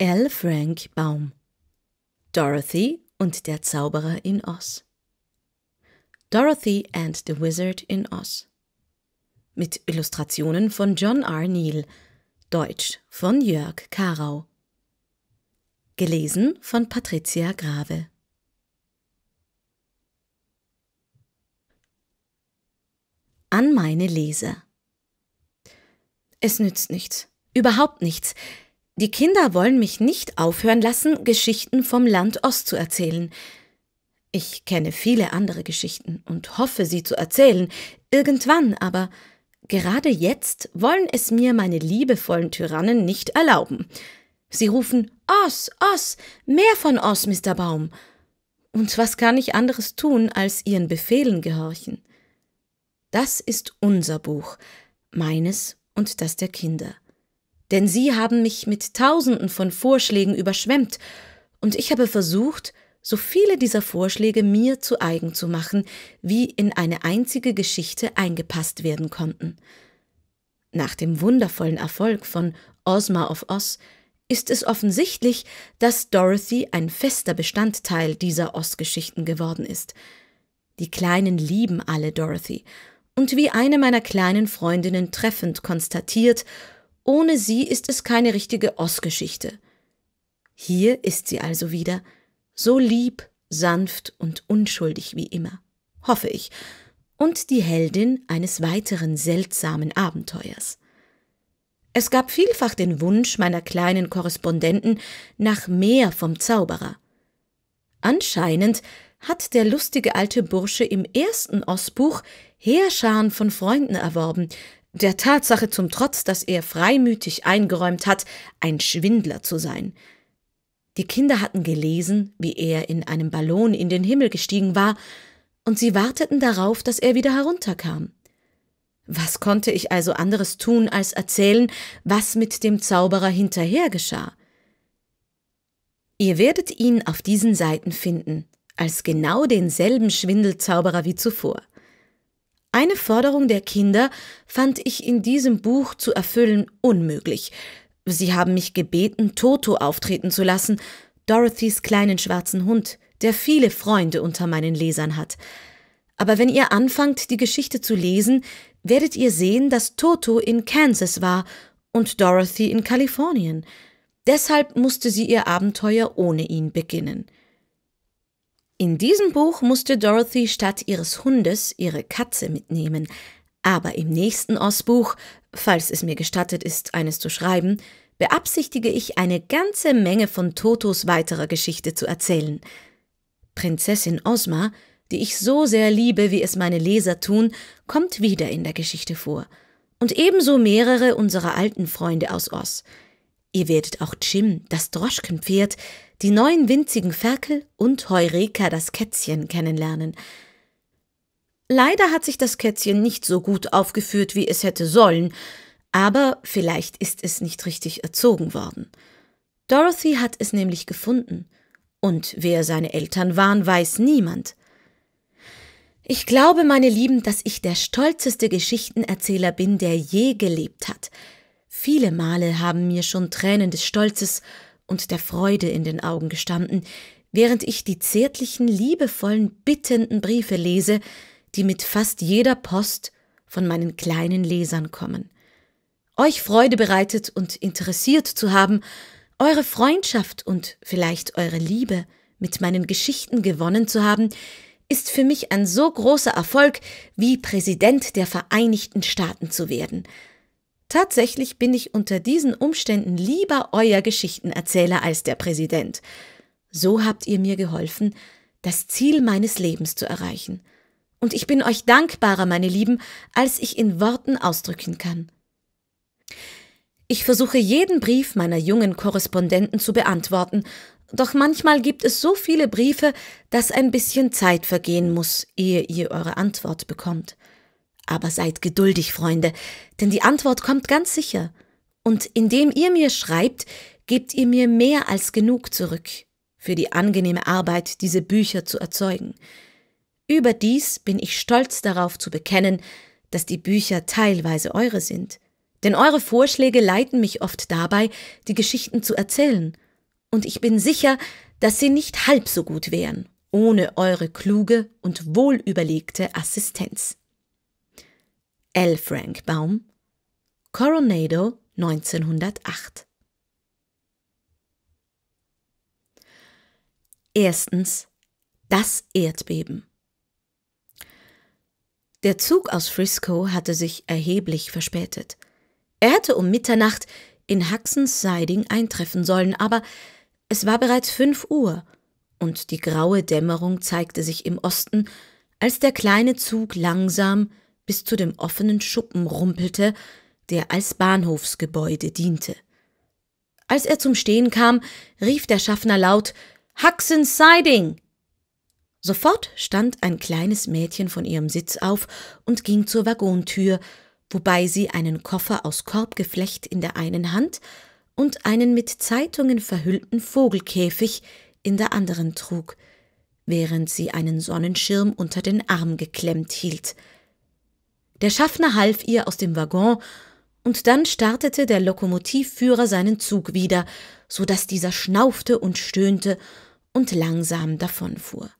L. Frank Baum Dorothy und der Zauberer in Oz Dorothy and the Wizard in Oz mit Illustrationen von John R. Neal, Deutsch von Jörg Karau. Gelesen von Patricia Grave. An meine Leser. Es nützt nichts, überhaupt nichts, die Kinder wollen mich nicht aufhören lassen, Geschichten vom Land Ost zu erzählen. Ich kenne viele andere Geschichten und hoffe, sie zu erzählen, irgendwann, aber gerade jetzt wollen es mir meine liebevollen Tyrannen nicht erlauben. Sie rufen Oss, Oss, mehr von Oss, Mr. Baum. Und was kann ich anderes tun, als ihren Befehlen gehorchen? Das ist unser Buch, meines und das der Kinder denn sie haben mich mit Tausenden von Vorschlägen überschwemmt, und ich habe versucht, so viele dieser Vorschläge mir zu eigen zu machen, wie in eine einzige Geschichte eingepasst werden konnten. Nach dem wundervollen Erfolg von Ozma of Oz ist es offensichtlich, dass Dorothy ein fester Bestandteil dieser Oz-Geschichten geworden ist. Die Kleinen lieben alle Dorothy, und wie eine meiner kleinen Freundinnen treffend konstatiert, ohne sie ist es keine richtige Ostgeschichte. Hier ist sie also wieder, so lieb, sanft und unschuldig wie immer, hoffe ich, und die Heldin eines weiteren seltsamen Abenteuers. Es gab vielfach den Wunsch meiner kleinen Korrespondenten nach mehr vom Zauberer. Anscheinend hat der lustige alte Bursche im ersten Ostbuch Heerscharen von Freunden erworben, der Tatsache zum Trotz, dass er freimütig eingeräumt hat, ein Schwindler zu sein. Die Kinder hatten gelesen, wie er in einem Ballon in den Himmel gestiegen war, und sie warteten darauf, dass er wieder herunterkam. Was konnte ich also anderes tun, als erzählen, was mit dem Zauberer hinterher geschah? Ihr werdet ihn auf diesen Seiten finden, als genau denselben Schwindelzauberer wie zuvor. Eine Forderung der Kinder fand ich in diesem Buch zu erfüllen unmöglich. Sie haben mich gebeten, Toto auftreten zu lassen, Dorothys kleinen schwarzen Hund, der viele Freunde unter meinen Lesern hat. Aber wenn ihr anfangt, die Geschichte zu lesen, werdet ihr sehen, dass Toto in Kansas war und Dorothy in Kalifornien. Deshalb musste sie ihr Abenteuer ohne ihn beginnen. In diesem Buch musste Dorothy statt ihres Hundes ihre Katze mitnehmen, aber im nächsten Ostbuch, falls es mir gestattet ist, eines zu schreiben, beabsichtige ich eine ganze Menge von Totos weiterer Geschichte zu erzählen. Prinzessin Ozma, die ich so sehr liebe, wie es meine Leser tun, kommt wieder in der Geschichte vor. Und ebenso mehrere unserer alten Freunde aus Oz. Ihr werdet auch Jim, das Droschkenpferd, die neuen winzigen Ferkel und Heureka, das Kätzchen, kennenlernen. Leider hat sich das Kätzchen nicht so gut aufgeführt, wie es hätte sollen, aber vielleicht ist es nicht richtig erzogen worden. Dorothy hat es nämlich gefunden. Und wer seine Eltern waren, weiß niemand. Ich glaube, meine Lieben, dass ich der stolzeste Geschichtenerzähler bin, der je gelebt hat. Viele Male haben mir schon Tränen des Stolzes und der Freude in den Augen gestanden, während ich die zärtlichen, liebevollen, bittenden Briefe lese, die mit fast jeder Post von meinen kleinen Lesern kommen. Euch Freude bereitet und interessiert zu haben, eure Freundschaft und vielleicht eure Liebe mit meinen Geschichten gewonnen zu haben, ist für mich ein so großer Erfolg, wie Präsident der Vereinigten Staaten zu werden. Tatsächlich bin ich unter diesen Umständen lieber euer Geschichtenerzähler als der Präsident. So habt ihr mir geholfen, das Ziel meines Lebens zu erreichen. Und ich bin euch dankbarer, meine Lieben, als ich in Worten ausdrücken kann. Ich versuche jeden Brief meiner jungen Korrespondenten zu beantworten, doch manchmal gibt es so viele Briefe, dass ein bisschen Zeit vergehen muss, ehe ihr eure Antwort bekommt. Aber seid geduldig, Freunde, denn die Antwort kommt ganz sicher. Und indem ihr mir schreibt, gebt ihr mir mehr als genug zurück für die angenehme Arbeit, diese Bücher zu erzeugen. Überdies bin ich stolz darauf zu bekennen, dass die Bücher teilweise eure sind. Denn eure Vorschläge leiten mich oft dabei, die Geschichten zu erzählen. Und ich bin sicher, dass sie nicht halb so gut wären, ohne eure kluge und wohlüberlegte Assistenz. L. Frank Baum, Coronado 1908. Erstens das Erdbeben. Der Zug aus Frisco hatte sich erheblich verspätet. Er hätte um Mitternacht in Huxons Siding eintreffen sollen, aber es war bereits fünf Uhr und die graue Dämmerung zeigte sich im Osten, als der kleine Zug langsam bis zu dem offenen Schuppen rumpelte, der als Bahnhofsgebäude diente. Als er zum Stehen kam, rief der Schaffner laut Huxon Siding. Sofort stand ein kleines Mädchen von ihrem Sitz auf und ging zur Waggontür, wobei sie einen Koffer aus Korbgeflecht in der einen Hand und einen mit Zeitungen verhüllten Vogelkäfig in der anderen trug, während sie einen Sonnenschirm unter den Arm geklemmt hielt. Der Schaffner half ihr aus dem Waggon, und dann startete der Lokomotivführer seinen Zug wieder, so dass dieser schnaufte und stöhnte und langsam davonfuhr.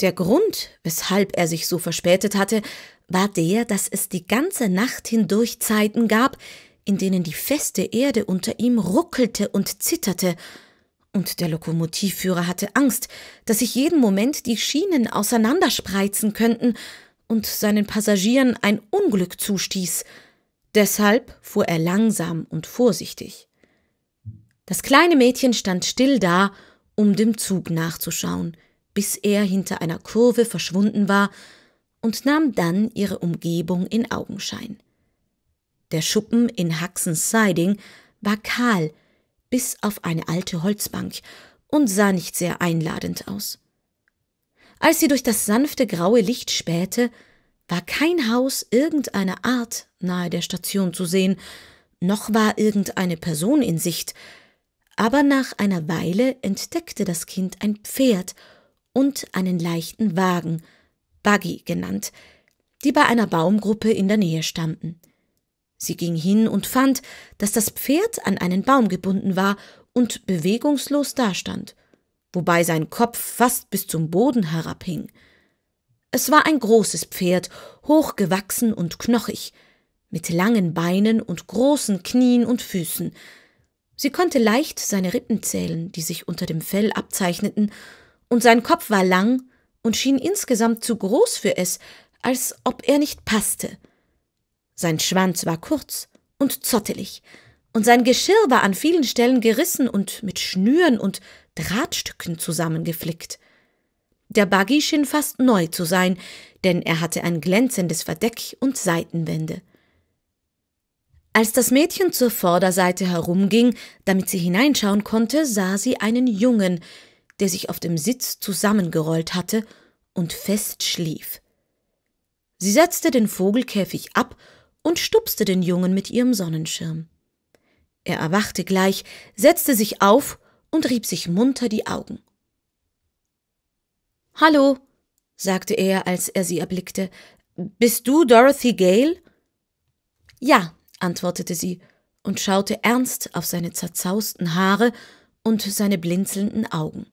Der Grund, weshalb er sich so verspätet hatte, war der, dass es die ganze Nacht hindurch Zeiten gab, in denen die feste Erde unter ihm ruckelte und zitterte, und der Lokomotivführer hatte Angst, dass sich jeden Moment die Schienen auseinanderspreizen könnten und seinen Passagieren ein Unglück zustieß. Deshalb fuhr er langsam und vorsichtig. Das kleine Mädchen stand still da, um dem Zug nachzuschauen, bis er hinter einer Kurve verschwunden war und nahm dann ihre Umgebung in Augenschein. Der Schuppen in Huxons Siding war kahl, bis auf eine alte Holzbank und sah nicht sehr einladend aus. Als sie durch das sanfte graue Licht spähte, war kein Haus irgendeiner Art nahe der Station zu sehen, noch war irgendeine Person in Sicht, aber nach einer Weile entdeckte das Kind ein Pferd und einen leichten Wagen, Buggy genannt, die bei einer Baumgruppe in der Nähe standen. Sie ging hin und fand, dass das Pferd an einen Baum gebunden war und bewegungslos dastand, wobei sein Kopf fast bis zum Boden herabhing. Es war ein großes Pferd, hochgewachsen und knochig, mit langen Beinen und großen Knien und Füßen. Sie konnte leicht seine Rippen zählen, die sich unter dem Fell abzeichneten, und sein Kopf war lang und schien insgesamt zu groß für es, als ob er nicht passte. Sein Schwanz war kurz und zottelig, und sein Geschirr war an vielen Stellen gerissen und mit Schnüren und Drahtstücken zusammengeflickt. Der Buggy schien fast neu zu sein, denn er hatte ein glänzendes Verdeck und Seitenwände. Als das Mädchen zur Vorderseite herumging, damit sie hineinschauen konnte, sah sie einen Jungen, der sich auf dem Sitz zusammengerollt hatte und fest schlief. Sie setzte den Vogelkäfig ab und stupste den Jungen mit ihrem Sonnenschirm. Er erwachte gleich, setzte sich auf und rieb sich munter die Augen. Hallo, sagte er, als er sie erblickte. Bist du Dorothy Gale? Ja, antwortete sie und schaute ernst auf seine zerzausten Haare und seine blinzelnden Augen.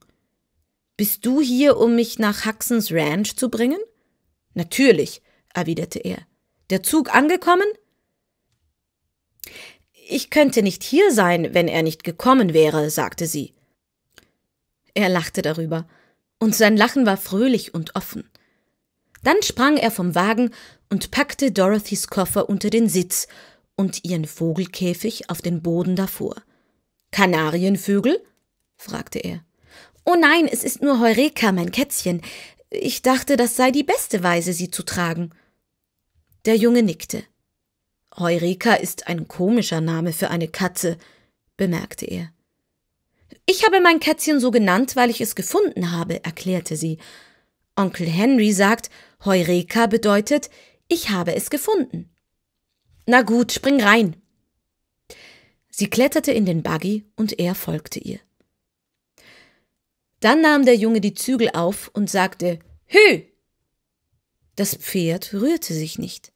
Bist du hier, um mich nach Huxons Ranch zu bringen? Natürlich, erwiderte er. Der Zug angekommen? Ich könnte nicht hier sein, wenn er nicht gekommen wäre, sagte sie. Er lachte darüber, und sein Lachen war fröhlich und offen. Dann sprang er vom Wagen und packte Dorothys Koffer unter den Sitz und ihren Vogelkäfig auf den Boden davor. Kanarienvögel? fragte er. Oh nein, es ist nur Heureka, mein Kätzchen. Ich dachte, das sei die beste Weise, sie zu tragen. Der Junge nickte. Heureka ist ein komischer Name für eine Katze, bemerkte er. Ich habe mein Kätzchen so genannt, weil ich es gefunden habe, erklärte sie. Onkel Henry sagt, Heureka bedeutet, ich habe es gefunden. Na gut, spring rein. Sie kletterte in den Buggy und er folgte ihr. Dann nahm der Junge die Zügel auf und sagte Hü. Das Pferd rührte sich nicht.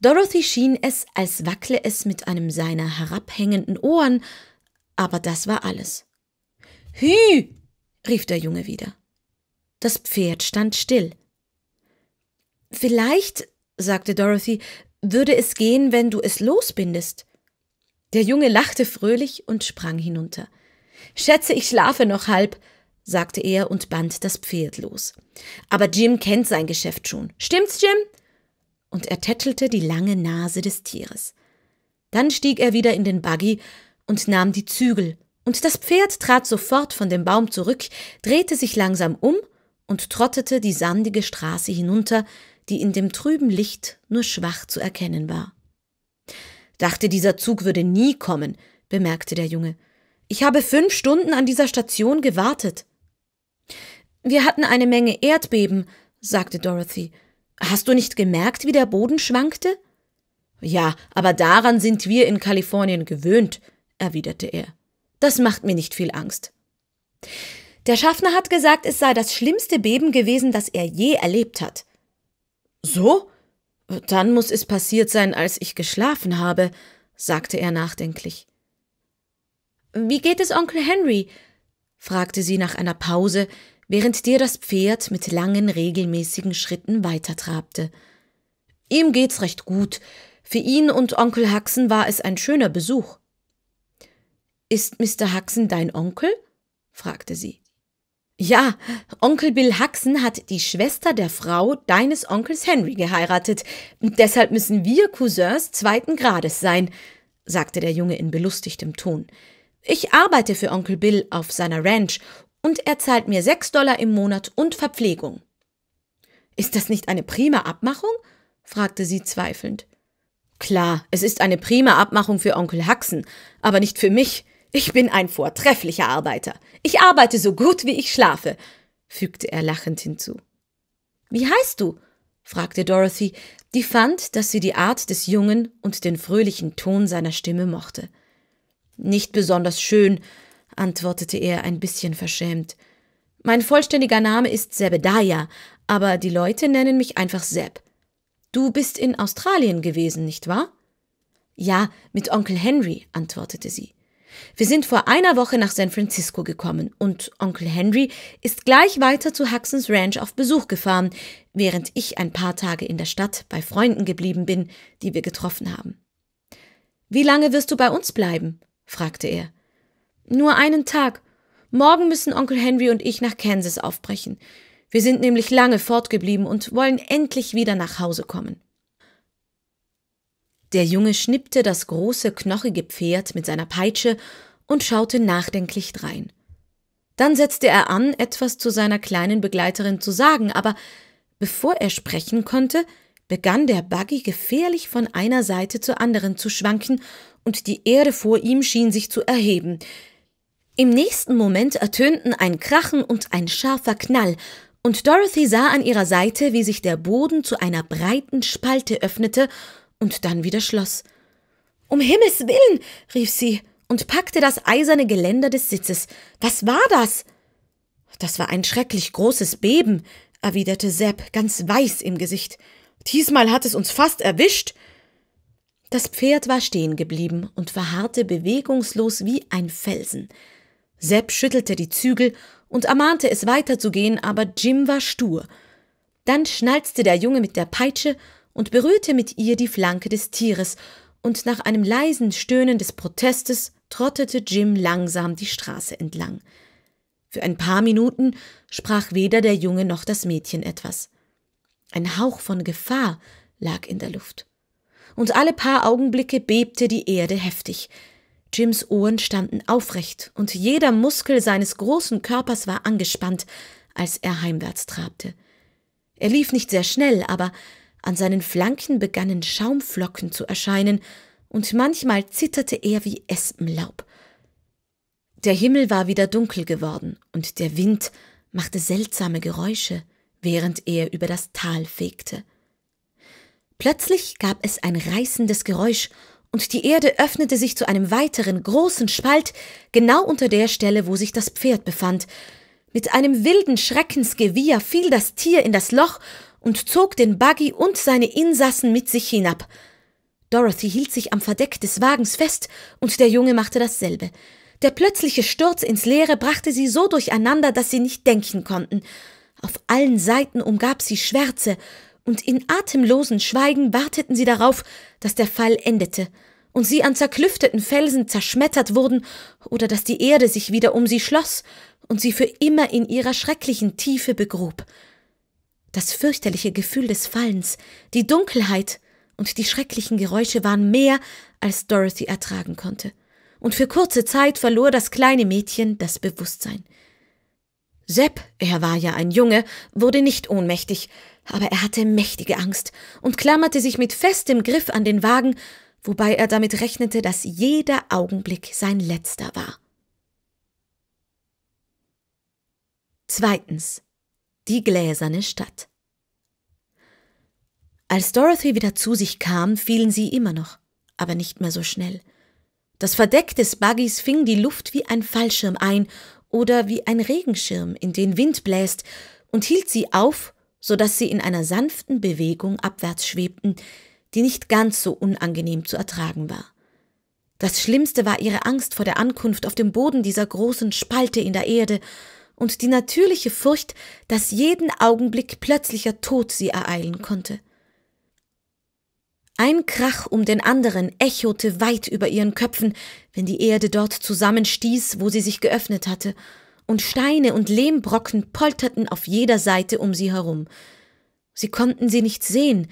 Dorothy schien es, als wackle es mit einem seiner herabhängenden Ohren, aber das war alles. Hü! rief der Junge wieder. Das Pferd stand still. Vielleicht, sagte Dorothy, würde es gehen, wenn du es losbindest. Der Junge lachte fröhlich und sprang hinunter. Schätze, ich schlafe noch halb, sagte er und band das Pferd los. Aber Jim kennt sein Geschäft schon. Stimmt's, Jim? und er tättelte die lange Nase des Tieres. Dann stieg er wieder in den Buggy und nahm die Zügel, und das Pferd trat sofort von dem Baum zurück, drehte sich langsam um und trottete die sandige Straße hinunter, die in dem trüben Licht nur schwach zu erkennen war. Dachte, dieser Zug würde nie kommen, bemerkte der Junge. Ich habe fünf Stunden an dieser Station gewartet. Wir hatten eine Menge Erdbeben, sagte Dorothy. Hast du nicht gemerkt, wie der Boden schwankte? Ja, aber daran sind wir in Kalifornien gewöhnt, erwiderte er. Das macht mir nicht viel Angst. Der Schaffner hat gesagt, es sei das schlimmste Beben gewesen, das er je erlebt hat. So? Dann muss es passiert sein, als ich geschlafen habe, sagte er nachdenklich. Wie geht es Onkel Henry? fragte sie nach einer Pause, während dir das Pferd mit langen, regelmäßigen Schritten weitertrabte. Ihm geht's recht gut. Für ihn und Onkel Haxen war es ein schöner Besuch. Ist Mr. Haxen dein Onkel? fragte sie. Ja, Onkel Bill Haxen hat die Schwester der Frau deines Onkels Henry geheiratet. Deshalb müssen wir Cousins zweiten Grades sein, sagte der Junge in belustigtem Ton. Ich arbeite für Onkel Bill auf seiner Ranch und er zahlt mir 6 Dollar im Monat und Verpflegung. Ist das nicht eine prima Abmachung? fragte sie zweifelnd. Klar, es ist eine prima Abmachung für Onkel Haxen, aber nicht für mich. Ich bin ein vortrefflicher Arbeiter. Ich arbeite so gut, wie ich schlafe, fügte er lachend hinzu. Wie heißt du? fragte Dorothy, die fand, dass sie die Art des Jungen und den fröhlichen Ton seiner Stimme mochte. Nicht besonders schön, antwortete er ein bisschen verschämt. Mein vollständiger Name ist Sebedaya, aber die Leute nennen mich einfach Seb. Du bist in Australien gewesen, nicht wahr? Ja, mit Onkel Henry, antwortete sie. Wir sind vor einer Woche nach San Francisco gekommen und Onkel Henry ist gleich weiter zu Huxons Ranch auf Besuch gefahren, während ich ein paar Tage in der Stadt bei Freunden geblieben bin, die wir getroffen haben. Wie lange wirst du bei uns bleiben? fragte er. Nur einen Tag. Morgen müssen Onkel Henry und ich nach Kansas aufbrechen. Wir sind nämlich lange fortgeblieben und wollen endlich wieder nach Hause kommen. Der Junge schnippte das große, knochige Pferd mit seiner Peitsche und schaute nachdenklich drein. Dann setzte er an, etwas zu seiner kleinen Begleiterin zu sagen, aber bevor er sprechen konnte, begann der Buggy gefährlich von einer Seite zur anderen zu schwanken, und die Erde vor ihm schien sich zu erheben. Im nächsten Moment ertönten ein Krachen und ein scharfer Knall, und Dorothy sah an ihrer Seite, wie sich der Boden zu einer breiten Spalte öffnete und dann wieder schloss. Um Himmels willen, rief sie und packte das eiserne Geländer des Sitzes. Was war das? Das war ein schrecklich großes Beben, erwiderte Sepp ganz weiß im Gesicht. Diesmal hat es uns fast erwischt. Das Pferd war stehen geblieben und verharrte bewegungslos wie ein Felsen. Sepp schüttelte die Zügel und ermahnte es weiterzugehen, aber Jim war stur. Dann schnalzte der Junge mit der Peitsche und berührte mit ihr die Flanke des Tieres, und nach einem leisen Stöhnen des Protestes trottete Jim langsam die Straße entlang. Für ein paar Minuten sprach weder der Junge noch das Mädchen etwas. Ein Hauch von Gefahr lag in der Luft. Und alle paar Augenblicke bebte die Erde heftig. Jims Ohren standen aufrecht und jeder Muskel seines großen Körpers war angespannt, als er heimwärts trabte. Er lief nicht sehr schnell, aber an seinen Flanken begannen Schaumflocken zu erscheinen, und manchmal zitterte er wie Espenlaub. Der Himmel war wieder dunkel geworden, und der Wind machte seltsame Geräusche, während er über das Tal fegte. Plötzlich gab es ein reißendes Geräusch, und die Erde öffnete sich zu einem weiteren großen Spalt, genau unter der Stelle, wo sich das Pferd befand. Mit einem wilden Schreckensgewieher fiel das Tier in das Loch und zog den Buggy und seine Insassen mit sich hinab. Dorothy hielt sich am Verdeck des Wagens fest, und der Junge machte dasselbe. Der plötzliche Sturz ins Leere brachte sie so durcheinander, dass sie nicht denken konnten. Auf allen Seiten umgab sie Schwärze, und in atemlosen Schweigen warteten sie darauf, dass der Fall endete und sie an zerklüfteten Felsen zerschmettert wurden oder dass die Erde sich wieder um sie schloss und sie für immer in ihrer schrecklichen Tiefe begrub. Das fürchterliche Gefühl des Fallens, die Dunkelheit und die schrecklichen Geräusche waren mehr, als Dorothy ertragen konnte, und für kurze Zeit verlor das kleine Mädchen das Bewusstsein. Sepp, er war ja ein Junge, wurde nicht ohnmächtig, aber er hatte mächtige Angst und klammerte sich mit festem Griff an den Wagen, wobei er damit rechnete, dass jeder Augenblick sein letzter war. Zweitens. Die gläserne Stadt. Als Dorothy wieder zu sich kam, fielen sie immer noch, aber nicht mehr so schnell. Das Verdeck des Buggys fing die Luft wie ein Fallschirm ein oder wie ein Regenschirm, in den Wind bläst, und hielt sie auf, so dass sie in einer sanften Bewegung abwärts schwebten, die nicht ganz so unangenehm zu ertragen war. Das Schlimmste war ihre Angst vor der Ankunft auf dem Boden dieser großen Spalte in der Erde und die natürliche Furcht, dass jeden Augenblick plötzlicher Tod sie ereilen konnte. Ein Krach um den anderen echote weit über ihren Köpfen, wenn die Erde dort zusammenstieß, wo sie sich geöffnet hatte, und Steine und Lehmbrocken polterten auf jeder Seite um sie herum. Sie konnten sie nicht sehen,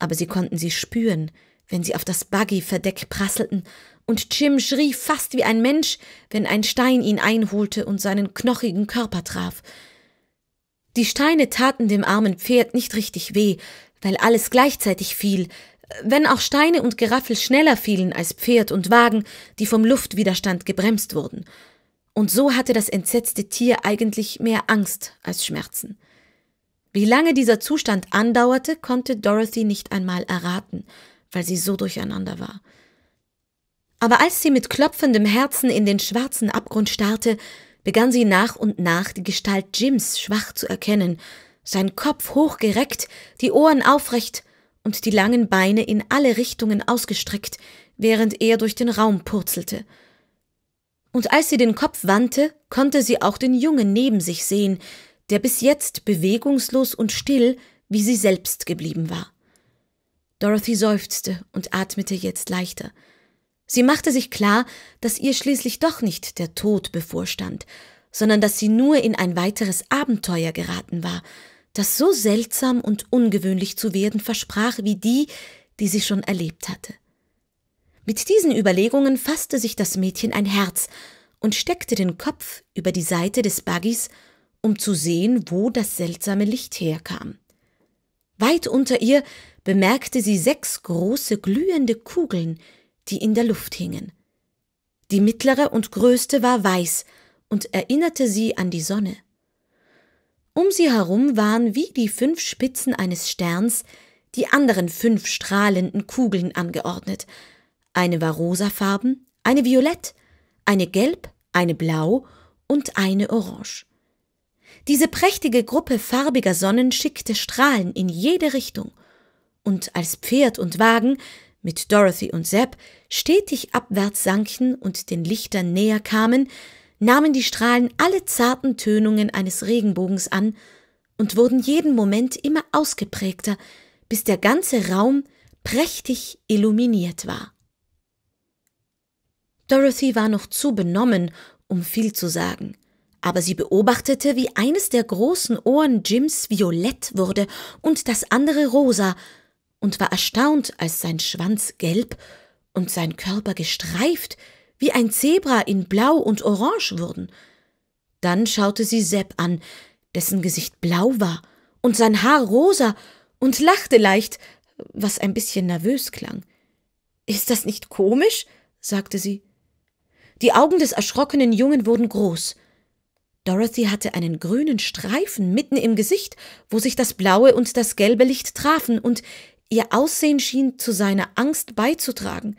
aber sie konnten sie spüren, wenn sie auf das Buggy-Verdeck prasselten, und Jim schrie fast wie ein Mensch, wenn ein Stein ihn einholte und seinen knochigen Körper traf. Die Steine taten dem armen Pferd nicht richtig weh, weil alles gleichzeitig fiel, wenn auch Steine und Geraffel schneller fielen als Pferd und Wagen, die vom Luftwiderstand gebremst wurden. Und so hatte das entsetzte Tier eigentlich mehr Angst als Schmerzen. Wie lange dieser Zustand andauerte, konnte Dorothy nicht einmal erraten, weil sie so durcheinander war. Aber als sie mit klopfendem Herzen in den schwarzen Abgrund starrte, begann sie nach und nach die Gestalt Jims schwach zu erkennen, sein Kopf hochgereckt, die Ohren aufrecht und die langen Beine in alle Richtungen ausgestreckt, während er durch den Raum purzelte – und als sie den Kopf wandte, konnte sie auch den Jungen neben sich sehen, der bis jetzt bewegungslos und still wie sie selbst geblieben war. Dorothy seufzte und atmete jetzt leichter. Sie machte sich klar, dass ihr schließlich doch nicht der Tod bevorstand, sondern dass sie nur in ein weiteres Abenteuer geraten war, das so seltsam und ungewöhnlich zu werden versprach wie die, die sie schon erlebt hatte. Mit diesen Überlegungen fasste sich das Mädchen ein Herz und steckte den Kopf über die Seite des Buggies, um zu sehen, wo das seltsame Licht herkam. Weit unter ihr bemerkte sie sechs große glühende Kugeln, die in der Luft hingen. Die mittlere und größte war weiß und erinnerte sie an die Sonne. Um sie herum waren wie die fünf Spitzen eines Sterns die anderen fünf strahlenden Kugeln angeordnet, eine war rosafarben, eine violett, eine gelb, eine blau und eine orange. Diese prächtige Gruppe farbiger Sonnen schickte Strahlen in jede Richtung, und als Pferd und Wagen mit Dorothy und Sepp stetig abwärts sanken und den Lichtern näher kamen, nahmen die Strahlen alle zarten Tönungen eines Regenbogens an und wurden jeden Moment immer ausgeprägter, bis der ganze Raum prächtig illuminiert war. Dorothy war noch zu benommen, um viel zu sagen, aber sie beobachtete, wie eines der großen Ohren Jims violett wurde und das andere rosa, und war erstaunt, als sein Schwanz gelb und sein Körper gestreift, wie ein Zebra in Blau und Orange wurden. Dann schaute sie Sepp an, dessen Gesicht blau war und sein Haar rosa, und lachte leicht, was ein bisschen nervös klang. Ist das nicht komisch? sagte sie. Die Augen des erschrockenen Jungen wurden groß. Dorothy hatte einen grünen Streifen mitten im Gesicht, wo sich das blaue und das gelbe Licht trafen, und ihr Aussehen schien zu seiner Angst beizutragen.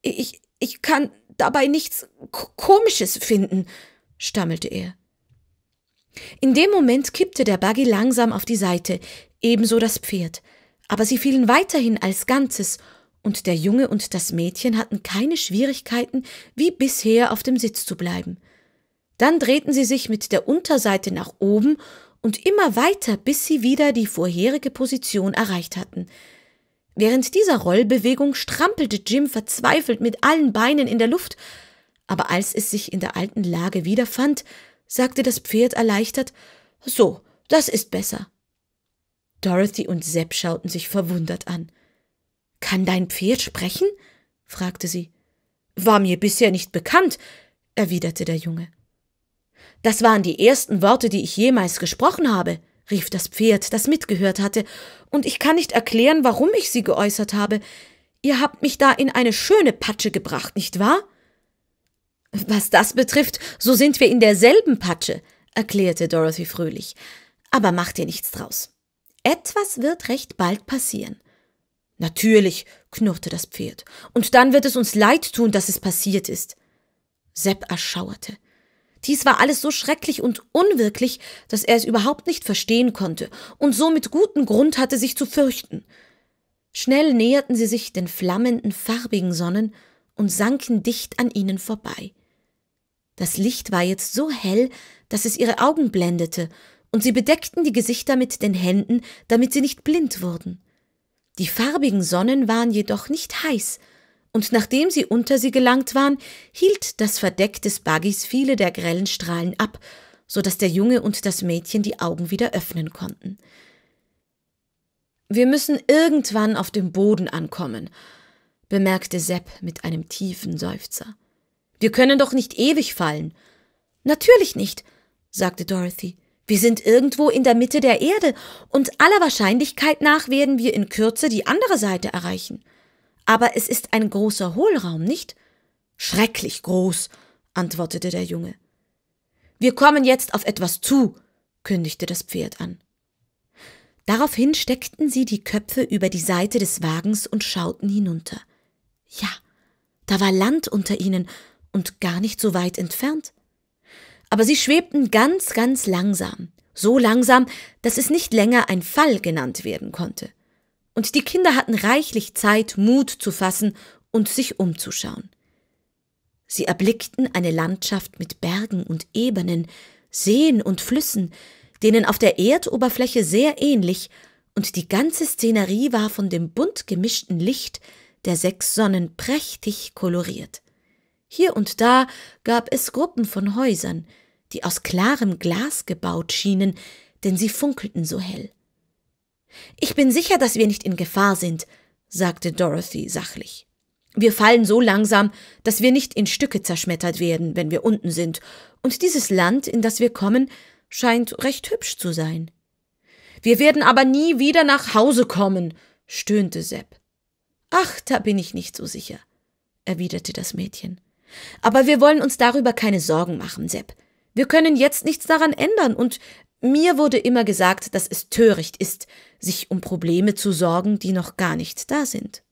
Ich, ich kann dabei nichts Komisches finden, stammelte er. In dem Moment kippte der Buggy langsam auf die Seite, ebenso das Pferd, aber sie fielen weiterhin als Ganzes, und der Junge und das Mädchen hatten keine Schwierigkeiten, wie bisher auf dem Sitz zu bleiben. Dann drehten sie sich mit der Unterseite nach oben und immer weiter, bis sie wieder die vorherige Position erreicht hatten. Während dieser Rollbewegung strampelte Jim verzweifelt mit allen Beinen in der Luft, aber als es sich in der alten Lage wiederfand, sagte das Pferd erleichtert So, das ist besser. Dorothy und Sepp schauten sich verwundert an. Kann dein Pferd sprechen? fragte sie. War mir bisher nicht bekannt, erwiderte der Junge. Das waren die ersten Worte, die ich jemals gesprochen habe, rief das Pferd, das mitgehört hatte, und ich kann nicht erklären, warum ich sie geäußert habe. Ihr habt mich da in eine schöne Patsche gebracht, nicht wahr? Was das betrifft, so sind wir in derselben Patsche, erklärte Dorothy fröhlich. Aber mach dir nichts draus. Etwas wird recht bald passieren. Natürlich, knurrte das Pferd, und dann wird es uns leid tun, dass es passiert ist. Sepp erschauerte. Dies war alles so schrecklich und unwirklich, dass er es überhaupt nicht verstehen konnte und so mit gutem Grund hatte, sich zu fürchten. Schnell näherten sie sich den flammenden, farbigen Sonnen und sanken dicht an ihnen vorbei. Das Licht war jetzt so hell, dass es ihre Augen blendete, und sie bedeckten die Gesichter mit den Händen, damit sie nicht blind wurden. Die farbigen Sonnen waren jedoch nicht heiß, und nachdem sie unter sie gelangt waren, hielt das Verdeck des Buggys viele der grellen Strahlen ab, so dass der Junge und das Mädchen die Augen wieder öffnen konnten. Wir müssen irgendwann auf dem Boden ankommen, bemerkte Sepp mit einem tiefen Seufzer. Wir können doch nicht ewig fallen. Natürlich nicht, sagte Dorothy. Wir sind irgendwo in der Mitte der Erde und aller Wahrscheinlichkeit nach werden wir in Kürze die andere Seite erreichen. Aber es ist ein großer Hohlraum, nicht? Schrecklich groß, antwortete der Junge. Wir kommen jetzt auf etwas zu, kündigte das Pferd an. Daraufhin steckten sie die Köpfe über die Seite des Wagens und schauten hinunter. Ja, da war Land unter ihnen und gar nicht so weit entfernt aber sie schwebten ganz, ganz langsam, so langsam, dass es nicht länger ein Fall genannt werden konnte. Und die Kinder hatten reichlich Zeit, Mut zu fassen und sich umzuschauen. Sie erblickten eine Landschaft mit Bergen und Ebenen, Seen und Flüssen, denen auf der Erdoberfläche sehr ähnlich, und die ganze Szenerie war von dem bunt gemischten Licht der sechs Sonnen prächtig koloriert. Hier und da gab es Gruppen von Häusern, die aus klarem Glas gebaut schienen, denn sie funkelten so hell. Ich bin sicher, dass wir nicht in Gefahr sind, sagte Dorothy sachlich. Wir fallen so langsam, dass wir nicht in Stücke zerschmettert werden, wenn wir unten sind, und dieses Land, in das wir kommen, scheint recht hübsch zu sein. Wir werden aber nie wieder nach Hause kommen, stöhnte Sepp. Ach, da bin ich nicht so sicher, erwiderte das Mädchen. Aber wir wollen uns darüber keine Sorgen machen, Sepp. Wir können jetzt nichts daran ändern und mir wurde immer gesagt, dass es töricht ist, sich um Probleme zu sorgen, die noch gar nicht da sind.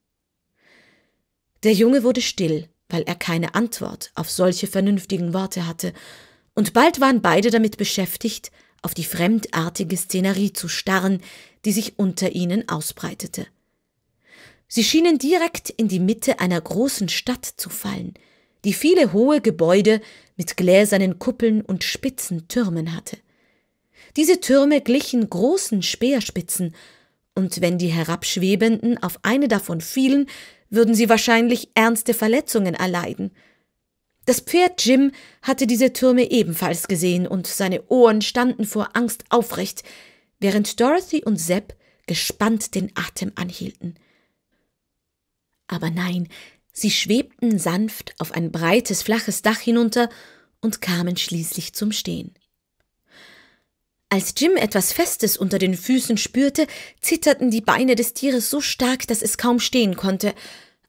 Der Junge wurde still, weil er keine Antwort auf solche vernünftigen Worte hatte, und bald waren beide damit beschäftigt, auf die fremdartige Szenerie zu starren, die sich unter ihnen ausbreitete. Sie schienen direkt in die Mitte einer großen Stadt zu fallen, die viele hohe Gebäude mit gläsernen Kuppeln und spitzen Türmen hatte. Diese Türme glichen großen Speerspitzen, und wenn die Herabschwebenden auf eine davon fielen, würden sie wahrscheinlich ernste Verletzungen erleiden. Das Pferd Jim hatte diese Türme ebenfalls gesehen, und seine Ohren standen vor Angst aufrecht, während Dorothy und Sepp gespannt den Atem anhielten. Aber nein, Sie schwebten sanft auf ein breites, flaches Dach hinunter und kamen schließlich zum Stehen. Als Jim etwas Festes unter den Füßen spürte, zitterten die Beine des Tieres so stark, dass es kaum stehen konnte,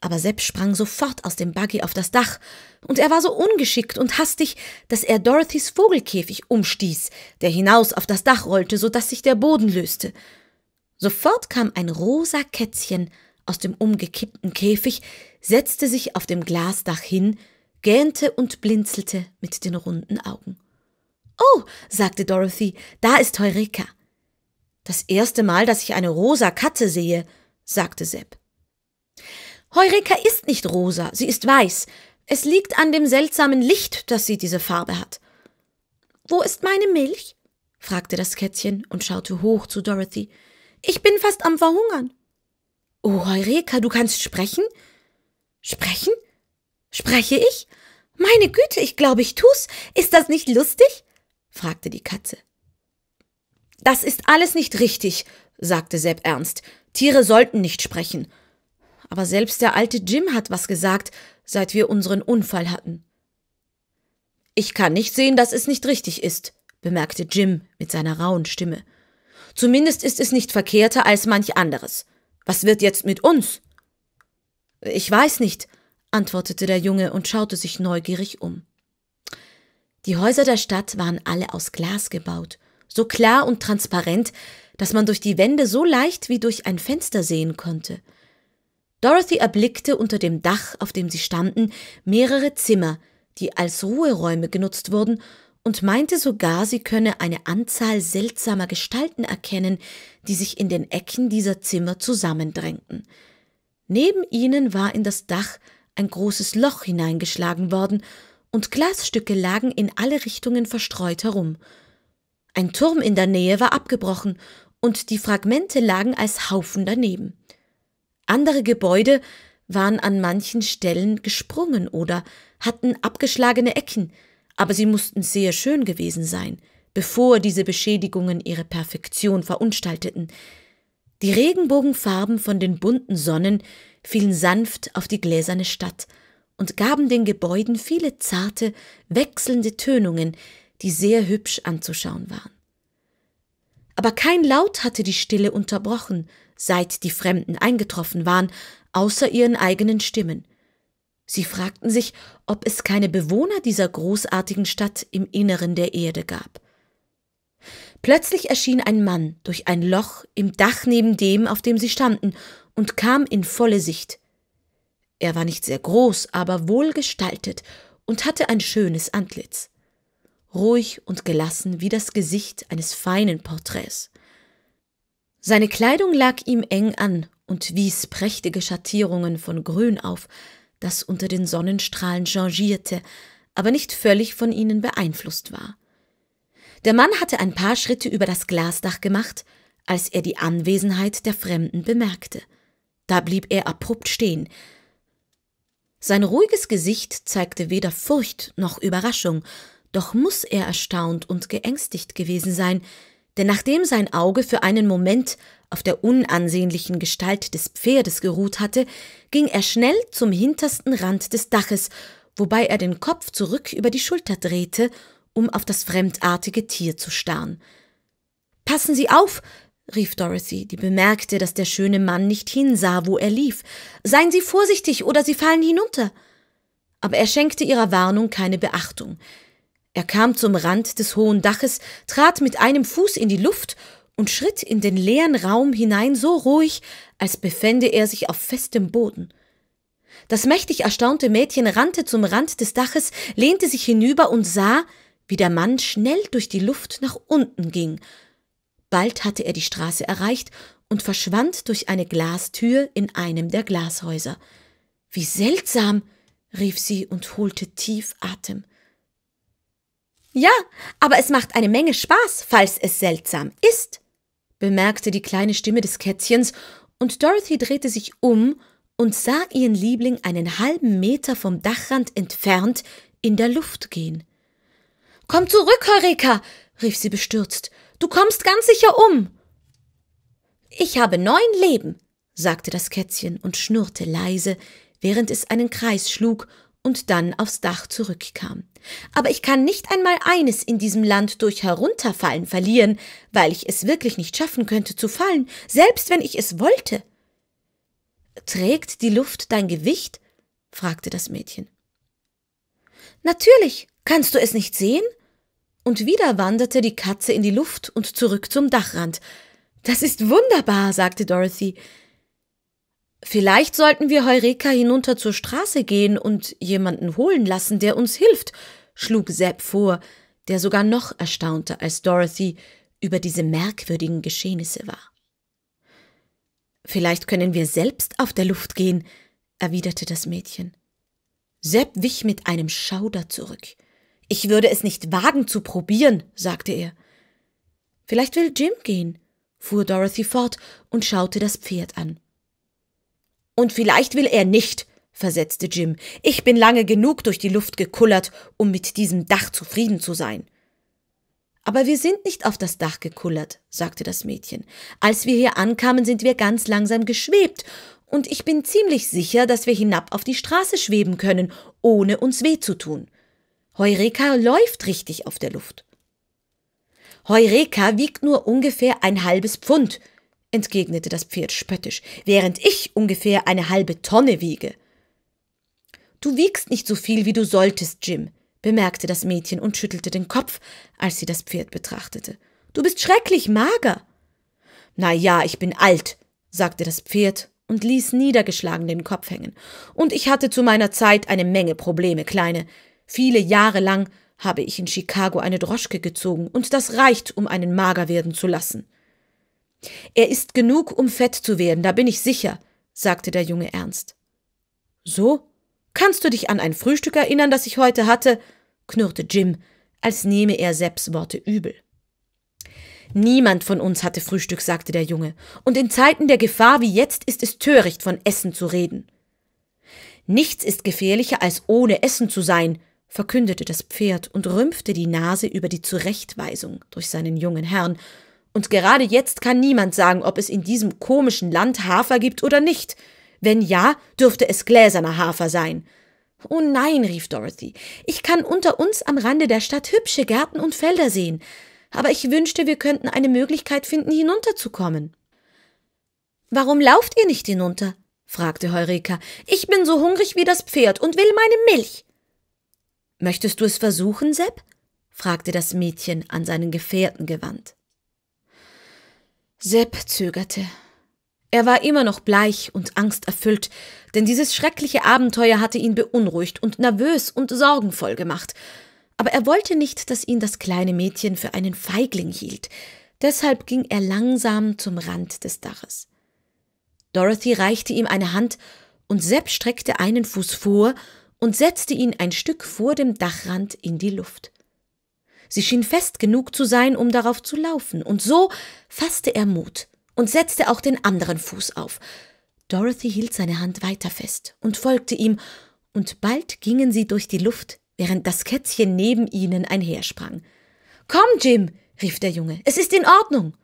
aber Sepp sprang sofort aus dem Buggy auf das Dach, und er war so ungeschickt und hastig, dass er Dorothys Vogelkäfig umstieß, der hinaus auf das Dach rollte, so dass sich der Boden löste. Sofort kam ein rosa Kätzchen aus dem umgekippten Käfig, setzte sich auf dem Glasdach hin, gähnte und blinzelte mit den runden Augen. Oh, sagte Dorothy, da ist Heureka. Das erste Mal, dass ich eine rosa Katze sehe, sagte Sepp. Heureka ist nicht rosa, sie ist weiß. Es liegt an dem seltsamen Licht, dass sie diese Farbe hat. Wo ist meine Milch? fragte das Kätzchen und schaute hoch zu Dorothy. Ich bin fast am Verhungern. Oh, Heureka, du kannst sprechen? Sprechen? Spreche ich? Meine Güte, ich glaube, ich tu's. Ist das nicht lustig? fragte die Katze. Das ist alles nicht richtig, sagte Sepp ernst. Tiere sollten nicht sprechen. Aber selbst der alte Jim hat was gesagt, seit wir unseren Unfall hatten. Ich kann nicht sehen, dass es nicht richtig ist, bemerkte Jim mit seiner rauen Stimme. Zumindest ist es nicht verkehrter als manch anderes. Was wird jetzt mit uns? Ich weiß nicht, antwortete der Junge und schaute sich neugierig um. Die Häuser der Stadt waren alle aus Glas gebaut, so klar und transparent, dass man durch die Wände so leicht wie durch ein Fenster sehen konnte. Dorothy erblickte unter dem Dach, auf dem sie standen, mehrere Zimmer, die als Ruheräume genutzt wurden, und meinte sogar, sie könne eine Anzahl seltsamer Gestalten erkennen, die sich in den Ecken dieser Zimmer zusammendrängten. Neben ihnen war in das Dach ein großes Loch hineingeschlagen worden, und Glasstücke lagen in alle Richtungen verstreut herum. Ein Turm in der Nähe war abgebrochen, und die Fragmente lagen als Haufen daneben. Andere Gebäude waren an manchen Stellen gesprungen oder hatten abgeschlagene Ecken, aber sie mussten sehr schön gewesen sein, bevor diese Beschädigungen ihre Perfektion verunstalteten, die Regenbogenfarben von den bunten Sonnen fielen sanft auf die gläserne Stadt und gaben den Gebäuden viele zarte, wechselnde Tönungen, die sehr hübsch anzuschauen waren. Aber kein Laut hatte die Stille unterbrochen, seit die Fremden eingetroffen waren, außer ihren eigenen Stimmen. Sie fragten sich, ob es keine Bewohner dieser großartigen Stadt im Inneren der Erde gab. Plötzlich erschien ein Mann durch ein Loch im Dach neben dem, auf dem sie standen, und kam in volle Sicht. Er war nicht sehr groß, aber wohlgestaltet und hatte ein schönes Antlitz. Ruhig und gelassen wie das Gesicht eines feinen Porträts. Seine Kleidung lag ihm eng an und wies prächtige Schattierungen von Grün auf, das unter den Sonnenstrahlen changierte, aber nicht völlig von ihnen beeinflusst war. Der Mann hatte ein paar Schritte über das Glasdach gemacht, als er die Anwesenheit der Fremden bemerkte. Da blieb er abrupt stehen. Sein ruhiges Gesicht zeigte weder Furcht noch Überraschung, doch muß er erstaunt und geängstigt gewesen sein, denn nachdem sein Auge für einen Moment auf der unansehnlichen Gestalt des Pferdes geruht hatte, ging er schnell zum hintersten Rand des Daches, wobei er den Kopf zurück über die Schulter drehte um auf das fremdartige Tier zu starren. Passen Sie auf! rief Dorothy, die bemerkte, dass der schöne Mann nicht hinsah, wo er lief. Seien Sie vorsichtig, oder Sie fallen hinunter. Aber er schenkte ihrer Warnung keine Beachtung. Er kam zum Rand des hohen Daches, trat mit einem Fuß in die Luft und schritt in den leeren Raum hinein so ruhig, als befände er sich auf festem Boden. Das mächtig erstaunte Mädchen rannte zum Rand des Daches, lehnte sich hinüber und sah, wie der Mann schnell durch die Luft nach unten ging. Bald hatte er die Straße erreicht und verschwand durch eine Glastür in einem der Glashäuser. Wie seltsam, rief sie und holte tief Atem. Ja, aber es macht eine Menge Spaß, falls es seltsam ist, bemerkte die kleine Stimme des Kätzchens, und Dorothy drehte sich um und sah ihren Liebling einen halben Meter vom Dachrand entfernt in der Luft gehen. Komm zurück, Eureka, rief sie bestürzt. Du kommst ganz sicher um! Ich habe neun Leben, sagte das Kätzchen und schnurrte leise, während es einen Kreis schlug und dann aufs Dach zurückkam. Aber ich kann nicht einmal eines in diesem Land durch Herunterfallen verlieren, weil ich es wirklich nicht schaffen könnte zu fallen, selbst wenn ich es wollte. Trägt die Luft dein Gewicht? fragte das Mädchen. Natürlich. Kannst du es nicht sehen? Und wieder wanderte die Katze in die Luft und zurück zum Dachrand. Das ist wunderbar, sagte Dorothy. Vielleicht sollten wir Heureka hinunter zur Straße gehen und jemanden holen lassen, der uns hilft, schlug Sepp vor, der sogar noch erstaunter als Dorothy über diese merkwürdigen Geschehnisse war. Vielleicht können wir selbst auf der Luft gehen, erwiderte das Mädchen. Sepp wich mit einem Schauder zurück. Ich würde es nicht wagen zu probieren, sagte er. Vielleicht will Jim gehen, fuhr Dorothy fort und schaute das Pferd an. Und vielleicht will er nicht, versetzte Jim. Ich bin lange genug durch die Luft gekullert, um mit diesem Dach zufrieden zu sein. Aber wir sind nicht auf das Dach gekullert, sagte das Mädchen. Als wir hier ankamen, sind wir ganz langsam geschwebt, und ich bin ziemlich sicher, dass wir hinab auf die Straße schweben können, ohne uns weh zu tun. Heureka läuft richtig auf der Luft. Heureka wiegt nur ungefähr ein halbes Pfund, entgegnete das Pferd spöttisch, während ich ungefähr eine halbe Tonne wiege. Du wiegst nicht so viel, wie du solltest, Jim, bemerkte das Mädchen und schüttelte den Kopf, als sie das Pferd betrachtete. Du bist schrecklich mager. Na ja, ich bin alt, sagte das Pferd und ließ niedergeschlagen den Kopf hängen. Und ich hatte zu meiner Zeit eine Menge Probleme, Kleine. Viele Jahre lang habe ich in Chicago eine Droschke gezogen, und das reicht, um einen mager werden zu lassen. Er ist genug, um fett zu werden, da bin ich sicher, sagte der Junge ernst. So? Kannst du dich an ein Frühstück erinnern, das ich heute hatte? knurrte Jim, als nehme er Sepps Worte übel. Niemand von uns hatte Frühstück, sagte der Junge, und in Zeiten der Gefahr wie jetzt ist es töricht, von Essen zu reden. Nichts ist gefährlicher, als ohne Essen zu sein, verkündete das Pferd und rümpfte die Nase über die Zurechtweisung durch seinen jungen Herrn, und gerade jetzt kann niemand sagen, ob es in diesem komischen Land Hafer gibt oder nicht. Wenn ja, dürfte es gläserner Hafer sein. Oh nein, rief Dorothy, ich kann unter uns am Rande der Stadt hübsche Gärten und Felder sehen, aber ich wünschte, wir könnten eine Möglichkeit finden, hinunterzukommen. Warum lauft ihr nicht hinunter? fragte Heureka. Ich bin so hungrig wie das Pferd und will meine Milch. Möchtest du es versuchen, Sepp? fragte das Mädchen an seinen Gefährten gewandt. Sepp zögerte. Er war immer noch bleich und angsterfüllt, denn dieses schreckliche Abenteuer hatte ihn beunruhigt und nervös und sorgenvoll gemacht. Aber er wollte nicht, dass ihn das kleine Mädchen für einen Feigling hielt. Deshalb ging er langsam zum Rand des Daches. Dorothy reichte ihm eine Hand und Sepp streckte einen Fuß vor und setzte ihn ein Stück vor dem Dachrand in die Luft. Sie schien fest genug zu sein, um darauf zu laufen, und so fasste er Mut und setzte auch den anderen Fuß auf. Dorothy hielt seine Hand weiter fest und folgte ihm, und bald gingen sie durch die Luft, während das Kätzchen neben ihnen einhersprang. Komm, Jim, rief der Junge, es ist in Ordnung.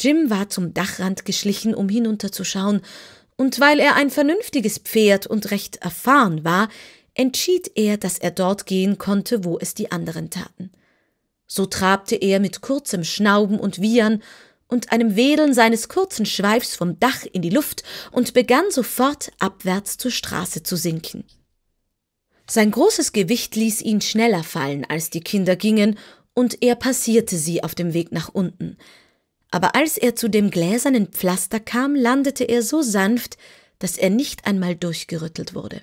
Jim war zum Dachrand geschlichen, um hinunterzuschauen, und weil er ein vernünftiges Pferd und recht erfahren war, entschied er, dass er dort gehen konnte, wo es die anderen taten. So trabte er mit kurzem Schnauben und Wiehern und einem Wedeln seines kurzen Schweifs vom Dach in die Luft und begann sofort abwärts zur Straße zu sinken. Sein großes Gewicht ließ ihn schneller fallen, als die Kinder gingen, und er passierte sie auf dem Weg nach unten – aber als er zu dem gläsernen Pflaster kam, landete er so sanft, dass er nicht einmal durchgerüttelt wurde.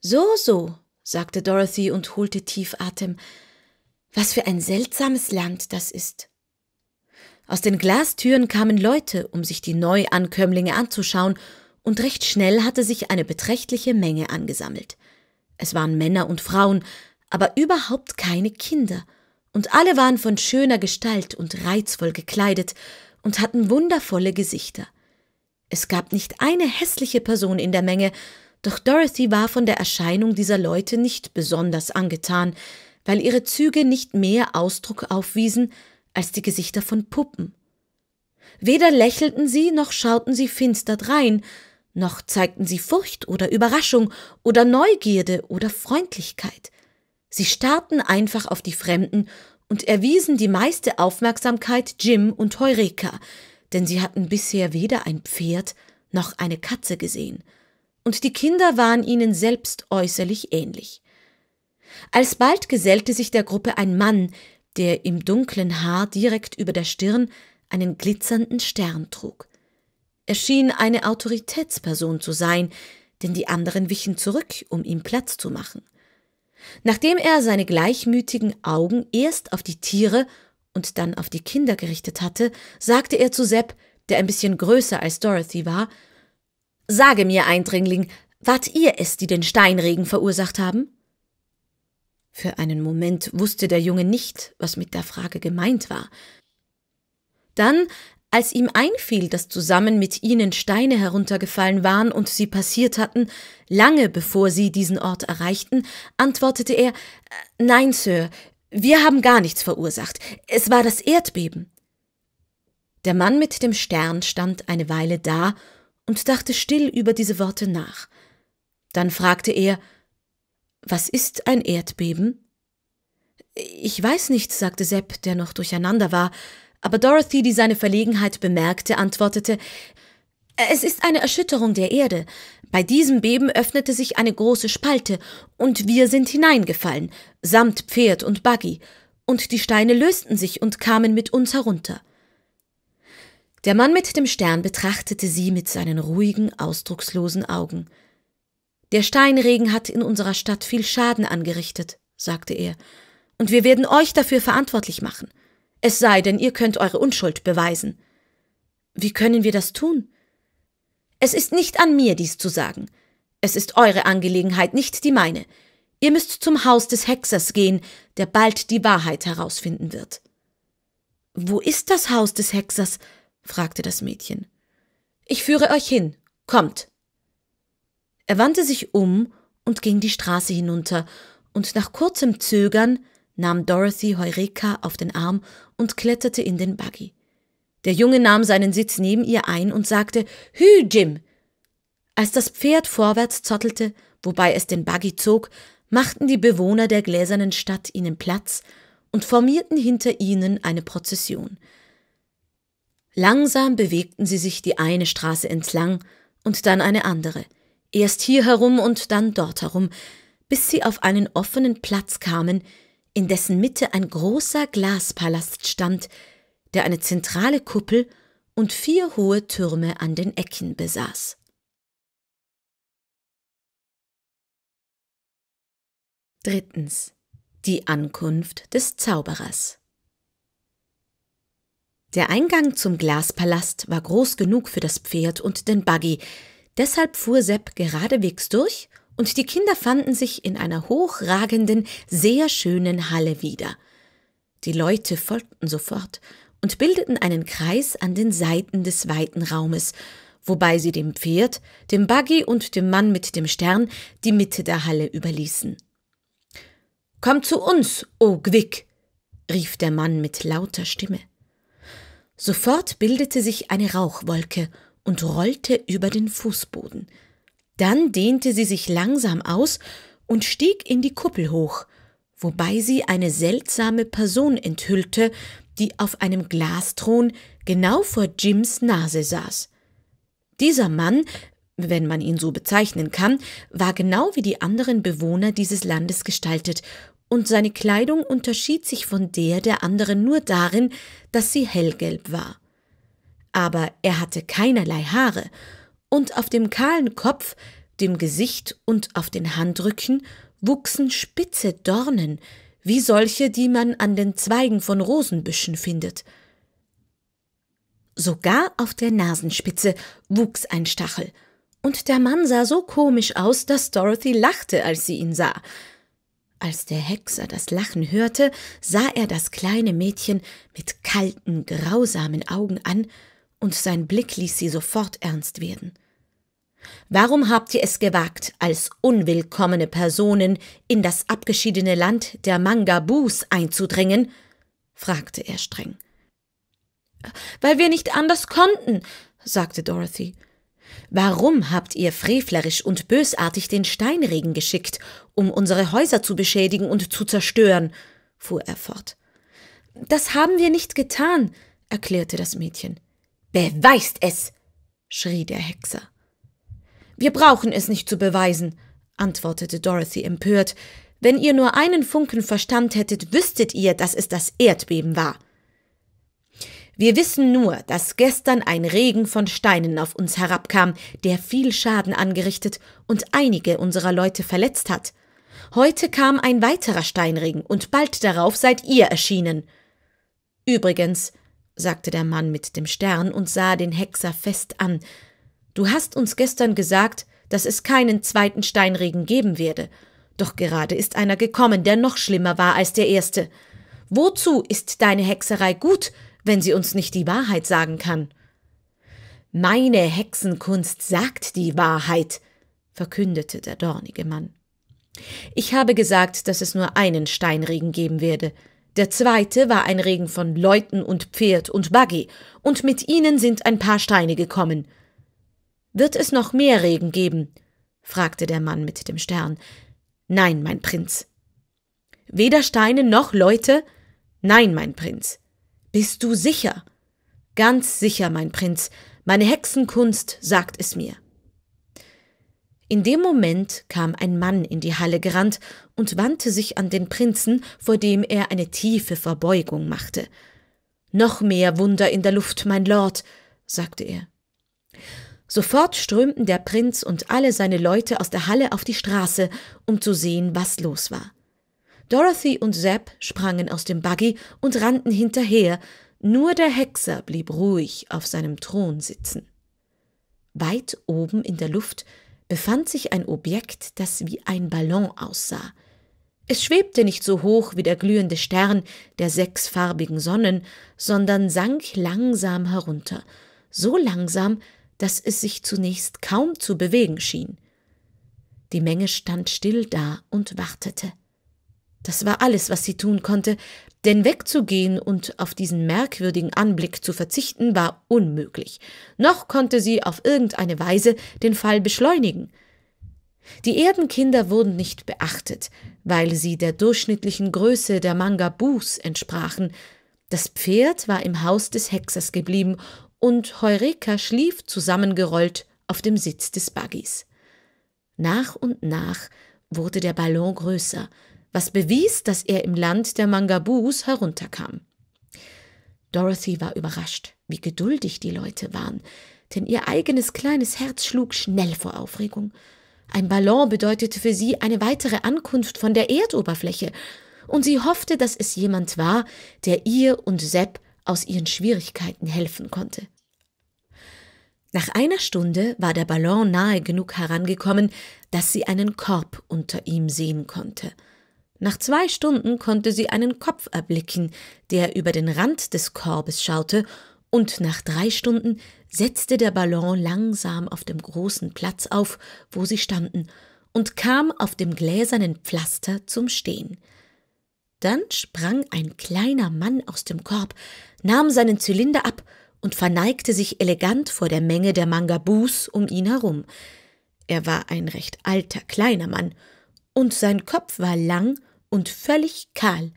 So, so, sagte Dorothy und holte tief Atem. Was für ein seltsames Land das ist. Aus den Glastüren kamen Leute, um sich die Neuankömmlinge anzuschauen, und recht schnell hatte sich eine beträchtliche Menge angesammelt. Es waren Männer und Frauen, aber überhaupt keine Kinder – und alle waren von schöner Gestalt und reizvoll gekleidet und hatten wundervolle Gesichter. Es gab nicht eine hässliche Person in der Menge, doch Dorothy war von der Erscheinung dieser Leute nicht besonders angetan, weil ihre Züge nicht mehr Ausdruck aufwiesen als die Gesichter von Puppen. Weder lächelten sie, noch schauten sie finster drein, noch zeigten sie Furcht oder Überraschung oder Neugierde oder Freundlichkeit – Sie starrten einfach auf die Fremden und erwiesen die meiste Aufmerksamkeit Jim und Heureka, denn sie hatten bisher weder ein Pferd noch eine Katze gesehen. Und die Kinder waren ihnen selbst äußerlich ähnlich. Alsbald gesellte sich der Gruppe ein Mann, der im dunklen Haar direkt über der Stirn einen glitzernden Stern trug. Er schien eine Autoritätsperson zu sein, denn die anderen wichen zurück, um ihm Platz zu machen. Nachdem er seine gleichmütigen Augen erst auf die Tiere und dann auf die Kinder gerichtet hatte, sagte er zu Sepp, der ein bisschen größer als Dorothy war, Sage mir, Eindringling, wart ihr es, die den Steinregen verursacht haben? Für einen Moment wusste der Junge nicht, was mit der Frage gemeint war. Dann als ihm einfiel, dass zusammen mit ihnen Steine heruntergefallen waren und sie passiert hatten, lange bevor sie diesen Ort erreichten, antwortete er äh, Nein, Sir, wir haben gar nichts verursacht. Es war das Erdbeben. Der Mann mit dem Stern stand eine Weile da und dachte still über diese Worte nach. Dann fragte er Was ist ein Erdbeben? Ich weiß nicht, sagte Sepp, der noch durcheinander war, aber Dorothy, die seine Verlegenheit bemerkte, antwortete Es ist eine Erschütterung der Erde. Bei diesem Beben öffnete sich eine große Spalte, und wir sind hineingefallen, samt Pferd und Buggy, und die Steine lösten sich und kamen mit uns herunter. Der Mann mit dem Stern betrachtete sie mit seinen ruhigen, ausdruckslosen Augen. Der Steinregen hat in unserer Stadt viel Schaden angerichtet, sagte er, und wir werden euch dafür verantwortlich machen. Es sei denn, ihr könnt eure Unschuld beweisen. Wie können wir das tun? Es ist nicht an mir, dies zu sagen. Es ist eure Angelegenheit, nicht die meine. Ihr müsst zum Haus des Hexers gehen, der bald die Wahrheit herausfinden wird. Wo ist das Haus des Hexers? fragte das Mädchen. Ich führe euch hin. Kommt. Er wandte sich um und ging die Straße hinunter, und nach kurzem Zögern nahm Dorothy Heureka auf den Arm und kletterte in den Buggy. Der Junge nahm seinen Sitz neben ihr ein und sagte Hü, Jim. Als das Pferd vorwärts zottelte, wobei es den Buggy zog, machten die Bewohner der gläsernen Stadt ihnen Platz und formierten hinter ihnen eine Prozession. Langsam bewegten sie sich die eine Straße entlang und dann eine andere, erst hier herum und dann dort herum, bis sie auf einen offenen Platz kamen, in dessen Mitte ein großer Glaspalast stand, der eine zentrale Kuppel und vier hohe Türme an den Ecken besaß. Drittens. Die Ankunft des Zauberers. Der Eingang zum Glaspalast war groß genug für das Pferd und den Buggy, deshalb fuhr Sepp geradewegs durch und die Kinder fanden sich in einer hochragenden, sehr schönen Halle wieder. Die Leute folgten sofort und bildeten einen Kreis an den Seiten des weiten Raumes, wobei sie dem Pferd, dem Buggy und dem Mann mit dem Stern die Mitte der Halle überließen. Komm zu uns, o oh Gwick! rief der Mann mit lauter Stimme. Sofort bildete sich eine Rauchwolke und rollte über den Fußboden – dann dehnte sie sich langsam aus und stieg in die Kuppel hoch, wobei sie eine seltsame Person enthüllte, die auf einem Glasthron genau vor Jims Nase saß. Dieser Mann, wenn man ihn so bezeichnen kann, war genau wie die anderen Bewohner dieses Landes gestaltet, und seine Kleidung unterschied sich von der der anderen nur darin, dass sie hellgelb war. Aber er hatte keinerlei Haare, und auf dem kahlen Kopf, dem Gesicht und auf den Handrücken wuchsen spitze Dornen, wie solche, die man an den Zweigen von Rosenbüschen findet. Sogar auf der Nasenspitze wuchs ein Stachel, und der Mann sah so komisch aus, dass Dorothy lachte, als sie ihn sah. Als der Hexer das Lachen hörte, sah er das kleine Mädchen mit kalten, grausamen Augen an und sein Blick ließ sie sofort ernst werden. Warum habt ihr es gewagt, als unwillkommene Personen in das abgeschiedene Land der Mangabus einzudringen? fragte er streng. Weil wir nicht anders konnten, sagte Dorothy. Warum habt ihr frevlerisch und bösartig den Steinregen geschickt, um unsere Häuser zu beschädigen und zu zerstören? fuhr er fort. Das haben wir nicht getan, erklärte das Mädchen. Beweist es! schrie der Hexer. Wir brauchen es nicht zu beweisen, antwortete Dorothy empört. Wenn ihr nur einen Funken Verstand hättet, wüsstet ihr, dass es das Erdbeben war. Wir wissen nur, dass gestern ein Regen von Steinen auf uns herabkam, der viel Schaden angerichtet und einige unserer Leute verletzt hat. Heute kam ein weiterer Steinregen und bald darauf seid ihr erschienen. Übrigens, sagte der Mann mit dem Stern und sah den Hexer fest an, du hast uns gestern gesagt, dass es keinen zweiten Steinregen geben werde, doch gerade ist einer gekommen, der noch schlimmer war als der erste. Wozu ist deine Hexerei gut, wenn sie uns nicht die Wahrheit sagen kann? Meine Hexenkunst sagt die Wahrheit, verkündete der dornige Mann. Ich habe gesagt, dass es nur einen Steinregen geben werde. Der zweite war ein Regen von Leuten und Pferd und Buggy, und mit ihnen sind ein paar Steine gekommen. Wird es noch mehr Regen geben? fragte der Mann mit dem Stern. Nein, mein Prinz. Weder Steine noch Leute? Nein, mein Prinz. Bist du sicher? Ganz sicher, mein Prinz. Meine Hexenkunst sagt es mir. In dem Moment kam ein Mann in die Halle gerannt und wandte sich an den Prinzen, vor dem er eine tiefe Verbeugung machte. Noch mehr Wunder in der Luft, mein Lord, sagte er. Sofort strömten der Prinz und alle seine Leute aus der Halle auf die Straße, um zu sehen, was los war. Dorothy und Zeb sprangen aus dem Buggy und rannten hinterher, nur der Hexer blieb ruhig auf seinem Thron sitzen. Weit oben in der Luft befand sich ein Objekt, das wie ein Ballon aussah. Es schwebte nicht so hoch wie der glühende Stern der sechsfarbigen Sonnen, sondern sank langsam herunter, so langsam, dass es sich zunächst kaum zu bewegen schien. Die Menge stand still da und wartete. Das war alles, was sie tun konnte, denn wegzugehen und auf diesen merkwürdigen Anblick zu verzichten war unmöglich. Noch konnte sie auf irgendeine Weise den Fall beschleunigen. Die Erdenkinder wurden nicht beachtet, weil sie der durchschnittlichen Größe der Mangabus entsprachen. Das Pferd war im Haus des Hexers geblieben und Heureka schlief zusammengerollt auf dem Sitz des Buggies. Nach und nach wurde der Ballon größer, was bewies, dass er im Land der Mangabus herunterkam. Dorothy war überrascht, wie geduldig die Leute waren, denn ihr eigenes kleines Herz schlug schnell vor Aufregung. Ein Ballon bedeutete für sie eine weitere Ankunft von der Erdoberfläche, und sie hoffte, dass es jemand war, der ihr und Sepp aus ihren Schwierigkeiten helfen konnte. Nach einer Stunde war der Ballon nahe genug herangekommen, dass sie einen Korb unter ihm sehen konnte. Nach zwei Stunden konnte sie einen Kopf erblicken, der über den Rand des Korbes schaute und nach drei Stunden setzte der Ballon langsam auf dem großen Platz auf, wo sie standen, und kam auf dem gläsernen Pflaster zum Stehen. Dann sprang ein kleiner Mann aus dem Korb, nahm seinen Zylinder ab und verneigte sich elegant vor der Menge der Mangabus um ihn herum. Er war ein recht alter, kleiner Mann, und sein Kopf war lang und völlig kahl.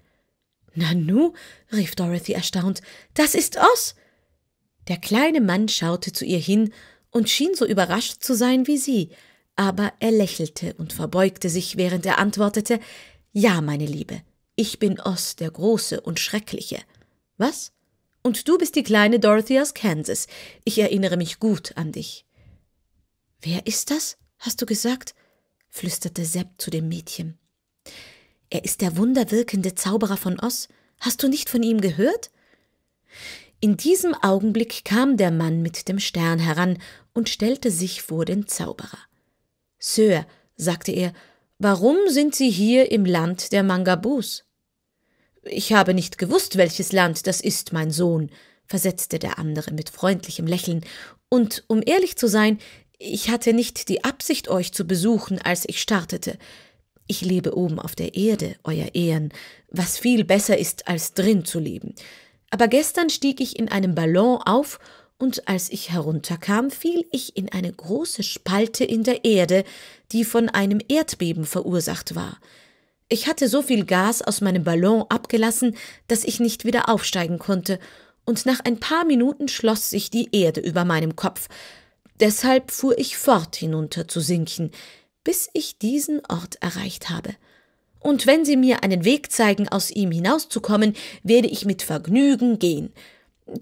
Nanu, rief Dorothy erstaunt, das ist Oss. Der kleine Mann schaute zu ihr hin und schien so überrascht zu sein wie sie, aber er lächelte und verbeugte sich, während er antwortete Ja, meine Liebe, ich bin Oz, der Große und Schreckliche. Was? Und du bist die kleine Dorothy aus Kansas. Ich erinnere mich gut an dich. Wer ist das? hast du gesagt? flüsterte Sepp zu dem Mädchen. Er ist der wunderwirkende Zauberer von Oz. Hast du nicht von ihm gehört? In diesem Augenblick kam der Mann mit dem Stern heran und stellte sich vor den Zauberer. Sir, sagte er, warum sind Sie hier im Land der Mangabus? Ich habe nicht gewusst, welches Land das ist, mein Sohn, versetzte der andere mit freundlichem Lächeln, und um ehrlich zu sein, ich hatte nicht die Absicht, euch zu besuchen, als ich startete. Ich lebe oben auf der Erde, Euer Ehren, was viel besser ist, als drin zu leben. Aber gestern stieg ich in einem Ballon auf, und als ich herunterkam, fiel ich in eine große Spalte in der Erde, die von einem Erdbeben verursacht war. Ich hatte so viel Gas aus meinem Ballon abgelassen, dass ich nicht wieder aufsteigen konnte, und nach ein paar Minuten schloss sich die Erde über meinem Kopf. Deshalb fuhr ich fort hinunter zu sinken, bis ich diesen Ort erreicht habe und wenn Sie mir einen Weg zeigen, aus ihm hinauszukommen, werde ich mit Vergnügen gehen.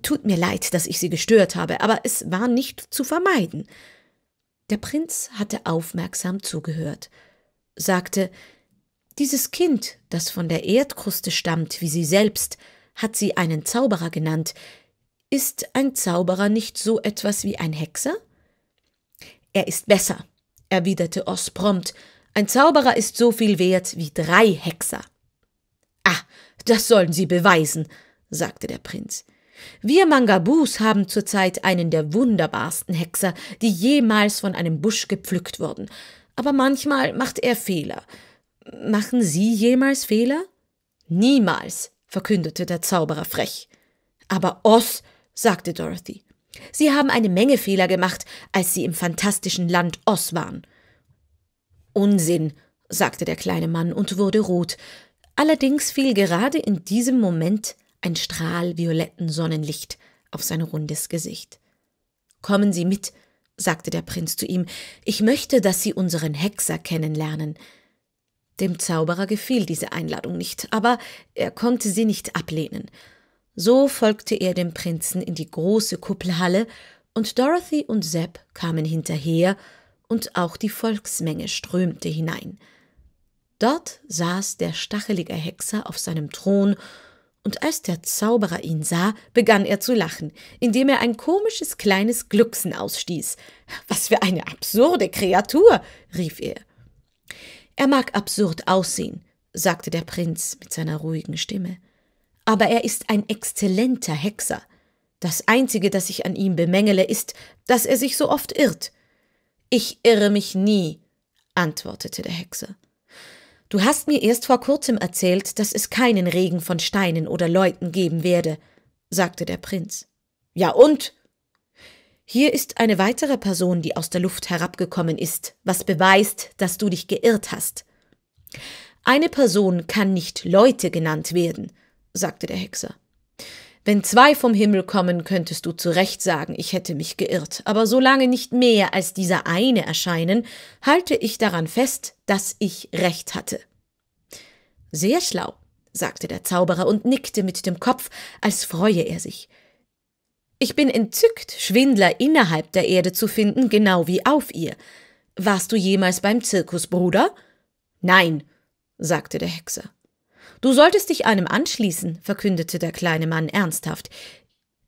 Tut mir leid, dass ich Sie gestört habe, aber es war nicht zu vermeiden. Der Prinz hatte aufmerksam zugehört, sagte Dieses Kind, das von der Erdkruste stammt, wie Sie selbst, hat sie einen Zauberer genannt. Ist ein Zauberer nicht so etwas wie ein Hexer? Er ist besser, erwiderte Oss prompt ein Zauberer ist so viel wert wie drei Hexer. Ah, das sollen Sie beweisen, sagte der Prinz. Wir Mangabus haben zurzeit einen der wunderbarsten Hexer, die jemals von einem Busch gepflückt wurden. Aber manchmal macht er Fehler. Machen Sie jemals Fehler? Niemals, verkündete der Zauberer frech. Aber Oz, sagte Dorothy, Sie haben eine Menge Fehler gemacht, als Sie im fantastischen Land Oz waren. Unsinn, sagte der kleine Mann und wurde rot. Allerdings fiel gerade in diesem Moment ein Strahl violetten Sonnenlicht auf sein rundes Gesicht. Kommen Sie mit, sagte der Prinz zu ihm, ich möchte, dass Sie unseren Hexer kennenlernen. Dem Zauberer gefiel diese Einladung nicht, aber er konnte sie nicht ablehnen. So folgte er dem Prinzen in die große Kuppelhalle, und Dorothy und Sepp kamen hinterher und auch die Volksmenge strömte hinein. Dort saß der stachelige Hexer auf seinem Thron, und als der Zauberer ihn sah, begann er zu lachen, indem er ein komisches kleines Glucksen ausstieß. Was für eine absurde Kreatur, rief er. Er mag absurd aussehen, sagte der Prinz mit seiner ruhigen Stimme, aber er ist ein exzellenter Hexer. Das Einzige, das ich an ihm bemängele, ist, dass er sich so oft irrt. Ich irre mich nie, antwortete der Hexer. Du hast mir erst vor kurzem erzählt, dass es keinen Regen von Steinen oder Leuten geben werde, sagte der Prinz. Ja und? Hier ist eine weitere Person, die aus der Luft herabgekommen ist, was beweist, dass du dich geirrt hast. Eine Person kann nicht Leute genannt werden, sagte der Hexer. Wenn zwei vom Himmel kommen, könntest du zu Recht sagen, ich hätte mich geirrt, aber solange nicht mehr als dieser eine erscheinen, halte ich daran fest, dass ich Recht hatte. Sehr schlau, sagte der Zauberer und nickte mit dem Kopf, als freue er sich. Ich bin entzückt, Schwindler innerhalb der Erde zu finden, genau wie auf ihr. Warst du jemals beim Zirkus, Bruder? Nein, sagte der Hexer. Du solltest dich einem anschließen, verkündete der kleine Mann ernsthaft.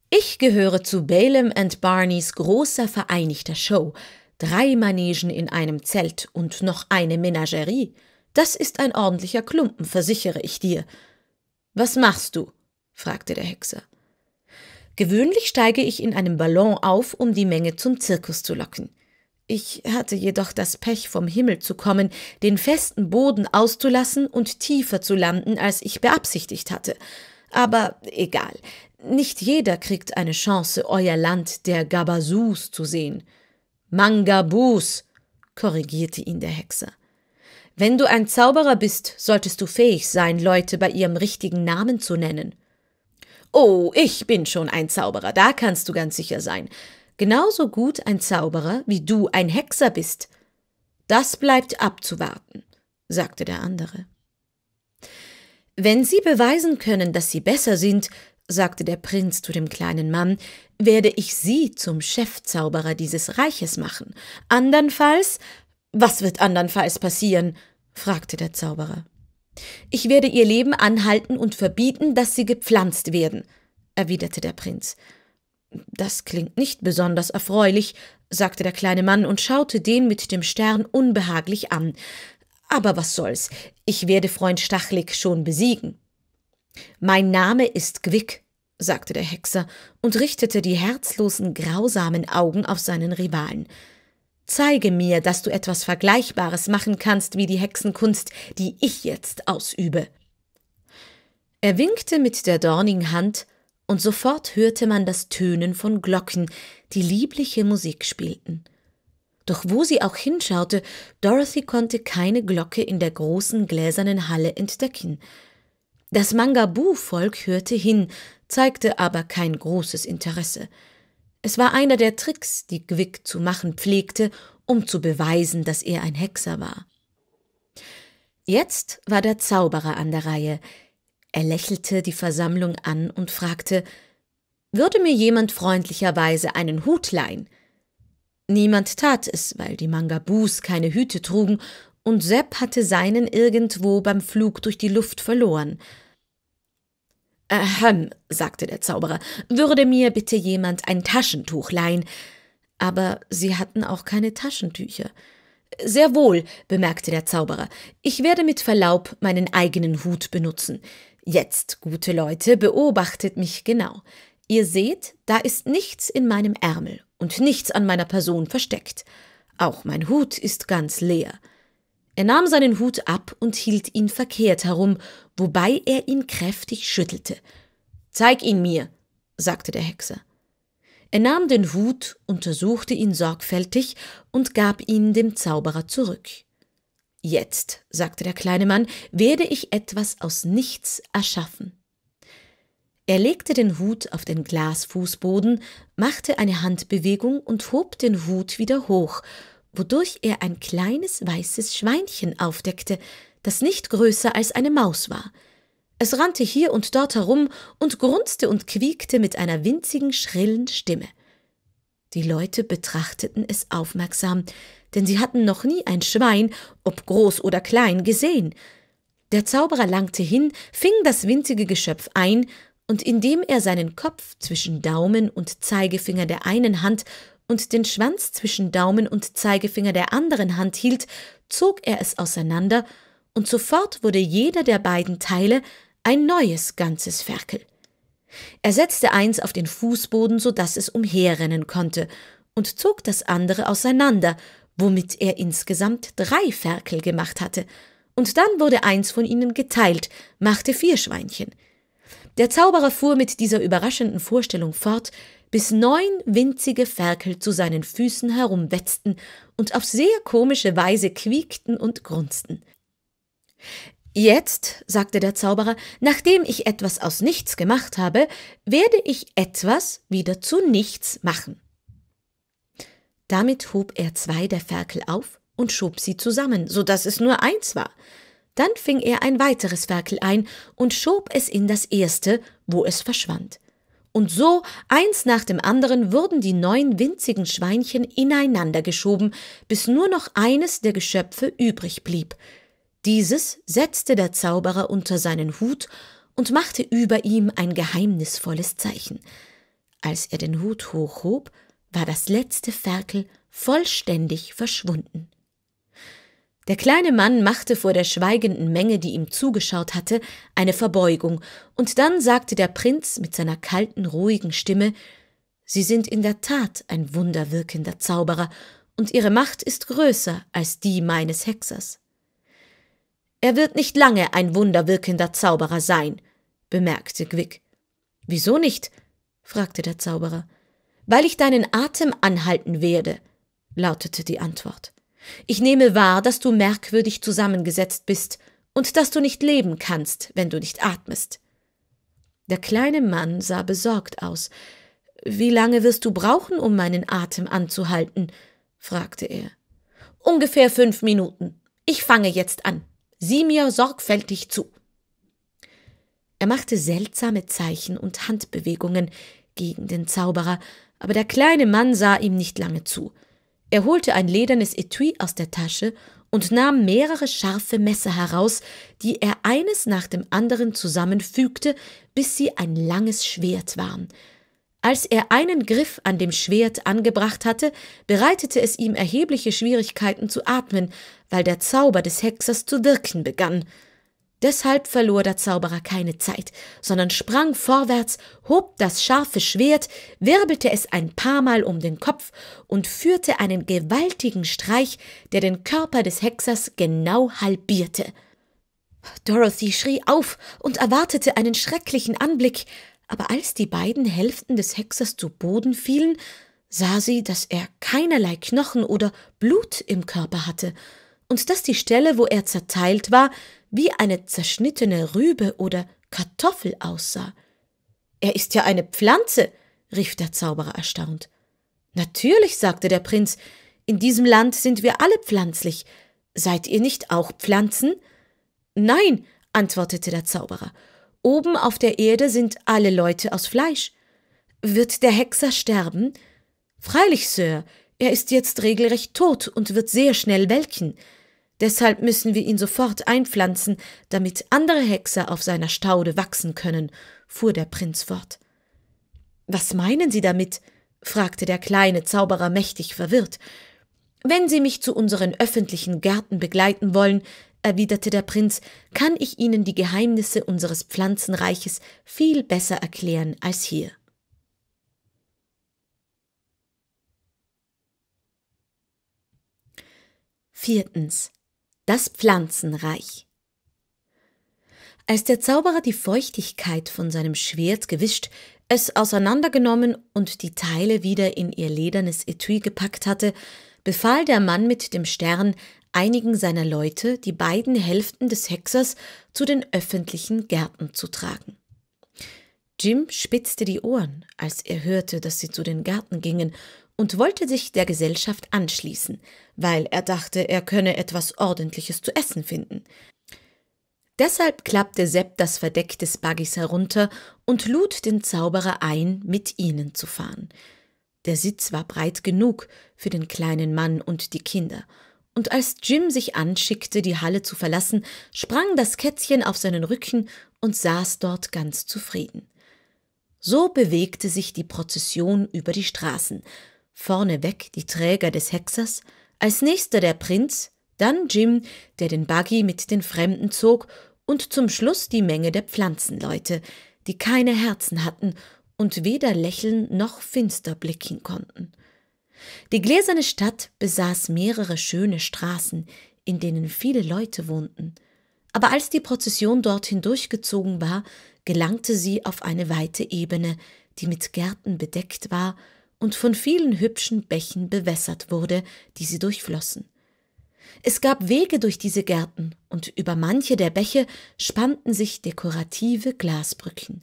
Ich gehöre zu Balaam and Barneys großer vereinigter Show. Drei Manegen in einem Zelt und noch eine Menagerie. Das ist ein ordentlicher Klumpen, versichere ich dir. Was machst du? fragte der Hexer. Gewöhnlich steige ich in einem Ballon auf, um die Menge zum Zirkus zu locken. Ich hatte jedoch das Pech, vom Himmel zu kommen, den festen Boden auszulassen und tiefer zu landen, als ich beabsichtigt hatte. Aber egal, nicht jeder kriegt eine Chance, euer Land der Gabasus zu sehen. Mangabus, korrigierte ihn der Hexer. Wenn du ein Zauberer bist, solltest du fähig sein, Leute bei ihrem richtigen Namen zu nennen. Oh, ich bin schon ein Zauberer, da kannst du ganz sicher sein genauso gut ein Zauberer wie du ein Hexer bist. Das bleibt abzuwarten, sagte der andere. Wenn Sie beweisen können, dass Sie besser sind, sagte der Prinz zu dem kleinen Mann, werde ich Sie zum Chefzauberer dieses Reiches machen. Andernfalls. Was wird andernfalls passieren? fragte der Zauberer. Ich werde Ihr Leben anhalten und verbieten, dass Sie gepflanzt werden, erwiderte der Prinz. Das klingt nicht besonders erfreulich, sagte der kleine Mann und schaute den mit dem Stern unbehaglich an. Aber was soll's, ich werde Freund Stachlik schon besiegen. Mein Name ist Gwick, sagte der Hexer und richtete die herzlosen, grausamen Augen auf seinen Rivalen. Zeige mir, dass du etwas Vergleichbares machen kannst wie die Hexenkunst, die ich jetzt ausübe. Er winkte mit der dornigen Hand und sofort hörte man das Tönen von Glocken, die liebliche Musik spielten. Doch wo sie auch hinschaute, Dorothy konnte keine Glocke in der großen gläsernen Halle entdecken. Das Mangabu-Volk hörte hin, zeigte aber kein großes Interesse. Es war einer der Tricks, die Gwick zu machen pflegte, um zu beweisen, dass er ein Hexer war. Jetzt war der Zauberer an der Reihe, er lächelte die Versammlung an und fragte Würde mir jemand freundlicherweise einen Hut leihen? Niemand tat es, weil die Mangabus keine Hüte trugen, und Sepp hatte seinen irgendwo beim Flug durch die Luft verloren. Ahem, sagte der Zauberer, würde mir bitte jemand ein Taschentuch leihen. Aber sie hatten auch keine Taschentücher. Sehr wohl, bemerkte der Zauberer, ich werde mit Verlaub meinen eigenen Hut benutzen. Jetzt, gute Leute, beobachtet mich genau. Ihr seht, da ist nichts in meinem Ärmel und nichts an meiner Person versteckt. Auch mein Hut ist ganz leer. Er nahm seinen Hut ab und hielt ihn verkehrt herum, wobei er ihn kräftig schüttelte. Zeig ihn mir, sagte der Hexer. Er nahm den Hut, untersuchte ihn sorgfältig und gab ihn dem Zauberer zurück. Jetzt, sagte der kleine Mann, werde ich etwas aus nichts erschaffen. Er legte den Hut auf den Glasfußboden, machte eine Handbewegung und hob den Hut wieder hoch, wodurch er ein kleines weißes Schweinchen aufdeckte, das nicht größer als eine Maus war. Es rannte hier und dort herum und grunzte und quiekte mit einer winzigen, schrillen Stimme. Die Leute betrachteten es aufmerksam, denn sie hatten noch nie ein Schwein, ob groß oder klein, gesehen. Der Zauberer langte hin, fing das winzige Geschöpf ein, und indem er seinen Kopf zwischen Daumen und Zeigefinger der einen Hand und den Schwanz zwischen Daumen und Zeigefinger der anderen Hand hielt, zog er es auseinander, und sofort wurde jeder der beiden Teile ein neues ganzes Ferkel. Er setzte eins auf den Fußboden, so dass es umherrennen konnte, und zog das andere auseinander, womit er insgesamt drei Ferkel gemacht hatte, und dann wurde eins von ihnen geteilt, machte vier Schweinchen. Der Zauberer fuhr mit dieser überraschenden Vorstellung fort, bis neun winzige Ferkel zu seinen Füßen herumwetzten und auf sehr komische Weise quiekten und grunzten. Jetzt, sagte der Zauberer, nachdem ich etwas aus nichts gemacht habe, werde ich etwas wieder zu nichts machen. Damit hob er zwei der Ferkel auf und schob sie zusammen, so dass es nur eins war. Dann fing er ein weiteres Ferkel ein und schob es in das erste, wo es verschwand. Und so, eins nach dem anderen, wurden die neun winzigen Schweinchen ineinander geschoben, bis nur noch eines der Geschöpfe übrig blieb – dieses setzte der Zauberer unter seinen Hut und machte über ihm ein geheimnisvolles Zeichen. Als er den Hut hochhob, war das letzte Ferkel vollständig verschwunden. Der kleine Mann machte vor der schweigenden Menge, die ihm zugeschaut hatte, eine Verbeugung, und dann sagte der Prinz mit seiner kalten, ruhigen Stimme Sie sind in der Tat ein wunderwirkender Zauberer, und Ihre Macht ist größer als die meines Hexers. Er wird nicht lange ein wunderwirkender Zauberer sein, bemerkte Quick. Wieso nicht? fragte der Zauberer. Weil ich deinen Atem anhalten werde, lautete die Antwort. Ich nehme wahr, dass du merkwürdig zusammengesetzt bist und dass du nicht leben kannst, wenn du nicht atmest. Der kleine Mann sah besorgt aus. Wie lange wirst du brauchen, um meinen Atem anzuhalten? fragte er. Ungefähr fünf Minuten. Ich fange jetzt an. Sieh mir sorgfältig zu. Er machte seltsame Zeichen und Handbewegungen gegen den Zauberer, aber der kleine Mann sah ihm nicht lange zu. Er holte ein ledernes Etui aus der Tasche und nahm mehrere scharfe Messer heraus, die er eines nach dem anderen zusammenfügte, bis sie ein langes Schwert waren – als er einen Griff an dem Schwert angebracht hatte, bereitete es ihm erhebliche Schwierigkeiten zu atmen, weil der Zauber des Hexers zu wirken begann. Deshalb verlor der Zauberer keine Zeit, sondern sprang vorwärts, hob das scharfe Schwert, wirbelte es ein paar Mal um den Kopf und führte einen gewaltigen Streich, der den Körper des Hexers genau halbierte. Dorothy schrie auf und erwartete einen schrecklichen Anblick, aber als die beiden Hälften des Hexers zu Boden fielen, sah sie, dass er keinerlei Knochen oder Blut im Körper hatte und dass die Stelle, wo er zerteilt war, wie eine zerschnittene Rübe oder Kartoffel aussah. Er ist ja eine Pflanze, rief der Zauberer erstaunt. Natürlich, sagte der Prinz, in diesem Land sind wir alle pflanzlich. Seid ihr nicht auch Pflanzen? Nein, antwortete der Zauberer, Oben auf der Erde sind alle Leute aus Fleisch. Wird der Hexer sterben? Freilich, Sir, er ist jetzt regelrecht tot und wird sehr schnell welken. Deshalb müssen wir ihn sofort einpflanzen, damit andere Hexer auf seiner Staude wachsen können, fuhr der Prinz fort. Was meinen Sie damit? fragte der kleine Zauberer mächtig verwirrt. Wenn Sie mich zu unseren öffentlichen Gärten begleiten wollen, erwiderte der Prinz, kann ich Ihnen die Geheimnisse unseres Pflanzenreiches viel besser erklären als hier. Viertens. Das Pflanzenreich. Als der Zauberer die Feuchtigkeit von seinem Schwert gewischt, es auseinandergenommen und die Teile wieder in ihr ledernes Etui gepackt hatte, befahl der Mann mit dem Stern, einigen seiner Leute die beiden Hälften des Hexers zu den öffentlichen Gärten zu tragen. Jim spitzte die Ohren, als er hörte, dass sie zu den Gärten gingen, und wollte sich der Gesellschaft anschließen, weil er dachte, er könne etwas Ordentliches zu essen finden. Deshalb klappte Sepp das Verdeck des Buggies herunter und lud den Zauberer ein, mit ihnen zu fahren. Der Sitz war breit genug für den kleinen Mann und die Kinder, und als Jim sich anschickte, die Halle zu verlassen, sprang das Kätzchen auf seinen Rücken und saß dort ganz zufrieden. So bewegte sich die Prozession über die Straßen, vorneweg die Träger des Hexers, als nächster der Prinz, dann Jim, der den Buggy mit den Fremden zog, und zum Schluss die Menge der Pflanzenleute, die keine Herzen hatten und weder lächeln noch finster blicken konnten. Die gläserne Stadt besaß mehrere schöne Straßen, in denen viele Leute wohnten, aber als die Prozession dorthin durchgezogen war, gelangte sie auf eine weite Ebene, die mit Gärten bedeckt war und von vielen hübschen Bächen bewässert wurde, die sie durchflossen. Es gab Wege durch diese Gärten, und über manche der Bäche spannten sich dekorative Glasbrücken.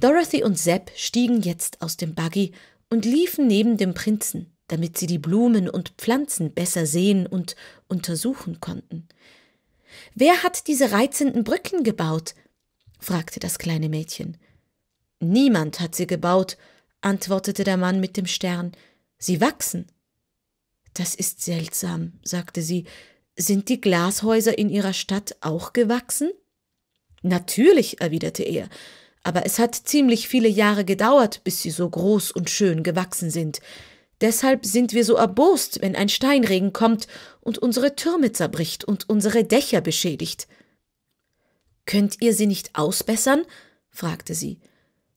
Dorothy und Sepp stiegen jetzt aus dem Buggy und liefen neben dem Prinzen, damit sie die Blumen und Pflanzen besser sehen und untersuchen konnten. Wer hat diese reizenden Brücken gebaut? fragte das kleine Mädchen. Niemand hat sie gebaut, antwortete der Mann mit dem Stern. Sie wachsen. Das ist seltsam, sagte sie. Sind die Glashäuser in Ihrer Stadt auch gewachsen? Natürlich, erwiderte er aber es hat ziemlich viele Jahre gedauert, bis sie so groß und schön gewachsen sind. Deshalb sind wir so erbost, wenn ein Steinregen kommt und unsere Türme zerbricht und unsere Dächer beschädigt. Könnt ihr sie nicht ausbessern? fragte sie.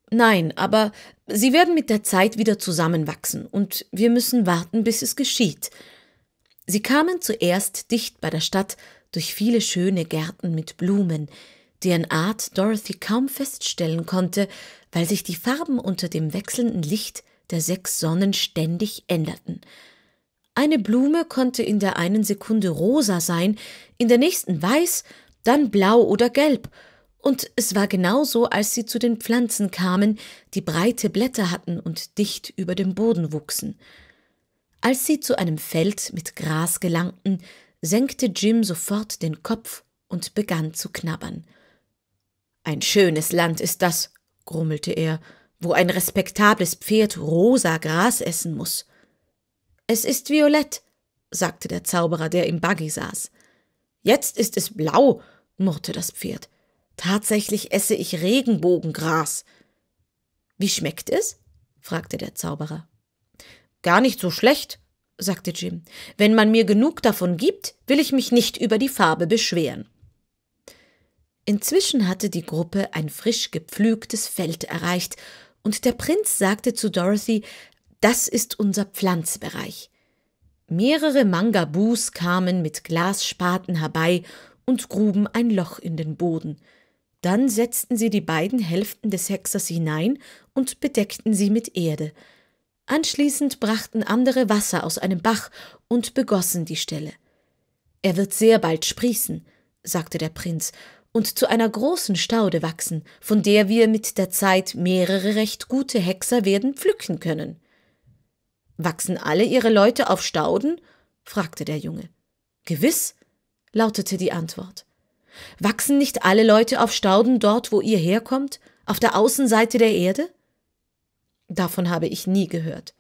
Nein, aber sie werden mit der Zeit wieder zusammenwachsen, und wir müssen warten, bis es geschieht. Sie kamen zuerst dicht bei der Stadt durch viele schöne Gärten mit Blumen, deren Art Dorothy kaum feststellen konnte, weil sich die Farben unter dem wechselnden Licht der sechs Sonnen ständig änderten. Eine Blume konnte in der einen Sekunde rosa sein, in der nächsten weiß, dann blau oder gelb, und es war genauso, als sie zu den Pflanzen kamen, die breite Blätter hatten und dicht über dem Boden wuchsen. Als sie zu einem Feld mit Gras gelangten, senkte Jim sofort den Kopf und begann zu knabbern. Ein schönes Land ist das, grummelte er, wo ein respektables Pferd rosa Gras essen muss. Es ist violett, sagte der Zauberer, der im Buggy saß. Jetzt ist es blau, murrte das Pferd. Tatsächlich esse ich Regenbogengras. Wie schmeckt es? fragte der Zauberer. Gar nicht so schlecht, sagte Jim. Wenn man mir genug davon gibt, will ich mich nicht über die Farbe beschweren. Inzwischen hatte die Gruppe ein frisch gepflügtes Feld erreicht, und der Prinz sagte zu Dorothy, das ist unser Pflanzbereich. Mehrere Mangabus kamen mit Glasspaten herbei und gruben ein Loch in den Boden. Dann setzten sie die beiden Hälften des Hexers hinein und bedeckten sie mit Erde. Anschließend brachten andere Wasser aus einem Bach und begossen die Stelle. Er wird sehr bald sprießen, sagte der Prinz, und zu einer großen Staude wachsen, von der wir mit der Zeit mehrere recht gute Hexer werden pflücken können. Wachsen alle ihre Leute auf Stauden? fragte der Junge. Gewiss, lautete die Antwort. Wachsen nicht alle Leute auf Stauden dort, wo ihr herkommt, auf der Außenseite der Erde? Davon habe ich nie gehört.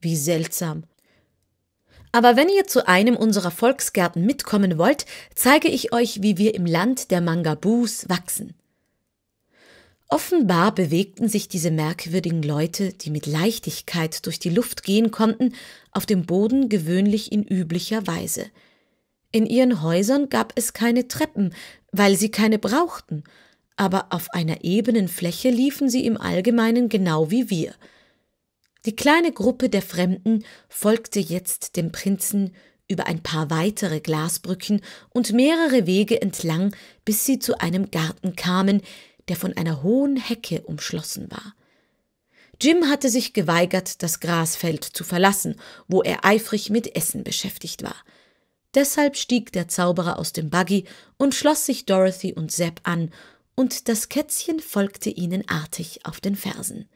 Wie seltsam, aber wenn ihr zu einem unserer Volksgärten mitkommen wollt, zeige ich euch, wie wir im Land der Mangabus wachsen. Offenbar bewegten sich diese merkwürdigen Leute, die mit Leichtigkeit durch die Luft gehen konnten, auf dem Boden gewöhnlich in üblicher Weise. In ihren Häusern gab es keine Treppen, weil sie keine brauchten, aber auf einer ebenen Fläche liefen sie im Allgemeinen genau wie wir – die kleine Gruppe der Fremden folgte jetzt dem Prinzen über ein paar weitere Glasbrücken und mehrere Wege entlang, bis sie zu einem Garten kamen, der von einer hohen Hecke umschlossen war. Jim hatte sich geweigert, das Grasfeld zu verlassen, wo er eifrig mit Essen beschäftigt war. Deshalb stieg der Zauberer aus dem Buggy und schloss sich Dorothy und Sepp an, und das Kätzchen folgte ihnen artig auf den Fersen.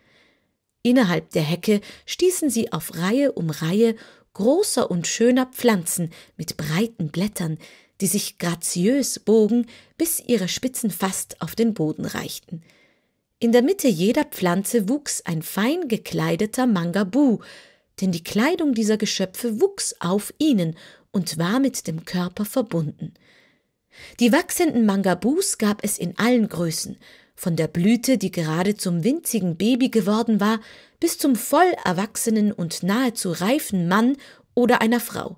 Innerhalb der Hecke stießen sie auf Reihe um Reihe großer und schöner Pflanzen mit breiten Blättern, die sich graziös bogen, bis ihre Spitzen fast auf den Boden reichten. In der Mitte jeder Pflanze wuchs ein fein gekleideter Mangabu, denn die Kleidung dieser Geschöpfe wuchs auf ihnen und war mit dem Körper verbunden. Die wachsenden Mangabus gab es in allen Größen, von der Blüte, die gerade zum winzigen Baby geworden war, bis zum voll erwachsenen und nahezu reifen Mann oder einer Frau.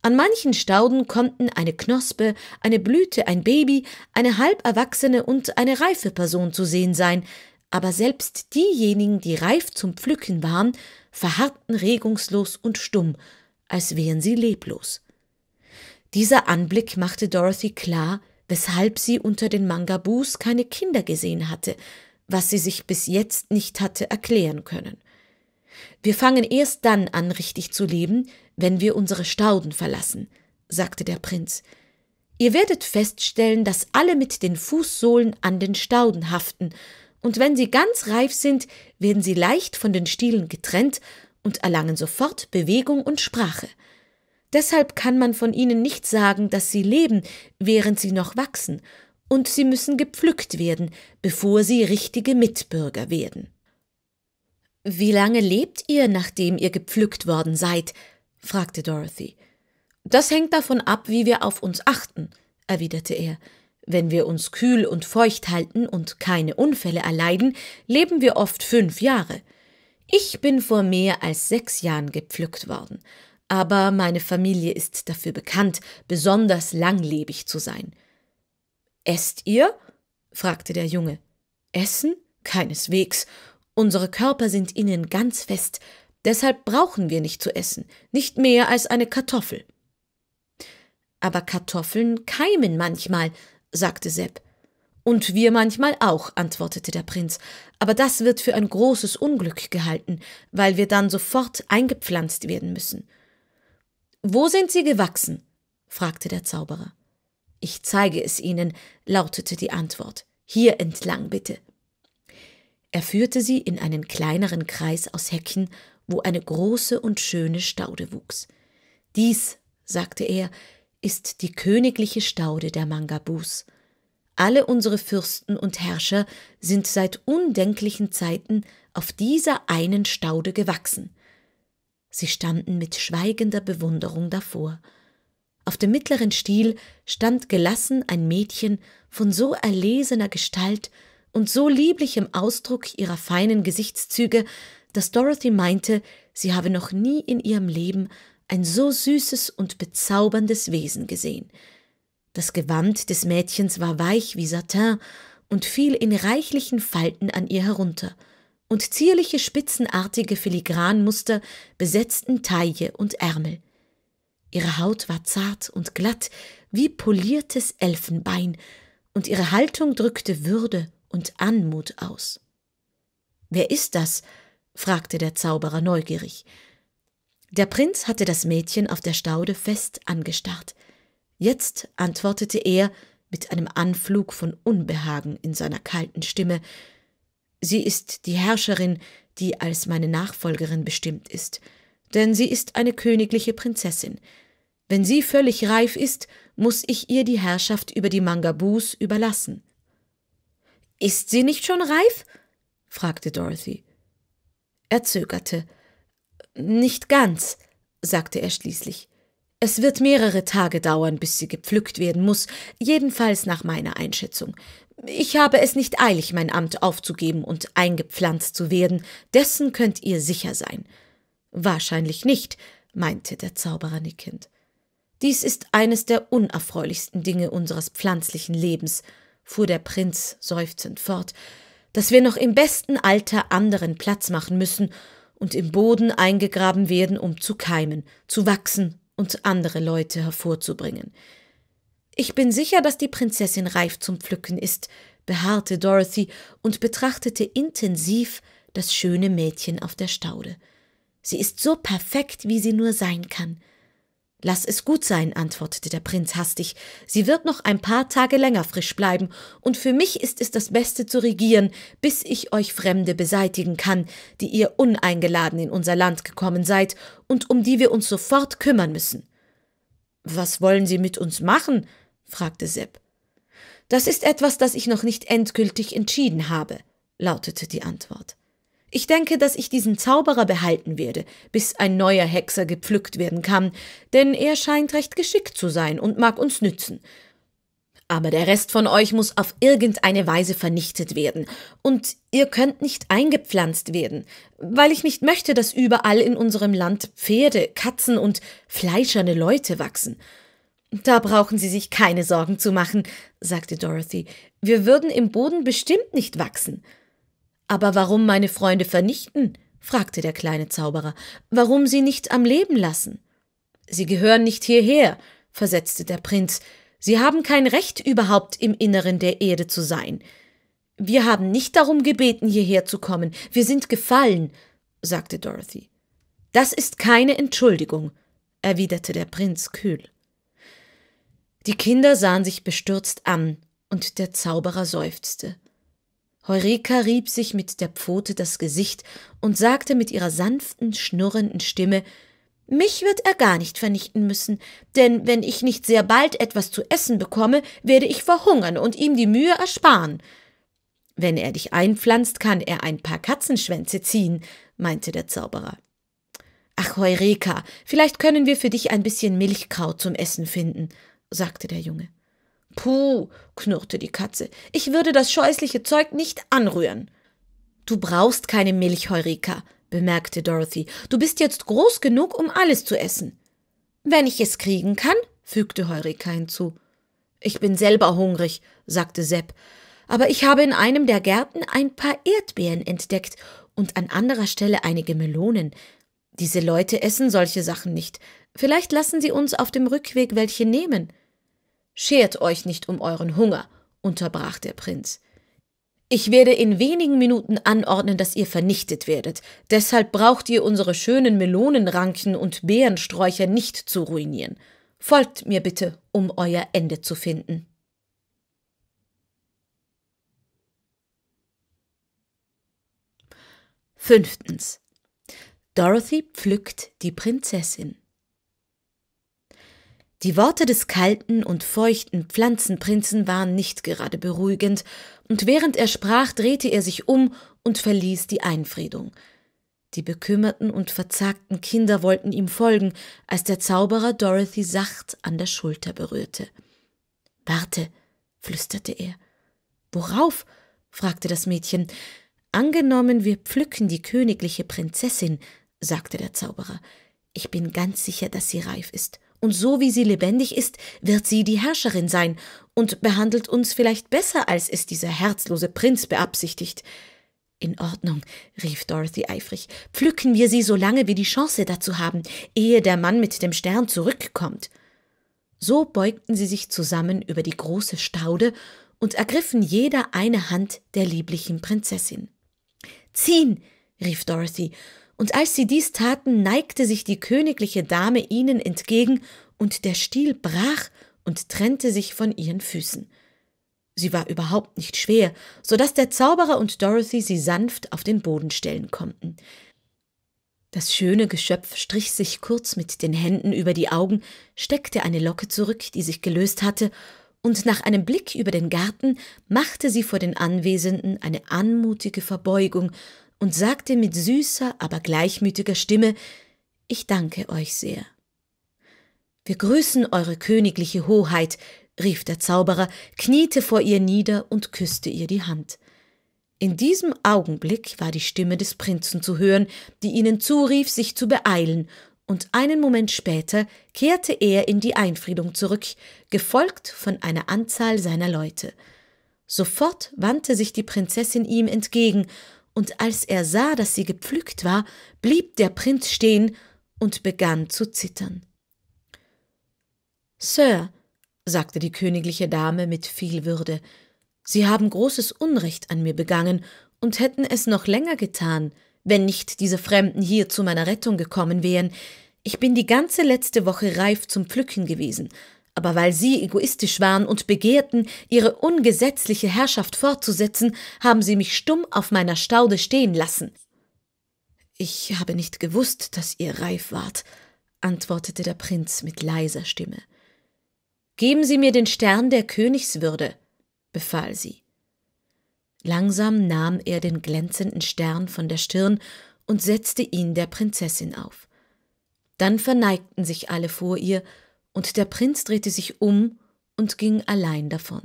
An manchen Stauden konnten eine Knospe, eine Blüte, ein Baby, eine halberwachsene und eine reife Person zu sehen sein, aber selbst diejenigen, die reif zum Pflücken waren, verharrten regungslos und stumm, als wären sie leblos. Dieser Anblick machte Dorothy klar, weshalb sie unter den Mangabus keine Kinder gesehen hatte, was sie sich bis jetzt nicht hatte erklären können. Wir fangen erst dann an, richtig zu leben, wenn wir unsere Stauden verlassen, sagte der Prinz. Ihr werdet feststellen, dass alle mit den Fußsohlen an den Stauden haften, und wenn sie ganz reif sind, werden sie leicht von den Stielen getrennt und erlangen sofort Bewegung und Sprache. Deshalb kann man von ihnen nicht sagen, dass sie leben, während sie noch wachsen, und sie müssen gepflückt werden, bevor sie richtige Mitbürger werden. Wie lange lebt ihr, nachdem ihr gepflückt worden seid? fragte Dorothy. Das hängt davon ab, wie wir auf uns achten, erwiderte er. Wenn wir uns kühl und feucht halten und keine Unfälle erleiden, leben wir oft fünf Jahre. Ich bin vor mehr als sechs Jahren gepflückt worden, aber meine Familie ist dafür bekannt, besonders langlebig zu sein. Esst ihr? fragte der Junge. Essen? Keineswegs. Unsere Körper sind innen ganz fest, deshalb brauchen wir nicht zu essen, nicht mehr als eine Kartoffel. Aber Kartoffeln keimen manchmal, sagte Sepp. Und wir manchmal auch, antwortete der Prinz, aber das wird für ein großes Unglück gehalten, weil wir dann sofort eingepflanzt werden müssen. Wo sind sie gewachsen? fragte der Zauberer. Ich zeige es Ihnen, lautete die Antwort. Hier entlang bitte. Er führte sie in einen kleineren Kreis aus Hecken, wo eine große und schöne Staude wuchs. Dies, sagte er, ist die königliche Staude der Mangabus. Alle unsere Fürsten und Herrscher sind seit undenklichen Zeiten auf dieser einen Staude gewachsen. Sie standen mit schweigender Bewunderung davor. Auf dem mittleren Stiel stand gelassen ein Mädchen von so erlesener Gestalt und so lieblichem Ausdruck ihrer feinen Gesichtszüge, dass Dorothy meinte, sie habe noch nie in ihrem Leben ein so süßes und bezauberndes Wesen gesehen. Das Gewand des Mädchens war weich wie Satin und fiel in reichlichen Falten an ihr herunter – und zierliche spitzenartige Filigranmuster besetzten Taille und Ärmel. Ihre Haut war zart und glatt wie poliertes Elfenbein, und ihre Haltung drückte Würde und Anmut aus. Wer ist das? fragte der Zauberer neugierig. Der Prinz hatte das Mädchen auf der Staude fest angestarrt. Jetzt antwortete er mit einem Anflug von Unbehagen in seiner kalten Stimme, Sie ist die Herrscherin, die als meine Nachfolgerin bestimmt ist, denn sie ist eine königliche Prinzessin. Wenn sie völlig reif ist, muss ich ihr die Herrschaft über die Mangabus überlassen. Ist sie nicht schon reif? fragte Dorothy. Er zögerte. Nicht ganz, sagte er schließlich. Es wird mehrere Tage dauern, bis sie gepflückt werden muss, jedenfalls nach meiner Einschätzung. Ich habe es nicht eilig, mein Amt aufzugeben und eingepflanzt zu werden, dessen könnt ihr sicher sein. Wahrscheinlich nicht, meinte der Zauberer nickend. Dies ist eines der unerfreulichsten Dinge unseres pflanzlichen Lebens, fuhr der Prinz seufzend fort, dass wir noch im besten Alter anderen Platz machen müssen und im Boden eingegraben werden, um zu keimen, zu wachsen und andere Leute hervorzubringen. Ich bin sicher, dass die Prinzessin reif zum Pflücken ist, beharrte Dorothy und betrachtete intensiv das schöne Mädchen auf der Staude. Sie ist so perfekt, wie sie nur sein kann. Lass es gut sein, antwortete der Prinz hastig. Sie wird noch ein paar Tage länger frisch bleiben, und für mich ist es das Beste zu regieren, bis ich euch Fremde beseitigen kann, die ihr uneingeladen in unser Land gekommen seid und um die wir uns sofort kümmern müssen. Was wollen Sie mit uns machen? fragte Sepp. Das ist etwas, das ich noch nicht endgültig entschieden habe, lautete die Antwort. Ich denke, dass ich diesen Zauberer behalten werde, bis ein neuer Hexer gepflückt werden kann, denn er scheint recht geschickt zu sein und mag uns nützen. Aber der Rest von euch muss auf irgendeine Weise vernichtet werden, und ihr könnt nicht eingepflanzt werden, weil ich nicht möchte, dass überall in unserem Land Pferde, Katzen und fleischerne Leute wachsen. Da brauchen Sie sich keine Sorgen zu machen, sagte Dorothy. Wir würden im Boden bestimmt nicht wachsen. Aber warum meine Freunde vernichten? fragte der kleine Zauberer. Warum sie nicht am Leben lassen? Sie gehören nicht hierher, versetzte der Prinz. Sie haben kein Recht, überhaupt im Inneren der Erde zu sein. Wir haben nicht darum gebeten, hierher zu kommen. Wir sind gefallen, sagte Dorothy. Das ist keine Entschuldigung, erwiderte der Prinz kühl. Die Kinder sahen sich bestürzt an, und der Zauberer seufzte. Heureka rieb sich mit der Pfote das Gesicht und sagte mit ihrer sanften, schnurrenden Stimme Mich wird er gar nicht vernichten müssen, denn wenn ich nicht sehr bald etwas zu essen bekomme, werde ich verhungern und ihm die Mühe ersparen. Wenn er dich einpflanzt, kann er ein paar Katzenschwänze ziehen, meinte der Zauberer. Ach, Heureka, vielleicht können wir für dich ein bisschen Milchkraut zum Essen finden sagte der Junge. Puh, knurrte die Katze, ich würde das scheußliche Zeug nicht anrühren. Du brauchst keine Milch, Heurika, bemerkte Dorothy. Du bist jetzt groß genug, um alles zu essen. Wenn ich es kriegen kann, fügte Heurika hinzu. Ich bin selber hungrig, sagte Sepp, aber ich habe in einem der Gärten ein paar Erdbeeren entdeckt und an anderer Stelle einige Melonen. Diese Leute essen solche Sachen nicht. Vielleicht lassen sie uns auf dem Rückweg welche nehmen. Schert euch nicht um euren Hunger, unterbrach der Prinz. Ich werde in wenigen Minuten anordnen, dass ihr vernichtet werdet. Deshalb braucht ihr unsere schönen Melonenranken und Beerensträucher nicht zu ruinieren. Folgt mir bitte, um euer Ende zu finden. Fünftens. Dorothy pflückt die Prinzessin. Die Worte des kalten und feuchten Pflanzenprinzen waren nicht gerade beruhigend, und während er sprach, drehte er sich um und verließ die Einfriedung. Die bekümmerten und verzagten Kinder wollten ihm folgen, als der Zauberer Dorothy sacht an der Schulter berührte. Warte, flüsterte er. Worauf? fragte das Mädchen. Angenommen, wir pflücken die königliche Prinzessin, sagte der Zauberer. Ich bin ganz sicher, dass sie reif ist und so wie sie lebendig ist, wird sie die Herrscherin sein und behandelt uns vielleicht besser, als es dieser herzlose Prinz beabsichtigt. In Ordnung, rief Dorothy eifrig, pflücken wir sie, solange wir die Chance dazu haben, ehe der Mann mit dem Stern zurückkommt. So beugten sie sich zusammen über die große Staude und ergriffen jeder eine Hand der lieblichen Prinzessin. Ziehen, rief Dorothy, und als sie dies taten, neigte sich die königliche Dame ihnen entgegen, und der Stiel brach und trennte sich von ihren Füßen. Sie war überhaupt nicht schwer, so dass der Zauberer und Dorothy sie sanft auf den Boden stellen konnten. Das schöne Geschöpf strich sich kurz mit den Händen über die Augen, steckte eine Locke zurück, die sich gelöst hatte, und nach einem Blick über den Garten machte sie vor den Anwesenden eine anmutige Verbeugung, und sagte mit süßer, aber gleichmütiger Stimme Ich danke euch sehr. Wir grüßen Eure königliche Hoheit, rief der Zauberer, kniete vor ihr nieder und küsste ihr die Hand. In diesem Augenblick war die Stimme des Prinzen zu hören, die ihnen zurief, sich zu beeilen, und einen Moment später kehrte er in die Einfriedung zurück, gefolgt von einer Anzahl seiner Leute. Sofort wandte sich die Prinzessin ihm entgegen und als er sah, dass sie gepflückt war, blieb der Prinz stehen und begann zu zittern. Sir, sagte die königliche Dame mit viel Würde, Sie haben großes Unrecht an mir begangen und hätten es noch länger getan, wenn nicht diese Fremden hier zu meiner Rettung gekommen wären. Ich bin die ganze letzte Woche reif zum Pflücken gewesen, aber weil sie egoistisch waren und begehrten, ihre ungesetzliche Herrschaft fortzusetzen, haben sie mich stumm auf meiner Staude stehen lassen. Ich habe nicht gewusst, dass ihr reif wart, antwortete der Prinz mit leiser Stimme. Geben Sie mir den Stern der Königswürde, befahl sie. Langsam nahm er den glänzenden Stern von der Stirn und setzte ihn der Prinzessin auf. Dann verneigten sich alle vor ihr und der Prinz drehte sich um und ging allein davon.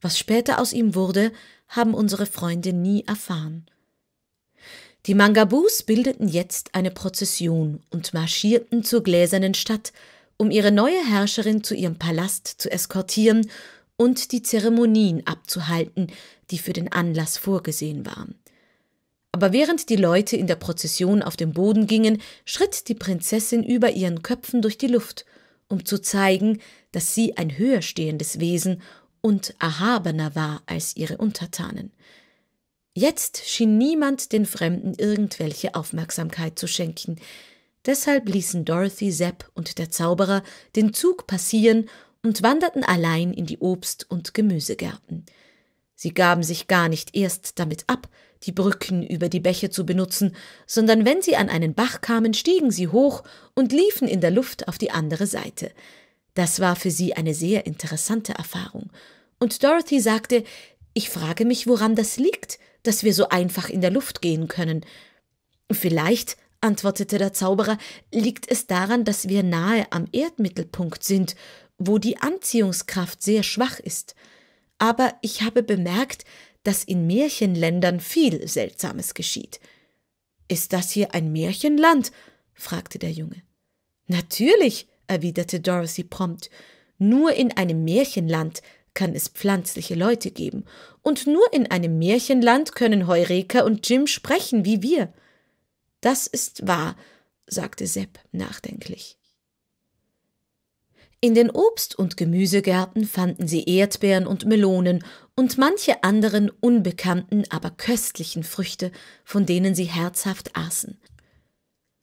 Was später aus ihm wurde, haben unsere Freunde nie erfahren. Die Mangabus bildeten jetzt eine Prozession und marschierten zur gläsernen Stadt, um ihre neue Herrscherin zu ihrem Palast zu eskortieren und die Zeremonien abzuhalten, die für den Anlass vorgesehen waren. Aber während die Leute in der Prozession auf dem Boden gingen, schritt die Prinzessin über ihren Köpfen durch die Luft um zu zeigen, dass sie ein höher stehendes Wesen und erhabener war als ihre Untertanen. Jetzt schien niemand den Fremden irgendwelche Aufmerksamkeit zu schenken. Deshalb ließen Dorothy, Sepp und der Zauberer den Zug passieren und wanderten allein in die Obst- und Gemüsegärten. Sie gaben sich gar nicht erst damit ab, die Brücken über die Bäche zu benutzen, sondern wenn sie an einen Bach kamen, stiegen sie hoch und liefen in der Luft auf die andere Seite. Das war für sie eine sehr interessante Erfahrung. Und Dorothy sagte, ich frage mich, woran das liegt, dass wir so einfach in der Luft gehen können. Vielleicht, antwortete der Zauberer, liegt es daran, dass wir nahe am Erdmittelpunkt sind, wo die Anziehungskraft sehr schwach ist. Aber ich habe bemerkt, dass in Märchenländern viel Seltsames geschieht. Ist das hier ein Märchenland? fragte der Junge. Natürlich, erwiderte Dorothy prompt. Nur in einem Märchenland kann es pflanzliche Leute geben, und nur in einem Märchenland können Heureka und Jim sprechen wie wir. Das ist wahr, sagte Sepp nachdenklich. In den Obst- und Gemüsegärten fanden sie Erdbeeren und Melonen und manche anderen unbekannten, aber köstlichen Früchte, von denen sie herzhaft aßen.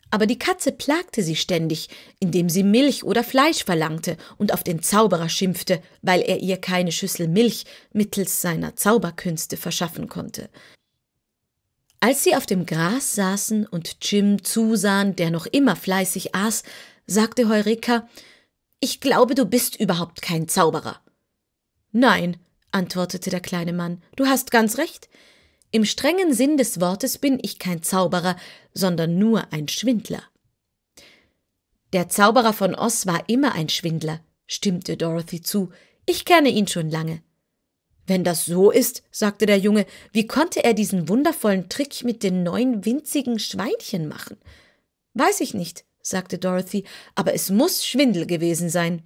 Aber die Katze plagte sie ständig, indem sie Milch oder Fleisch verlangte und auf den Zauberer schimpfte, weil er ihr keine Schüssel Milch mittels seiner Zauberkünste verschaffen konnte. Als sie auf dem Gras saßen und Jim zusahen, der noch immer fleißig aß, sagte Heureka ich glaube, du bist überhaupt kein Zauberer. Nein, antwortete der kleine Mann, du hast ganz recht. Im strengen Sinn des Wortes bin ich kein Zauberer, sondern nur ein Schwindler. Der Zauberer von Oz war immer ein Schwindler, stimmte Dorothy zu, ich kenne ihn schon lange. Wenn das so ist, sagte der Junge, wie konnte er diesen wundervollen Trick mit den neun winzigen Schweinchen machen? Weiß ich nicht, sagte Dorothy, aber es muß Schwindel gewesen sein.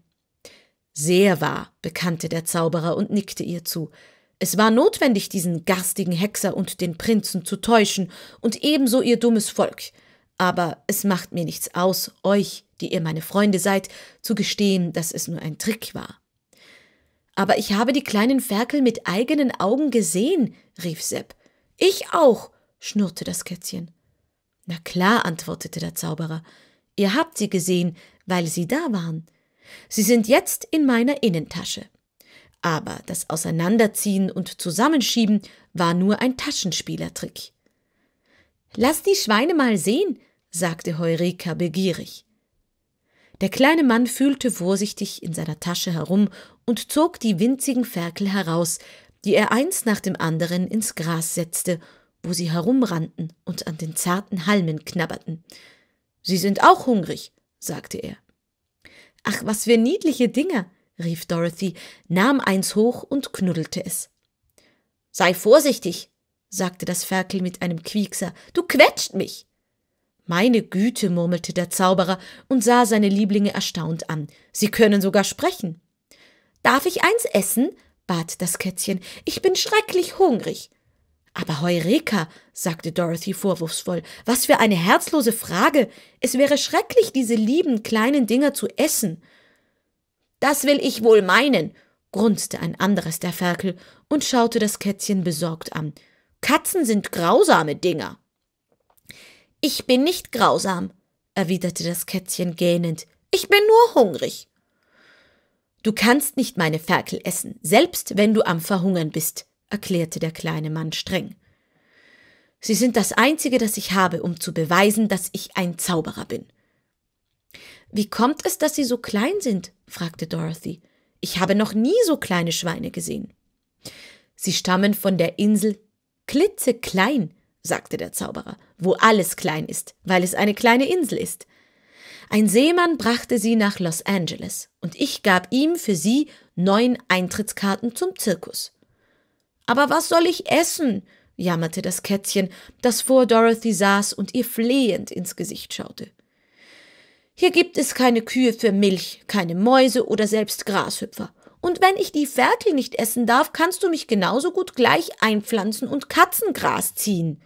Sehr wahr, bekannte der Zauberer und nickte ihr zu. Es war notwendig, diesen garstigen Hexer und den Prinzen zu täuschen und ebenso ihr dummes Volk. Aber es macht mir nichts aus, euch, die ihr meine Freunde seid, zu gestehen, dass es nur ein Trick war. Aber ich habe die kleinen Ferkel mit eigenen Augen gesehen, rief Sepp. Ich auch, schnurrte das Kätzchen. Na klar, antwortete der Zauberer. Ihr habt sie gesehen, weil sie da waren. Sie sind jetzt in meiner Innentasche. Aber das Auseinanderziehen und Zusammenschieben war nur ein Taschenspielertrick. Lass die Schweine mal sehen, sagte Heureka begierig. Der kleine Mann fühlte vorsichtig in seiner Tasche herum und zog die winzigen Ferkel heraus, die er eins nach dem anderen ins Gras setzte, wo sie herumrannten und an den zarten Halmen knabberten. Sie sind auch hungrig, sagte er. Ach, was für niedliche Dinger, rief Dorothy, nahm eins hoch und knuddelte es. Sei vorsichtig, sagte das Ferkel mit einem Quiekser, du quetscht mich. Meine Güte, murmelte der Zauberer und sah seine Lieblinge erstaunt an. Sie können sogar sprechen. Darf ich eins essen? bat das Kätzchen. Ich bin schrecklich hungrig. Aber Heureka, sagte Dorothy vorwurfsvoll, was für eine herzlose Frage. Es wäre schrecklich, diese lieben kleinen Dinger zu essen. Das will ich wohl meinen, grunzte ein anderes der Ferkel und schaute das Kätzchen besorgt an. Katzen sind grausame Dinger. Ich bin nicht grausam, erwiderte das Kätzchen gähnend. Ich bin nur hungrig. Du kannst nicht meine Ferkel essen, selbst wenn du am Verhungern bist, erklärte der kleine Mann streng. Sie sind das Einzige, das ich habe, um zu beweisen, dass ich ein Zauberer bin. Wie kommt es, dass Sie so klein sind? fragte Dorothy. Ich habe noch nie so kleine Schweine gesehen. Sie stammen von der Insel Klitzeklein, sagte der Zauberer, wo alles klein ist, weil es eine kleine Insel ist. Ein Seemann brachte sie nach Los Angeles, und ich gab ihm für sie neun Eintrittskarten zum Zirkus. Aber was soll ich essen? jammerte das Kätzchen, das vor Dorothy saß und ihr flehend ins Gesicht schaute. Hier gibt es keine Kühe für Milch, keine Mäuse oder selbst Grashüpfer. Und wenn ich die Ferkel nicht essen darf, kannst du mich genauso gut gleich einpflanzen und Katzengras ziehen.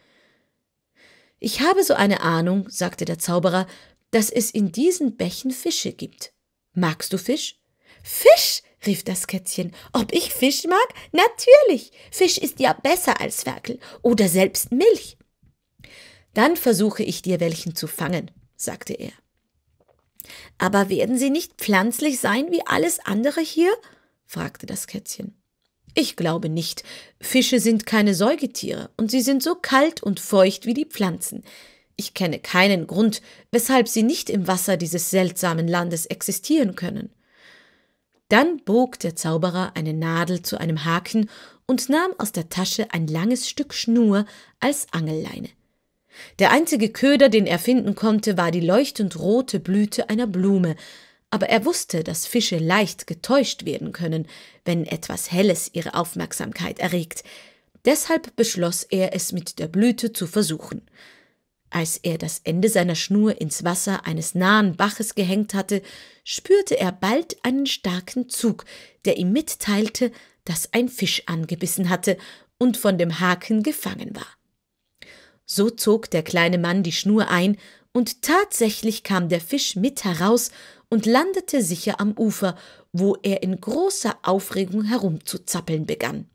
Ich habe so eine Ahnung, sagte der Zauberer, dass es in diesen Bächen Fische gibt. Magst du Fisch? Fisch? rief das Kätzchen. Ob ich Fisch mag? Natürlich. Fisch ist ja besser als Ferkel oder selbst Milch. Dann versuche ich dir welchen zu fangen, sagte er. Aber werden sie nicht pflanzlich sein wie alles andere hier? fragte das Kätzchen. Ich glaube nicht. Fische sind keine Säugetiere und sie sind so kalt und feucht wie die Pflanzen. Ich kenne keinen Grund, weshalb sie nicht im Wasser dieses seltsamen Landes existieren können. Dann bog der Zauberer eine Nadel zu einem Haken und nahm aus der Tasche ein langes Stück Schnur als Angelleine. Der einzige Köder, den er finden konnte, war die leuchtend rote Blüte einer Blume, aber er wusste, dass Fische leicht getäuscht werden können, wenn etwas Helles ihre Aufmerksamkeit erregt. Deshalb beschloss er, es mit der Blüte zu versuchen. Als er das Ende seiner Schnur ins Wasser eines nahen Baches gehängt hatte, spürte er bald einen starken Zug, der ihm mitteilte, dass ein Fisch angebissen hatte und von dem Haken gefangen war. So zog der kleine Mann die Schnur ein, und tatsächlich kam der Fisch mit heraus und landete sicher am Ufer, wo er in großer Aufregung herumzuzappeln begann.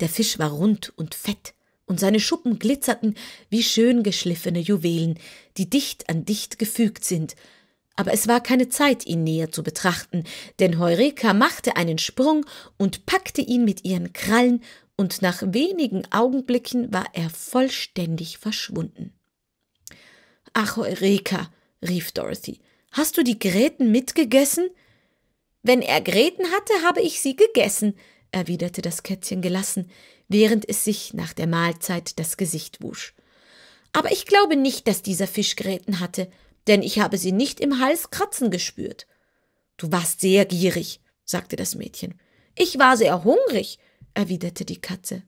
Der Fisch war rund und fett, und seine Schuppen glitzerten wie schön geschliffene Juwelen, die dicht an dicht gefügt sind. Aber es war keine Zeit, ihn näher zu betrachten, denn Heureka machte einen Sprung und packte ihn mit ihren Krallen, und nach wenigen Augenblicken war er vollständig verschwunden. Ach, Heureka, rief Dorothy, hast du die Gräten mitgegessen? Wenn er Gräten hatte, habe ich sie gegessen, erwiderte das Kätzchen gelassen während es sich nach der Mahlzeit das Gesicht wusch. Aber ich glaube nicht, dass dieser Fisch Gräten hatte, denn ich habe sie nicht im Hals kratzen gespürt. Du warst sehr gierig, sagte das Mädchen. Ich war sehr hungrig, erwiderte die Katze.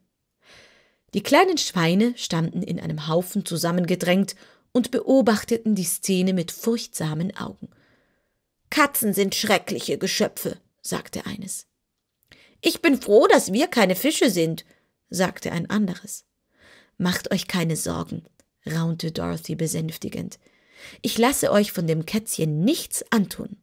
Die kleinen Schweine standen in einem Haufen zusammengedrängt und beobachteten die Szene mit furchtsamen Augen. Katzen sind schreckliche Geschöpfe, sagte eines. Ich bin froh, dass wir keine Fische sind, sagte ein anderes. Macht euch keine Sorgen, raunte Dorothy besänftigend. Ich lasse euch von dem Kätzchen nichts antun.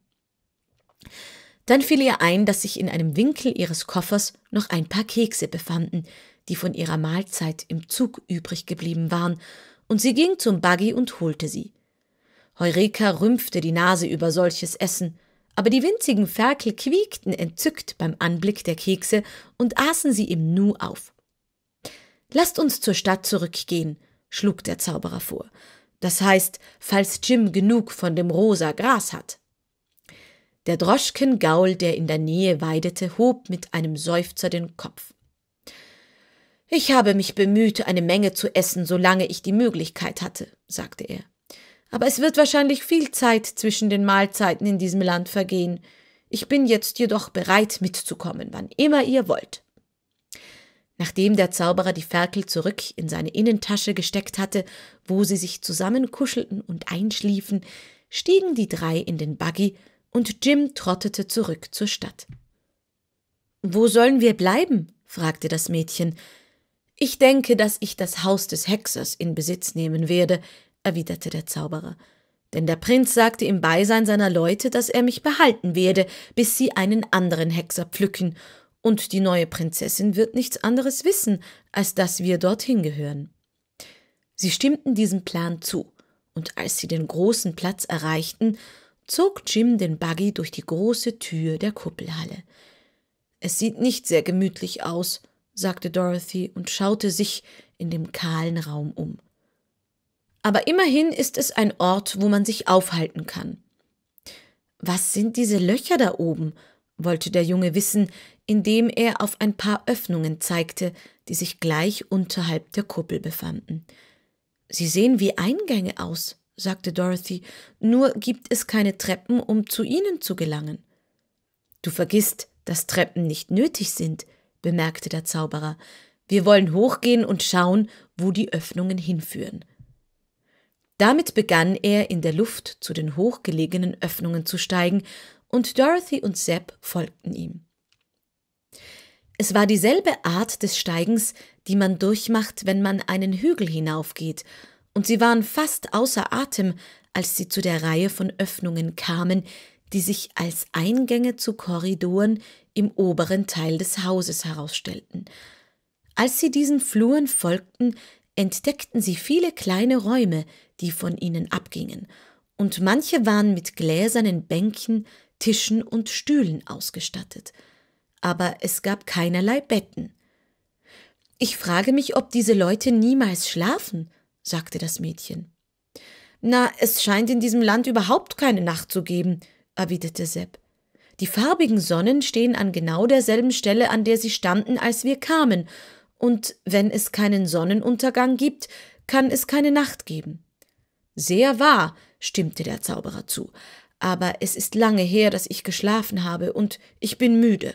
Dann fiel ihr ein, dass sich in einem Winkel ihres Koffers noch ein paar Kekse befanden, die von ihrer Mahlzeit im Zug übrig geblieben waren, und sie ging zum Buggy und holte sie. Heureka rümpfte die Nase über solches Essen, aber die winzigen Ferkel quiekten entzückt beim Anblick der Kekse und aßen sie im Nu auf. Lasst uns zur Stadt zurückgehen, schlug der Zauberer vor. Das heißt, falls Jim genug von dem rosa Gras hat. Der Droschkengaul, der in der Nähe weidete, hob mit einem Seufzer den Kopf. Ich habe mich bemüht, eine Menge zu essen, solange ich die Möglichkeit hatte, sagte er. Aber es wird wahrscheinlich viel Zeit zwischen den Mahlzeiten in diesem Land vergehen. Ich bin jetzt jedoch bereit mitzukommen, wann immer ihr wollt. Nachdem der Zauberer die Ferkel zurück in seine Innentasche gesteckt hatte, wo sie sich zusammenkuschelten und einschliefen, stiegen die drei in den Buggy und Jim trottete zurück zur Stadt. Wo sollen wir bleiben? fragte das Mädchen. Ich denke, dass ich das Haus des Hexers in Besitz nehmen werde, erwiderte der Zauberer, denn der Prinz sagte im Beisein seiner Leute, dass er mich behalten werde, bis sie einen anderen Hexer pflücken, und die neue Prinzessin wird nichts anderes wissen, als dass wir dorthin gehören. Sie stimmten diesem Plan zu, und als sie den großen Platz erreichten, zog Jim den Buggy durch die große Tür der Kuppelhalle. Es sieht nicht sehr gemütlich aus, sagte Dorothy und schaute sich in dem kahlen Raum um. Aber immerhin ist es ein Ort, wo man sich aufhalten kann. Was sind diese Löcher da oben? wollte der Junge wissen, indem er auf ein paar Öffnungen zeigte, die sich gleich unterhalb der Kuppel befanden. Sie sehen wie Eingänge aus, sagte Dorothy, nur gibt es keine Treppen, um zu ihnen zu gelangen. Du vergisst, dass Treppen nicht nötig sind, bemerkte der Zauberer. Wir wollen hochgehen und schauen, wo die Öffnungen hinführen. Damit begann er in der Luft zu den hochgelegenen Öffnungen zu steigen, und Dorothy und Sepp folgten ihm. Es war dieselbe Art des Steigens, die man durchmacht, wenn man einen Hügel hinaufgeht, und sie waren fast außer Atem, als sie zu der Reihe von Öffnungen kamen, die sich als Eingänge zu Korridoren im oberen Teil des Hauses herausstellten. Als sie diesen Fluren folgten, entdeckten sie viele kleine Räume, die von ihnen abgingen, und manche waren mit gläsernen Bänken, Tischen und Stühlen ausgestattet aber es gab keinerlei Betten. Ich frage mich, ob diese Leute niemals schlafen, sagte das Mädchen. Na, es scheint in diesem Land überhaupt keine Nacht zu geben, erwiderte Sepp. Die farbigen Sonnen stehen an genau derselben Stelle, an der sie standen, als wir kamen, und wenn es keinen Sonnenuntergang gibt, kann es keine Nacht geben. Sehr wahr, stimmte der Zauberer zu, aber es ist lange her, dass ich geschlafen habe, und ich bin müde.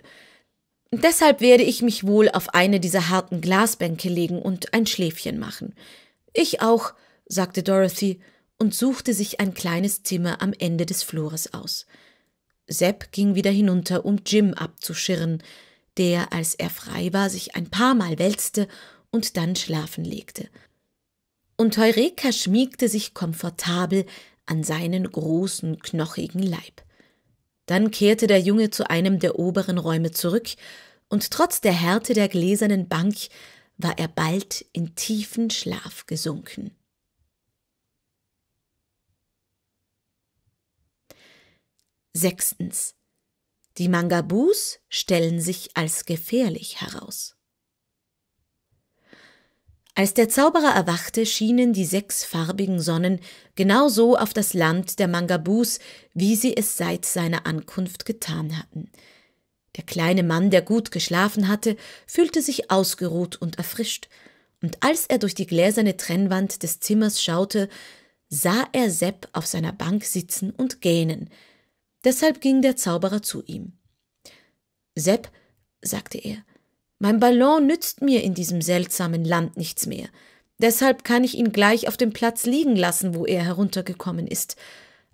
Deshalb werde ich mich wohl auf eine dieser harten Glasbänke legen und ein Schläfchen machen. Ich auch, sagte Dorothy und suchte sich ein kleines Zimmer am Ende des Flures aus. Sepp ging wieder hinunter, um Jim abzuschirren, der, als er frei war, sich ein paar Mal wälzte und dann schlafen legte. Und Heureka schmiegte sich komfortabel an seinen großen, knochigen Leib. Dann kehrte der Junge zu einem der oberen Räume zurück, und trotz der Härte der gläsernen Bank war er bald in tiefen Schlaf gesunken. Sechstens. Die Mangabus stellen sich als gefährlich heraus. Als der Zauberer erwachte, schienen die sechs farbigen Sonnen genauso auf das Land der Mangabus, wie sie es seit seiner Ankunft getan hatten. Der kleine Mann, der gut geschlafen hatte, fühlte sich ausgeruht und erfrischt, und als er durch die gläserne Trennwand des Zimmers schaute, sah er Sepp auf seiner Bank sitzen und gähnen. Deshalb ging der Zauberer zu ihm. Sepp, sagte er, mein Ballon nützt mir in diesem seltsamen Land nichts mehr. Deshalb kann ich ihn gleich auf dem Platz liegen lassen, wo er heruntergekommen ist.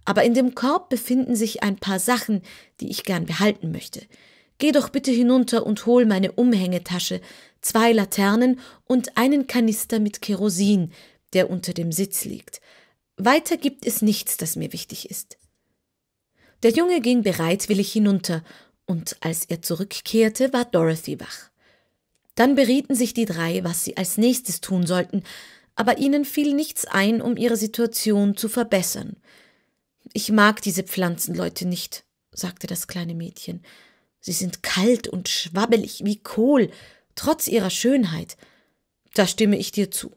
Aber in dem Korb befinden sich ein paar Sachen, die ich gern behalten möchte. Geh doch bitte hinunter und hol meine Umhängetasche, zwei Laternen und einen Kanister mit Kerosin, der unter dem Sitz liegt. Weiter gibt es nichts, das mir wichtig ist. Der Junge ging bereitwillig hinunter, und als er zurückkehrte, war Dorothy wach. Dann berieten sich die drei, was sie als nächstes tun sollten, aber ihnen fiel nichts ein, um ihre Situation zu verbessern. Ich mag diese Pflanzenleute nicht, sagte das kleine Mädchen. Sie sind kalt und schwabbelig wie Kohl, trotz ihrer Schönheit. Da stimme ich dir zu.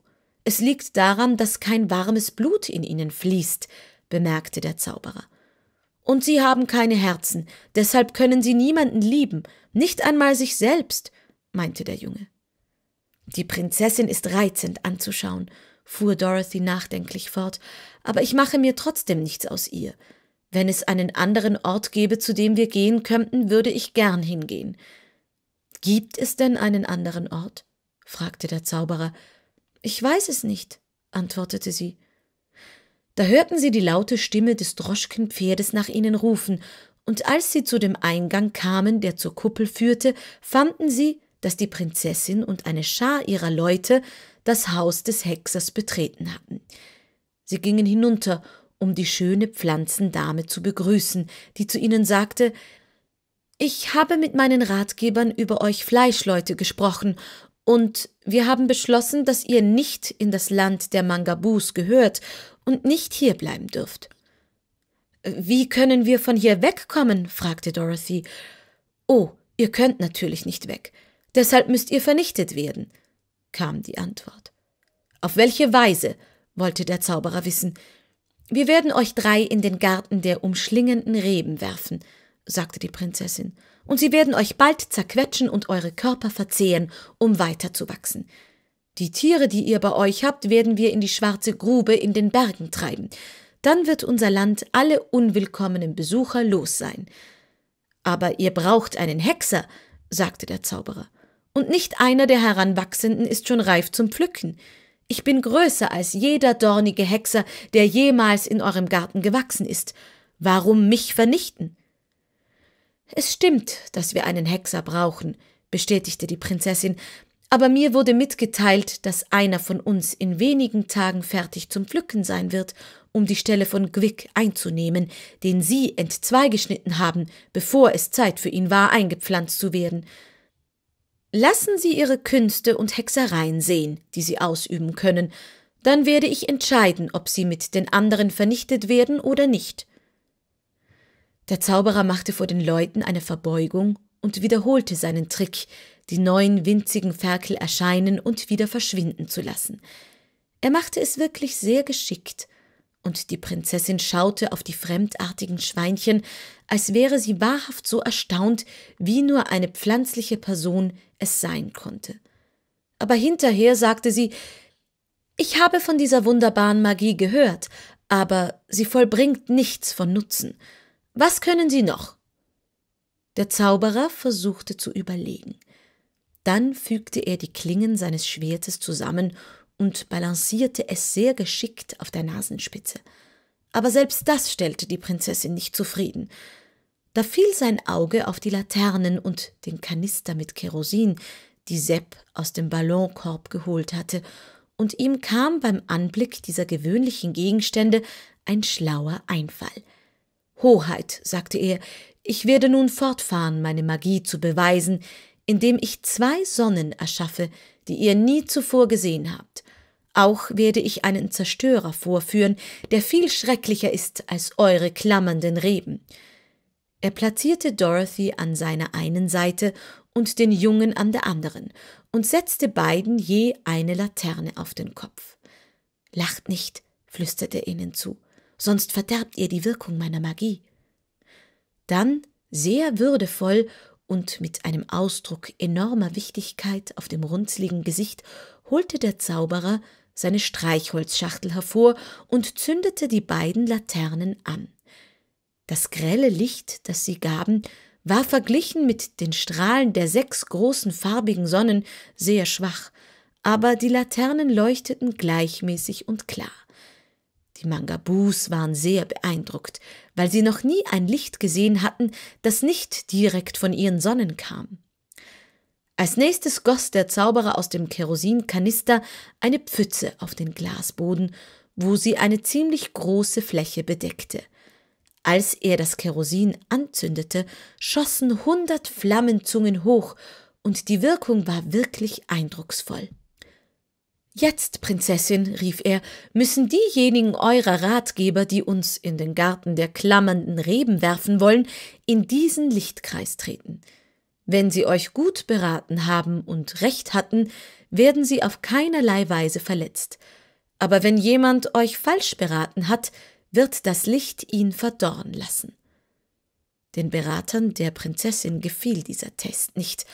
Es liegt daran, dass kein warmes Blut in ihnen fließt, bemerkte der Zauberer. Und sie haben keine Herzen, deshalb können sie niemanden lieben, nicht einmal sich selbst meinte der Junge. Die Prinzessin ist reizend anzuschauen, fuhr Dorothy nachdenklich fort, aber ich mache mir trotzdem nichts aus ihr. Wenn es einen anderen Ort gäbe, zu dem wir gehen könnten, würde ich gern hingehen. Gibt es denn einen anderen Ort? fragte der Zauberer. Ich weiß es nicht, antwortete sie. Da hörten sie die laute Stimme des Droschkenpferdes nach ihnen rufen, und als sie zu dem Eingang kamen, der zur Kuppel führte, fanden sie, dass die Prinzessin und eine Schar ihrer Leute das Haus des Hexers betreten hatten. Sie gingen hinunter, um die schöne Pflanzendame zu begrüßen, die zu ihnen sagte Ich habe mit meinen Ratgebern über euch Fleischleute gesprochen, und wir haben beschlossen, dass ihr nicht in das Land der Mangabus gehört und nicht hier bleiben dürft. Wie können wir von hier wegkommen? fragte Dorothy. Oh, ihr könnt natürlich nicht weg. Deshalb müsst ihr vernichtet werden, kam die Antwort. Auf welche Weise? wollte der Zauberer wissen. Wir werden euch drei in den Garten der umschlingenden Reben werfen, sagte die Prinzessin, und sie werden euch bald zerquetschen und eure Körper verzehren, um weiterzuwachsen. Die Tiere, die ihr bei euch habt, werden wir in die schwarze Grube in den Bergen treiben. Dann wird unser Land alle unwillkommenen Besucher los sein. Aber ihr braucht einen Hexer, sagte der Zauberer und nicht einer der Heranwachsenden ist schon reif zum Pflücken. Ich bin größer als jeder dornige Hexer, der jemals in eurem Garten gewachsen ist. Warum mich vernichten? Es stimmt, dass wir einen Hexer brauchen, bestätigte die Prinzessin, aber mir wurde mitgeteilt, dass einer von uns in wenigen Tagen fertig zum Pflücken sein wird, um die Stelle von Gwick einzunehmen, den Sie entzweigeschnitten haben, bevor es Zeit für ihn war, eingepflanzt zu werden. Lassen Sie Ihre Künste und Hexereien sehen, die Sie ausüben können, dann werde ich entscheiden, ob Sie mit den anderen vernichtet werden oder nicht. Der Zauberer machte vor den Leuten eine Verbeugung und wiederholte seinen Trick, die neuen winzigen Ferkel erscheinen und wieder verschwinden zu lassen. Er machte es wirklich sehr geschickt, und die Prinzessin schaute auf die fremdartigen Schweinchen, als wäre sie wahrhaft so erstaunt, wie nur eine pflanzliche Person es sein konnte. Aber hinterher sagte sie, ich habe von dieser wunderbaren Magie gehört, aber sie vollbringt nichts von Nutzen. Was können Sie noch? Der Zauberer versuchte zu überlegen. Dann fügte er die Klingen seines Schwertes zusammen und balancierte es sehr geschickt auf der Nasenspitze. Aber selbst das stellte die Prinzessin nicht zufrieden. Da fiel sein Auge auf die Laternen und den Kanister mit Kerosin, die Sepp aus dem Ballonkorb geholt hatte, und ihm kam beim Anblick dieser gewöhnlichen Gegenstände ein schlauer Einfall. Hoheit, sagte er, ich werde nun fortfahren, meine Magie zu beweisen, indem ich zwei Sonnen erschaffe, die ihr nie zuvor gesehen habt. Auch werde ich einen Zerstörer vorführen, der viel schrecklicher ist als eure klammernden Reben. Er platzierte Dorothy an seiner einen Seite und den Jungen an der anderen und setzte beiden je eine Laterne auf den Kopf. Lacht nicht, flüsterte er ihnen zu, sonst verderbt ihr die Wirkung meiner Magie. Dann, sehr würdevoll und mit einem Ausdruck enormer Wichtigkeit auf dem runzligen Gesicht, holte der Zauberer seine Streichholzschachtel hervor und zündete die beiden Laternen an. Das grelle Licht, das sie gaben, war verglichen mit den Strahlen der sechs großen farbigen Sonnen sehr schwach, aber die Laternen leuchteten gleichmäßig und klar. Die Mangabus waren sehr beeindruckt, weil sie noch nie ein Licht gesehen hatten, das nicht direkt von ihren Sonnen kam. Als nächstes goss der Zauberer aus dem Kerosinkanister eine Pfütze auf den Glasboden, wo sie eine ziemlich große Fläche bedeckte – als er das Kerosin anzündete, schossen hundert Flammenzungen hoch, und die Wirkung war wirklich eindrucksvoll. Jetzt, Prinzessin, rief er, müssen diejenigen eurer Ratgeber, die uns in den Garten der klammernden Reben werfen wollen, in diesen Lichtkreis treten. Wenn sie euch gut beraten haben und recht hatten, werden sie auf keinerlei Weise verletzt. Aber wenn jemand euch falsch beraten hat, wird das Licht ihn verdorren lassen. Den Beratern der Prinzessin gefiel dieser Test nicht,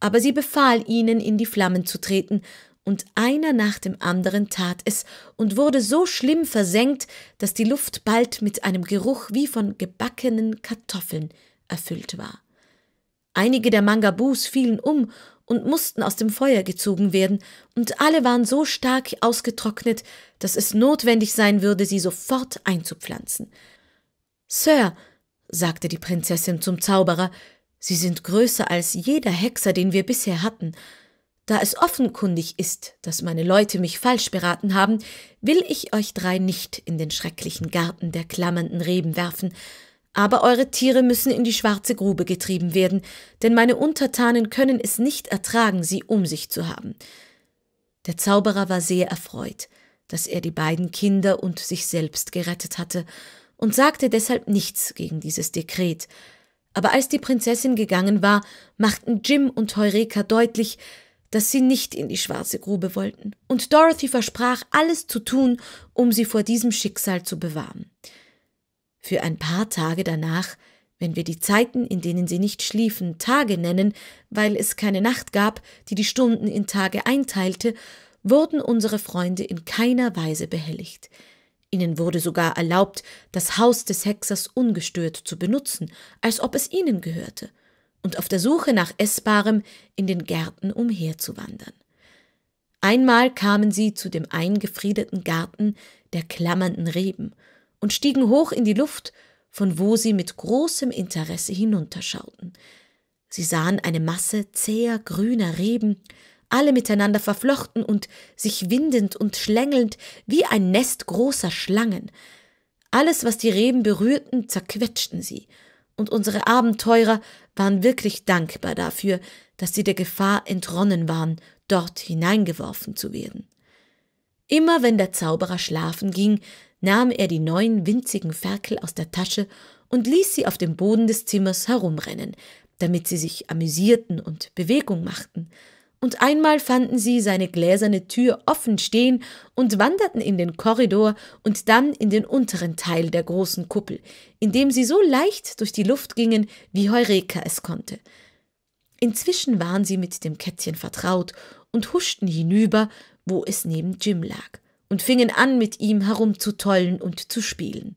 aber sie befahl ihnen, in die Flammen zu treten, und einer nach dem anderen tat es und wurde so schlimm versenkt, dass die Luft bald mit einem Geruch wie von gebackenen Kartoffeln erfüllt war. Einige der Mangabus fielen um und mussten aus dem Feuer gezogen werden, und alle waren so stark ausgetrocknet, dass es notwendig sein würde, sie sofort einzupflanzen. Sir, sagte die Prinzessin zum Zauberer, Sie sind größer als jeder Hexer, den wir bisher hatten. Da es offenkundig ist, dass meine Leute mich falsch beraten haben, will ich euch drei nicht in den schrecklichen Garten der klammernden Reben werfen, aber eure Tiere müssen in die schwarze Grube getrieben werden, denn meine Untertanen können es nicht ertragen, sie um sich zu haben. Der Zauberer war sehr erfreut, dass er die beiden Kinder und sich selbst gerettet hatte, und sagte deshalb nichts gegen dieses Dekret. Aber als die Prinzessin gegangen war, machten Jim und Heureka deutlich, dass sie nicht in die schwarze Grube wollten, und Dorothy versprach, alles zu tun, um sie vor diesem Schicksal zu bewahren für ein paar Tage danach, wenn wir die Zeiten, in denen sie nicht schliefen, Tage nennen, weil es keine Nacht gab, die die Stunden in Tage einteilte, wurden unsere Freunde in keiner Weise behelligt. Ihnen wurde sogar erlaubt, das Haus des Hexers ungestört zu benutzen, als ob es ihnen gehörte, und auf der Suche nach Essbarem in den Gärten umherzuwandern. Einmal kamen sie zu dem eingefriedeten Garten der klammernden Reben, und stiegen hoch in die Luft, von wo sie mit großem Interesse hinunterschauten. Sie sahen eine Masse zäher grüner Reben, alle miteinander verflochten und sich windend und schlängelnd wie ein Nest großer Schlangen. Alles, was die Reben berührten, zerquetschten sie, und unsere Abenteurer waren wirklich dankbar dafür, dass sie der Gefahr entronnen waren, dort hineingeworfen zu werden. Immer wenn der Zauberer schlafen ging, nahm er die neuen winzigen Ferkel aus der Tasche und ließ sie auf dem Boden des Zimmers herumrennen, damit sie sich amüsierten und Bewegung machten. Und einmal fanden sie seine gläserne Tür offen stehen und wanderten in den Korridor und dann in den unteren Teil der großen Kuppel, indem sie so leicht durch die Luft gingen, wie Heureka es konnte. Inzwischen waren sie mit dem Kätzchen vertraut und huschten hinüber, wo es neben Jim lag und fingen an, mit ihm herumzutollen und zu spielen.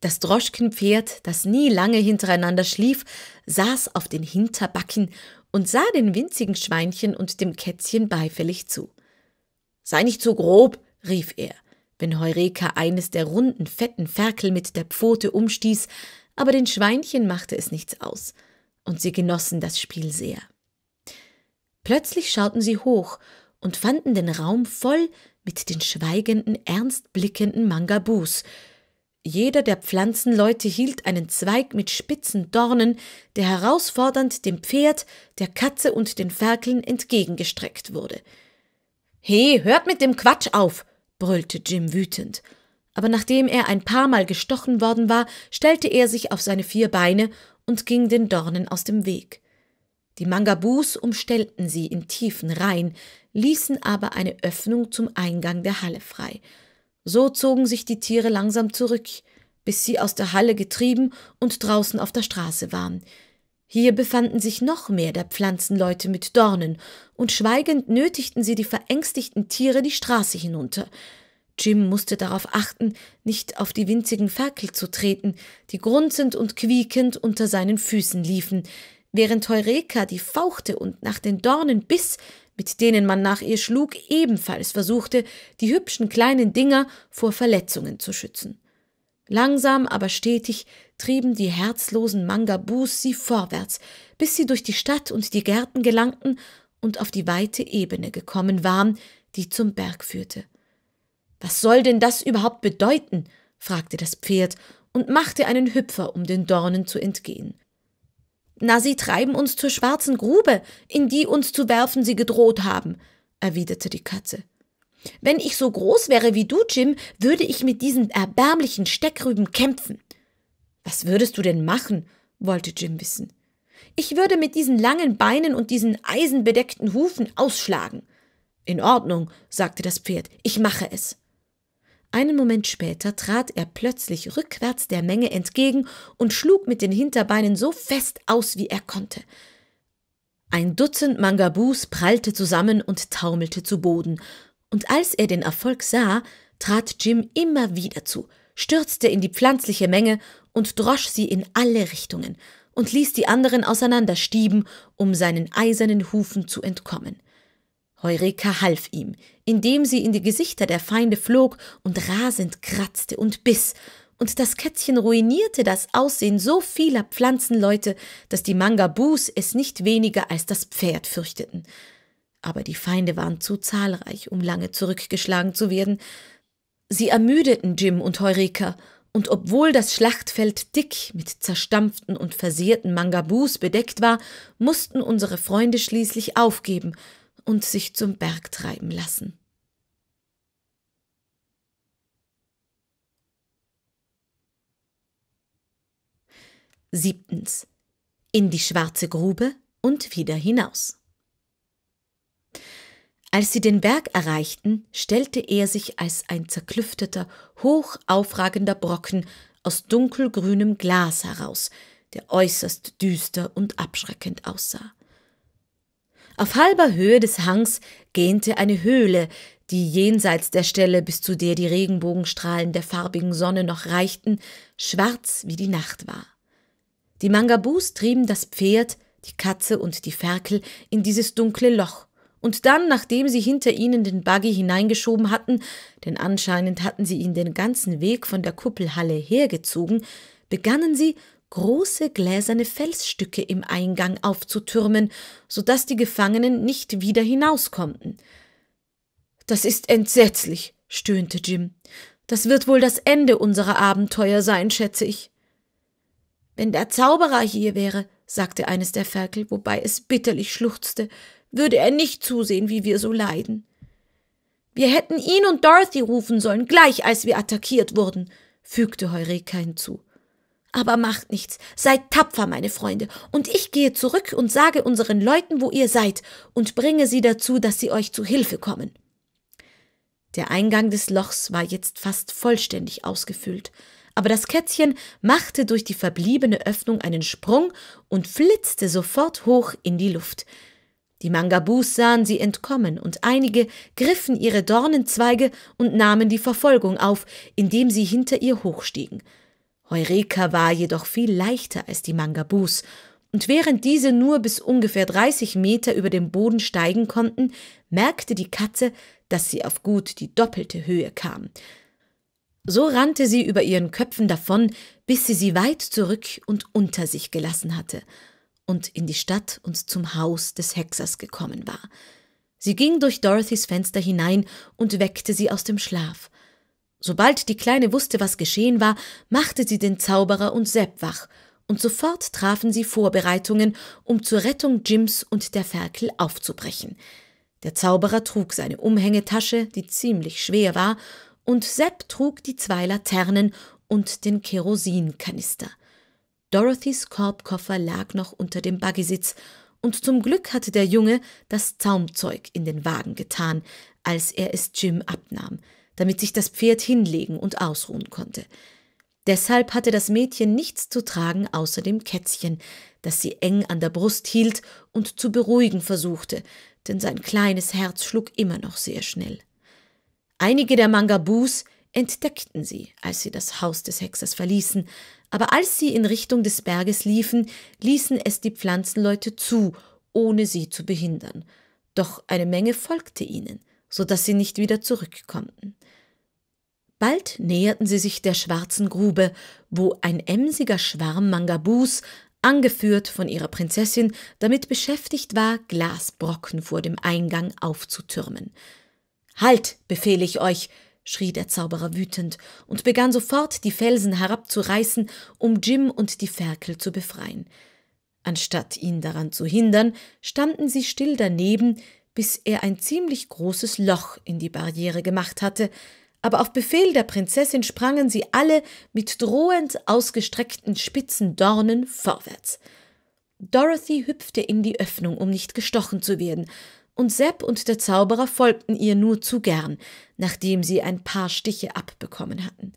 Das Droschkenpferd, das nie lange hintereinander schlief, saß auf den Hinterbacken und sah den winzigen Schweinchen und dem Kätzchen beifällig zu. Sei nicht so grob, rief er, wenn Heureka eines der runden, fetten Ferkel mit der Pfote umstieß, aber den Schweinchen machte es nichts aus, und sie genossen das Spiel sehr. Plötzlich schauten sie hoch und fanden den Raum voll mit den schweigenden, ernst blickenden Mangabus. Jeder der Pflanzenleute hielt einen Zweig mit spitzen Dornen, der herausfordernd dem Pferd, der Katze und den Ferkeln entgegengestreckt wurde. He, hört mit dem Quatsch auf! brüllte Jim wütend. Aber nachdem er ein paar Mal gestochen worden war, stellte er sich auf seine vier Beine und ging den Dornen aus dem Weg. Die Mangabus umstellten sie in tiefen Reihen, ließen aber eine Öffnung zum Eingang der Halle frei. So zogen sich die Tiere langsam zurück, bis sie aus der Halle getrieben und draußen auf der Straße waren. Hier befanden sich noch mehr der Pflanzenleute mit Dornen, und schweigend nötigten sie die verängstigten Tiere die Straße hinunter. Jim musste darauf achten, nicht auf die winzigen Ferkel zu treten, die grunzend und quiekend unter seinen Füßen liefen, während Heureka die fauchte und nach den Dornen biss, mit denen man nach ihr schlug, ebenfalls versuchte, die hübschen kleinen Dinger vor Verletzungen zu schützen. Langsam, aber stetig trieben die herzlosen Mangabus sie vorwärts, bis sie durch die Stadt und die Gärten gelangten und auf die weite Ebene gekommen waren, die zum Berg führte. Was soll denn das überhaupt bedeuten? fragte das Pferd und machte einen Hüpfer, um den Dornen zu entgehen. Na, sie treiben uns zur schwarzen Grube, in die uns zu werfen sie gedroht haben, erwiderte die Katze. Wenn ich so groß wäre wie du, Jim, würde ich mit diesen erbärmlichen Steckrüben kämpfen. Was würdest du denn machen? wollte Jim wissen. Ich würde mit diesen langen Beinen und diesen eisenbedeckten Hufen ausschlagen. In Ordnung, sagte das Pferd, ich mache es. Einen Moment später trat er plötzlich rückwärts der Menge entgegen und schlug mit den Hinterbeinen so fest aus, wie er konnte. Ein Dutzend Mangabus prallte zusammen und taumelte zu Boden, und als er den Erfolg sah, trat Jim immer wieder zu, stürzte in die pflanzliche Menge und drosch sie in alle Richtungen und ließ die anderen auseinanderstieben, um seinen eisernen Hufen zu entkommen. Heureka half ihm, indem sie in die Gesichter der Feinde flog und rasend kratzte und biss, und das Kätzchen ruinierte das Aussehen so vieler Pflanzenleute, dass die Mangabus es nicht weniger als das Pferd fürchteten. Aber die Feinde waren zu zahlreich, um lange zurückgeschlagen zu werden. Sie ermüdeten Jim und Heureka, und obwohl das Schlachtfeld dick mit zerstampften und versehrten Mangabus bedeckt war, mussten unsere Freunde schließlich aufgeben – und sich zum Berg treiben lassen. Siebtens. In die schwarze Grube und wieder hinaus. Als sie den Berg erreichten, stellte er sich als ein zerklüfteter, hoch aufragender Brocken aus dunkelgrünem Glas heraus, der äußerst düster und abschreckend aussah. Auf halber Höhe des Hangs gähnte eine Höhle, die jenseits der Stelle, bis zu der die Regenbogenstrahlen der farbigen Sonne noch reichten, schwarz wie die Nacht war. Die Mangabus trieben das Pferd, die Katze und die Ferkel in dieses dunkle Loch, und dann, nachdem sie hinter ihnen den Buggy hineingeschoben hatten, denn anscheinend hatten sie ihn den ganzen Weg von der Kuppelhalle hergezogen, begannen sie, große gläserne Felsstücke im Eingang aufzutürmen, so daß die Gefangenen nicht wieder hinaus konnten. Das ist entsetzlich, stöhnte Jim. Das wird wohl das Ende unserer Abenteuer sein, schätze ich. Wenn der Zauberer hier wäre, sagte eines der Ferkel, wobei es bitterlich schluchzte, würde er nicht zusehen, wie wir so leiden. Wir hätten ihn und Dorothy rufen sollen, gleich als wir attackiert wurden, fügte Heureka hinzu. Aber macht nichts, seid tapfer, meine Freunde, und ich gehe zurück und sage unseren Leuten, wo ihr seid, und bringe sie dazu, dass sie euch zu Hilfe kommen. Der Eingang des Lochs war jetzt fast vollständig ausgefüllt, aber das Kätzchen machte durch die verbliebene Öffnung einen Sprung und flitzte sofort hoch in die Luft. Die Mangabus sahen sie entkommen, und einige griffen ihre Dornenzweige und nahmen die Verfolgung auf, indem sie hinter ihr hochstiegen. Heureka war jedoch viel leichter als die Mangabus, und während diese nur bis ungefähr 30 Meter über dem Boden steigen konnten, merkte die Katze, dass sie auf gut die doppelte Höhe kam. So rannte sie über ihren Köpfen davon, bis sie sie weit zurück und unter sich gelassen hatte und in die Stadt und zum Haus des Hexers gekommen war. Sie ging durch Dorothys Fenster hinein und weckte sie aus dem Schlaf. Sobald die Kleine wusste, was geschehen war, machte sie den Zauberer und Sepp wach, und sofort trafen sie Vorbereitungen, um zur Rettung Jims und der Ferkel aufzubrechen. Der Zauberer trug seine Umhängetasche, die ziemlich schwer war, und Sepp trug die zwei Laternen und den Kerosinkanister. Dorothys Korbkoffer lag noch unter dem Baggesitz, und zum Glück hatte der Junge das Zaumzeug in den Wagen getan, als er es Jim abnahm damit sich das Pferd hinlegen und ausruhen konnte. Deshalb hatte das Mädchen nichts zu tragen außer dem Kätzchen, das sie eng an der Brust hielt und zu beruhigen versuchte, denn sein kleines Herz schlug immer noch sehr schnell. Einige der Mangabus entdeckten sie, als sie das Haus des Hexers verließen, aber als sie in Richtung des Berges liefen, ließen es die Pflanzenleute zu, ohne sie zu behindern. Doch eine Menge folgte ihnen – so dass sie nicht wieder zurück konnten. Bald näherten sie sich der schwarzen Grube, wo ein emsiger Schwarm Mangabus, angeführt von ihrer Prinzessin, damit beschäftigt war, Glasbrocken vor dem Eingang aufzutürmen. Halt, befehle ich euch, schrie der Zauberer wütend und begann sofort die Felsen herabzureißen, um Jim und die Ferkel zu befreien. Anstatt ihn daran zu hindern, standen sie still daneben, bis er ein ziemlich großes Loch in die Barriere gemacht hatte, aber auf Befehl der Prinzessin sprangen sie alle mit drohend ausgestreckten spitzen Dornen vorwärts. Dorothy hüpfte in die Öffnung, um nicht gestochen zu werden, und Sepp und der Zauberer folgten ihr nur zu gern, nachdem sie ein paar Stiche abbekommen hatten.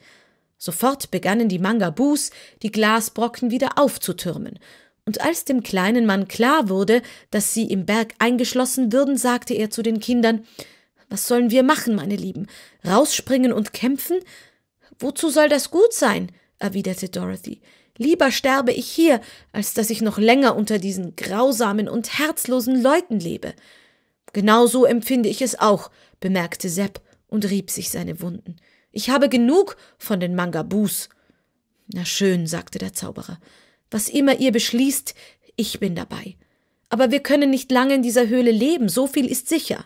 Sofort begannen die Mangabus, die Glasbrocken wieder aufzutürmen, und als dem kleinen Mann klar wurde, dass sie im Berg eingeschlossen würden, sagte er zu den Kindern Was sollen wir machen, meine Lieben? Rausspringen und kämpfen? Wozu soll das gut sein? erwiderte Dorothy. Lieber sterbe ich hier, als dass ich noch länger unter diesen grausamen und herzlosen Leuten lebe. Genauso empfinde ich es auch, bemerkte Sepp und rieb sich seine Wunden. Ich habe genug von den Mangabus. Na schön, sagte der Zauberer. Was immer ihr beschließt, ich bin dabei. Aber wir können nicht lange in dieser Höhle leben, so viel ist sicher.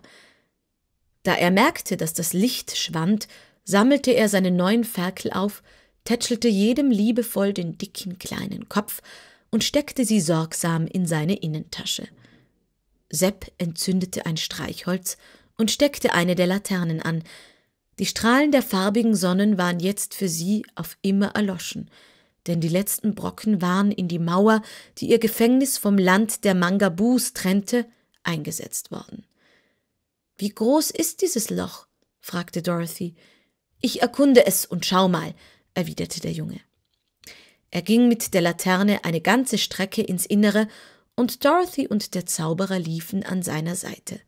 Da er merkte, dass das Licht schwand, sammelte er seine neuen Ferkel auf, tätschelte jedem liebevoll den dicken kleinen Kopf und steckte sie sorgsam in seine Innentasche. Sepp entzündete ein Streichholz und steckte eine der Laternen an. Die Strahlen der farbigen Sonnen waren jetzt für sie auf immer erloschen – denn die letzten Brocken waren in die Mauer, die ihr Gefängnis vom Land der Mangabus trennte, eingesetzt worden. Wie groß ist dieses Loch? fragte Dorothy. Ich erkunde es und schau mal, erwiderte der Junge. Er ging mit der Laterne eine ganze Strecke ins Innere, und Dorothy und der Zauberer liefen an seiner Seite.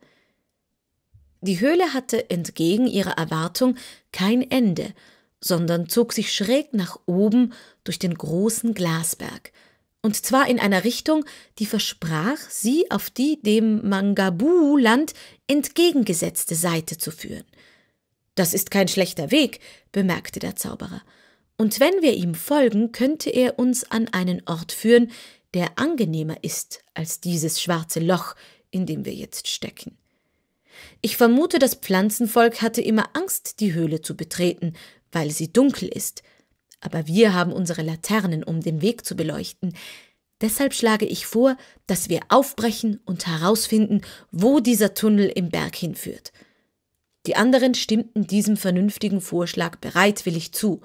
Die Höhle hatte entgegen ihrer Erwartung kein Ende, sondern zog sich schräg nach oben durch den großen Glasberg, und zwar in einer Richtung, die versprach, sie auf die dem Mangabu-Land entgegengesetzte Seite zu führen. Das ist kein schlechter Weg, bemerkte der Zauberer, und wenn wir ihm folgen, könnte er uns an einen Ort führen, der angenehmer ist als dieses schwarze Loch, in dem wir jetzt stecken. Ich vermute, das Pflanzenvolk hatte immer Angst, die Höhle zu betreten, weil sie dunkel ist, aber wir haben unsere Laternen, um den Weg zu beleuchten. Deshalb schlage ich vor, dass wir aufbrechen und herausfinden, wo dieser Tunnel im Berg hinführt. Die anderen stimmten diesem vernünftigen Vorschlag bereitwillig zu,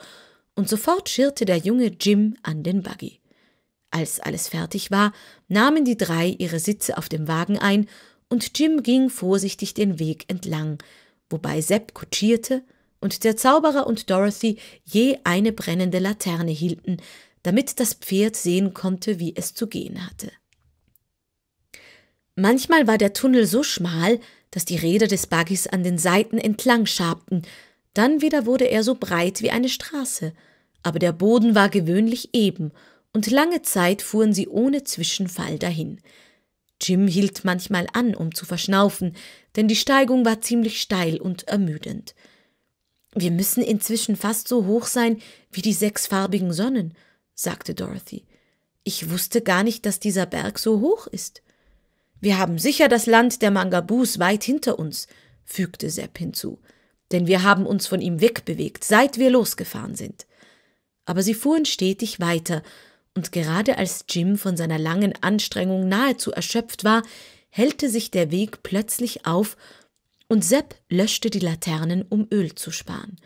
und sofort schirrte der junge Jim an den Buggy. Als alles fertig war, nahmen die drei ihre Sitze auf dem Wagen ein, und Jim ging vorsichtig den Weg entlang, wobei Sepp kutschierte und der Zauberer und Dorothy je eine brennende Laterne hielten, damit das Pferd sehen konnte, wie es zu gehen hatte. Manchmal war der Tunnel so schmal, dass die Räder des Buggys an den Seiten entlang schabten, dann wieder wurde er so breit wie eine Straße, aber der Boden war gewöhnlich eben, und lange Zeit fuhren sie ohne Zwischenfall dahin. Jim hielt manchmal an, um zu verschnaufen, denn die Steigung war ziemlich steil und ermüdend. Wir müssen inzwischen fast so hoch sein wie die sechsfarbigen Sonnen, sagte Dorothy. Ich wusste gar nicht, dass dieser Berg so hoch ist. Wir haben sicher das Land der Mangabus weit hinter uns, fügte Sepp hinzu, denn wir haben uns von ihm wegbewegt, seit wir losgefahren sind. Aber sie fuhren stetig weiter, und gerade als Jim von seiner langen Anstrengung nahezu erschöpft war, hellte sich der Weg plötzlich auf und Sepp löschte die Laternen, um Öl zu sparen.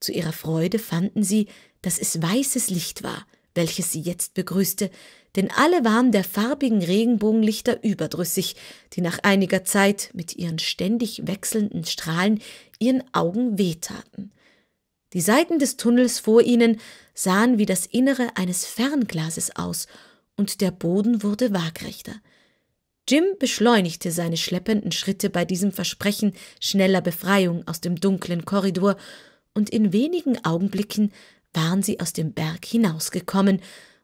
Zu ihrer Freude fanden sie, dass es weißes Licht war, welches sie jetzt begrüßte, denn alle waren der farbigen Regenbogenlichter überdrüssig, die nach einiger Zeit mit ihren ständig wechselnden Strahlen ihren Augen wehtaten. Die Seiten des Tunnels vor ihnen sahen wie das Innere eines Fernglases aus, und der Boden wurde waagrechter. Jim beschleunigte seine schleppenden Schritte bei diesem Versprechen schneller Befreiung aus dem dunklen Korridor, und in wenigen Augenblicken waren sie aus dem Berg hinausgekommen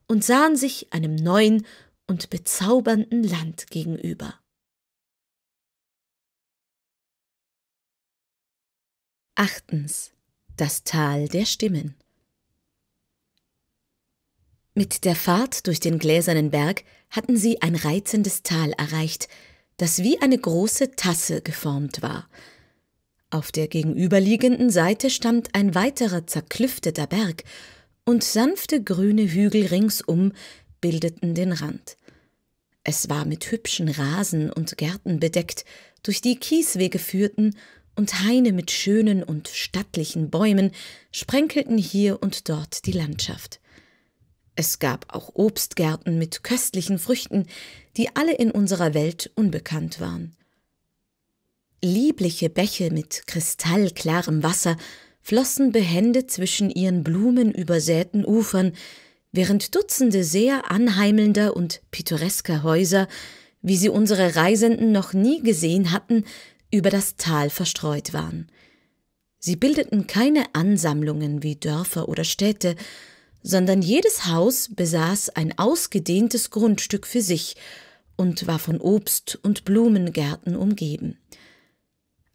und sahen sich einem neuen und bezaubernden Land gegenüber. Achtens. Das Tal der Stimmen. Mit der Fahrt durch den gläsernen Berg hatten sie ein reizendes Tal erreicht, das wie eine große Tasse geformt war. Auf der gegenüberliegenden Seite stand ein weiterer zerklüfteter Berg, und sanfte grüne Hügel ringsum bildeten den Rand. Es war mit hübschen Rasen und Gärten bedeckt, durch die Kieswege führten, und Haine mit schönen und stattlichen Bäumen sprenkelten hier und dort die Landschaft. Es gab auch Obstgärten mit köstlichen Früchten, die alle in unserer Welt unbekannt waren. Liebliche Bäche mit kristallklarem Wasser flossen behende zwischen ihren blumenübersäten Ufern, während Dutzende sehr anheimelnder und pittoresker Häuser, wie sie unsere Reisenden noch nie gesehen hatten, über das Tal verstreut waren. Sie bildeten keine Ansammlungen wie Dörfer oder Städte, sondern jedes Haus besaß ein ausgedehntes Grundstück für sich und war von Obst- und Blumengärten umgeben.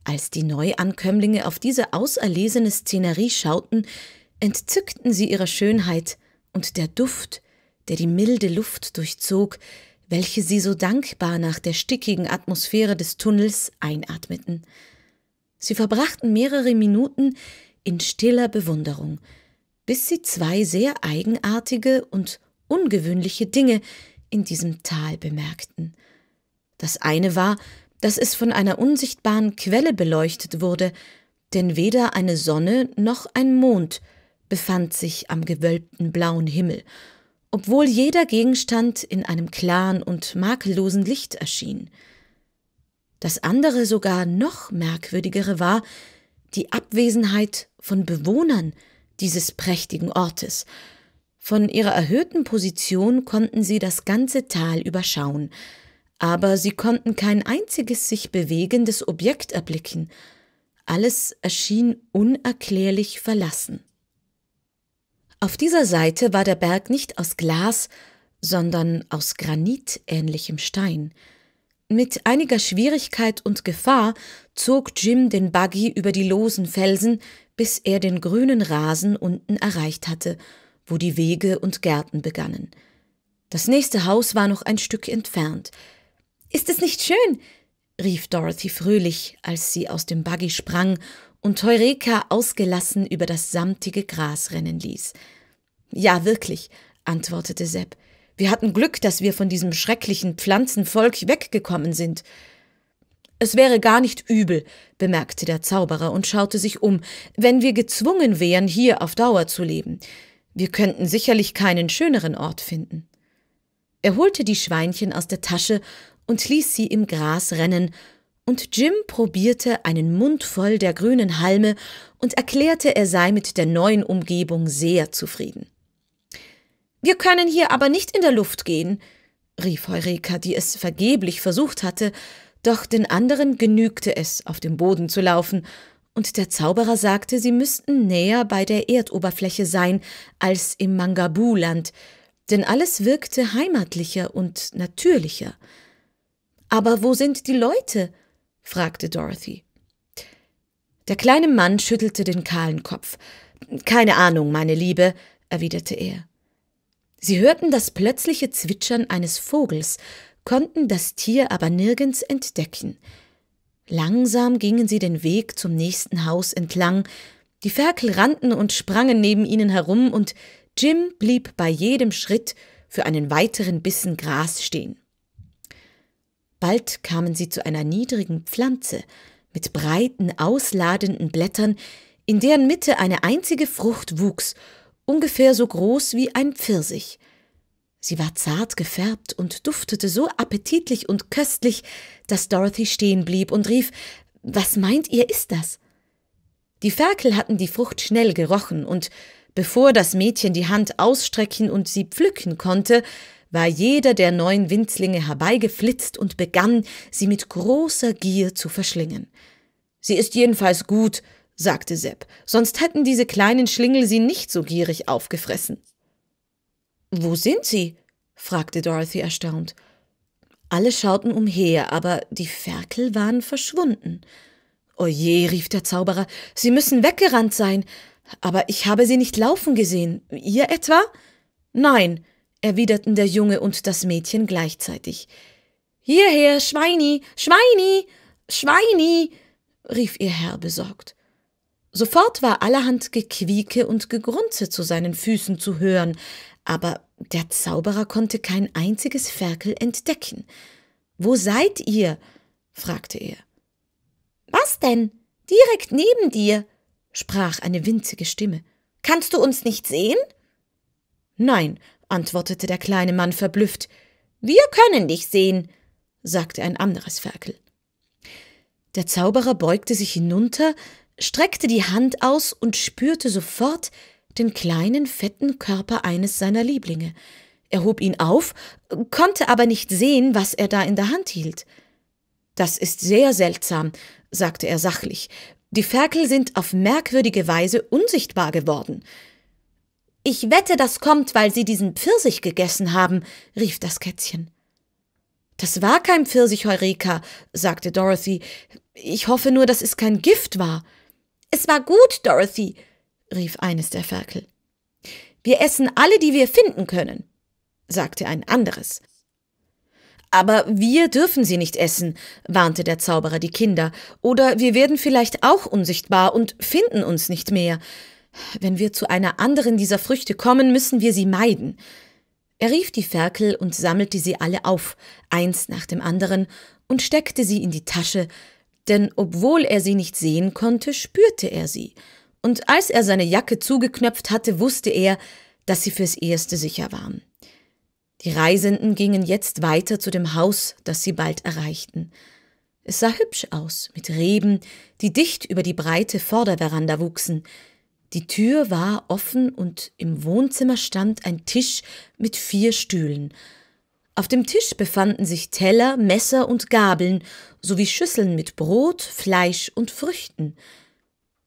Als die Neuankömmlinge auf diese auserlesene Szenerie schauten, entzückten sie ihrer Schönheit und der Duft, der die milde Luft durchzog, welche sie so dankbar nach der stickigen Atmosphäre des Tunnels einatmeten. Sie verbrachten mehrere Minuten in stiller Bewunderung – bis sie zwei sehr eigenartige und ungewöhnliche Dinge in diesem Tal bemerkten. Das eine war, dass es von einer unsichtbaren Quelle beleuchtet wurde, denn weder eine Sonne noch ein Mond befand sich am gewölbten blauen Himmel, obwohl jeder Gegenstand in einem klaren und makellosen Licht erschien. Das andere sogar noch merkwürdigere war die Abwesenheit von Bewohnern dieses prächtigen Ortes. Von ihrer erhöhten Position konnten sie das ganze Tal überschauen, aber sie konnten kein einziges sich bewegendes Objekt erblicken. Alles erschien unerklärlich verlassen. Auf dieser Seite war der Berg nicht aus Glas, sondern aus granitähnlichem Stein. Mit einiger Schwierigkeit und Gefahr zog Jim den Buggy über die losen Felsen, bis er den grünen Rasen unten erreicht hatte, wo die Wege und Gärten begannen. Das nächste Haus war noch ein Stück entfernt. Ist es nicht schön? rief Dorothy fröhlich, als sie aus dem Buggy sprang und Heureka ausgelassen über das samtige Gras rennen ließ. Ja, wirklich, antwortete Sepp. Wir hatten Glück, dass wir von diesem schrecklichen Pflanzenvolk weggekommen sind. Es wäre gar nicht übel, bemerkte der Zauberer und schaute sich um, wenn wir gezwungen wären, hier auf Dauer zu leben. Wir könnten sicherlich keinen schöneren Ort finden. Er holte die Schweinchen aus der Tasche und ließ sie im Gras rennen, und Jim probierte einen Mund voll der grünen Halme und erklärte, er sei mit der neuen Umgebung sehr zufrieden. Wir können hier aber nicht in der Luft gehen, rief Eureka, die es vergeblich versucht hatte, doch den anderen genügte es, auf dem Boden zu laufen, und der Zauberer sagte, sie müssten näher bei der Erdoberfläche sein als im Mangabu-Land, denn alles wirkte heimatlicher und natürlicher. Aber wo sind die Leute? fragte Dorothy. Der kleine Mann schüttelte den kahlen Kopf. Keine Ahnung, meine Liebe, erwiderte er. Sie hörten das plötzliche Zwitschern eines Vogels, konnten das Tier aber nirgends entdecken. Langsam gingen sie den Weg zum nächsten Haus entlang, die Ferkel rannten und sprangen neben ihnen herum, und Jim blieb bei jedem Schritt für einen weiteren Bissen Gras stehen. Bald kamen sie zu einer niedrigen Pflanze mit breiten, ausladenden Blättern, in deren Mitte eine einzige Frucht wuchs, ungefähr so groß wie ein Pfirsich. Sie war zart gefärbt und duftete so appetitlich und köstlich, dass Dorothy stehen blieb und rief, was meint ihr, ist das? Die Ferkel hatten die Frucht schnell gerochen, und bevor das Mädchen die Hand ausstrecken und sie pflücken konnte, war jeder der neun Winzlinge herbeigeflitzt und begann, sie mit großer Gier zu verschlingen. Sie ist jedenfalls gut, sagte Sepp, sonst hätten diese kleinen Schlingel sie nicht so gierig aufgefressen. Wo sind sie? fragte Dorothy erstaunt. Alle schauten umher, aber die Ferkel waren verschwunden. Oje, oh rief der Zauberer, sie müssen weggerannt sein. Aber ich habe sie nicht laufen gesehen. Ihr etwa? Nein, erwiderten der Junge und das Mädchen gleichzeitig. Hierher, Schweini, Schweini, Schweini, rief ihr Herr besorgt. Sofort war allerhand Gequieke und Gegrunze zu seinen Füßen zu hören, aber der Zauberer konnte kein einziges Ferkel entdecken. Wo seid ihr? fragte er. Was denn? Direkt neben dir, sprach eine winzige Stimme. Kannst du uns nicht sehen? Nein, antwortete der kleine Mann verblüfft. Wir können dich sehen, sagte ein anderes Ferkel. Der Zauberer beugte sich hinunter, streckte die Hand aus und spürte sofort den kleinen, fetten Körper eines seiner Lieblinge. Er hob ihn auf, konnte aber nicht sehen, was er da in der Hand hielt. Das ist sehr seltsam, sagte er sachlich. Die Ferkel sind auf merkwürdige Weise unsichtbar geworden. Ich wette, das kommt, weil sie diesen Pfirsich gegessen haben, rief das Kätzchen. Das war kein Pfirsich, Heureka, sagte Dorothy. Ich hoffe nur, dass es kein Gift war. Es war gut, Dorothy, rief eines der Ferkel. Wir essen alle, die wir finden können, sagte ein anderes. Aber wir dürfen sie nicht essen, warnte der Zauberer die Kinder, oder wir werden vielleicht auch unsichtbar und finden uns nicht mehr. Wenn wir zu einer anderen dieser Früchte kommen, müssen wir sie meiden. Er rief die Ferkel und sammelte sie alle auf, eins nach dem anderen, und steckte sie in die Tasche, denn obwohl er sie nicht sehen konnte, spürte er sie, und als er seine Jacke zugeknöpft hatte, wusste er, dass sie fürs erste sicher waren. Die Reisenden gingen jetzt weiter zu dem Haus, das sie bald erreichten. Es sah hübsch aus, mit Reben, die dicht über die breite Vorderveranda wuchsen. Die Tür war offen und im Wohnzimmer stand ein Tisch mit vier Stühlen, auf dem Tisch befanden sich Teller, Messer und Gabeln sowie Schüsseln mit Brot, Fleisch und Früchten.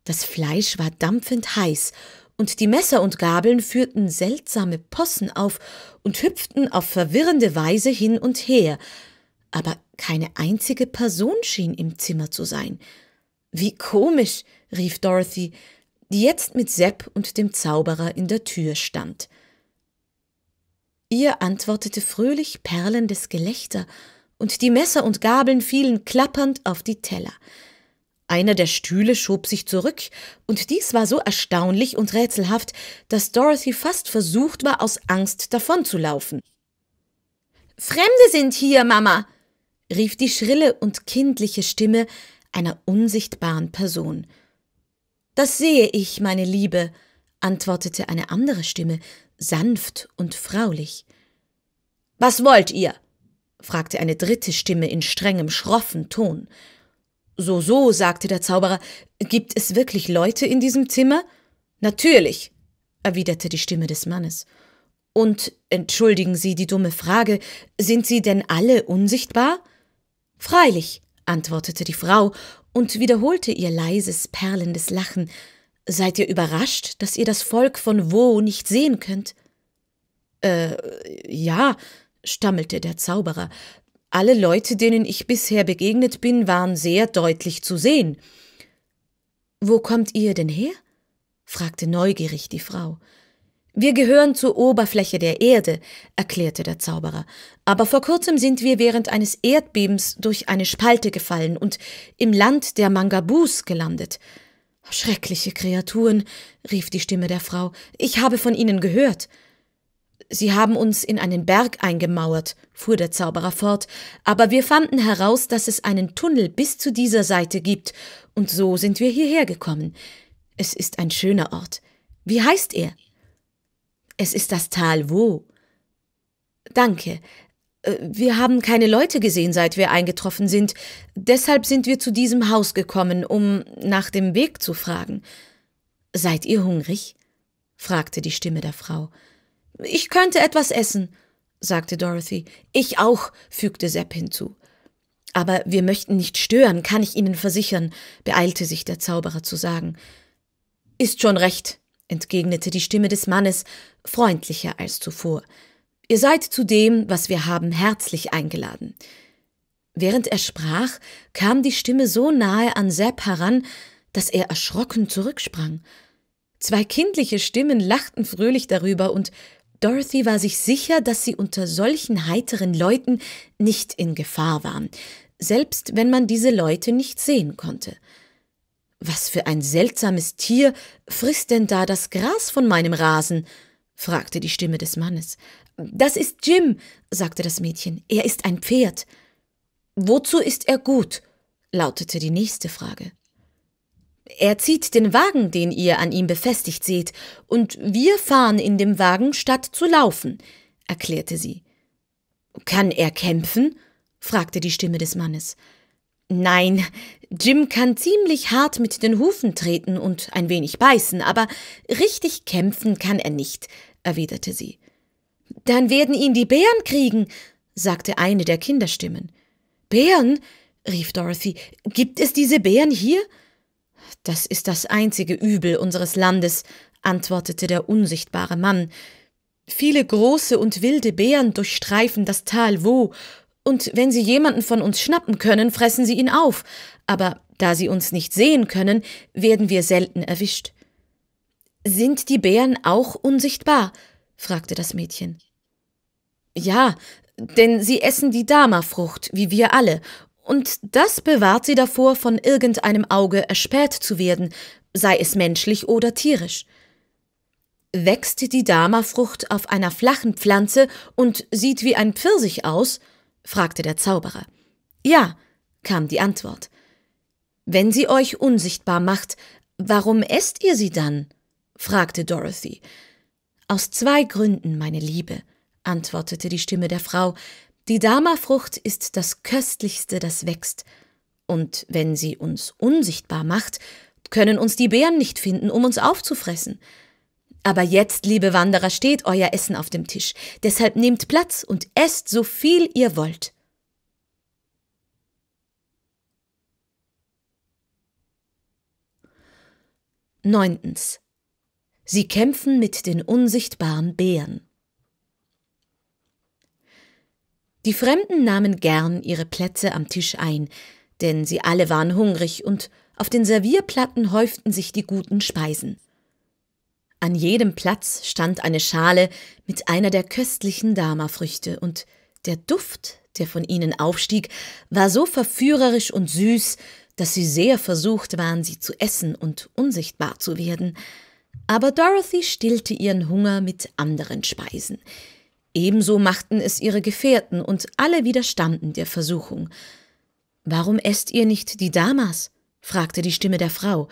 Das Fleisch war dampfend heiß, und die Messer und Gabeln führten seltsame Possen auf und hüpften auf verwirrende Weise hin und her, aber keine einzige Person schien im Zimmer zu sein. Wie komisch, rief Dorothy, die jetzt mit Sepp und dem Zauberer in der Tür stand. Ihr antwortete fröhlich perlendes Gelächter, und die Messer und Gabeln fielen klappernd auf die Teller. Einer der Stühle schob sich zurück, und dies war so erstaunlich und rätselhaft, dass Dorothy fast versucht war, aus Angst davonzulaufen. Fremde sind hier, Mama, rief die schrille und kindliche Stimme einer unsichtbaren Person. Das sehe ich, meine Liebe, antwortete eine andere Stimme, sanft und fraulich. Was wollt ihr? fragte eine dritte Stimme in strengem, schroffen Ton. So, so, sagte der Zauberer, gibt es wirklich Leute in diesem Zimmer? Natürlich, erwiderte die Stimme des Mannes. Und entschuldigen Sie die dumme Frage, sind Sie denn alle unsichtbar? Freilich, antwortete die Frau und wiederholte ihr leises, perlendes Lachen, Seid ihr überrascht, dass ihr das Volk von Wo nicht sehen könnt? Äh, ja, stammelte der Zauberer. Alle Leute, denen ich bisher begegnet bin, waren sehr deutlich zu sehen. Wo kommt ihr denn her? fragte neugierig die Frau. Wir gehören zur Oberfläche der Erde, erklärte der Zauberer, aber vor kurzem sind wir während eines Erdbebens durch eine Spalte gefallen und im Land der Mangabus gelandet. Schreckliche Kreaturen, rief die Stimme der Frau, ich habe von ihnen gehört. Sie haben uns in einen Berg eingemauert, fuhr der Zauberer fort, aber wir fanden heraus, dass es einen Tunnel bis zu dieser Seite gibt, und so sind wir hierher gekommen. Es ist ein schöner Ort. Wie heißt er? Es ist das Tal Wo. Danke, äh, wir haben keine Leute gesehen, seit wir eingetroffen sind. Deshalb sind wir zu diesem Haus gekommen, um nach dem Weg zu fragen. Seid ihr hungrig? fragte die Stimme der Frau. Ich könnte etwas essen, sagte Dorothy. Ich auch, fügte Sepp hinzu. Aber wir möchten nicht stören, kann ich Ihnen versichern, beeilte sich der Zauberer zu sagen. Ist schon recht, entgegnete die Stimme des Mannes, freundlicher als zuvor. Ihr seid zu dem, was wir haben, herzlich eingeladen. Während er sprach, kam die Stimme so nahe an Sepp heran, dass er erschrocken zurücksprang. Zwei kindliche Stimmen lachten fröhlich darüber, und Dorothy war sich sicher, dass sie unter solchen heiteren Leuten nicht in Gefahr waren, selbst wenn man diese Leute nicht sehen konnte. Was für ein seltsames Tier frisst denn da das Gras von meinem Rasen? fragte die Stimme des Mannes. Das ist Jim, sagte das Mädchen. Er ist ein Pferd. Wozu ist er gut? lautete die nächste Frage. Er zieht den Wagen, den ihr an ihm befestigt seht, und wir fahren in dem Wagen, statt zu laufen, erklärte sie. Kann er kämpfen? fragte die Stimme des Mannes. Nein, Jim kann ziemlich hart mit den Hufen treten und ein wenig beißen, aber richtig kämpfen kann er nicht, erwiderte sie. Dann werden ihn die Bären kriegen, sagte eine der Kinderstimmen. Bären? rief Dorothy. Gibt es diese Bären hier? Das ist das einzige Übel unseres Landes, antwortete der unsichtbare Mann. Viele große und wilde Bären durchstreifen das Tal Wo, und wenn sie jemanden von uns schnappen können, fressen sie ihn auf, aber da sie uns nicht sehen können, werden wir selten erwischt. Sind die Bären auch unsichtbar? fragte das Mädchen. Ja, denn sie essen die dharma wie wir alle, und das bewahrt sie davor, von irgendeinem Auge erspäht zu werden, sei es menschlich oder tierisch. Wächst die dharma auf einer flachen Pflanze und sieht wie ein Pfirsich aus? fragte der Zauberer. Ja, kam die Antwort. Wenn sie euch unsichtbar macht, warum esst ihr sie dann? fragte Dorothy. Aus zwei Gründen, meine Liebe, antwortete die Stimme der Frau, die Dharmafrucht ist das Köstlichste, das wächst, und wenn sie uns unsichtbar macht, können uns die Bären nicht finden, um uns aufzufressen. Aber jetzt, liebe Wanderer, steht euer Essen auf dem Tisch, deshalb nehmt Platz und esst so viel ihr wollt. Neuntens. Sie kämpfen mit den unsichtbaren Bären. Die Fremden nahmen gern ihre Plätze am Tisch ein, denn sie alle waren hungrig und auf den Servierplatten häuften sich die guten Speisen. An jedem Platz stand eine Schale mit einer der köstlichen Dharmafrüchte und der Duft, der von ihnen aufstieg, war so verführerisch und süß, dass sie sehr versucht waren, sie zu essen und unsichtbar zu werden. Aber Dorothy stillte ihren Hunger mit anderen Speisen. Ebenso machten es ihre Gefährten, und alle widerstanden der Versuchung. Warum esst ihr nicht die Damas? fragte die Stimme der Frau.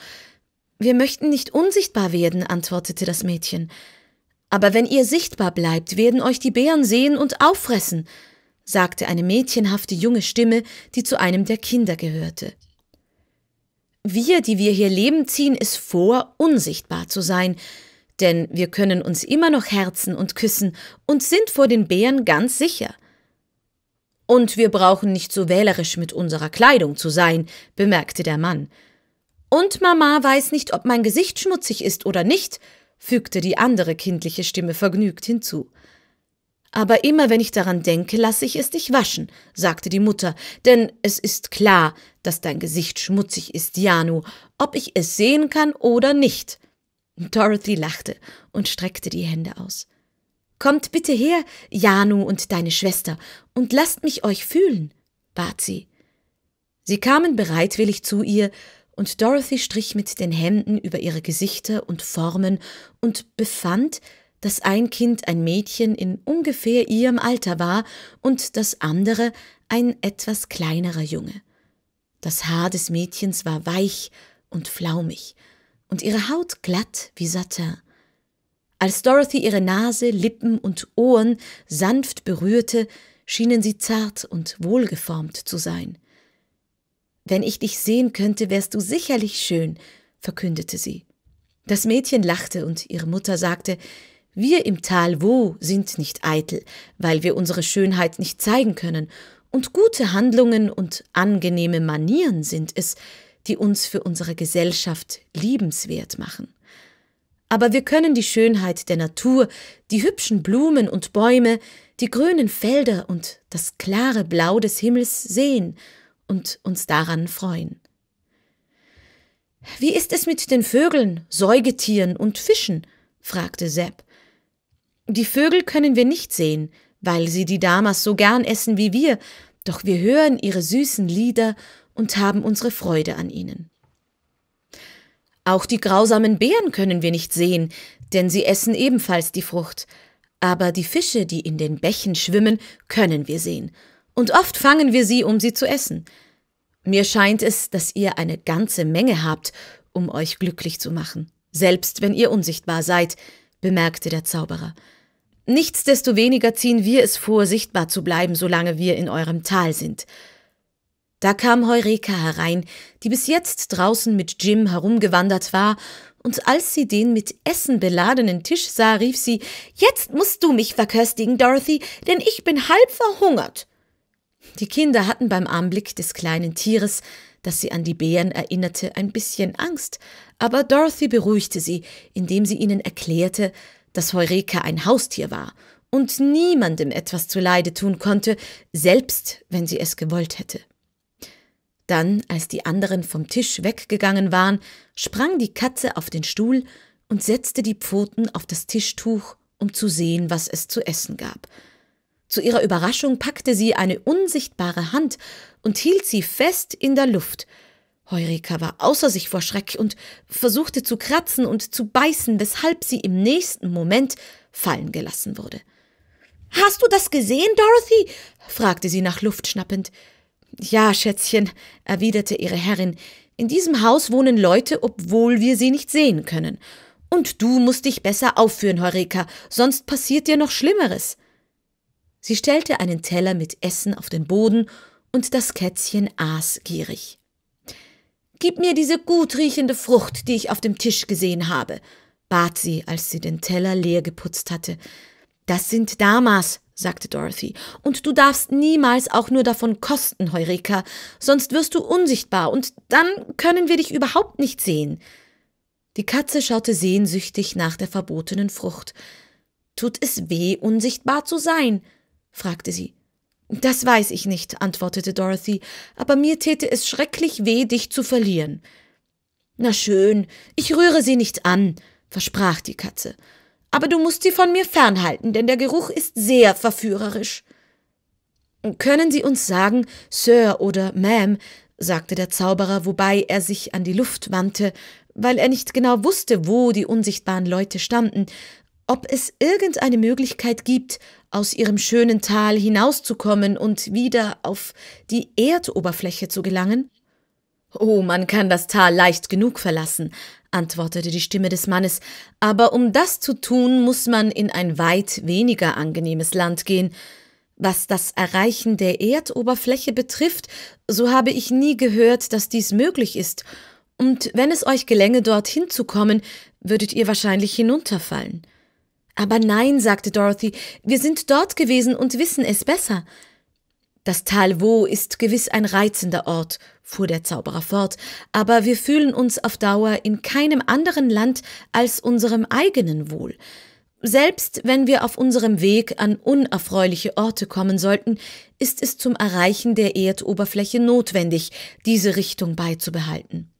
Wir möchten nicht unsichtbar werden, antwortete das Mädchen. Aber wenn ihr sichtbar bleibt, werden euch die Bären sehen und auffressen, sagte eine mädchenhafte junge Stimme, die zu einem der Kinder gehörte. Wir, die wir hier leben, ziehen es vor, unsichtbar zu sein, denn wir können uns immer noch herzen und küssen und sind vor den Bären ganz sicher. Und wir brauchen nicht so wählerisch mit unserer Kleidung zu sein, bemerkte der Mann. Und Mama weiß nicht, ob mein Gesicht schmutzig ist oder nicht, fügte die andere kindliche Stimme vergnügt hinzu. Aber immer wenn ich daran denke, lasse ich es dich waschen, sagte die Mutter, denn es ist klar, dass dein Gesicht schmutzig ist, Janu, ob ich es sehen kann oder nicht. Dorothy lachte und streckte die Hände aus. Kommt bitte her, Janu und deine Schwester, und lasst mich euch fühlen, bat sie. Sie kamen bereitwillig zu ihr, und Dorothy strich mit den Händen über ihre Gesichter und Formen und befand, dass ein Kind ein Mädchen in ungefähr ihrem Alter war und das andere ein etwas kleinerer Junge. Das Haar des Mädchens war weich und flaumig, und ihre Haut glatt wie Satin. Als Dorothy ihre Nase, Lippen und Ohren sanft berührte, schienen sie zart und wohlgeformt zu sein. Wenn ich dich sehen könnte, wärst du sicherlich schön, verkündete sie. Das Mädchen lachte und ihre Mutter sagte, wir im Tal Wo sind nicht eitel, weil wir unsere Schönheit nicht zeigen können, und gute Handlungen und angenehme Manieren sind es, die uns für unsere Gesellschaft liebenswert machen. Aber wir können die Schönheit der Natur, die hübschen Blumen und Bäume, die grünen Felder und das klare Blau des Himmels sehen und uns daran freuen. Wie ist es mit den Vögeln, Säugetieren und Fischen? fragte Sepp. Die Vögel können wir nicht sehen, weil sie die Damas so gern essen wie wir, doch wir hören ihre süßen Lieder und haben unsere Freude an ihnen. Auch die grausamen Bären können wir nicht sehen, denn sie essen ebenfalls die Frucht. Aber die Fische, die in den Bächen schwimmen, können wir sehen. Und oft fangen wir sie, um sie zu essen. Mir scheint es, dass ihr eine ganze Menge habt, um euch glücklich zu machen, selbst wenn ihr unsichtbar seid, bemerkte der Zauberer. Nichtsdestoweniger ziehen wir es vor, sichtbar zu bleiben, solange wir in eurem Tal sind. Da kam Heureka herein, die bis jetzt draußen mit Jim herumgewandert war, und als sie den mit Essen beladenen Tisch sah, rief sie Jetzt musst du mich verköstigen, Dorothy, denn ich bin halb verhungert. Die Kinder hatten beim Anblick des kleinen Tieres, das sie an die Bären erinnerte, ein bisschen Angst, aber Dorothy beruhigte sie, indem sie ihnen erklärte, dass Heureka ein Haustier war und niemandem etwas zuleide tun konnte, selbst wenn sie es gewollt hätte. Dann, als die anderen vom Tisch weggegangen waren, sprang die Katze auf den Stuhl und setzte die Pfoten auf das Tischtuch, um zu sehen, was es zu essen gab. Zu ihrer Überraschung packte sie eine unsichtbare Hand und hielt sie fest in der Luft. Heureka war außer sich vor Schreck und versuchte zu kratzen und zu beißen, weshalb sie im nächsten Moment fallen gelassen wurde. Hast du das gesehen, Dorothy? fragte sie nach Luft schnappend. Ja, Schätzchen, erwiderte ihre Herrin, in diesem Haus wohnen Leute, obwohl wir sie nicht sehen können. Und du musst dich besser aufführen, Heureka, sonst passiert dir noch Schlimmeres. Sie stellte einen Teller mit Essen auf den Boden, und das Kätzchen aß gierig. Gib mir diese gut riechende Frucht, die ich auf dem Tisch gesehen habe, bat sie, als sie den Teller leer geputzt hatte. Das sind Damas, sagte Dorothy, und du darfst niemals auch nur davon kosten, Heureka, sonst wirst du unsichtbar, und dann können wir dich überhaupt nicht sehen. Die Katze schaute sehnsüchtig nach der verbotenen Frucht. Tut es weh, unsichtbar zu sein? fragte sie. Das weiß ich nicht, antwortete Dorothy, aber mir täte es schrecklich weh, dich zu verlieren. Na schön, ich rühre sie nicht an, versprach die Katze aber du musst sie von mir fernhalten, denn der Geruch ist sehr verführerisch. Können Sie uns sagen, Sir oder Ma'am, sagte der Zauberer, wobei er sich an die Luft wandte, weil er nicht genau wusste, wo die unsichtbaren Leute standen, ob es irgendeine Möglichkeit gibt, aus ihrem schönen Tal hinauszukommen und wieder auf die Erdoberfläche zu gelangen? Oh, man kann das Tal leicht genug verlassen, antwortete die Stimme des Mannes, aber um das zu tun, muss man in ein weit weniger angenehmes Land gehen. Was das Erreichen der Erdoberfläche betrifft, so habe ich nie gehört, dass dies möglich ist, und wenn es euch gelänge, dorthin zu kommen, würdet ihr wahrscheinlich hinunterfallen. Aber nein, sagte Dorothy, wir sind dort gewesen und wissen es besser. Das Tal Wo ist gewiss ein reizender Ort, fuhr der Zauberer fort, aber wir fühlen uns auf Dauer in keinem anderen Land als unserem eigenen wohl. Selbst wenn wir auf unserem Weg an unerfreuliche Orte kommen sollten, ist es zum Erreichen der Erdoberfläche notwendig, diese Richtung beizubehalten.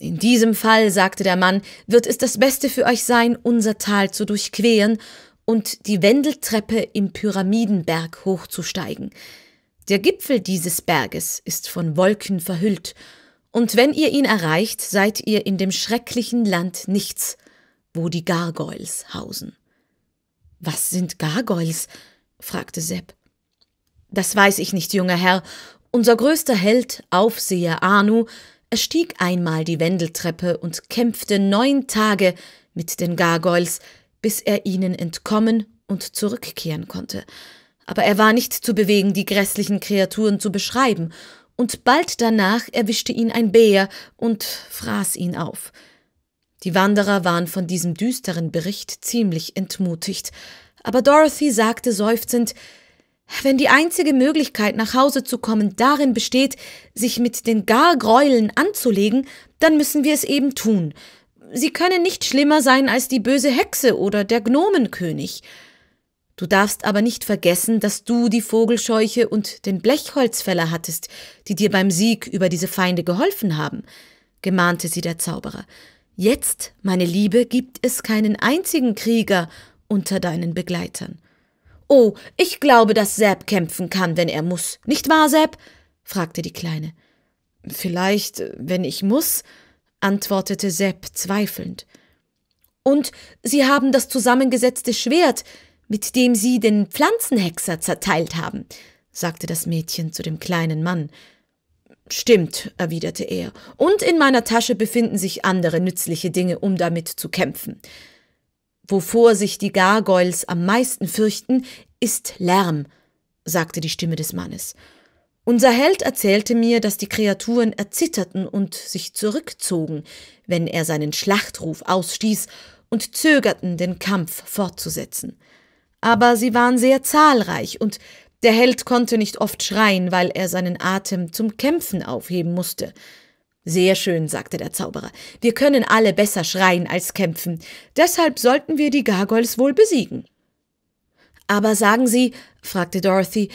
In diesem Fall, sagte der Mann, wird es das Beste für euch sein, unser Tal zu durchqueren und die Wendeltreppe im Pyramidenberg hochzusteigen. Der Gipfel dieses Berges ist von Wolken verhüllt, und wenn ihr ihn erreicht, seid ihr in dem schrecklichen Land nichts, wo die Gargoyles hausen. Was sind Gargoyles? fragte Sepp. Das weiß ich nicht, junger Herr. Unser größter Held, Aufseher Anu, erstieg einmal die Wendeltreppe und kämpfte neun Tage mit den Gargoyles, bis er ihnen entkommen und zurückkehren konnte. Aber er war nicht zu bewegen, die grässlichen Kreaturen zu beschreiben, und bald danach erwischte ihn ein Bär und fraß ihn auf. Die Wanderer waren von diesem düsteren Bericht ziemlich entmutigt, aber Dorothy sagte seufzend, wenn die einzige Möglichkeit, nach Hause zu kommen, darin besteht, sich mit den Gargräulen anzulegen, dann müssen wir es eben tun sie können nicht schlimmer sein als die böse Hexe oder der Gnomenkönig. Du darfst aber nicht vergessen, dass du die Vogelscheuche und den Blechholzfäller hattest, die dir beim Sieg über diese Feinde geholfen haben, gemahnte sie der Zauberer. Jetzt, meine Liebe, gibt es keinen einzigen Krieger unter deinen Begleitern. Oh, ich glaube, dass Sepp kämpfen kann, wenn er muss. Nicht wahr, Sepp? fragte die Kleine. Vielleicht, wenn ich muss, antwortete Sepp zweifelnd. Und Sie haben das zusammengesetzte Schwert, mit dem Sie den Pflanzenhexer zerteilt haben, sagte das Mädchen zu dem kleinen Mann. Stimmt, erwiderte er, und in meiner Tasche befinden sich andere nützliche Dinge, um damit zu kämpfen. Wovor sich die Gargoyles am meisten fürchten, ist Lärm, sagte die Stimme des Mannes. Unser Held erzählte mir, dass die Kreaturen erzitterten und sich zurückzogen, wenn er seinen Schlachtruf ausstieß, und zögerten, den Kampf fortzusetzen. Aber sie waren sehr zahlreich, und der Held konnte nicht oft schreien, weil er seinen Atem zum Kämpfen aufheben musste. Sehr schön, sagte der Zauberer. Wir können alle besser schreien als kämpfen. Deshalb sollten wir die Gargoyles wohl besiegen. Aber sagen Sie, fragte Dorothy,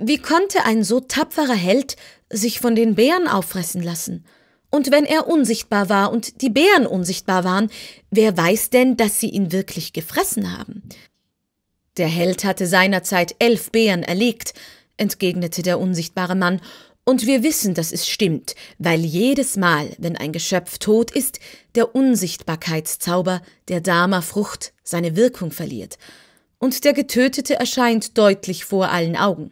wie konnte ein so tapferer Held sich von den Bären auffressen lassen? Und wenn er unsichtbar war und die Bären unsichtbar waren, wer weiß denn, dass sie ihn wirklich gefressen haben? Der Held hatte seinerzeit elf Bären erlegt, entgegnete der unsichtbare Mann, und wir wissen, dass es stimmt, weil jedes Mal, wenn ein Geschöpf tot ist, der Unsichtbarkeitszauber der Dharma-Frucht seine Wirkung verliert und der Getötete erscheint deutlich vor allen Augen.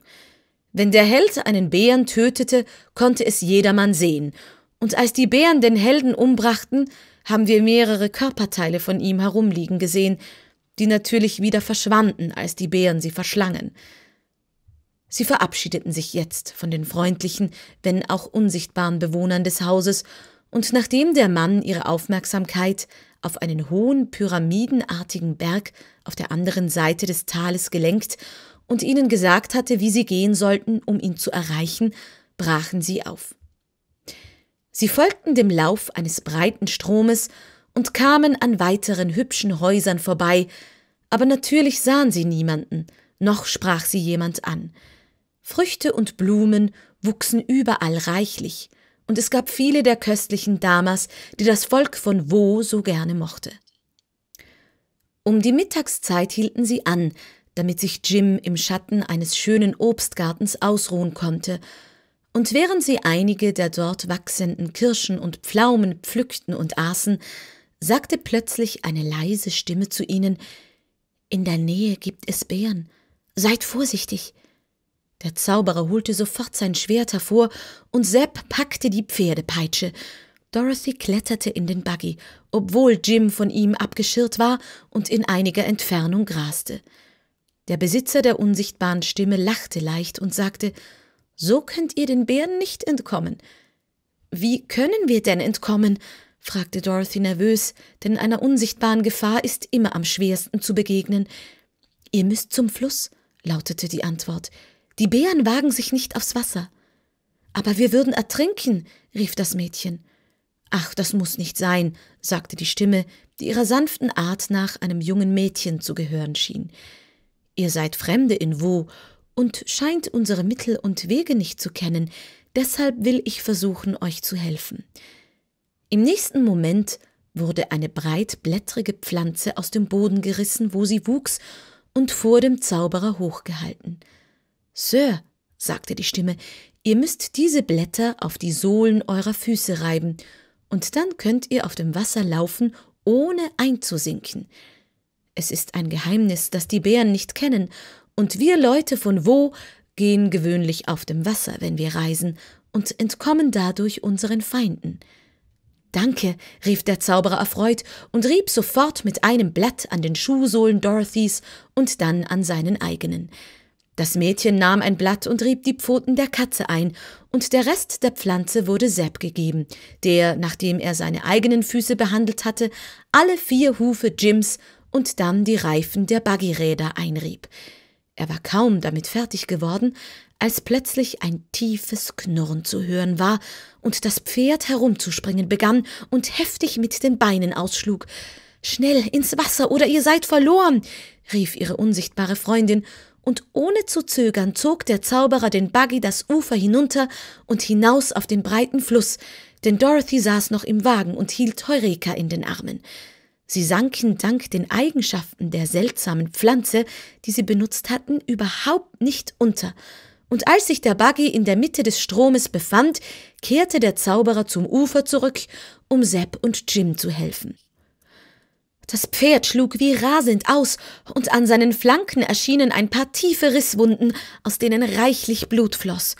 Wenn der Held einen Bären tötete, konnte es jedermann sehen, und als die Bären den Helden umbrachten, haben wir mehrere Körperteile von ihm herumliegen gesehen, die natürlich wieder verschwanden, als die Bären sie verschlangen. Sie verabschiedeten sich jetzt von den freundlichen, wenn auch unsichtbaren Bewohnern des Hauses und nachdem der Mann ihre Aufmerksamkeit auf einen hohen pyramidenartigen Berg auf der anderen Seite des Tales gelenkt und ihnen gesagt hatte, wie sie gehen sollten, um ihn zu erreichen, brachen sie auf. Sie folgten dem Lauf eines breiten Stromes und kamen an weiteren hübschen Häusern vorbei, aber natürlich sahen sie niemanden, noch sprach sie jemand an. Früchte und Blumen wuchsen überall reichlich, und es gab viele der köstlichen Damas, die das Volk von Wo so gerne mochte. Um die Mittagszeit hielten sie an, damit sich Jim im Schatten eines schönen Obstgartens ausruhen konnte, und während sie einige der dort wachsenden Kirschen und Pflaumen pflückten und aßen, sagte plötzlich eine leise Stimme zu ihnen In der Nähe gibt es Beeren. Seid vorsichtig, der Zauberer holte sofort sein Schwert hervor und Sepp packte die Pferdepeitsche. Dorothy kletterte in den Buggy, obwohl Jim von ihm abgeschirrt war und in einiger Entfernung graste. Der Besitzer der unsichtbaren Stimme lachte leicht und sagte, so könnt ihr den Bären nicht entkommen. Wie können wir denn entkommen? fragte Dorothy nervös, denn einer unsichtbaren Gefahr ist immer am schwersten zu begegnen. Ihr müsst zum Fluss, lautete die Antwort. Die Bären wagen sich nicht aufs Wasser. Aber wir würden ertrinken, rief das Mädchen. Ach, das muss nicht sein, sagte die Stimme, die ihrer sanften Art nach einem jungen Mädchen zu gehören schien. Ihr seid Fremde in Wo und scheint unsere Mittel und Wege nicht zu kennen, deshalb will ich versuchen, euch zu helfen. Im nächsten Moment wurde eine breitblättrige Pflanze aus dem Boden gerissen, wo sie wuchs, und vor dem Zauberer hochgehalten. Sir, sagte die Stimme, ihr müsst diese Blätter auf die Sohlen eurer Füße reiben, und dann könnt ihr auf dem Wasser laufen, ohne einzusinken. Es ist ein Geheimnis, das die Bären nicht kennen, und wir Leute von wo gehen gewöhnlich auf dem Wasser, wenn wir reisen, und entkommen dadurch unseren Feinden. Danke, rief der Zauberer erfreut und rieb sofort mit einem Blatt an den Schuhsohlen Dorothys und dann an seinen eigenen. Das Mädchen nahm ein Blatt und rieb die Pfoten der Katze ein, und der Rest der Pflanze wurde Sepp gegeben, der, nachdem er seine eigenen Füße behandelt hatte, alle vier Hufe Jims und dann die Reifen der Buggyräder einrieb. Er war kaum damit fertig geworden, als plötzlich ein tiefes Knurren zu hören war und das Pferd herumzuspringen begann und heftig mit den Beinen ausschlug. Schnell ins Wasser oder ihr seid verloren, rief ihre unsichtbare Freundin und ohne zu zögern zog der Zauberer den Buggy das Ufer hinunter und hinaus auf den breiten Fluss, denn Dorothy saß noch im Wagen und hielt Heureka in den Armen. Sie sanken dank den Eigenschaften der seltsamen Pflanze, die sie benutzt hatten, überhaupt nicht unter, und als sich der Buggy in der Mitte des Stromes befand, kehrte der Zauberer zum Ufer zurück, um Sepp und Jim zu helfen. Das Pferd schlug wie rasend aus, und an seinen Flanken erschienen ein paar tiefe Risswunden, aus denen reichlich Blut floss.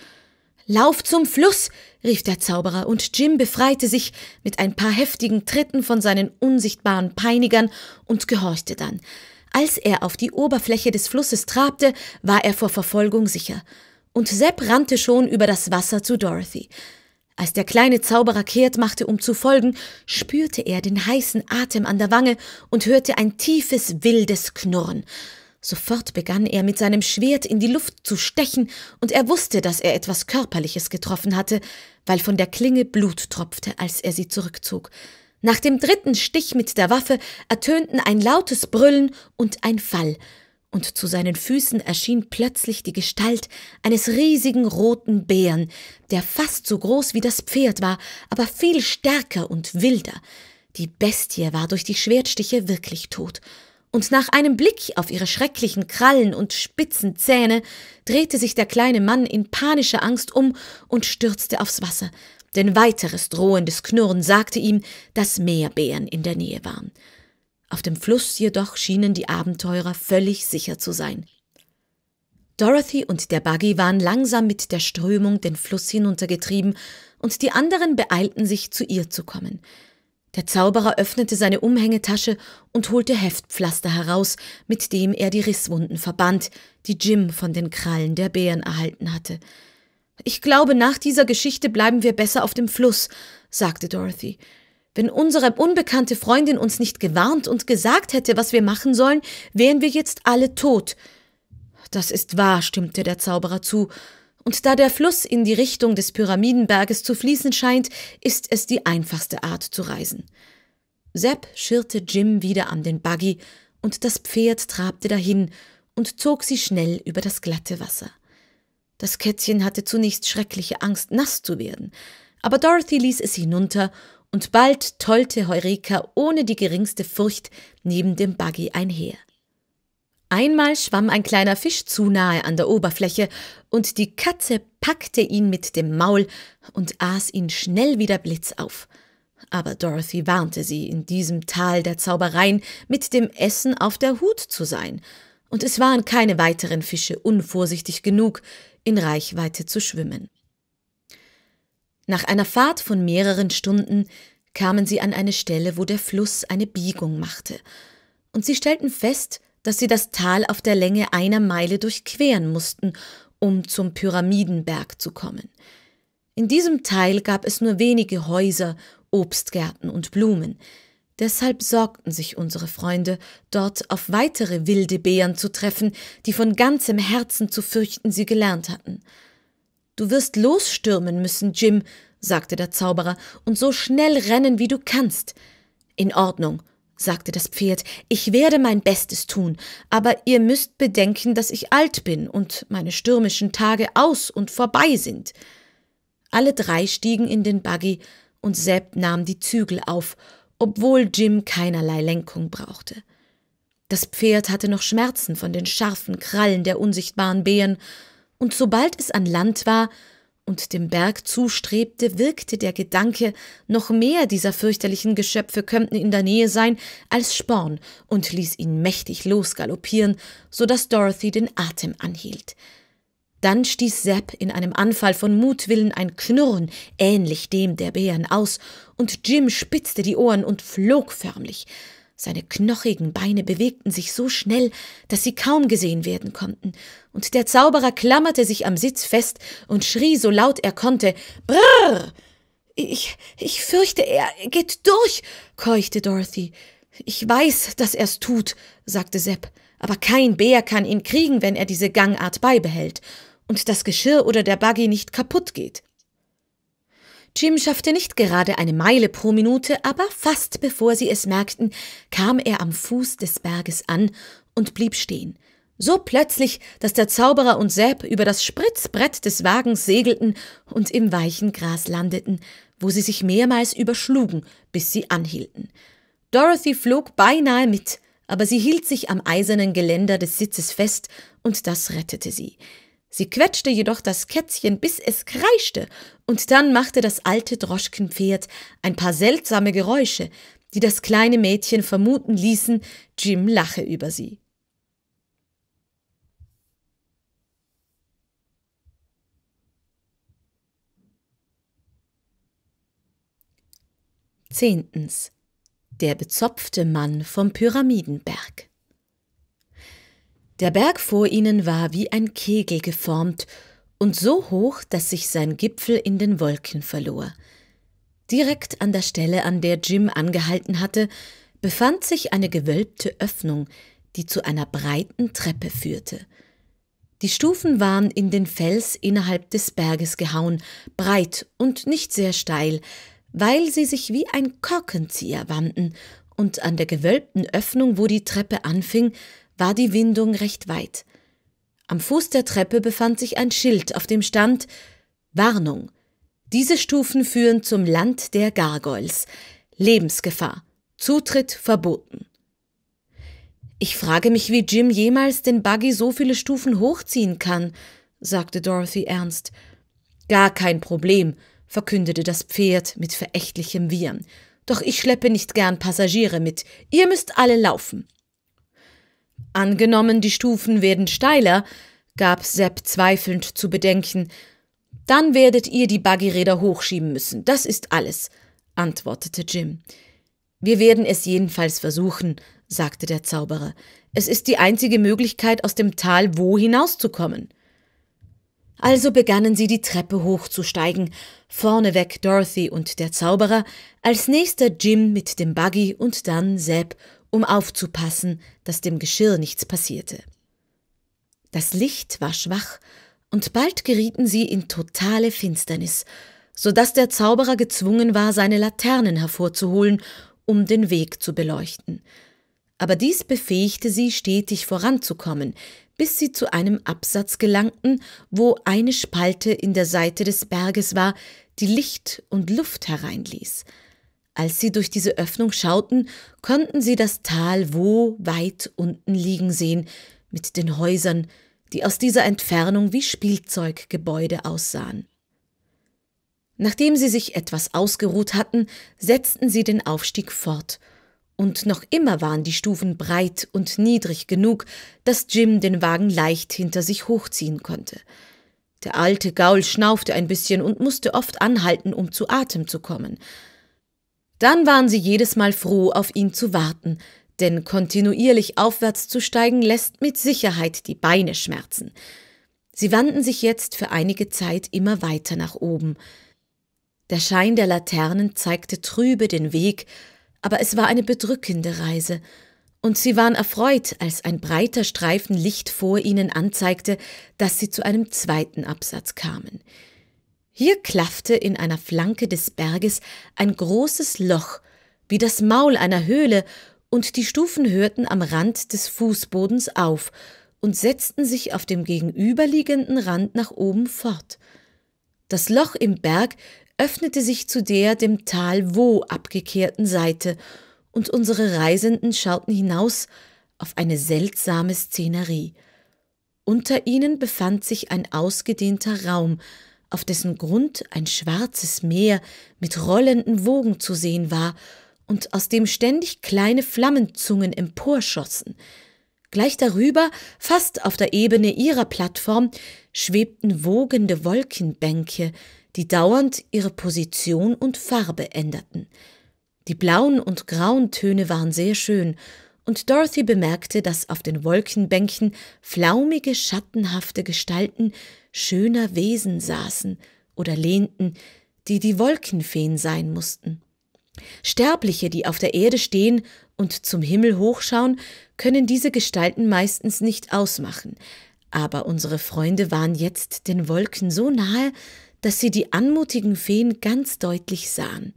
Lauf zum Fluss! rief der Zauberer, und Jim befreite sich mit ein paar heftigen Tritten von seinen unsichtbaren Peinigern und gehorchte dann. Als er auf die Oberfläche des Flusses trabte, war er vor Verfolgung sicher. Und Sepp rannte schon über das Wasser zu Dorothy. Als der kleine Zauberer kehrt machte, um zu folgen, spürte er den heißen Atem an der Wange und hörte ein tiefes, wildes Knurren. Sofort begann er mit seinem Schwert in die Luft zu stechen, und er wusste, dass er etwas Körperliches getroffen hatte, weil von der Klinge Blut tropfte, als er sie zurückzog. Nach dem dritten Stich mit der Waffe ertönten ein lautes Brüllen und ein Fall und zu seinen Füßen erschien plötzlich die Gestalt eines riesigen roten Bären, der fast so groß wie das Pferd war, aber viel stärker und wilder. Die Bestie war durch die Schwertstiche wirklich tot, und nach einem Blick auf ihre schrecklichen Krallen und spitzen Zähne drehte sich der kleine Mann in panischer Angst um und stürzte aufs Wasser, denn weiteres drohendes Knurren sagte ihm, dass mehr Bären in der Nähe waren. Auf dem Fluss jedoch schienen die Abenteurer völlig sicher zu sein. Dorothy und der Buggy waren langsam mit der Strömung den Fluss hinuntergetrieben, und die anderen beeilten sich, zu ihr zu kommen. Der Zauberer öffnete seine Umhängetasche und holte Heftpflaster heraus, mit dem er die Risswunden verband, die Jim von den Krallen der Bären erhalten hatte. Ich glaube, nach dieser Geschichte bleiben wir besser auf dem Fluss, sagte Dorothy. Wenn unsere unbekannte Freundin uns nicht gewarnt und gesagt hätte, was wir machen sollen, wären wir jetzt alle tot. Das ist wahr, stimmte der Zauberer zu, und da der Fluss in die Richtung des Pyramidenberges zu fließen scheint, ist es die einfachste Art zu reisen. Sepp schirrte Jim wieder an den Buggy, und das Pferd trabte dahin und zog sie schnell über das glatte Wasser. Das Kätzchen hatte zunächst schreckliche Angst, nass zu werden, aber Dorothy ließ es hinunter und bald tollte Heureka ohne die geringste Furcht neben dem Buggy einher. Einmal schwamm ein kleiner Fisch zu nahe an der Oberfläche, und die Katze packte ihn mit dem Maul und aß ihn schnell wie der Blitz auf. Aber Dorothy warnte sie, in diesem Tal der Zaubereien mit dem Essen auf der Hut zu sein, und es waren keine weiteren Fische unvorsichtig genug, in Reichweite zu schwimmen. Nach einer Fahrt von mehreren Stunden kamen sie an eine Stelle, wo der Fluss eine Biegung machte, und sie stellten fest, dass sie das Tal auf der Länge einer Meile durchqueren mussten, um zum Pyramidenberg zu kommen. In diesem Teil gab es nur wenige Häuser, Obstgärten und Blumen. Deshalb sorgten sich unsere Freunde, dort auf weitere wilde Bären zu treffen, die von ganzem Herzen zu fürchten sie gelernt hatten. Du wirst losstürmen müssen, Jim, sagte der Zauberer, und so schnell rennen, wie du kannst. In Ordnung, sagte das Pferd, ich werde mein Bestes tun, aber ihr müsst bedenken, dass ich alt bin und meine stürmischen Tage aus und vorbei sind. Alle drei stiegen in den Buggy und Sepp nahm die Zügel auf, obwohl Jim keinerlei Lenkung brauchte. Das Pferd hatte noch Schmerzen von den scharfen Krallen der unsichtbaren Bären und sobald es an Land war und dem Berg zustrebte, wirkte der Gedanke, noch mehr dieser fürchterlichen Geschöpfe könnten in der Nähe sein, als Sporn und ließ ihn mächtig losgaloppieren, so dass Dorothy den Atem anhielt. Dann stieß Sepp in einem Anfall von Mutwillen ein Knurren, ähnlich dem der Bären, aus, und Jim spitzte die Ohren und flog förmlich. Seine knochigen Beine bewegten sich so schnell, dass sie kaum gesehen werden konnten, und der Zauberer klammerte sich am Sitz fest und schrie so laut er konnte Brrr. Ich, ich fürchte, er geht durch, keuchte Dorothy. Ich weiß, dass er's tut, sagte Sepp, aber kein Bär kann ihn kriegen, wenn er diese Gangart beibehält und das Geschirr oder der Buggy nicht kaputt geht. Jim schaffte nicht gerade eine Meile pro Minute, aber fast bevor sie es merkten, kam er am Fuß des Berges an und blieb stehen. So plötzlich, dass der Zauberer und Sepp über das Spritzbrett des Wagens segelten und im weichen Gras landeten, wo sie sich mehrmals überschlugen, bis sie anhielten. Dorothy flog beinahe mit, aber sie hielt sich am eisernen Geländer des Sitzes fest und das rettete sie. Sie quetschte jedoch das Kätzchen, bis es kreischte und dann machte das alte Droschkenpferd ein paar seltsame Geräusche, die das kleine Mädchen vermuten ließen, Jim lache über sie. Zehntens. Der bezopfte Mann vom Pyramidenberg. Der Berg vor ihnen war wie ein Kegel geformt und so hoch, dass sich sein Gipfel in den Wolken verlor. Direkt an der Stelle, an der Jim angehalten hatte, befand sich eine gewölbte Öffnung, die zu einer breiten Treppe führte. Die Stufen waren in den Fels innerhalb des Berges gehauen, breit und nicht sehr steil, weil sie sich wie ein Korkenzieher wandten, und an der gewölbten Öffnung, wo die Treppe anfing, war die Windung recht weit. Am Fuß der Treppe befand sich ein Schild, auf dem stand Warnung. Diese Stufen führen zum Land der Gargoyles. Lebensgefahr. Zutritt verboten. Ich frage mich, wie Jim jemals den Buggy so viele Stufen hochziehen kann, sagte Dorothy ernst. Gar kein Problem, verkündete das Pferd mit verächtlichem Wiehern. Doch ich schleppe nicht gern Passagiere mit. Ihr müsst alle laufen. Angenommen, die Stufen werden steiler, gab Sepp zweifelnd zu bedenken. Dann werdet ihr die Buggyräder hochschieben müssen, das ist alles, antwortete Jim. Wir werden es jedenfalls versuchen, sagte der Zauberer. Es ist die einzige Möglichkeit, aus dem Tal wo hinauszukommen. Also begannen sie die Treppe hochzusteigen, vorneweg Dorothy und der Zauberer, als nächster Jim mit dem Buggy und dann Sepp um aufzupassen, dass dem Geschirr nichts passierte. Das Licht war schwach, und bald gerieten sie in totale Finsternis, so dass der Zauberer gezwungen war, seine Laternen hervorzuholen, um den Weg zu beleuchten. Aber dies befähigte sie, stetig voranzukommen, bis sie zu einem Absatz gelangten, wo eine Spalte in der Seite des Berges war, die Licht und Luft hereinließ. Als sie durch diese Öffnung schauten, konnten sie das Tal wo weit unten liegen sehen, mit den Häusern, die aus dieser Entfernung wie Spielzeuggebäude aussahen. Nachdem sie sich etwas ausgeruht hatten, setzten sie den Aufstieg fort, und noch immer waren die Stufen breit und niedrig genug, dass Jim den Wagen leicht hinter sich hochziehen konnte. Der alte Gaul schnaufte ein bisschen und musste oft anhalten, um zu Atem zu kommen. Dann waren sie jedes Mal froh, auf ihn zu warten, denn kontinuierlich aufwärts zu steigen lässt mit Sicherheit die Beine schmerzen. Sie wandten sich jetzt für einige Zeit immer weiter nach oben. Der Schein der Laternen zeigte trübe den Weg, aber es war eine bedrückende Reise, und sie waren erfreut, als ein breiter Streifen Licht vor ihnen anzeigte, dass sie zu einem zweiten Absatz kamen. Hier klaffte in einer Flanke des Berges ein großes Loch, wie das Maul einer Höhle, und die Stufen hörten am Rand des Fußbodens auf und setzten sich auf dem gegenüberliegenden Rand nach oben fort. Das Loch im Berg öffnete sich zu der dem Tal Wo abgekehrten Seite, und unsere Reisenden schauten hinaus auf eine seltsame Szenerie. Unter ihnen befand sich ein ausgedehnter Raum, auf dessen Grund ein schwarzes Meer mit rollenden Wogen zu sehen war und aus dem ständig kleine Flammenzungen emporschossen. Gleich darüber, fast auf der Ebene ihrer Plattform, schwebten wogende Wolkenbänke, die dauernd ihre Position und Farbe änderten. Die blauen und grauen Töne waren sehr schön, und Dorothy bemerkte, dass auf den Wolkenbänken flaumige, schattenhafte Gestalten schöner Wesen saßen oder lehnten, die die Wolkenfeen sein mussten. Sterbliche, die auf der Erde stehen und zum Himmel hochschauen, können diese Gestalten meistens nicht ausmachen, aber unsere Freunde waren jetzt den Wolken so nahe, dass sie die anmutigen Feen ganz deutlich sahen.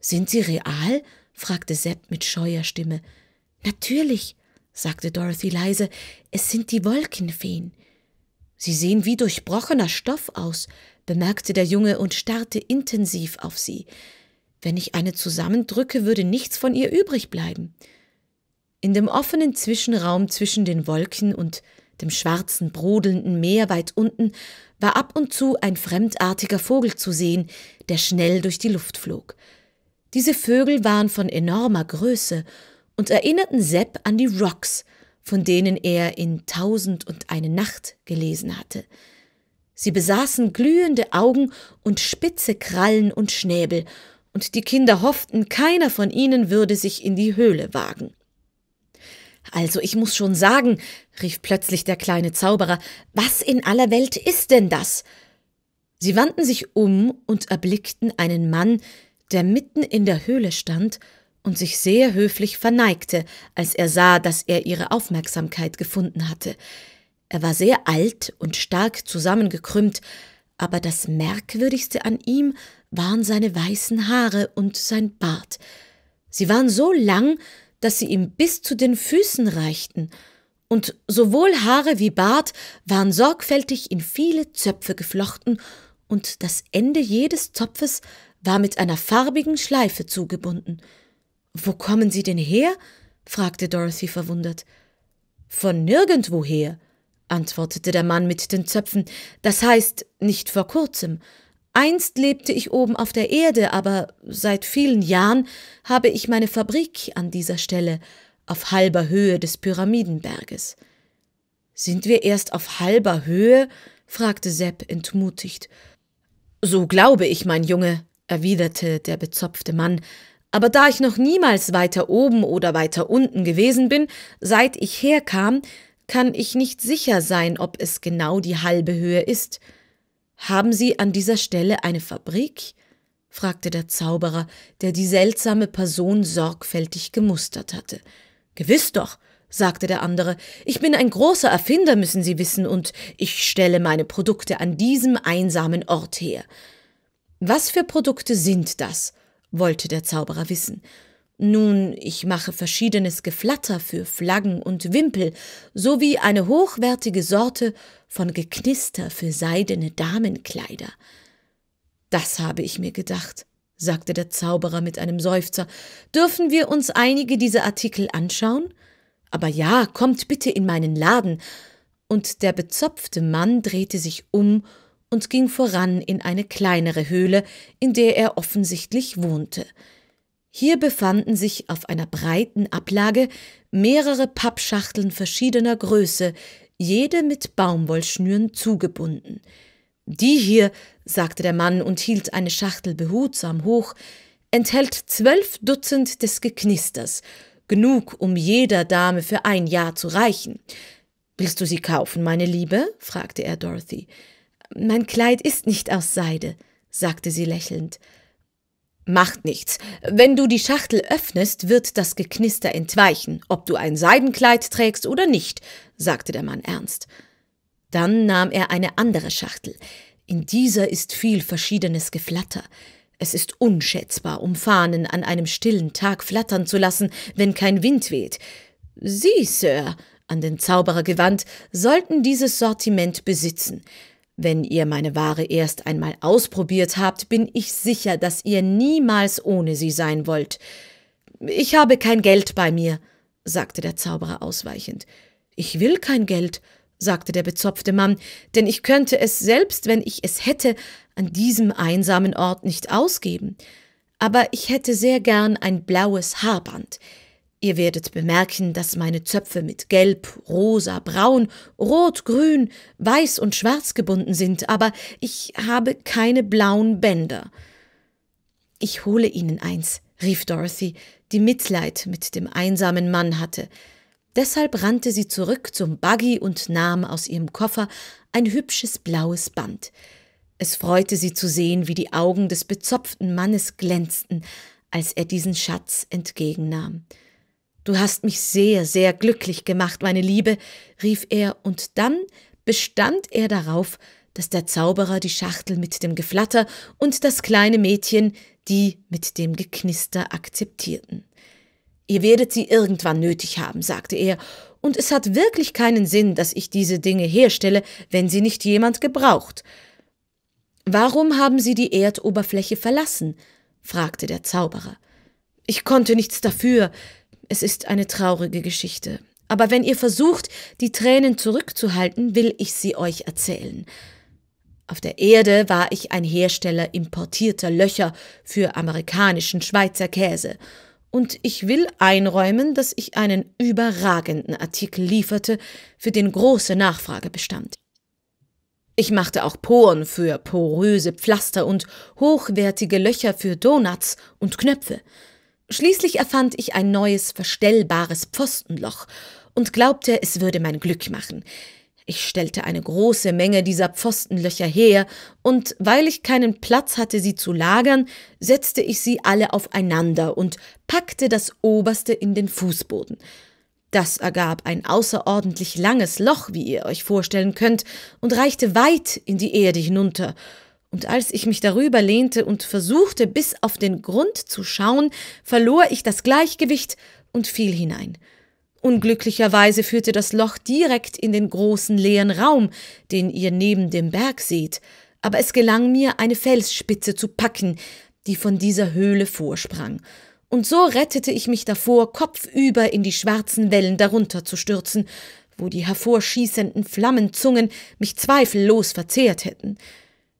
Sind sie real? fragte Sepp mit scheuer Stimme. Natürlich, sagte Dorothy leise, es sind die Wolkenfeen. Sie sehen wie durchbrochener Stoff aus, bemerkte der Junge und starrte intensiv auf sie. Wenn ich eine zusammendrücke, würde nichts von ihr übrig bleiben. In dem offenen Zwischenraum zwischen den Wolken und dem schwarzen, brodelnden Meer weit unten war ab und zu ein fremdartiger Vogel zu sehen, der schnell durch die Luft flog. Diese Vögel waren von enormer Größe und erinnerten Sepp an die Rocks, von denen er in Tausend und eine Nacht gelesen hatte. Sie besaßen glühende Augen und spitze Krallen und Schnäbel, und die Kinder hofften, keiner von ihnen würde sich in die Höhle wagen. Also ich muss schon sagen, rief plötzlich der kleine Zauberer, was in aller Welt ist denn das? Sie wandten sich um und erblickten einen Mann, der mitten in der Höhle stand und sich sehr höflich verneigte, als er sah, dass er ihre Aufmerksamkeit gefunden hatte. Er war sehr alt und stark zusammengekrümmt, aber das Merkwürdigste an ihm waren seine weißen Haare und sein Bart. Sie waren so lang, dass sie ihm bis zu den Füßen reichten, und sowohl Haare wie Bart waren sorgfältig in viele Zöpfe geflochten, und das Ende jedes Zopfes war mit einer farbigen Schleife zugebunden. Wo kommen Sie denn her? fragte Dorothy verwundert. Von nirgendwoher, antwortete der Mann mit den Zöpfen, das heißt nicht vor kurzem. Einst lebte ich oben auf der Erde, aber seit vielen Jahren habe ich meine Fabrik an dieser Stelle, auf halber Höhe des Pyramidenberges. Sind wir erst auf halber Höhe? fragte Sepp entmutigt. So glaube ich, mein Junge, erwiderte der bezopfte Mann, aber da ich noch niemals weiter oben oder weiter unten gewesen bin, seit ich herkam, kann ich nicht sicher sein, ob es genau die halbe Höhe ist. Haben Sie an dieser Stelle eine Fabrik? fragte der Zauberer, der die seltsame Person sorgfältig gemustert hatte. Gewiss doch, sagte der andere, ich bin ein großer Erfinder, müssen Sie wissen, und ich stelle meine Produkte an diesem einsamen Ort her. Was für Produkte sind das? wollte der Zauberer wissen. Nun, ich mache verschiedenes Geflatter für Flaggen und Wimpel sowie eine hochwertige Sorte von Geknister für seidene Damenkleider. Das habe ich mir gedacht, sagte der Zauberer mit einem Seufzer. Dürfen wir uns einige dieser Artikel anschauen? Aber ja, kommt bitte in meinen Laden. Und der bezopfte Mann drehte sich um und ging voran in eine kleinere Höhle, in der er offensichtlich wohnte. Hier befanden sich auf einer breiten Ablage mehrere Pappschachteln verschiedener Größe, jede mit Baumwollschnüren zugebunden. Die hier, sagte der Mann und hielt eine Schachtel behutsam hoch, enthält zwölf Dutzend des Geknisters, genug, um jeder Dame für ein Jahr zu reichen. Willst du sie kaufen, meine Liebe? fragte er Dorothy. Mein Kleid ist nicht aus Seide, sagte sie lächelnd. Macht nichts. Wenn du die Schachtel öffnest, wird das Geknister entweichen, ob du ein Seidenkleid trägst oder nicht, sagte der Mann ernst. Dann nahm er eine andere Schachtel. In dieser ist viel verschiedenes Geflatter. Es ist unschätzbar, um Fahnen an einem stillen Tag flattern zu lassen, wenn kein Wind weht. Sie, Sir, an den Zauberer gewandt, sollten dieses Sortiment besitzen. Wenn ihr meine Ware erst einmal ausprobiert habt, bin ich sicher, dass ihr niemals ohne sie sein wollt. Ich habe kein Geld bei mir, sagte der Zauberer ausweichend. Ich will kein Geld, sagte der bezopfte Mann, denn ich könnte es selbst, wenn ich es hätte, an diesem einsamen Ort nicht ausgeben. Aber ich hätte sehr gern ein blaues Haarband. Ihr werdet bemerken, dass meine Zöpfe mit gelb, rosa, braun, rot, grün, weiß und schwarz gebunden sind, aber ich habe keine blauen Bänder. Ich hole Ihnen eins, rief Dorothy, die Mitleid mit dem einsamen Mann hatte. Deshalb rannte sie zurück zum Buggy und nahm aus ihrem Koffer ein hübsches blaues Band. Es freute sie zu sehen, wie die Augen des bezopften Mannes glänzten, als er diesen Schatz entgegennahm. Du hast mich sehr, sehr glücklich gemacht, meine Liebe, rief er, und dann bestand er darauf, dass der Zauberer die Schachtel mit dem Geflatter und das kleine Mädchen die mit dem Geknister akzeptierten. Ihr werdet sie irgendwann nötig haben, sagte er, und es hat wirklich keinen Sinn, dass ich diese Dinge herstelle, wenn sie nicht jemand gebraucht. Warum haben Sie die Erdoberfläche verlassen? fragte der Zauberer. Ich konnte nichts dafür, es ist eine traurige Geschichte. Aber wenn ihr versucht, die Tränen zurückzuhalten, will ich sie euch erzählen. Auf der Erde war ich ein Hersteller importierter Löcher für amerikanischen Schweizer Käse. Und ich will einräumen, dass ich einen überragenden Artikel lieferte, für den große Nachfrage bestand. Ich machte auch Poren für poröse Pflaster und hochwertige Löcher für Donuts und Knöpfe. Schließlich erfand ich ein neues, verstellbares Pfostenloch und glaubte, es würde mein Glück machen. Ich stellte eine große Menge dieser Pfostenlöcher her, und weil ich keinen Platz hatte, sie zu lagern, setzte ich sie alle aufeinander und packte das oberste in den Fußboden. Das ergab ein außerordentlich langes Loch, wie ihr euch vorstellen könnt, und reichte weit in die Erde hinunter, und als ich mich darüber lehnte und versuchte, bis auf den Grund zu schauen, verlor ich das Gleichgewicht und fiel hinein. Unglücklicherweise führte das Loch direkt in den großen leeren Raum, den ihr neben dem Berg seht, aber es gelang mir, eine Felsspitze zu packen, die von dieser Höhle vorsprang. Und so rettete ich mich davor, kopfüber in die schwarzen Wellen darunter zu stürzen, wo die hervorschießenden Flammenzungen mich zweifellos verzehrt hätten.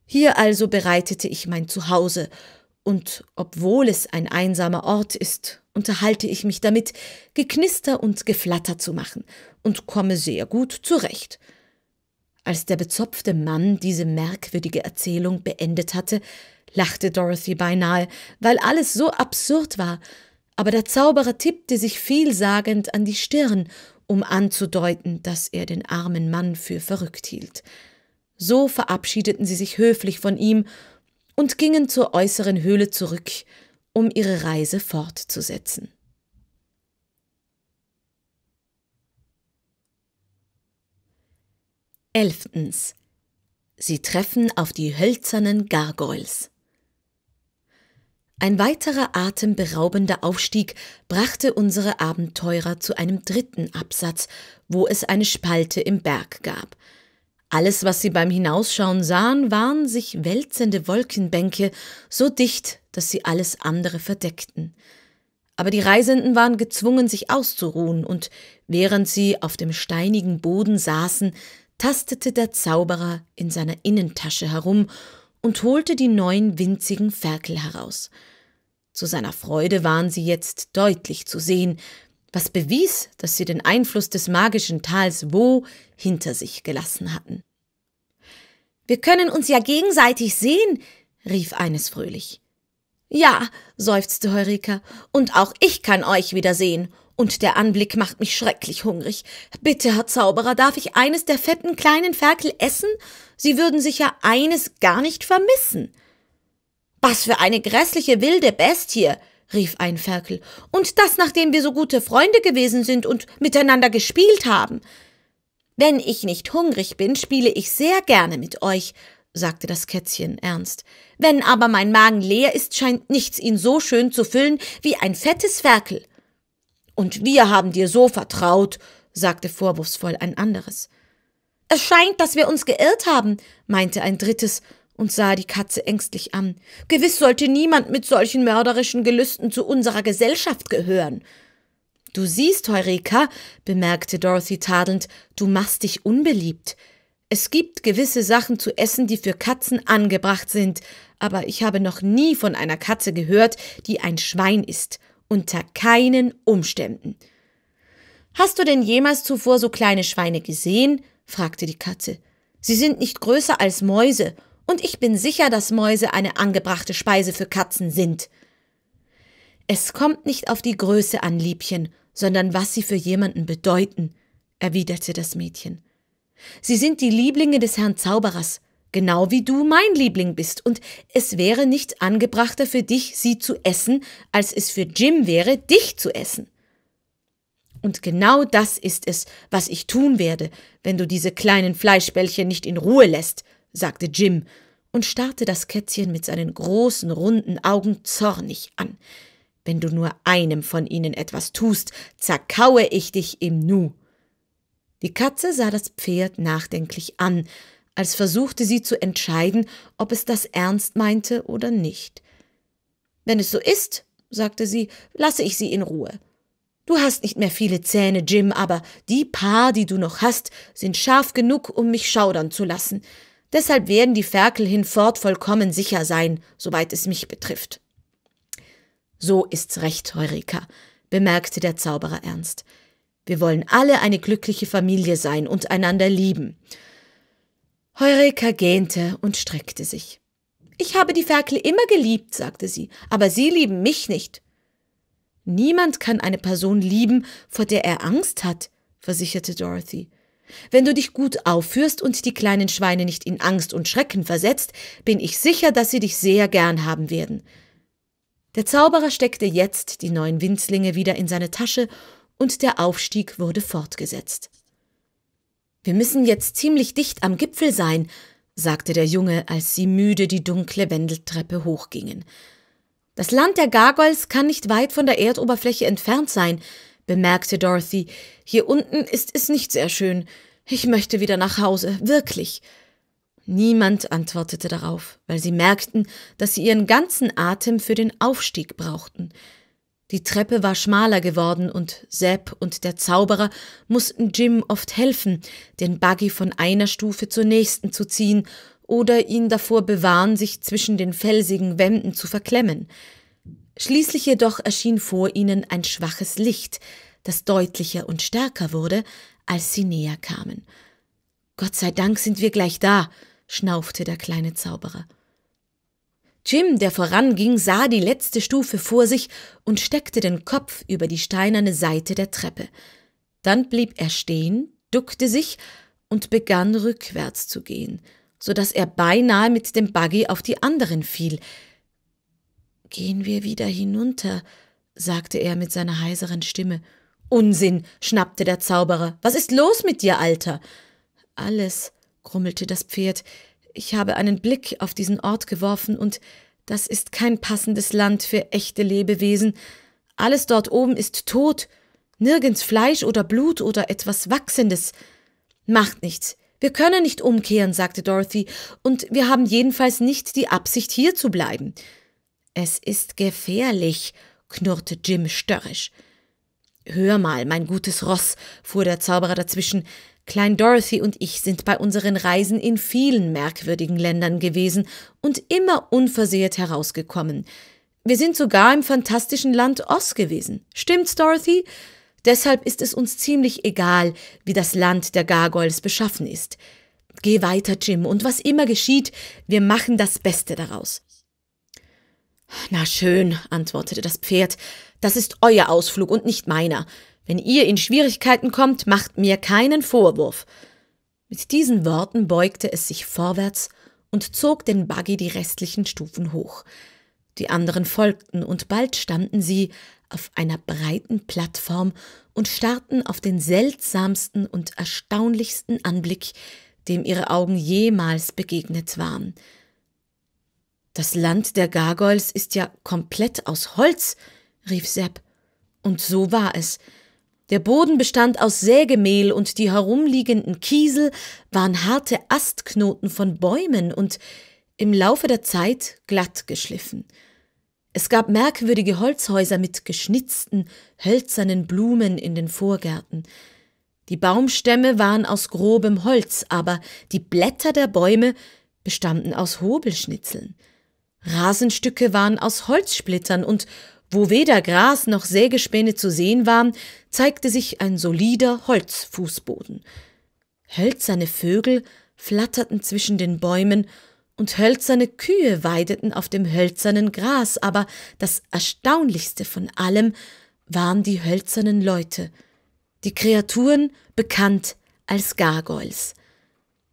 Hier also bereitete ich mein Zuhause, und obwohl es ein einsamer Ort ist, unterhalte ich mich damit, Geknister und Geflatter zu machen und komme sehr gut zurecht. Als der bezopfte Mann diese merkwürdige Erzählung beendet hatte, lachte Dorothy beinahe, weil alles so absurd war, aber der Zauberer tippte sich vielsagend an die Stirn, um anzudeuten, dass er den armen Mann für verrückt hielt. So verabschiedeten sie sich höflich von ihm und gingen zur äußeren Höhle zurück, um ihre Reise fortzusetzen. Elftens. Sie treffen auf die hölzernen Gargoyles. Ein weiterer atemberaubender Aufstieg brachte unsere Abenteurer zu einem dritten Absatz, wo es eine Spalte im Berg gab – alles, was sie beim Hinausschauen sahen, waren sich wälzende Wolkenbänke, so dicht, dass sie alles andere verdeckten. Aber die Reisenden waren gezwungen, sich auszuruhen, und während sie auf dem steinigen Boden saßen, tastete der Zauberer in seiner Innentasche herum und holte die neun winzigen Ferkel heraus. Zu seiner Freude waren sie jetzt deutlich zu sehen, was bewies, dass sie den Einfluss des magischen Tals Wo hinter sich gelassen hatten. Wir können uns ja gegenseitig sehen, rief eines fröhlich. Ja, seufzte Heurika, und auch ich kann euch wiedersehen, und der Anblick macht mich schrecklich hungrig. Bitte, Herr Zauberer, darf ich eines der fetten kleinen Ferkel essen? Sie würden sicher eines gar nicht vermissen. Was für eine grässliche wilde Bestie, rief ein Ferkel, und das, nachdem wir so gute Freunde gewesen sind und miteinander gespielt haben. Wenn ich nicht hungrig bin, spiele ich sehr gerne mit euch, sagte das Kätzchen ernst. Wenn aber mein Magen leer ist, scheint nichts ihn so schön zu füllen wie ein fettes Ferkel. Und wir haben dir so vertraut, sagte vorwurfsvoll ein anderes. Es scheint, dass wir uns geirrt haben, meinte ein drittes und sah die Katze ängstlich an. Gewiss sollte niemand mit solchen mörderischen Gelüsten zu unserer Gesellschaft gehören. Du siehst, Heureka, bemerkte Dorothy tadelnd, du machst dich unbeliebt. Es gibt gewisse Sachen zu essen, die für Katzen angebracht sind, aber ich habe noch nie von einer Katze gehört, die ein Schwein ist, unter keinen Umständen. Hast du denn jemals zuvor so kleine Schweine gesehen? fragte die Katze. Sie sind nicht größer als Mäuse und ich bin sicher, dass Mäuse eine angebrachte Speise für Katzen sind. Es kommt nicht auf die Größe an, Liebchen, sondern was sie für jemanden bedeuten, erwiderte das Mädchen. Sie sind die Lieblinge des Herrn Zauberers, genau wie du mein Liebling bist, und es wäre nicht angebrachter für dich, sie zu essen, als es für Jim wäre, dich zu essen. Und genau das ist es, was ich tun werde, wenn du diese kleinen Fleischbällchen nicht in Ruhe lässt, sagte Jim und starrte das Kätzchen mit seinen großen, runden Augen zornig an. Wenn du nur einem von ihnen etwas tust, zerkaue ich dich im Nu. Die Katze sah das Pferd nachdenklich an, als versuchte sie zu entscheiden, ob es das ernst meinte oder nicht. Wenn es so ist, sagte sie, lasse ich sie in Ruhe. Du hast nicht mehr viele Zähne, Jim, aber die paar, die du noch hast, sind scharf genug, um mich schaudern zu lassen. Deshalb werden die Ferkel hinfort vollkommen sicher sein, soweit es mich betrifft. So ist's recht, Heureka, bemerkte der Zauberer ernst. Wir wollen alle eine glückliche Familie sein und einander lieben. Heureka gähnte und streckte sich. Ich habe die Ferkel immer geliebt, sagte sie, aber sie lieben mich nicht. Niemand kann eine Person lieben, vor der er Angst hat, versicherte Dorothy. Wenn du dich gut aufführst und die kleinen Schweine nicht in Angst und Schrecken versetzt, bin ich sicher, dass sie dich sehr gern haben werden. Der Zauberer steckte jetzt die neuen Winzlinge wieder in seine Tasche und der Aufstieg wurde fortgesetzt. Wir müssen jetzt ziemlich dicht am Gipfel sein, sagte der Junge, als sie müde die dunkle Wendeltreppe hochgingen. Das Land der Gargoyles kann nicht weit von der Erdoberfläche entfernt sein, bemerkte Dorothy. Hier unten ist es nicht sehr schön. Ich möchte wieder nach Hause, wirklich. Niemand antwortete darauf, weil sie merkten, dass sie ihren ganzen Atem für den Aufstieg brauchten. Die Treppe war schmaler geworden und Sepp und der Zauberer mussten Jim oft helfen, den Buggy von einer Stufe zur nächsten zu ziehen oder ihn davor bewahren, sich zwischen den felsigen Wänden zu verklemmen. Schließlich jedoch erschien vor ihnen ein schwaches Licht, das deutlicher und stärker wurde, als sie näher kamen. Gott sei Dank sind wir gleich da, schnaufte der kleine Zauberer. Jim, der voranging, sah die letzte Stufe vor sich und steckte den Kopf über die steinerne Seite der Treppe. Dann blieb er stehen, duckte sich und begann rückwärts zu gehen, so dass er beinahe mit dem Buggy auf die anderen fiel, Gehen wir wieder hinunter, sagte er mit seiner heiseren Stimme. Unsinn, schnappte der Zauberer. Was ist los mit dir, Alter? Alles, grummelte das Pferd. Ich habe einen Blick auf diesen Ort geworfen und das ist kein passendes Land für echte Lebewesen. Alles dort oben ist tot. Nirgends Fleisch oder Blut oder etwas Wachsendes. Macht nichts. Wir können nicht umkehren, sagte Dorothy, und wir haben jedenfalls nicht die Absicht, hier zu bleiben. Es ist gefährlich, knurrte Jim störrisch. Hör mal, mein gutes Ross, fuhr der Zauberer dazwischen, Klein Dorothy und ich sind bei unseren Reisen in vielen merkwürdigen Ländern gewesen und immer unversehrt herausgekommen. Wir sind sogar im fantastischen Land Oz gewesen. Stimmt's, Dorothy? Deshalb ist es uns ziemlich egal, wie das Land der Gargoyles beschaffen ist. Geh weiter, Jim, und was immer geschieht, wir machen das Beste daraus. Na schön, antwortete das Pferd, das ist euer Ausflug und nicht meiner. Wenn ihr in Schwierigkeiten kommt, macht mir keinen Vorwurf. Mit diesen Worten beugte es sich vorwärts und zog den Buggy die restlichen Stufen hoch. Die anderen folgten, und bald standen sie auf einer breiten Plattform und starrten auf den seltsamsten und erstaunlichsten Anblick, dem ihre Augen jemals begegnet waren – das Land der Gargoyles ist ja komplett aus Holz, rief Sepp. Und so war es. Der Boden bestand aus Sägemehl und die herumliegenden Kiesel waren harte Astknoten von Bäumen und im Laufe der Zeit glatt geschliffen. Es gab merkwürdige Holzhäuser mit geschnitzten, hölzernen Blumen in den Vorgärten. Die Baumstämme waren aus grobem Holz, aber die Blätter der Bäume bestanden aus Hobelschnitzeln. Rasenstücke waren aus Holzsplittern und wo weder Gras noch Sägespäne zu sehen waren, zeigte sich ein solider Holzfußboden. Hölzerne Vögel flatterten zwischen den Bäumen und hölzerne Kühe weideten auf dem hölzernen Gras, aber das Erstaunlichste von allem waren die hölzernen Leute, die Kreaturen bekannt als Gargoyles.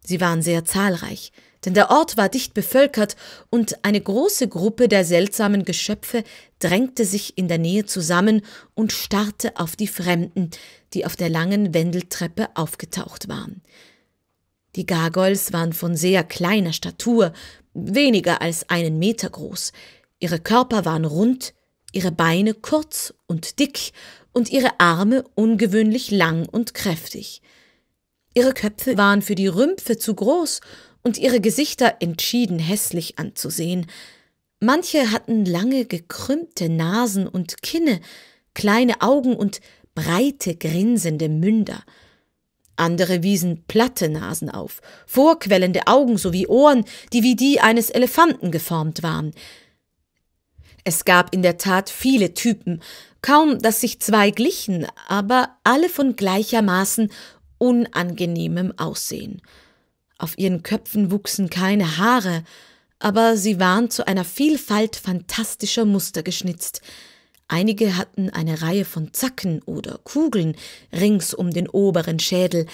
Sie waren sehr zahlreich, denn der Ort war dicht bevölkert und eine große Gruppe der seltsamen Geschöpfe drängte sich in der Nähe zusammen und starrte auf die Fremden, die auf der langen Wendeltreppe aufgetaucht waren. Die Gargoyles waren von sehr kleiner Statur, weniger als einen Meter groß. Ihre Körper waren rund, ihre Beine kurz und dick und ihre Arme ungewöhnlich lang und kräftig. Ihre Köpfe waren für die Rümpfe zu groß und ihre Gesichter entschieden hässlich anzusehen. Manche hatten lange gekrümmte Nasen und Kinne, kleine Augen und breite grinsende Münder. Andere wiesen platte Nasen auf, vorquellende Augen sowie Ohren, die wie die eines Elefanten geformt waren. Es gab in der Tat viele Typen, kaum dass sich zwei glichen, aber alle von gleichermaßen unangenehmem Aussehen. Auf ihren Köpfen wuchsen keine Haare, aber sie waren zu einer Vielfalt fantastischer Muster geschnitzt. Einige hatten eine Reihe von Zacken oder Kugeln rings um den oberen Schädel,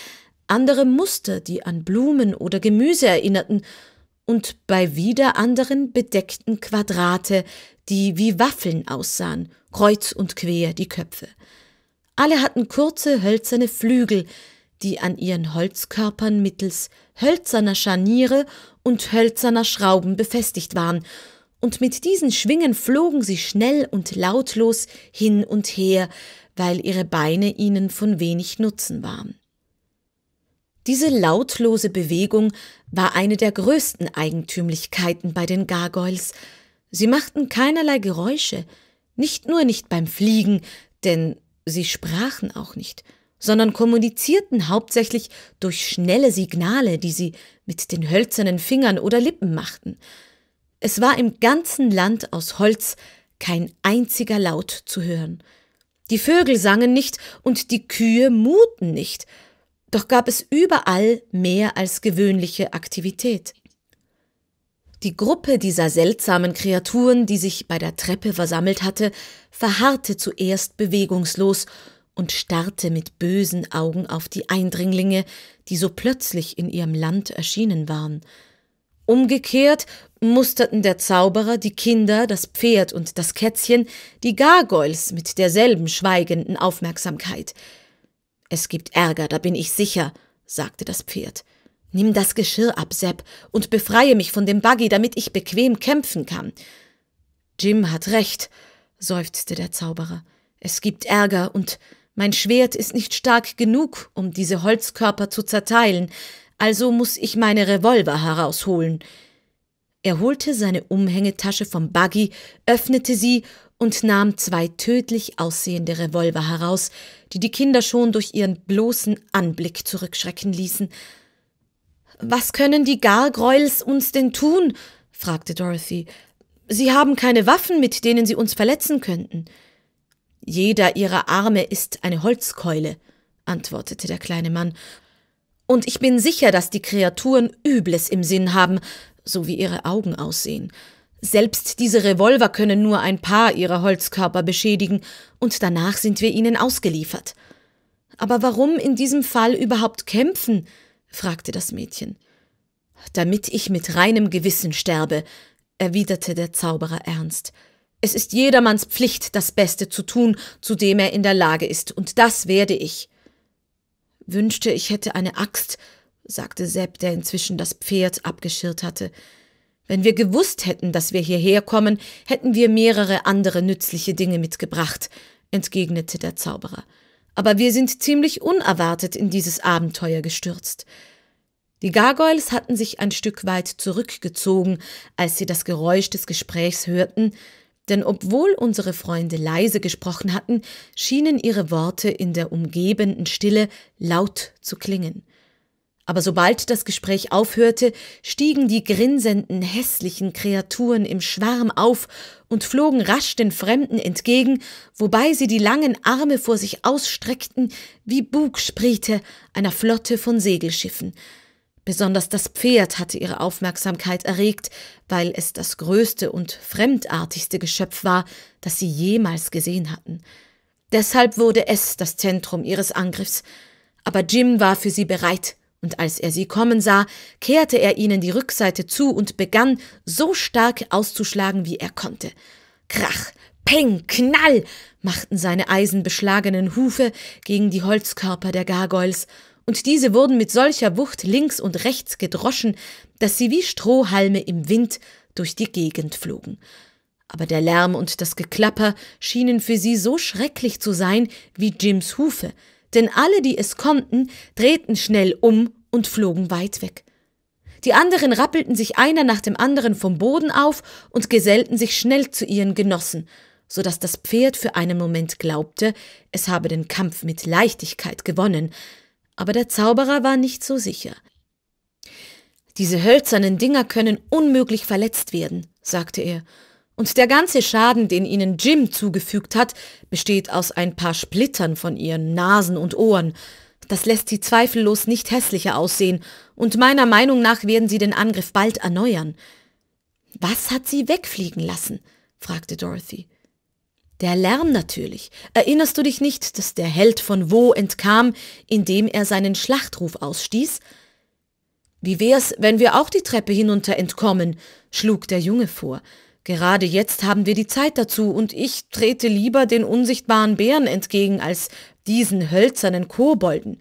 andere Muster, die an Blumen oder Gemüse erinnerten, und bei wieder anderen bedeckten Quadrate, die wie Waffeln aussahen, kreuz und quer die Köpfe. Alle hatten kurze hölzerne Flügel, die an ihren Holzkörpern mittels hölzerner Scharniere und hölzerner Schrauben befestigt waren, und mit diesen Schwingen flogen sie schnell und lautlos hin und her, weil ihre Beine ihnen von wenig Nutzen waren. Diese lautlose Bewegung war eine der größten Eigentümlichkeiten bei den Gargoyles. Sie machten keinerlei Geräusche, nicht nur nicht beim Fliegen, denn sie sprachen auch nicht – sondern kommunizierten hauptsächlich durch schnelle Signale, die sie mit den hölzernen Fingern oder Lippen machten. Es war im ganzen Land aus Holz kein einziger Laut zu hören. Die Vögel sangen nicht und die Kühe muten nicht, doch gab es überall mehr als gewöhnliche Aktivität. Die Gruppe dieser seltsamen Kreaturen, die sich bei der Treppe versammelt hatte, verharrte zuerst bewegungslos und starrte mit bösen Augen auf die Eindringlinge, die so plötzlich in ihrem Land erschienen waren. Umgekehrt musterten der Zauberer, die Kinder, das Pferd und das Kätzchen, die Gargoyles mit derselben schweigenden Aufmerksamkeit. Es gibt Ärger, da bin ich sicher, sagte das Pferd. Nimm das Geschirr ab, Sepp, und befreie mich von dem Buggy, damit ich bequem kämpfen kann. Jim hat recht, seufzte der Zauberer. Es gibt Ärger und mein Schwert ist nicht stark genug, um diese Holzkörper zu zerteilen, also muss ich meine Revolver herausholen. Er holte seine Umhängetasche vom Buggy, öffnete sie und nahm zwei tödlich aussehende Revolver heraus, die die Kinder schon durch ihren bloßen Anblick zurückschrecken ließen. Was können die Gargoyles uns denn tun? fragte Dorothy. Sie haben keine Waffen, mit denen sie uns verletzen könnten. Jeder ihrer Arme ist eine Holzkeule, antwortete der kleine Mann, und ich bin sicher, dass die Kreaturen Übles im Sinn haben, so wie ihre Augen aussehen. Selbst diese Revolver können nur ein paar ihrer Holzkörper beschädigen, und danach sind wir ihnen ausgeliefert. Aber warum in diesem Fall überhaupt kämpfen? fragte das Mädchen. Damit ich mit reinem Gewissen sterbe, erwiderte der Zauberer ernst. Es ist jedermanns Pflicht, das Beste zu tun, zu dem er in der Lage ist, und das werde ich. Wünschte, ich hätte eine Axt, sagte Sepp, der inzwischen das Pferd abgeschirrt hatte. Wenn wir gewusst hätten, dass wir hierher kommen, hätten wir mehrere andere nützliche Dinge mitgebracht, entgegnete der Zauberer. Aber wir sind ziemlich unerwartet in dieses Abenteuer gestürzt. Die Gargoyles hatten sich ein Stück weit zurückgezogen, als sie das Geräusch des Gesprächs hörten, denn obwohl unsere Freunde leise gesprochen hatten, schienen ihre Worte in der umgebenden Stille laut zu klingen. Aber sobald das Gespräch aufhörte, stiegen die grinsenden, hässlichen Kreaturen im Schwarm auf und flogen rasch den Fremden entgegen, wobei sie die langen Arme vor sich ausstreckten, wie Bugspriete einer Flotte von Segelschiffen, Besonders das Pferd hatte ihre Aufmerksamkeit erregt, weil es das größte und fremdartigste Geschöpf war, das sie jemals gesehen hatten. Deshalb wurde es das Zentrum ihres Angriffs. Aber Jim war für sie bereit, und als er sie kommen sah, kehrte er ihnen die Rückseite zu und begann, so stark auszuschlagen, wie er konnte. Krach, Peng, Knall machten seine eisenbeschlagenen Hufe gegen die Holzkörper der Gargoyles, und diese wurden mit solcher Wucht links und rechts gedroschen, dass sie wie Strohhalme im Wind durch die Gegend flogen. Aber der Lärm und das Geklapper schienen für sie so schrecklich zu sein wie Jims Hufe, denn alle, die es konnten, drehten schnell um und flogen weit weg. Die anderen rappelten sich einer nach dem anderen vom Boden auf und gesellten sich schnell zu ihren Genossen, so dass das Pferd für einen Moment glaubte, es habe den Kampf mit Leichtigkeit gewonnen, aber der Zauberer war nicht so sicher. Diese hölzernen Dinger können unmöglich verletzt werden, sagte er, und der ganze Schaden, den ihnen Jim zugefügt hat, besteht aus ein paar Splittern von ihren Nasen und Ohren. Das lässt sie zweifellos nicht hässlicher aussehen, und meiner Meinung nach werden sie den Angriff bald erneuern. Was hat sie wegfliegen lassen? fragte Dorothy. Der Lärm natürlich. Erinnerst du dich nicht, dass der Held von Wo entkam, indem er seinen Schlachtruf ausstieß? Wie wär's, wenn wir auch die Treppe hinunter entkommen? schlug der Junge vor. Gerade jetzt haben wir die Zeit dazu, und ich trete lieber den unsichtbaren Bären entgegen als diesen hölzernen Kobolden.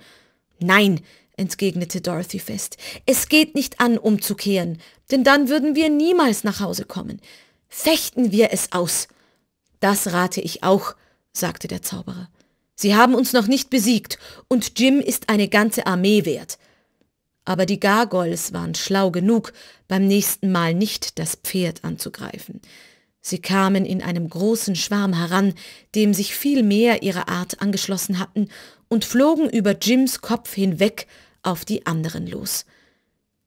Nein, entgegnete Dorothy fest, es geht nicht an, umzukehren, denn dann würden wir niemals nach Hause kommen. Fechten wir es aus. Das rate ich auch, sagte der Zauberer. Sie haben uns noch nicht besiegt, und Jim ist eine ganze Armee wert. Aber die Gargoyles waren schlau genug, beim nächsten Mal nicht das Pferd anzugreifen. Sie kamen in einem großen Schwarm heran, dem sich viel mehr ihrer Art angeschlossen hatten, und flogen über Jims Kopf hinweg auf die anderen los.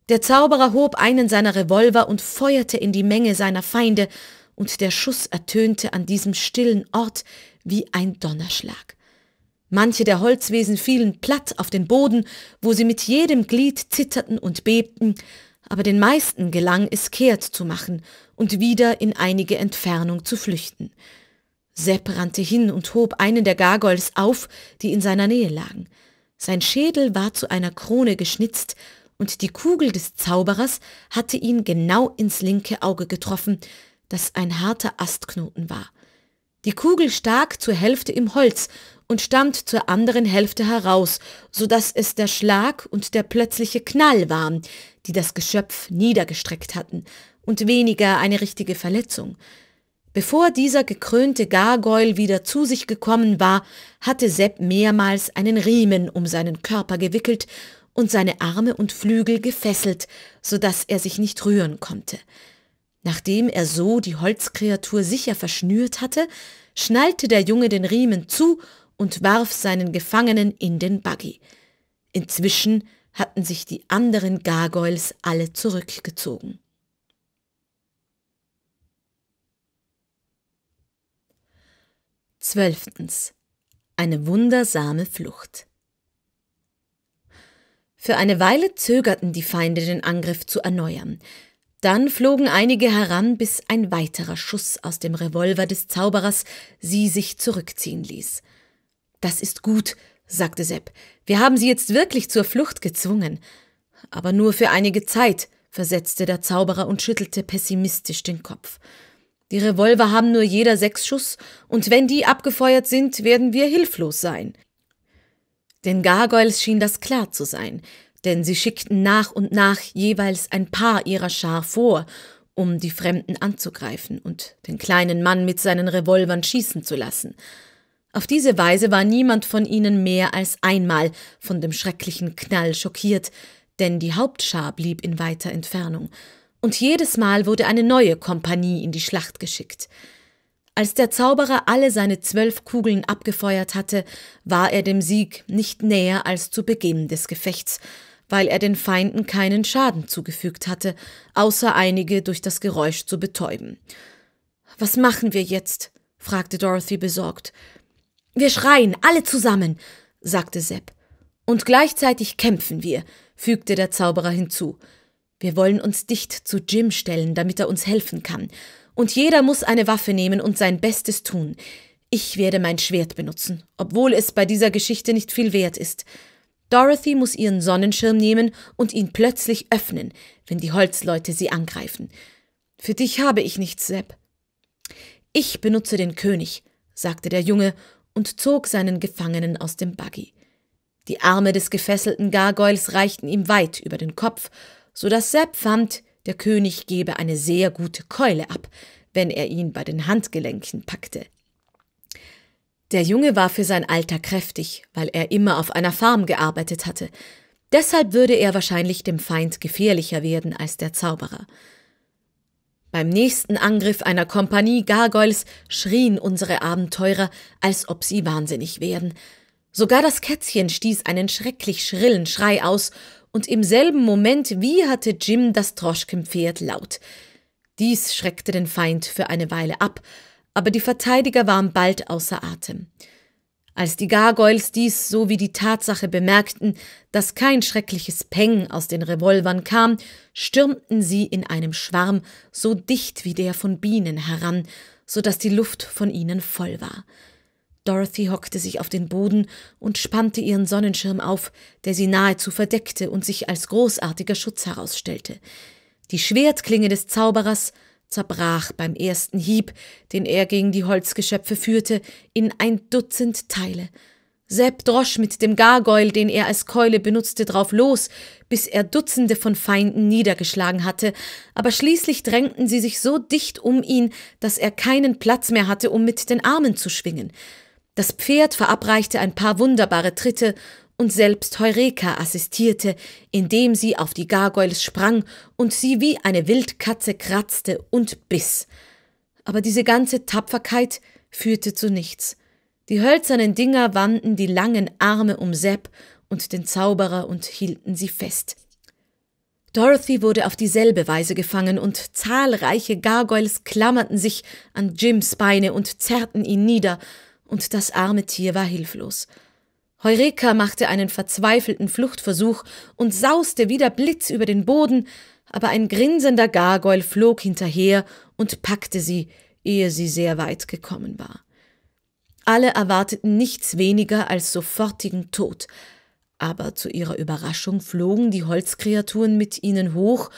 Der Zauberer hob einen seiner Revolver und feuerte in die Menge seiner Feinde, und der Schuss ertönte an diesem stillen Ort wie ein Donnerschlag. Manche der Holzwesen fielen platt auf den Boden, wo sie mit jedem Glied zitterten und bebten, aber den meisten gelang es, kehrt zu machen und wieder in einige Entfernung zu flüchten. Sepp rannte hin und hob einen der Gargols auf, die in seiner Nähe lagen. Sein Schädel war zu einer Krone geschnitzt und die Kugel des Zauberers hatte ihn genau ins linke Auge getroffen, das ein harter Astknoten war. Die Kugel stak zur Hälfte im Holz und stammt zur anderen Hälfte heraus, so dass es der Schlag und der plötzliche Knall waren, die das Geschöpf niedergestreckt hatten, und weniger eine richtige Verletzung. Bevor dieser gekrönte Gargoyle wieder zu sich gekommen war, hatte Sepp mehrmals einen Riemen um seinen Körper gewickelt und seine Arme und Flügel gefesselt, so dass er sich nicht rühren konnte. Nachdem er so die Holzkreatur sicher verschnürt hatte, schnallte der Junge den Riemen zu und warf seinen Gefangenen in den Buggy. Inzwischen hatten sich die anderen Gargoyles alle zurückgezogen. Zwölftens. Eine wundersame Flucht. Für eine Weile zögerten die Feinde, den Angriff zu erneuern. Dann flogen einige heran, bis ein weiterer Schuss aus dem Revolver des Zauberers sie sich zurückziehen ließ. Das ist gut, sagte Sepp. Wir haben sie jetzt wirklich zur Flucht gezwungen. Aber nur für einige Zeit, versetzte der Zauberer und schüttelte pessimistisch den Kopf. Die Revolver haben nur jeder sechs Schuss, und wenn die abgefeuert sind, werden wir hilflos sein. Den Gargoyles schien das klar zu sein denn sie schickten nach und nach jeweils ein Paar ihrer Schar vor, um die Fremden anzugreifen und den kleinen Mann mit seinen Revolvern schießen zu lassen. Auf diese Weise war niemand von ihnen mehr als einmal von dem schrecklichen Knall schockiert, denn die Hauptschar blieb in weiter Entfernung, und jedes Mal wurde eine neue Kompanie in die Schlacht geschickt. Als der Zauberer alle seine zwölf Kugeln abgefeuert hatte, war er dem Sieg nicht näher als zu Beginn des Gefechts, weil er den Feinden keinen Schaden zugefügt hatte, außer einige durch das Geräusch zu betäuben. Was machen wir jetzt? fragte Dorothy besorgt. Wir schreien alle zusammen, sagte Sepp. Und gleichzeitig kämpfen wir, fügte der Zauberer hinzu. Wir wollen uns dicht zu Jim stellen, damit er uns helfen kann. Und jeder muss eine Waffe nehmen und sein Bestes tun. Ich werde mein Schwert benutzen, obwohl es bei dieser Geschichte nicht viel wert ist. Dorothy muss ihren Sonnenschirm nehmen und ihn plötzlich öffnen, wenn die Holzleute sie angreifen. Für dich habe ich nichts, Sepp. Ich benutze den König, sagte der Junge und zog seinen Gefangenen aus dem Buggy. Die Arme des gefesselten Gargoyles reichten ihm weit über den Kopf, so dass Sepp fand, der König gebe eine sehr gute Keule ab, wenn er ihn bei den Handgelenken packte. Der Junge war für sein Alter kräftig, weil er immer auf einer Farm gearbeitet hatte. Deshalb würde er wahrscheinlich dem Feind gefährlicher werden als der Zauberer. Beim nächsten Angriff einer Kompanie Gargoyles schrien unsere Abenteurer, als ob sie wahnsinnig wären. Sogar das Kätzchen stieß einen schrecklich schrillen Schrei aus, und im selben Moment wie hatte Jim das Droschkenpferd laut. Dies schreckte den Feind für eine Weile ab, aber die Verteidiger waren bald außer Atem. Als die Gargoyles dies sowie die Tatsache bemerkten, dass kein schreckliches Peng aus den Revolvern kam, stürmten sie in einem Schwarm so dicht wie der von Bienen heran, so dass die Luft von ihnen voll war. Dorothy hockte sich auf den Boden und spannte ihren Sonnenschirm auf, der sie nahezu verdeckte und sich als großartiger Schutz herausstellte. Die Schwertklinge des Zauberers zerbrach beim ersten Hieb, den er gegen die Holzgeschöpfe führte, in ein Dutzend Teile. Sepp drosch mit dem Gargoyle, den er als Keule benutzte, drauf los, bis er Dutzende von Feinden niedergeschlagen hatte, aber schließlich drängten sie sich so dicht um ihn, dass er keinen Platz mehr hatte, um mit den Armen zu schwingen. Das Pferd verabreichte ein paar wunderbare Tritte, und selbst Heureka assistierte, indem sie auf die Gargoyles sprang und sie wie eine Wildkatze kratzte und biss. Aber diese ganze Tapferkeit führte zu nichts. Die hölzernen Dinger wandten die langen Arme um Sepp und den Zauberer und hielten sie fest. Dorothy wurde auf dieselbe Weise gefangen und zahlreiche Gargoyles klammerten sich an Jims Beine und zerrten ihn nieder, und das arme Tier war hilflos. Heureka machte einen verzweifelten Fluchtversuch und sauste wie der Blitz über den Boden, aber ein grinsender Gargoyle flog hinterher und packte sie, ehe sie sehr weit gekommen war. Alle erwarteten nichts weniger als sofortigen Tod, aber zu ihrer Überraschung flogen die Holzkreaturen mit ihnen hoch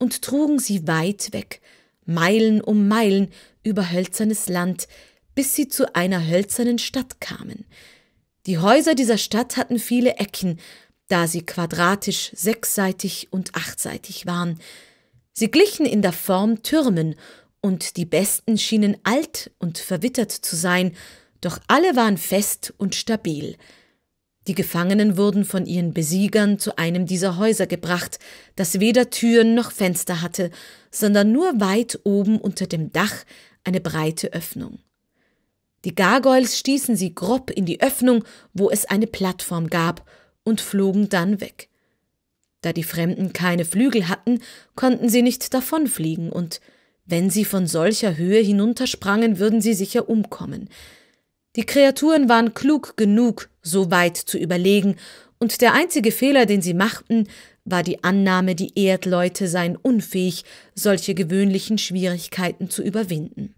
und trugen sie weit weg, Meilen um Meilen über hölzernes Land, bis sie zu einer hölzernen Stadt kamen – die Häuser dieser Stadt hatten viele Ecken, da sie quadratisch, sechsseitig und achtseitig waren. Sie glichen in der Form Türmen, und die besten schienen alt und verwittert zu sein, doch alle waren fest und stabil. Die Gefangenen wurden von ihren Besiegern zu einem dieser Häuser gebracht, das weder Türen noch Fenster hatte, sondern nur weit oben unter dem Dach eine breite Öffnung. Die Gargoyles stießen sie grob in die Öffnung, wo es eine Plattform gab, und flogen dann weg. Da die Fremden keine Flügel hatten, konnten sie nicht davonfliegen, und wenn sie von solcher Höhe hinuntersprangen, würden sie sicher umkommen. Die Kreaturen waren klug genug, so weit zu überlegen, und der einzige Fehler, den sie machten, war die Annahme, die Erdleute seien unfähig, solche gewöhnlichen Schwierigkeiten zu überwinden.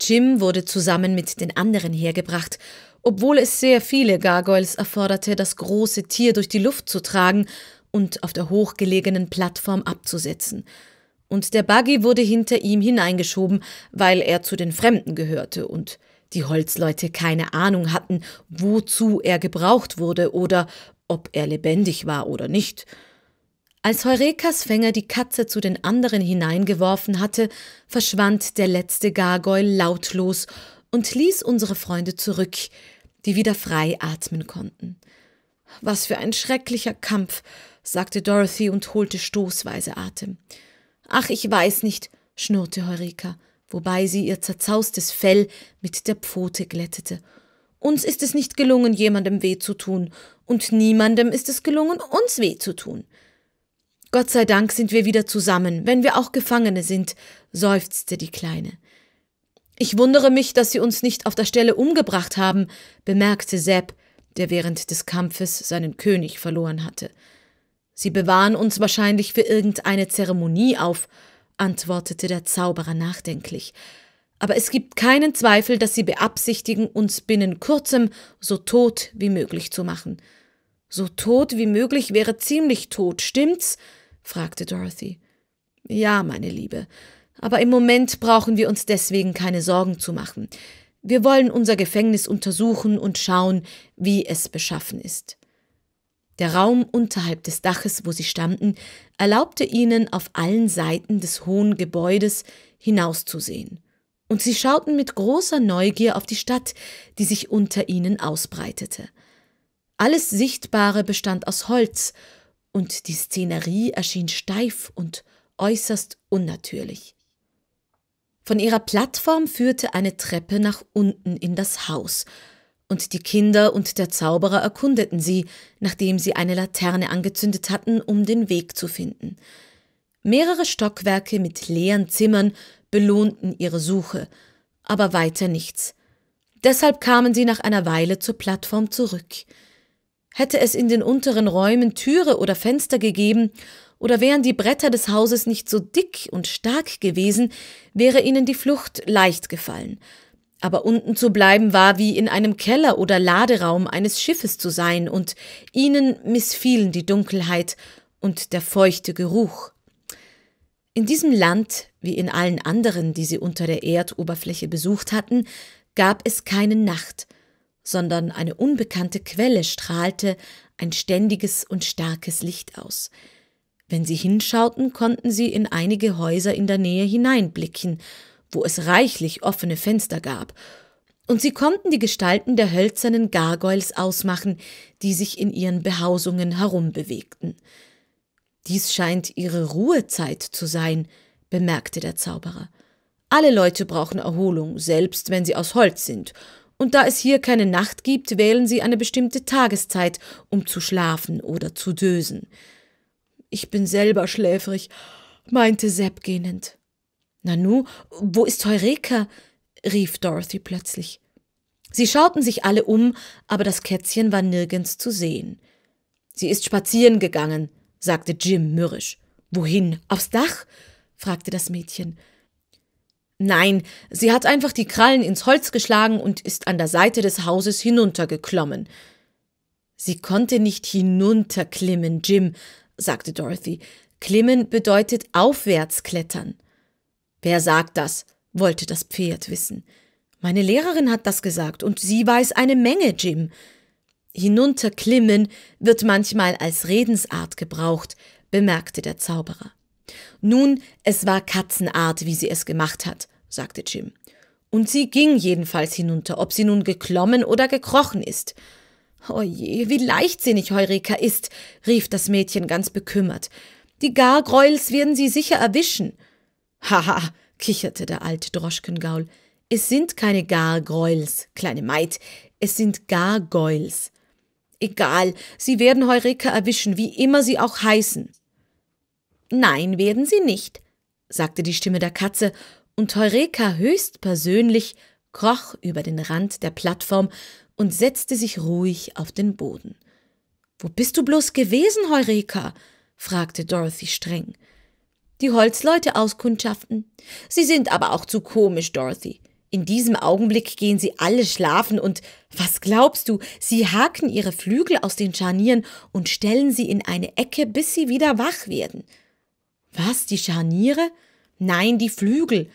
Jim wurde zusammen mit den anderen hergebracht, obwohl es sehr viele Gargoyles erforderte, das große Tier durch die Luft zu tragen und auf der hochgelegenen Plattform abzusetzen. Und der Buggy wurde hinter ihm hineingeschoben, weil er zu den Fremden gehörte und die Holzleute keine Ahnung hatten, wozu er gebraucht wurde oder ob er lebendig war oder nicht. Als Heurekas Fänger die Katze zu den anderen hineingeworfen hatte, verschwand der letzte Gargoyle lautlos und ließ unsere Freunde zurück, die wieder frei atmen konnten. Was für ein schrecklicher Kampf, sagte Dorothy und holte stoßweise Atem. Ach, ich weiß nicht, schnurrte Heureka, wobei sie ihr zerzaustes Fell mit der Pfote glättete. Uns ist es nicht gelungen, jemandem weh zu tun, und niemandem ist es gelungen, uns weh zu tun. Gott sei Dank sind wir wieder zusammen, wenn wir auch Gefangene sind, seufzte die Kleine. Ich wundere mich, dass sie uns nicht auf der Stelle umgebracht haben, bemerkte Sepp, der während des Kampfes seinen König verloren hatte. Sie bewahren uns wahrscheinlich für irgendeine Zeremonie auf, antwortete der Zauberer nachdenklich. Aber es gibt keinen Zweifel, dass sie beabsichtigen, uns binnen kurzem so tot wie möglich zu machen. So tot wie möglich wäre ziemlich tot, stimmt's? fragte Dorothy. Ja, meine Liebe, aber im Moment brauchen wir uns deswegen keine Sorgen zu machen. Wir wollen unser Gefängnis untersuchen und schauen, wie es beschaffen ist. Der Raum unterhalb des Daches, wo sie standen, erlaubte ihnen, auf allen Seiten des hohen Gebäudes hinauszusehen. Und sie schauten mit großer Neugier auf die Stadt, die sich unter ihnen ausbreitete. Alles Sichtbare bestand aus Holz und die Szenerie erschien steif und äußerst unnatürlich. Von ihrer Plattform führte eine Treppe nach unten in das Haus, und die Kinder und der Zauberer erkundeten sie, nachdem sie eine Laterne angezündet hatten, um den Weg zu finden. Mehrere Stockwerke mit leeren Zimmern belohnten ihre Suche, aber weiter nichts. Deshalb kamen sie nach einer Weile zur Plattform zurück. Hätte es in den unteren Räumen Türe oder Fenster gegeben, oder wären die Bretter des Hauses nicht so dick und stark gewesen, wäre ihnen die Flucht leicht gefallen. Aber unten zu bleiben war wie in einem Keller oder Laderaum eines Schiffes zu sein, und ihnen missfielen die Dunkelheit und der feuchte Geruch. In diesem Land, wie in allen anderen, die sie unter der Erdoberfläche besucht hatten, gab es keine Nacht, sondern eine unbekannte Quelle strahlte ein ständiges und starkes Licht aus. Wenn sie hinschauten, konnten sie in einige Häuser in der Nähe hineinblicken, wo es reichlich offene Fenster gab, und sie konnten die Gestalten der hölzernen Gargoyles ausmachen, die sich in ihren Behausungen herumbewegten. Dies scheint ihre Ruhezeit zu sein, bemerkte der Zauberer. Alle Leute brauchen Erholung, selbst wenn sie aus Holz sind, und da es hier keine Nacht gibt, wählen sie eine bestimmte Tageszeit, um zu schlafen oder zu dösen. Ich bin selber schläfrig, meinte Sepp gähnend. Nanu, wo ist Heureka? rief Dorothy plötzlich. Sie schauten sich alle um, aber das Kätzchen war nirgends zu sehen. Sie ist spazieren gegangen, sagte Jim mürrisch. Wohin? Aufs Dach? fragte das Mädchen. Nein, sie hat einfach die Krallen ins Holz geschlagen und ist an der Seite des Hauses hinuntergeklommen. Sie konnte nicht hinunterklimmen, Jim, sagte Dorothy. Klimmen bedeutet aufwärts klettern. Wer sagt das? wollte das Pferd wissen. Meine Lehrerin hat das gesagt, und sie weiß eine Menge, Jim. Hinunterklimmen wird manchmal als Redensart gebraucht, bemerkte der Zauberer. Nun, es war Katzenart, wie sie es gemacht hat, sagte Jim. Und sie ging jedenfalls hinunter, ob sie nun geklommen oder gekrochen ist. Oje, oh wie leichtsinnig Heureka ist, rief das Mädchen ganz bekümmert. Die Gargoyles werden sie sicher erwischen. Haha, kicherte der alte Droschkengaul. Es sind keine Gargoyles, kleine Maid, es sind Gargoyles. Egal, sie werden Heureka erwischen, wie immer sie auch heißen. Nein, werden Sie nicht, sagte die Stimme der Katze, und Heureka höchstpersönlich kroch über den Rand der Plattform und setzte sich ruhig auf den Boden. Wo bist du bloß gewesen, Heureka? fragte Dorothy streng. Die Holzleute auskundschaften. Sie sind aber auch zu komisch, Dorothy. In diesem Augenblick gehen sie alle schlafen und, was glaubst du, sie haken ihre Flügel aus den Scharnieren und stellen sie in eine Ecke, bis sie wieder wach werden. Was, die Scharniere? Nein, die Flügel.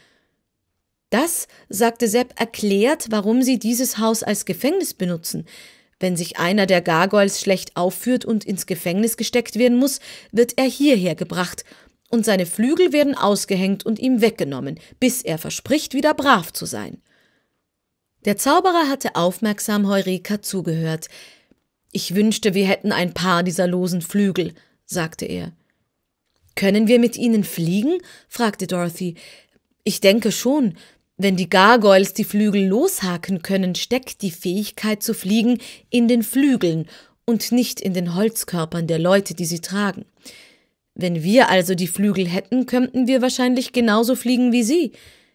Das, sagte Sepp, erklärt, warum sie dieses Haus als Gefängnis benutzen. Wenn sich einer der Gargoyles schlecht aufführt und ins Gefängnis gesteckt werden muss, wird er hierher gebracht, und seine Flügel werden ausgehängt und ihm weggenommen, bis er verspricht, wieder brav zu sein. Der Zauberer hatte aufmerksam Heureka zugehört. Ich wünschte, wir hätten ein paar dieser losen Flügel, sagte er. Können wir mit ihnen fliegen? fragte Dorothy. Ich denke schon. Wenn die Gargoyles die Flügel loshaken können, steckt die Fähigkeit zu fliegen in den Flügeln und nicht in den Holzkörpern der Leute, die sie tragen. Wenn wir also die Flügel hätten, könnten wir wahrscheinlich genauso fliegen wie sie,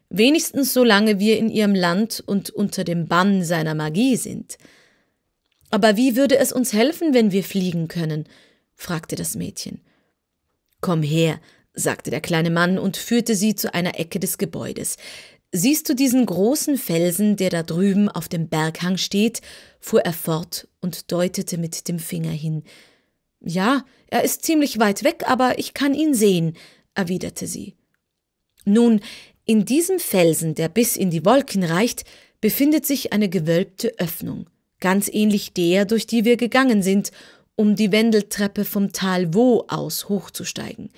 wenigstens solange wir in ihrem Land und unter dem Bann seiner Magie sind. Aber wie würde es uns helfen, wenn wir fliegen können? fragte das Mädchen. Komm her, sagte der kleine Mann und führte sie zu einer Ecke des Gebäudes. Siehst du diesen großen Felsen, der da drüben auf dem Berghang steht? fuhr er fort und deutete mit dem Finger hin. Ja, er ist ziemlich weit weg, aber ich kann ihn sehen, erwiderte sie. Nun, in diesem Felsen, der bis in die Wolken reicht, befindet sich eine gewölbte Öffnung, ganz ähnlich der, durch die wir gegangen sind, um die Wendeltreppe vom Tal Wo aus hochzusteigen.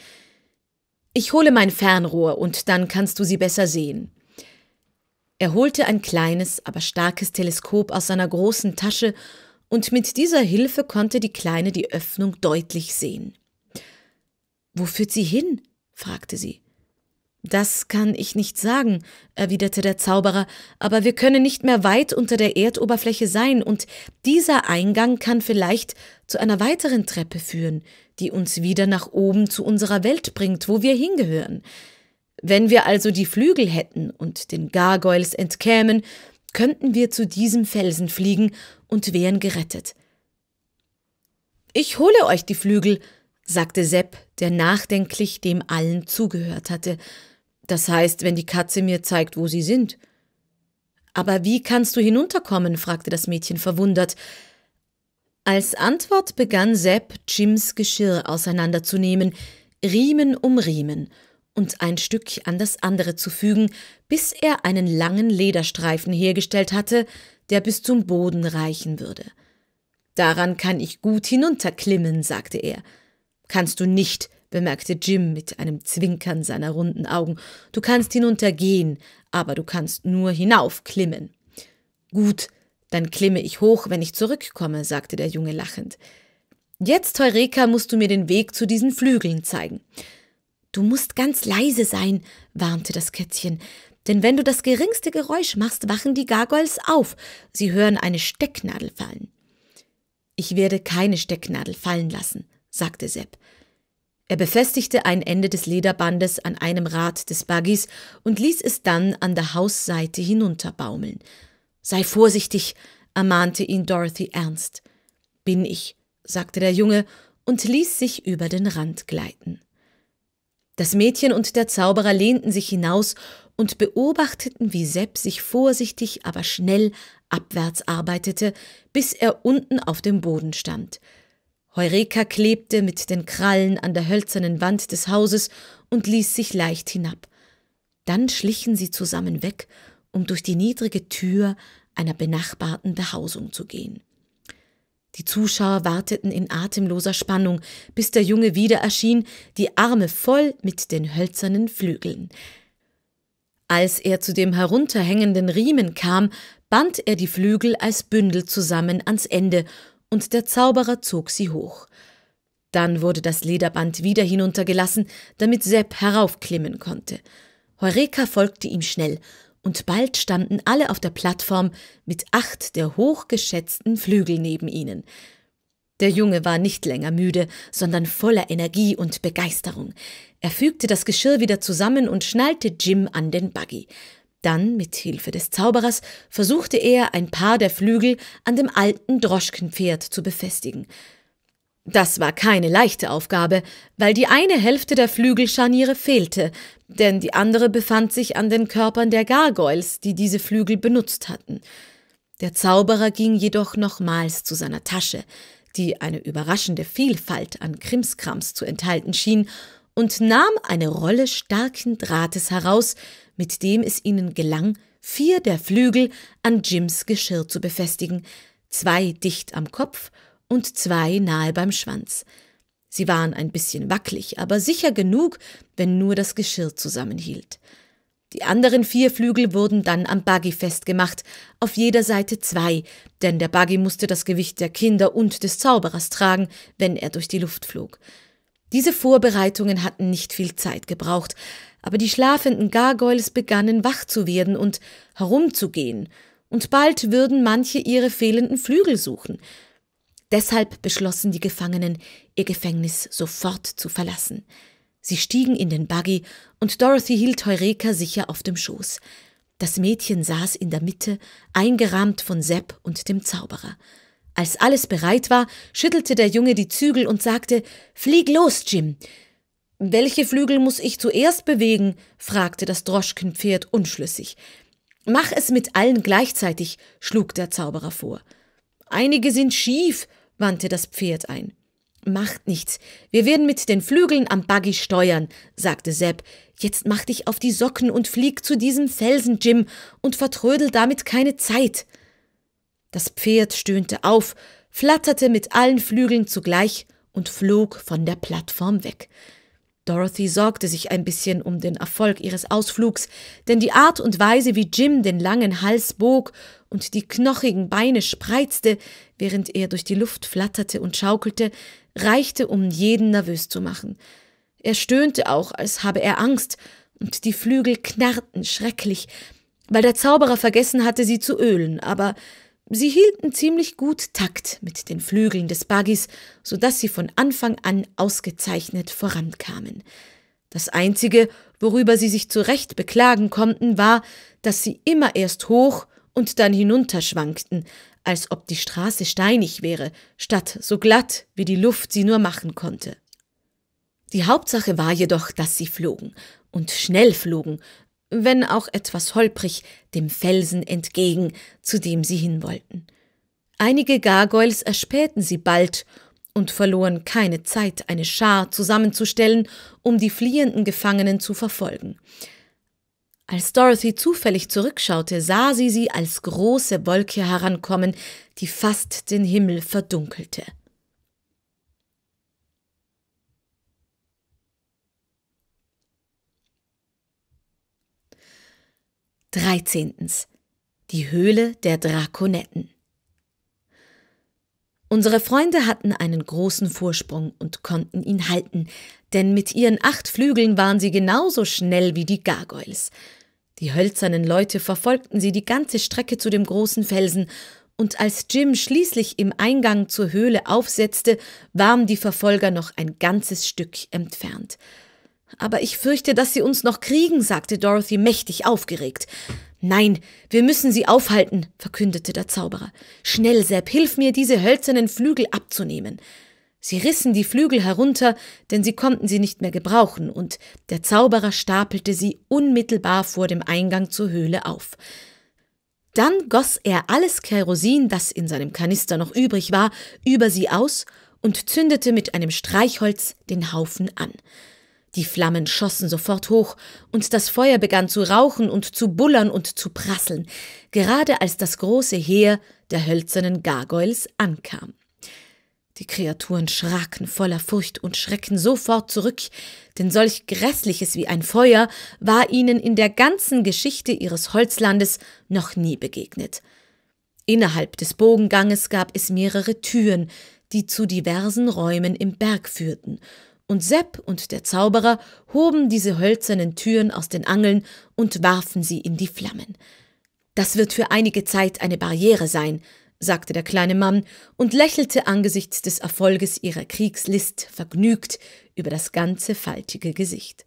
Ich hole mein Fernrohr und dann kannst du sie besser sehen. Er holte ein kleines, aber starkes Teleskop aus seiner großen Tasche und mit dieser Hilfe konnte die Kleine die Öffnung deutlich sehen. Wo führt sie hin? fragte sie. Das kann ich nicht sagen, erwiderte der Zauberer, aber wir können nicht mehr weit unter der Erdoberfläche sein, und dieser Eingang kann vielleicht zu einer weiteren Treppe führen, die uns wieder nach oben zu unserer Welt bringt, wo wir hingehören. Wenn wir also die Flügel hätten und den Gargoyles entkämen, könnten wir zu diesem Felsen fliegen und wären gerettet. Ich hole euch die Flügel, sagte Sepp, der nachdenklich dem allen zugehört hatte, das heißt, wenn die Katze mir zeigt, wo sie sind. Aber wie kannst du hinunterkommen? fragte das Mädchen verwundert. Als Antwort begann Sepp, Jims Geschirr auseinanderzunehmen, Riemen um Riemen, und ein Stück an das andere zu fügen, bis er einen langen Lederstreifen hergestellt hatte, der bis zum Boden reichen würde. Daran kann ich gut hinunterklimmen, sagte er. Kannst du nicht, bemerkte Jim mit einem Zwinkern seiner runden Augen. Du kannst hinuntergehen, aber du kannst nur hinaufklimmen. Gut, dann klimme ich hoch, wenn ich zurückkomme, sagte der Junge lachend. Jetzt, Heureka, musst du mir den Weg zu diesen Flügeln zeigen. Du musst ganz leise sein, warnte das Kätzchen, denn wenn du das geringste Geräusch machst, wachen die Gargoyles auf. Sie hören eine Stecknadel fallen. Ich werde keine Stecknadel fallen lassen, sagte Sepp. Er befestigte ein Ende des Lederbandes an einem Rad des Buggies und ließ es dann an der Hausseite hinunterbaumeln. Sei vorsichtig, ermahnte ihn Dorothy ernst. Bin ich, sagte der Junge und ließ sich über den Rand gleiten. Das Mädchen und der Zauberer lehnten sich hinaus und beobachteten, wie Sepp sich vorsichtig, aber schnell abwärts arbeitete, bis er unten auf dem Boden stand – Heureka klebte mit den Krallen an der hölzernen Wand des Hauses und ließ sich leicht hinab. Dann schlichen sie zusammen weg, um durch die niedrige Tür einer benachbarten Behausung zu gehen. Die Zuschauer warteten in atemloser Spannung, bis der Junge wieder erschien, die Arme voll mit den hölzernen Flügeln. Als er zu dem herunterhängenden Riemen kam, band er die Flügel als Bündel zusammen ans Ende und der Zauberer zog sie hoch. Dann wurde das Lederband wieder hinuntergelassen, damit Sepp heraufklimmen konnte. Heureka folgte ihm schnell, und bald standen alle auf der Plattform mit acht der hochgeschätzten Flügel neben ihnen. Der Junge war nicht länger müde, sondern voller Energie und Begeisterung. Er fügte das Geschirr wieder zusammen und schnallte Jim an den Buggy. Dann, mit Hilfe des Zauberers, versuchte er, ein paar der Flügel an dem alten Droschkenpferd zu befestigen. Das war keine leichte Aufgabe, weil die eine Hälfte der Flügelscharniere fehlte, denn die andere befand sich an den Körpern der Gargoyles, die diese Flügel benutzt hatten. Der Zauberer ging jedoch nochmals zu seiner Tasche, die eine überraschende Vielfalt an Krimskrams zu enthalten schien, und nahm eine Rolle starken Drahtes heraus, mit dem es ihnen gelang, vier der Flügel an Jims Geschirr zu befestigen, zwei dicht am Kopf und zwei nahe beim Schwanz. Sie waren ein bisschen wackelig, aber sicher genug, wenn nur das Geschirr zusammenhielt. Die anderen vier Flügel wurden dann am Buggy festgemacht, auf jeder Seite zwei, denn der Buggy musste das Gewicht der Kinder und des Zauberers tragen, wenn er durch die Luft flog. Diese Vorbereitungen hatten nicht viel Zeit gebraucht, aber die schlafenden Gargoyles begannen wach zu werden und herumzugehen, und bald würden manche ihre fehlenden Flügel suchen. Deshalb beschlossen die Gefangenen, ihr Gefängnis sofort zu verlassen. Sie stiegen in den Buggy und Dorothy hielt Heureka sicher auf dem Schoß. Das Mädchen saß in der Mitte, eingerahmt von Sepp und dem Zauberer. Als alles bereit war, schüttelte der Junge die Zügel und sagte, Flieg los, Jim! Welche Flügel muss ich zuerst bewegen? fragte das Droschkenpferd unschlüssig. Mach es mit allen gleichzeitig, schlug der Zauberer vor. Einige sind schief, wandte das Pferd ein. Macht nichts, wir werden mit den Flügeln am Buggy steuern, sagte Sepp. Jetzt mach dich auf die Socken und flieg zu diesem Felsen, Jim, und vertrödel damit keine Zeit. Das Pferd stöhnte auf, flatterte mit allen Flügeln zugleich und flog von der Plattform weg. Dorothy sorgte sich ein bisschen um den Erfolg ihres Ausflugs, denn die Art und Weise, wie Jim den langen Hals bog und die knochigen Beine spreizte, während er durch die Luft flatterte und schaukelte, reichte, um jeden nervös zu machen. Er stöhnte auch, als habe er Angst, und die Flügel knarrten schrecklich, weil der Zauberer vergessen hatte, sie zu ölen, aber Sie hielten ziemlich gut Takt mit den Flügeln des Buggies, so dass sie von Anfang an ausgezeichnet vorankamen. Das Einzige, worüber sie sich zu Recht beklagen konnten, war, dass sie immer erst hoch und dann hinunter schwankten, als ob die Straße steinig wäre, statt so glatt, wie die Luft sie nur machen konnte. Die Hauptsache war jedoch, dass sie flogen und schnell flogen, wenn auch etwas holprig, dem Felsen entgegen, zu dem sie hinwollten. Einige Gargoyles erspähten sie bald und verloren keine Zeit, eine Schar zusammenzustellen, um die fliehenden Gefangenen zu verfolgen. Als Dorothy zufällig zurückschaute, sah sie sie als große Wolke herankommen, die fast den Himmel verdunkelte. 13. Die Höhle der Drakonetten. Unsere Freunde hatten einen großen Vorsprung und konnten ihn halten, denn mit ihren acht Flügeln waren sie genauso schnell wie die Gargoyles. Die hölzernen Leute verfolgten sie die ganze Strecke zu dem großen Felsen, und als Jim schließlich im Eingang zur Höhle aufsetzte, waren die Verfolger noch ein ganzes Stück entfernt. Aber ich fürchte, dass sie uns noch kriegen, sagte Dorothy mächtig aufgeregt. Nein, wir müssen sie aufhalten, verkündete der Zauberer. Schnell, Sepp, hilf mir, diese hölzernen Flügel abzunehmen. Sie rissen die Flügel herunter, denn sie konnten sie nicht mehr gebrauchen, und der Zauberer stapelte sie unmittelbar vor dem Eingang zur Höhle auf. Dann goss er alles Kerosin, das in seinem Kanister noch übrig war, über sie aus und zündete mit einem Streichholz den Haufen an. Die Flammen schossen sofort hoch, und das Feuer begann zu rauchen und zu bullern und zu prasseln, gerade als das große Heer der hölzernen Gargoyles ankam. Die Kreaturen schraken voller Furcht und Schrecken sofort zurück, denn solch Grässliches wie ein Feuer war ihnen in der ganzen Geschichte ihres Holzlandes noch nie begegnet. Innerhalb des Bogenganges gab es mehrere Türen, die zu diversen Räumen im Berg führten, und Sepp und der Zauberer hoben diese hölzernen Türen aus den Angeln und warfen sie in die Flammen. Das wird für einige Zeit eine Barriere sein, sagte der kleine Mann und lächelte angesichts des Erfolges ihrer Kriegslist vergnügt über das ganze faltige Gesicht.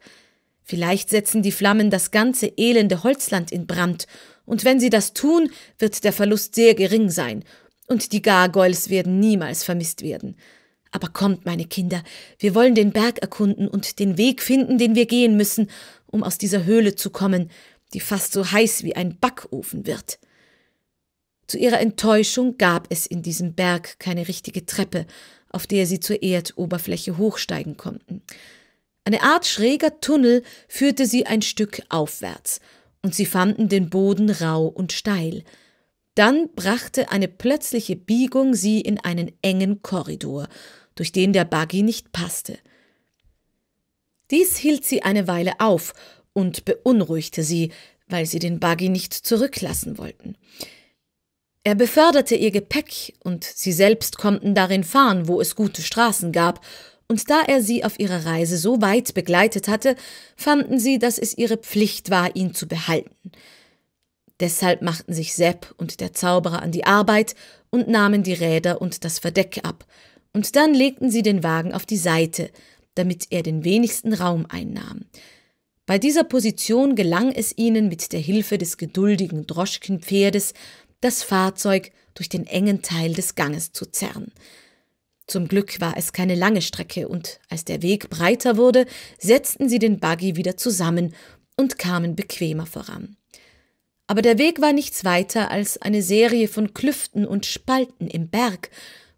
Vielleicht setzen die Flammen das ganze elende Holzland in Brand, und wenn sie das tun, wird der Verlust sehr gering sein, und die Gargoyles werden niemals vermisst werden. Aber kommt, meine Kinder, wir wollen den Berg erkunden und den Weg finden, den wir gehen müssen, um aus dieser Höhle zu kommen, die fast so heiß wie ein Backofen wird. Zu ihrer Enttäuschung gab es in diesem Berg keine richtige Treppe, auf der sie zur Erdoberfläche hochsteigen konnten. Eine Art schräger Tunnel führte sie ein Stück aufwärts, und sie fanden den Boden rau und steil. Dann brachte eine plötzliche Biegung sie in einen engen Korridor, durch den der Buggy nicht passte. Dies hielt sie eine Weile auf und beunruhigte sie, weil sie den Buggy nicht zurücklassen wollten. Er beförderte ihr Gepäck und sie selbst konnten darin fahren, wo es gute Straßen gab, und da er sie auf ihrer Reise so weit begleitet hatte, fanden sie, dass es ihre Pflicht war, ihn zu behalten. Deshalb machten sich Sepp und der Zauberer an die Arbeit und nahmen die Räder und das Verdeck ab und dann legten sie den Wagen auf die Seite, damit er den wenigsten Raum einnahm. Bei dieser Position gelang es ihnen mit der Hilfe des geduldigen Droschkenpferdes, das Fahrzeug durch den engen Teil des Ganges zu zerren. Zum Glück war es keine lange Strecke, und als der Weg breiter wurde, setzten sie den Buggy wieder zusammen und kamen bequemer voran. Aber der Weg war nichts weiter als eine Serie von Klüften und Spalten im Berg,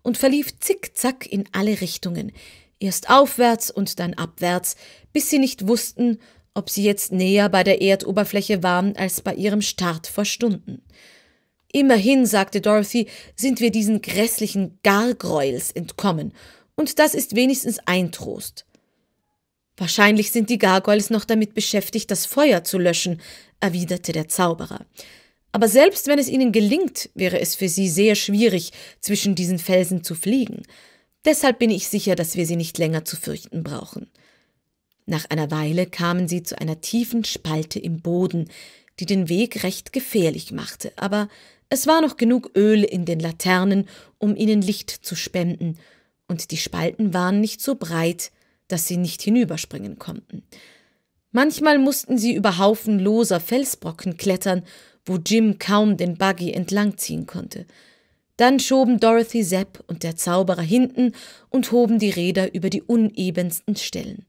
und verlief zickzack in alle Richtungen, erst aufwärts und dann abwärts, bis sie nicht wussten, ob sie jetzt näher bei der Erdoberfläche waren als bei ihrem Start vor Stunden. Immerhin, sagte Dorothy, sind wir diesen grässlichen Gargoyles entkommen, und das ist wenigstens ein Trost. Wahrscheinlich sind die Gargoyles noch damit beschäftigt, das Feuer zu löschen, erwiderte der Zauberer. Aber selbst wenn es ihnen gelingt, wäre es für sie sehr schwierig, zwischen diesen Felsen zu fliegen. Deshalb bin ich sicher, dass wir sie nicht länger zu fürchten brauchen. Nach einer Weile kamen sie zu einer tiefen Spalte im Boden, die den Weg recht gefährlich machte, aber es war noch genug Öl in den Laternen, um ihnen Licht zu spenden, und die Spalten waren nicht so breit, dass sie nicht hinüberspringen konnten. Manchmal mussten sie über Haufen loser Felsbrocken klettern wo Jim kaum den Buggy entlangziehen konnte. Dann schoben Dorothy Sepp und der Zauberer hinten und hoben die Räder über die unebensten Stellen.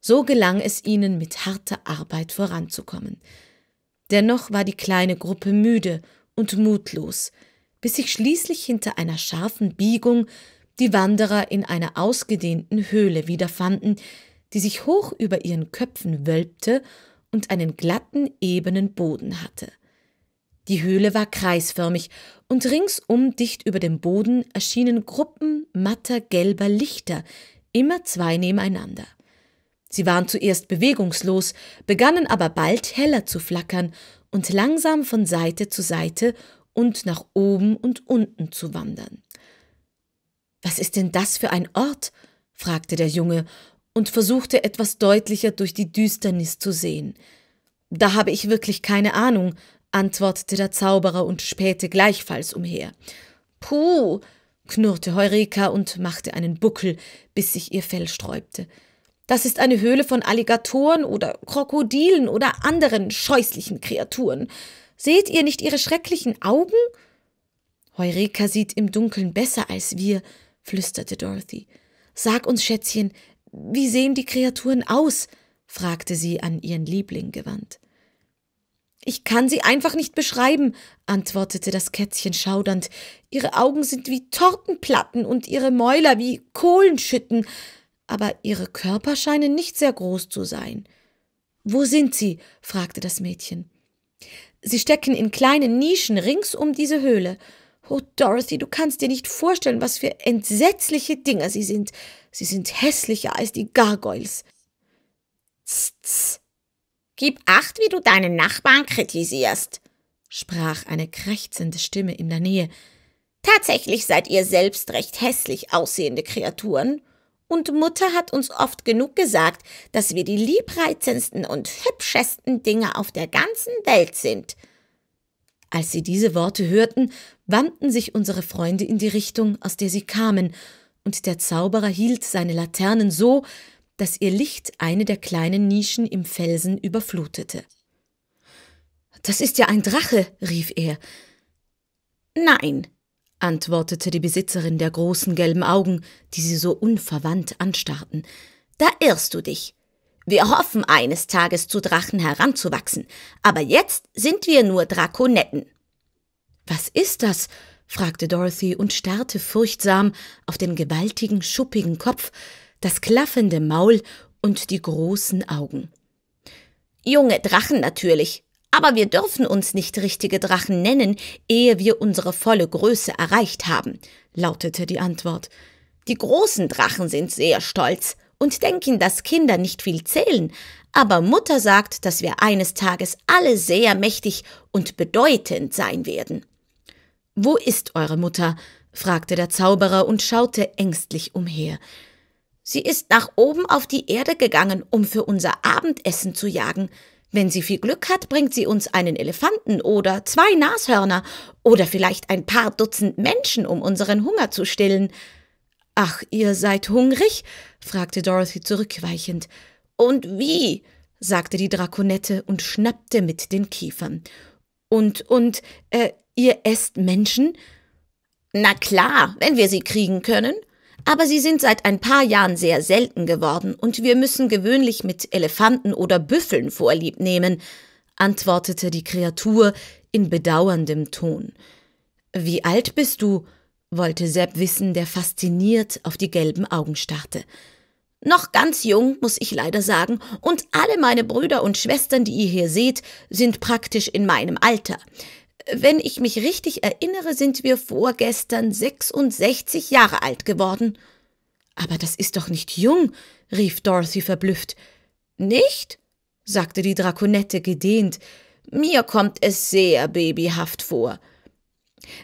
So gelang es ihnen, mit harter Arbeit voranzukommen. Dennoch war die kleine Gruppe müde und mutlos, bis sich schließlich hinter einer scharfen Biegung die Wanderer in einer ausgedehnten Höhle wiederfanden, die sich hoch über ihren Köpfen wölbte und einen glatten, ebenen Boden hatte. Die Höhle war kreisförmig und ringsum dicht über dem Boden erschienen Gruppen matter gelber Lichter, immer zwei nebeneinander. Sie waren zuerst bewegungslos, begannen aber bald heller zu flackern und langsam von Seite zu Seite und nach oben und unten zu wandern. Was ist denn das für ein Ort? fragte der Junge und versuchte etwas deutlicher durch die Düsternis zu sehen. Da habe ich wirklich keine Ahnung, antwortete der Zauberer und spähte gleichfalls umher. Puh, knurrte Heureka und machte einen Buckel, bis sich ihr Fell sträubte. Das ist eine Höhle von Alligatoren oder Krokodilen oder anderen scheußlichen Kreaturen. Seht ihr nicht ihre schrecklichen Augen? Heureka sieht im Dunkeln besser als wir, flüsterte Dorothy. Sag uns, Schätzchen, wie sehen die Kreaturen aus? fragte sie an ihren Liebling gewandt. Ich kann sie einfach nicht beschreiben, antwortete das Kätzchen schaudernd. Ihre Augen sind wie Tortenplatten und ihre Mäuler wie Kohlenschütten, aber ihre Körper scheinen nicht sehr groß zu sein. Wo sind sie? fragte das Mädchen. Sie stecken in kleinen Nischen rings um diese Höhle. Oh, Dorothy, du kannst dir nicht vorstellen, was für entsetzliche Dinger sie sind. Sie sind hässlicher als die Gargoyles. Tss, tss, Gib acht, wie du deinen Nachbarn kritisierst, sprach eine krächzende Stimme in der Nähe. Tatsächlich seid ihr selbst recht hässlich aussehende Kreaturen. Und Mutter hat uns oft genug gesagt, dass wir die liebreizendsten und hübschesten Dinge auf der ganzen Welt sind. Als sie diese Worte hörten, wandten sich unsere Freunde in die Richtung, aus der sie kamen, und der Zauberer hielt seine Laternen so, dass ihr Licht eine der kleinen Nischen im Felsen überflutete. Das ist ja ein Drache, rief er. Nein, antwortete die Besitzerin der großen gelben Augen, die sie so unverwandt anstarrten. Da irrst du dich. Wir hoffen eines Tages zu Drachen heranzuwachsen, aber jetzt sind wir nur Drakonetten. Was ist das? fragte Dorothy und starrte furchtsam auf den gewaltigen, schuppigen Kopf, das klaffende Maul und die großen Augen. Junge Drachen natürlich, aber wir dürfen uns nicht richtige Drachen nennen, ehe wir unsere volle Größe erreicht haben, lautete die Antwort. Die großen Drachen sind sehr stolz und denken, dass Kinder nicht viel zählen, aber Mutter sagt, dass wir eines Tages alle sehr mächtig und bedeutend sein werden. Wo ist eure Mutter? fragte der Zauberer und schaute ängstlich umher. Sie ist nach oben auf die Erde gegangen, um für unser Abendessen zu jagen. Wenn sie viel Glück hat, bringt sie uns einen Elefanten oder zwei Nashörner oder vielleicht ein paar Dutzend Menschen, um unseren Hunger zu stillen. Ach, ihr seid hungrig? fragte Dorothy zurückweichend. Und wie? sagte die Drakonette und schnappte mit den Kiefern. Und, und, äh, ihr esst Menschen? Na klar, wenn wir sie kriegen können, aber sie sind seit ein paar Jahren sehr selten geworden und wir müssen gewöhnlich mit Elefanten oder Büffeln Vorlieb nehmen, antwortete die Kreatur in bedauerndem Ton. Wie alt bist du? wollte Sepp wissen, der fasziniert auf die gelben Augen starrte. Noch ganz jung, muss ich leider sagen, und alle meine Brüder und Schwestern, die ihr hier seht, sind praktisch in meinem Alter. Wenn ich mich richtig erinnere, sind wir vorgestern 66 Jahre alt geworden. Aber das ist doch nicht jung, rief Dorothy verblüfft. Nicht? sagte die Drakonette gedehnt. Mir kommt es sehr babyhaft vor.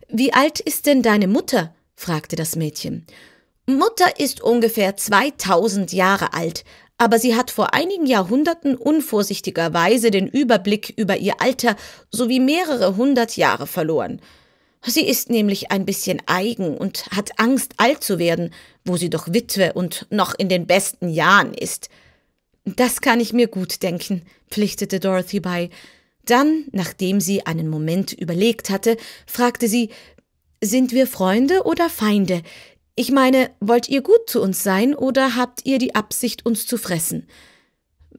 Wie alt ist denn deine Mutter? fragte das Mädchen. Mutter ist ungefähr 2000 Jahre alt, aber sie hat vor einigen Jahrhunderten unvorsichtigerweise den Überblick über ihr Alter sowie mehrere hundert Jahre verloren. Sie ist nämlich ein bisschen eigen und hat Angst, alt zu werden, wo sie doch Witwe und noch in den besten Jahren ist. Das kann ich mir gut denken, pflichtete Dorothy bei. Dann, nachdem sie einen Moment überlegt hatte, fragte sie Sind wir Freunde oder Feinde? Ich meine, wollt ihr gut zu uns sein oder habt ihr die Absicht, uns zu fressen?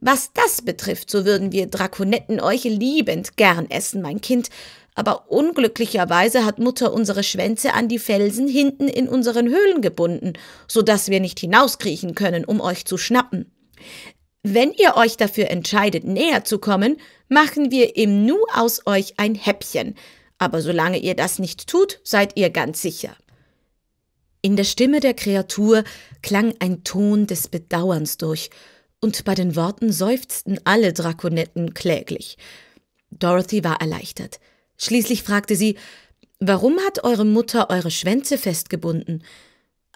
Was das betrifft, so würden wir Drakonetten euch liebend gern essen, mein Kind, aber unglücklicherweise hat Mutter unsere Schwänze an die Felsen hinten in unseren Höhlen gebunden, so dass wir nicht hinauskriechen können, um euch zu schnappen. Wenn ihr euch dafür entscheidet, näher zu kommen, machen wir im Nu aus euch ein Häppchen. Aber solange ihr das nicht tut, seid ihr ganz sicher. In der Stimme der Kreatur klang ein Ton des Bedauerns durch, und bei den Worten seufzten alle Drakonetten kläglich. Dorothy war erleichtert. Schließlich fragte sie, Warum hat eure Mutter eure Schwänze festgebunden?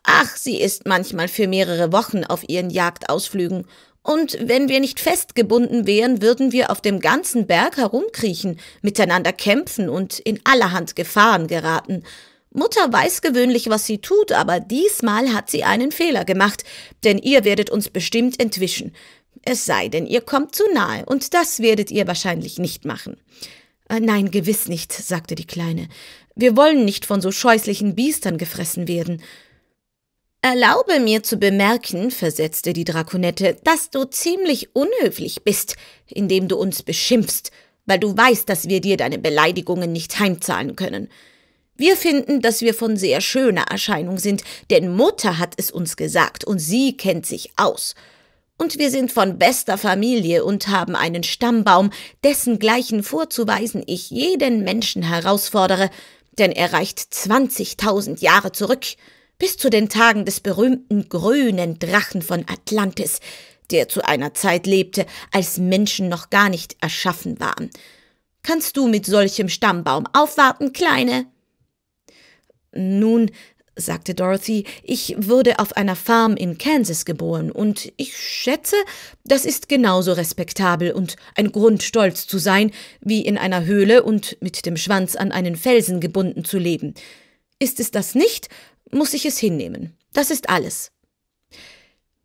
Ach, sie ist manchmal für mehrere Wochen auf ihren Jagdausflügen. Und wenn wir nicht festgebunden wären, würden wir auf dem ganzen Berg herumkriechen, miteinander kämpfen und in allerhand Gefahren geraten. Mutter weiß gewöhnlich, was sie tut, aber diesmal hat sie einen Fehler gemacht, denn ihr werdet uns bestimmt entwischen. Es sei denn, ihr kommt zu nahe, und das werdet ihr wahrscheinlich nicht machen. Äh, nein, gewiss nicht, sagte die Kleine. Wir wollen nicht von so scheußlichen Biestern gefressen werden. Erlaube mir zu bemerken, versetzte die Drakonette, dass du ziemlich unhöflich bist, indem du uns beschimpfst, weil du weißt, dass wir dir deine Beleidigungen nicht heimzahlen können. Wir finden, dass wir von sehr schöner Erscheinung sind, denn Mutter hat es uns gesagt und sie kennt sich aus. Und wir sind von bester Familie und haben einen Stammbaum, dessen gleichen vorzuweisen ich jeden Menschen herausfordere, denn er reicht 20.000 Jahre zurück, bis zu den Tagen des berühmten grünen Drachen von Atlantis, der zu einer Zeit lebte, als Menschen noch gar nicht erschaffen waren. Kannst du mit solchem Stammbaum aufwarten, Kleine? Nun, sagte Dorothy, ich wurde auf einer Farm in Kansas geboren, und ich schätze, das ist genauso respektabel und ein Grund, stolz zu sein, wie in einer Höhle und mit dem Schwanz an einen Felsen gebunden zu leben. Ist es das nicht, muss ich es hinnehmen. Das ist alles.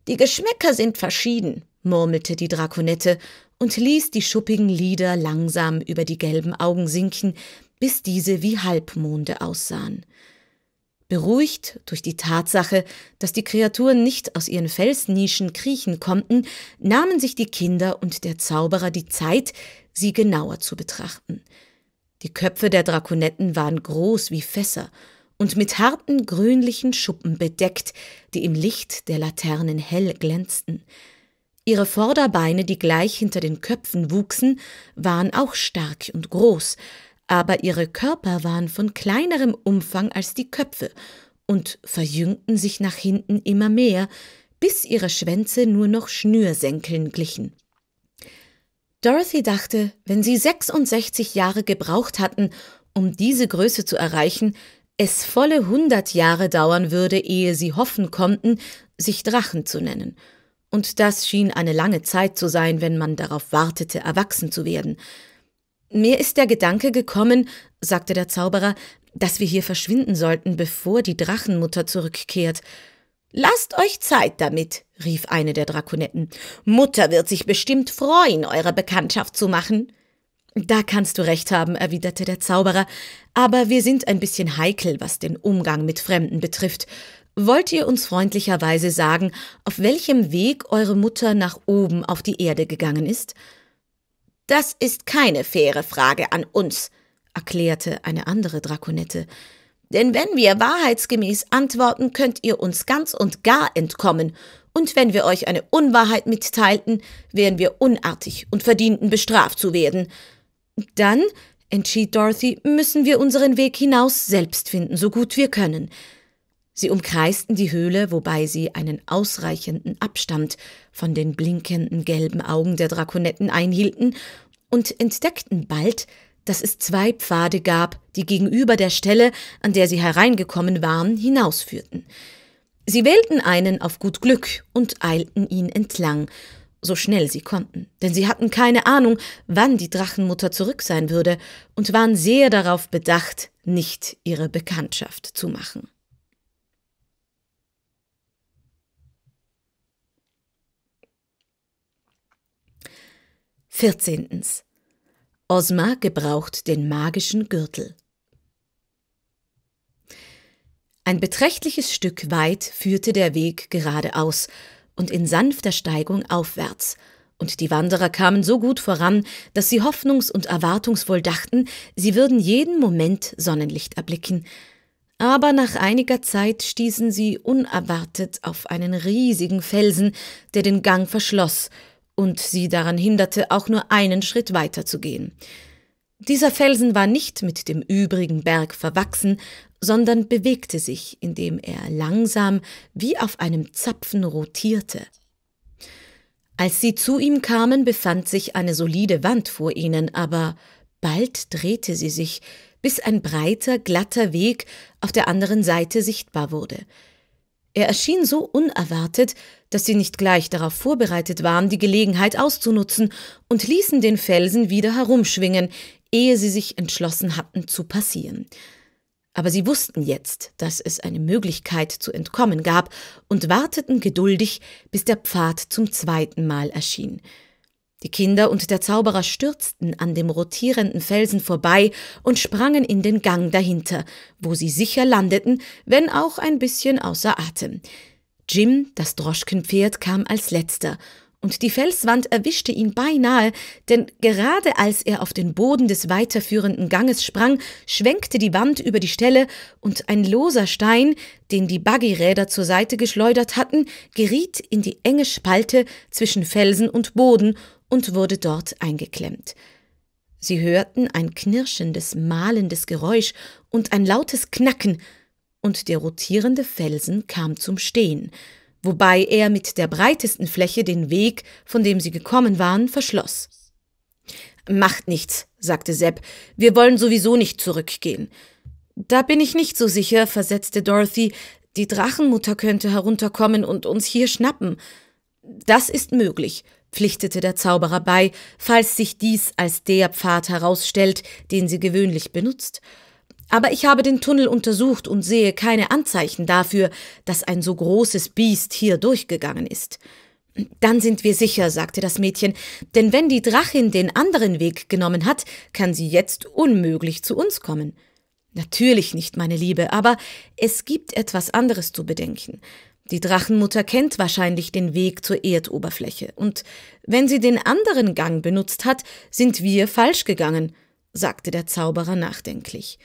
Die Geschmäcker sind verschieden, murmelte die Drakonette und ließ die schuppigen Lider langsam über die gelben Augen sinken, bis diese wie Halbmonde aussahen. Beruhigt durch die Tatsache, dass die Kreaturen nicht aus ihren Felsnischen kriechen konnten, nahmen sich die Kinder und der Zauberer die Zeit, sie genauer zu betrachten. Die Köpfe der Drakonetten waren groß wie Fässer und mit harten grünlichen Schuppen bedeckt, die im Licht der Laternen hell glänzten. Ihre Vorderbeine, die gleich hinter den Köpfen wuchsen, waren auch stark und groß, aber ihre Körper waren von kleinerem Umfang als die Köpfe und verjüngten sich nach hinten immer mehr, bis ihre Schwänze nur noch Schnürsenkeln glichen. Dorothy dachte, wenn sie 66 Jahre gebraucht hatten, um diese Größe zu erreichen, es volle 100 Jahre dauern würde, ehe sie hoffen konnten, sich Drachen zu nennen. Und das schien eine lange Zeit zu sein, wenn man darauf wartete, erwachsen zu werden. Mir ist der Gedanke gekommen, sagte der Zauberer, dass wir hier verschwinden sollten, bevor die Drachenmutter zurückkehrt. Lasst euch Zeit damit, rief eine der Drakonetten. Mutter wird sich bestimmt freuen, eure Bekanntschaft zu machen. Da kannst du recht haben, erwiderte der Zauberer, aber wir sind ein bisschen heikel, was den Umgang mit Fremden betrifft. Wollt ihr uns freundlicherweise sagen, auf welchem Weg eure Mutter nach oben auf die Erde gegangen ist? Das ist keine faire Frage an uns, erklärte eine andere Drakonette. Denn wenn wir wahrheitsgemäß antworten, könnt ihr uns ganz und gar entkommen. Und wenn wir euch eine Unwahrheit mitteilten, wären wir unartig und verdienten bestraft zu werden. Dann, entschied Dorothy, müssen wir unseren Weg hinaus selbst finden, so gut wir können. Sie umkreisten die Höhle, wobei sie einen ausreichenden Abstand von den blinkenden gelben Augen der Drakonetten einhielten und entdeckten bald, dass es zwei Pfade gab, die gegenüber der Stelle, an der sie hereingekommen waren, hinausführten. Sie wählten einen auf gut Glück und eilten ihn entlang, so schnell sie konnten, denn sie hatten keine Ahnung, wann die Drachenmutter zurück sein würde und waren sehr darauf bedacht, nicht ihre Bekanntschaft zu machen. 14. Osma gebraucht den magischen Gürtel. Ein beträchtliches Stück weit führte der Weg geradeaus und in sanfter Steigung aufwärts, und die Wanderer kamen so gut voran, dass sie hoffnungs- und erwartungsvoll dachten, sie würden jeden Moment Sonnenlicht erblicken. Aber nach einiger Zeit stießen sie unerwartet auf einen riesigen Felsen, der den Gang verschloss und sie daran hinderte, auch nur einen Schritt weiterzugehen. Dieser Felsen war nicht mit dem übrigen Berg verwachsen, sondern bewegte sich, indem er langsam wie auf einem Zapfen rotierte. Als sie zu ihm kamen, befand sich eine solide Wand vor ihnen, aber bald drehte sie sich, bis ein breiter, glatter Weg auf der anderen Seite sichtbar wurde. Er erschien so unerwartet, dass sie nicht gleich darauf vorbereitet waren, die Gelegenheit auszunutzen, und ließen den Felsen wieder herumschwingen, ehe sie sich entschlossen hatten zu passieren. Aber sie wussten jetzt, dass es eine Möglichkeit zu entkommen gab und warteten geduldig, bis der Pfad zum zweiten Mal erschien. Die Kinder und der Zauberer stürzten an dem rotierenden Felsen vorbei und sprangen in den Gang dahinter, wo sie sicher landeten, wenn auch ein bisschen außer Atem. Jim, das Droschkenpferd, kam als letzter, und die Felswand erwischte ihn beinahe, denn gerade als er auf den Boden des weiterführenden Ganges sprang, schwenkte die Wand über die Stelle, und ein loser Stein, den die Buggyräder zur Seite geschleudert hatten, geriet in die enge Spalte zwischen Felsen und Boden und wurde dort eingeklemmt. Sie hörten ein knirschendes, mahlendes Geräusch und ein lautes Knacken, und der rotierende Felsen kam zum Stehen, wobei er mit der breitesten Fläche den Weg, von dem sie gekommen waren, verschloss. Macht nichts, sagte Sepp, wir wollen sowieso nicht zurückgehen. Da bin ich nicht so sicher, versetzte Dorothy, die Drachenmutter könnte herunterkommen und uns hier schnappen. Das ist möglich, pflichtete der Zauberer bei, falls sich dies als der Pfad herausstellt, den sie gewöhnlich benutzt. Aber ich habe den Tunnel untersucht und sehe keine Anzeichen dafür, dass ein so großes Biest hier durchgegangen ist. Dann sind wir sicher, sagte das Mädchen, denn wenn die Drachin den anderen Weg genommen hat, kann sie jetzt unmöglich zu uns kommen. Natürlich nicht, meine Liebe, aber es gibt etwas anderes zu bedenken. Die Drachenmutter kennt wahrscheinlich den Weg zur Erdoberfläche, und wenn sie den anderen Gang benutzt hat, sind wir falsch gegangen, sagte der Zauberer nachdenklich.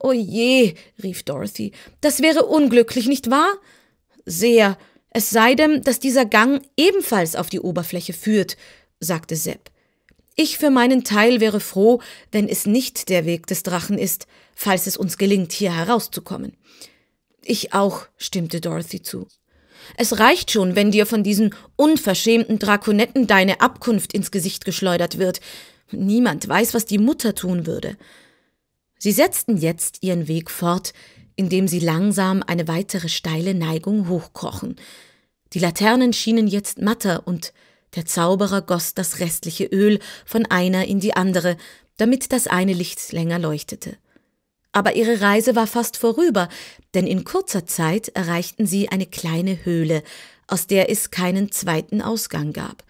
O oh je, rief Dorothy, das wäre unglücklich, nicht wahr? Sehr, es sei denn, dass dieser Gang ebenfalls auf die Oberfläche führt, sagte Sepp. Ich für meinen Teil wäre froh, wenn es nicht der Weg des Drachen ist, falls es uns gelingt, hier herauszukommen. Ich auch, stimmte Dorothy zu. Es reicht schon, wenn dir von diesen unverschämten Drakonetten deine Abkunft ins Gesicht geschleudert wird. Niemand weiß, was die Mutter tun würde. Sie setzten jetzt ihren Weg fort, indem sie langsam eine weitere steile Neigung hochkrochen. Die Laternen schienen jetzt matter und der Zauberer goss das restliche Öl von einer in die andere, damit das eine Licht länger leuchtete. Aber ihre Reise war fast vorüber, denn in kurzer Zeit erreichten sie eine kleine Höhle, aus der es keinen zweiten Ausgang gab.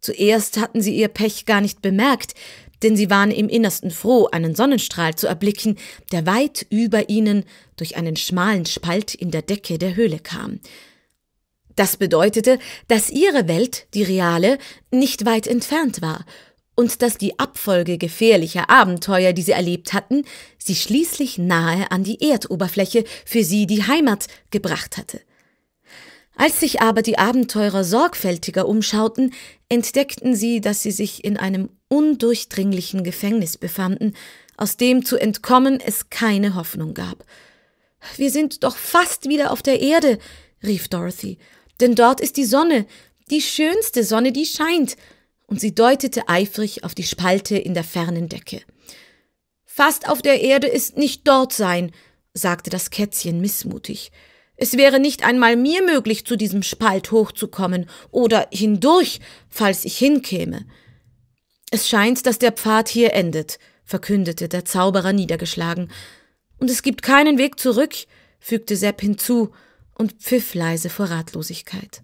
Zuerst hatten sie ihr Pech gar nicht bemerkt, denn sie waren im Innersten froh, einen Sonnenstrahl zu erblicken, der weit über ihnen durch einen schmalen Spalt in der Decke der Höhle kam. Das bedeutete, dass ihre Welt, die reale, nicht weit entfernt war und dass die Abfolge gefährlicher Abenteuer, die sie erlebt hatten, sie schließlich nahe an die Erdoberfläche, für sie die Heimat, gebracht hatte. Als sich aber die Abenteurer sorgfältiger umschauten, entdeckten sie, dass sie sich in einem undurchdringlichen Gefängnis befanden, aus dem zu entkommen es keine Hoffnung gab. Wir sind doch fast wieder auf der Erde, rief Dorothy, denn dort ist die Sonne, die schönste Sonne, die scheint, und sie deutete eifrig auf die Spalte in der fernen Decke. Fast auf der Erde ist nicht dort sein, sagte das Kätzchen missmutig. Es wäre nicht einmal mir möglich, zu diesem Spalt hochzukommen oder hindurch, falls ich hinkäme. Es scheint, dass der Pfad hier endet, verkündete der Zauberer niedergeschlagen. Und es gibt keinen Weg zurück, fügte Sepp hinzu und pfiff leise vor Ratlosigkeit.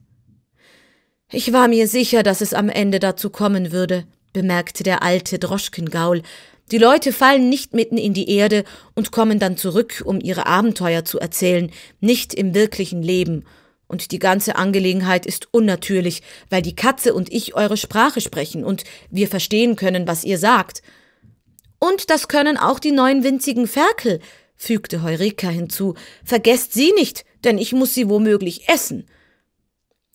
Ich war mir sicher, dass es am Ende dazu kommen würde, bemerkte der alte Droschkengaul. Die Leute fallen nicht mitten in die Erde und kommen dann zurück, um ihre Abenteuer zu erzählen, nicht im wirklichen Leben und die ganze Angelegenheit ist unnatürlich, weil die Katze und ich eure Sprache sprechen und wir verstehen können, was ihr sagt. Und das können auch die neuen winzigen Ferkel, fügte Heureka hinzu. Vergesst sie nicht, denn ich muss sie womöglich essen.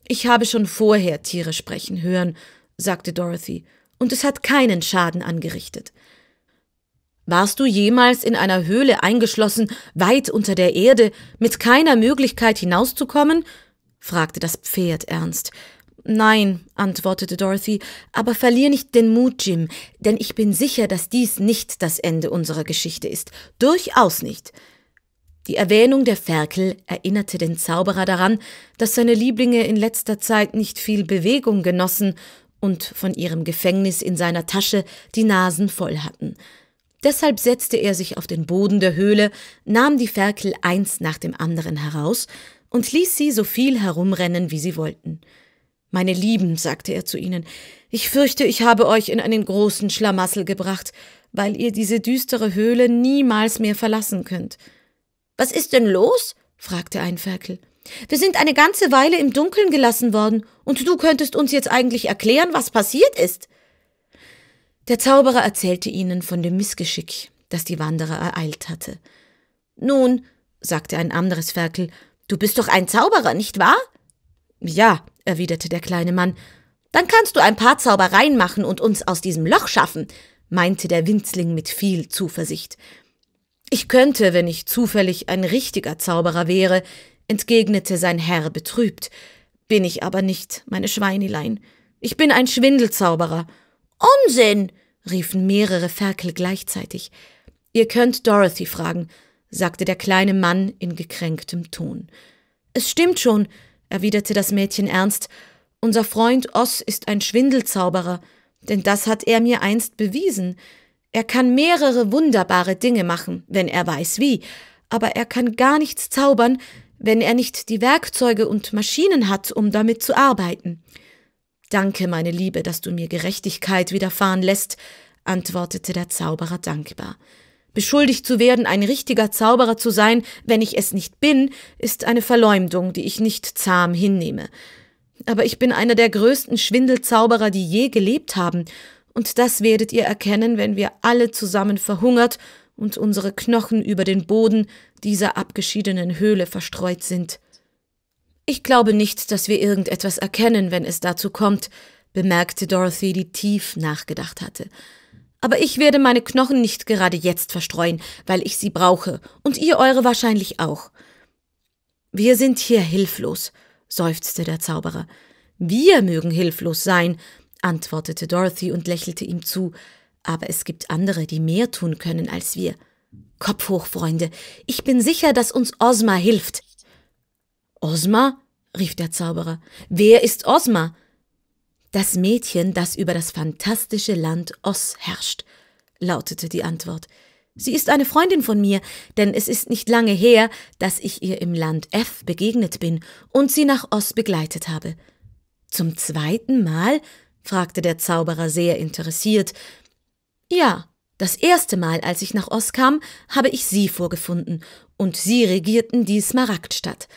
Ich habe schon vorher Tiere sprechen hören, sagte Dorothy, und es hat keinen Schaden angerichtet. Warst du jemals in einer Höhle eingeschlossen, weit unter der Erde, mit keiner Möglichkeit hinauszukommen? fragte das Pferd ernst. Nein, antwortete Dorothy, aber verlier nicht den Mut, Jim, denn ich bin sicher, dass dies nicht das Ende unserer Geschichte ist. Durchaus nicht. Die Erwähnung der Ferkel erinnerte den Zauberer daran, dass seine Lieblinge in letzter Zeit nicht viel Bewegung genossen und von ihrem Gefängnis in seiner Tasche die Nasen voll hatten. Deshalb setzte er sich auf den Boden der Höhle, nahm die Ferkel eins nach dem anderen heraus und ließ sie so viel herumrennen, wie sie wollten. Meine Lieben, sagte er zu ihnen, ich fürchte, ich habe euch in einen großen Schlamassel gebracht, weil ihr diese düstere Höhle niemals mehr verlassen könnt. Was ist denn los? fragte ein Ferkel. Wir sind eine ganze Weile im Dunkeln gelassen worden, und du könntest uns jetzt eigentlich erklären, was passiert ist. Der Zauberer erzählte ihnen von dem Missgeschick, das die Wanderer ereilt hatte. Nun, sagte ein anderes Ferkel Du bist doch ein Zauberer, nicht wahr? Ja, erwiderte der kleine Mann. Dann kannst du ein paar Zaubereien machen und uns aus diesem Loch schaffen, meinte der Winzling mit viel Zuversicht. Ich könnte, wenn ich zufällig ein richtiger Zauberer wäre, entgegnete sein Herr betrübt. Bin ich aber nicht, meine Schweinelein. Ich bin ein Schwindelzauberer. Unsinn! riefen mehrere Ferkel gleichzeitig. Ihr könnt Dorothy fragen, sagte der kleine Mann in gekränktem Ton. Es stimmt schon, erwiderte das Mädchen ernst, unser Freund Oss ist ein Schwindelzauberer, denn das hat er mir einst bewiesen. Er kann mehrere wunderbare Dinge machen, wenn er weiß wie, aber er kann gar nichts zaubern, wenn er nicht die Werkzeuge und Maschinen hat, um damit zu arbeiten. Danke, meine Liebe, dass du mir Gerechtigkeit widerfahren lässt, antwortete der Zauberer dankbar. Beschuldigt zu werden, ein richtiger Zauberer zu sein, wenn ich es nicht bin, ist eine Verleumdung, die ich nicht zahm hinnehme. Aber ich bin einer der größten Schwindelzauberer, die je gelebt haben, und das werdet ihr erkennen, wenn wir alle zusammen verhungert und unsere Knochen über den Boden dieser abgeschiedenen Höhle verstreut sind. Ich glaube nicht, dass wir irgendetwas erkennen, wenn es dazu kommt, bemerkte Dorothy, die tief nachgedacht hatte aber ich werde meine Knochen nicht gerade jetzt verstreuen, weil ich sie brauche, und ihr eure wahrscheinlich auch. Wir sind hier hilflos, seufzte der Zauberer. Wir mögen hilflos sein, antwortete Dorothy und lächelte ihm zu, aber es gibt andere, die mehr tun können als wir. Kopf hoch, Freunde, ich bin sicher, dass uns Ozma hilft. Ozma? rief der Zauberer. Wer ist Ozma? Das Mädchen, das über das fantastische Land Oss herrscht, lautete die Antwort. Sie ist eine Freundin von mir, denn es ist nicht lange her, dass ich ihr im Land F begegnet bin und sie nach Oss begleitet habe. Zum zweiten Mal? fragte der Zauberer sehr interessiert. Ja, das erste Mal, als ich nach Oss kam, habe ich sie vorgefunden, und sie regierten die Smaragdstadt.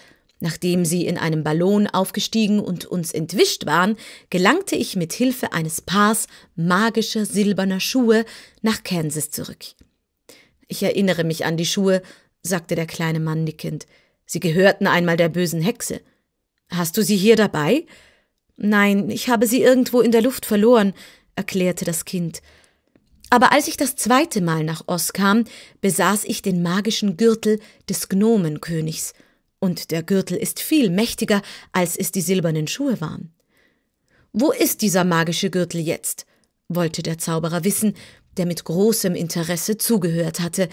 Nachdem sie in einem Ballon aufgestiegen und uns entwischt waren, gelangte ich mit Hilfe eines Paars magischer silberner Schuhe nach Kansas zurück. Ich erinnere mich an die Schuhe, sagte der kleine Mann nickend. Sie gehörten einmal der bösen Hexe. Hast du sie hier dabei? Nein, ich habe sie irgendwo in der Luft verloren, erklärte das Kind. Aber als ich das zweite Mal nach Oz kam, besaß ich den magischen Gürtel des Gnomenkönigs – und der Gürtel ist viel mächtiger, als es die silbernen Schuhe waren. Wo ist dieser magische Gürtel jetzt? wollte der Zauberer wissen, der mit großem Interesse zugehört hatte.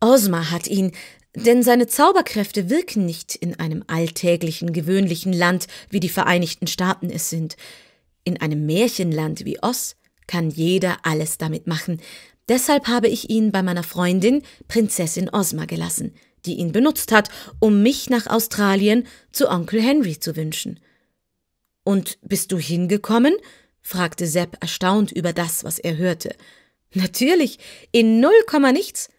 Osma hat ihn, denn seine Zauberkräfte wirken nicht in einem alltäglichen, gewöhnlichen Land, wie die Vereinigten Staaten es sind. In einem Märchenland wie Oz kann jeder alles damit machen. Deshalb habe ich ihn bei meiner Freundin Prinzessin Osma gelassen die ihn benutzt hat, um mich nach Australien zu Onkel Henry zu wünschen. Und bist du hingekommen? fragte Sepp erstaunt über das, was er hörte. Natürlich, in null Komma nichts.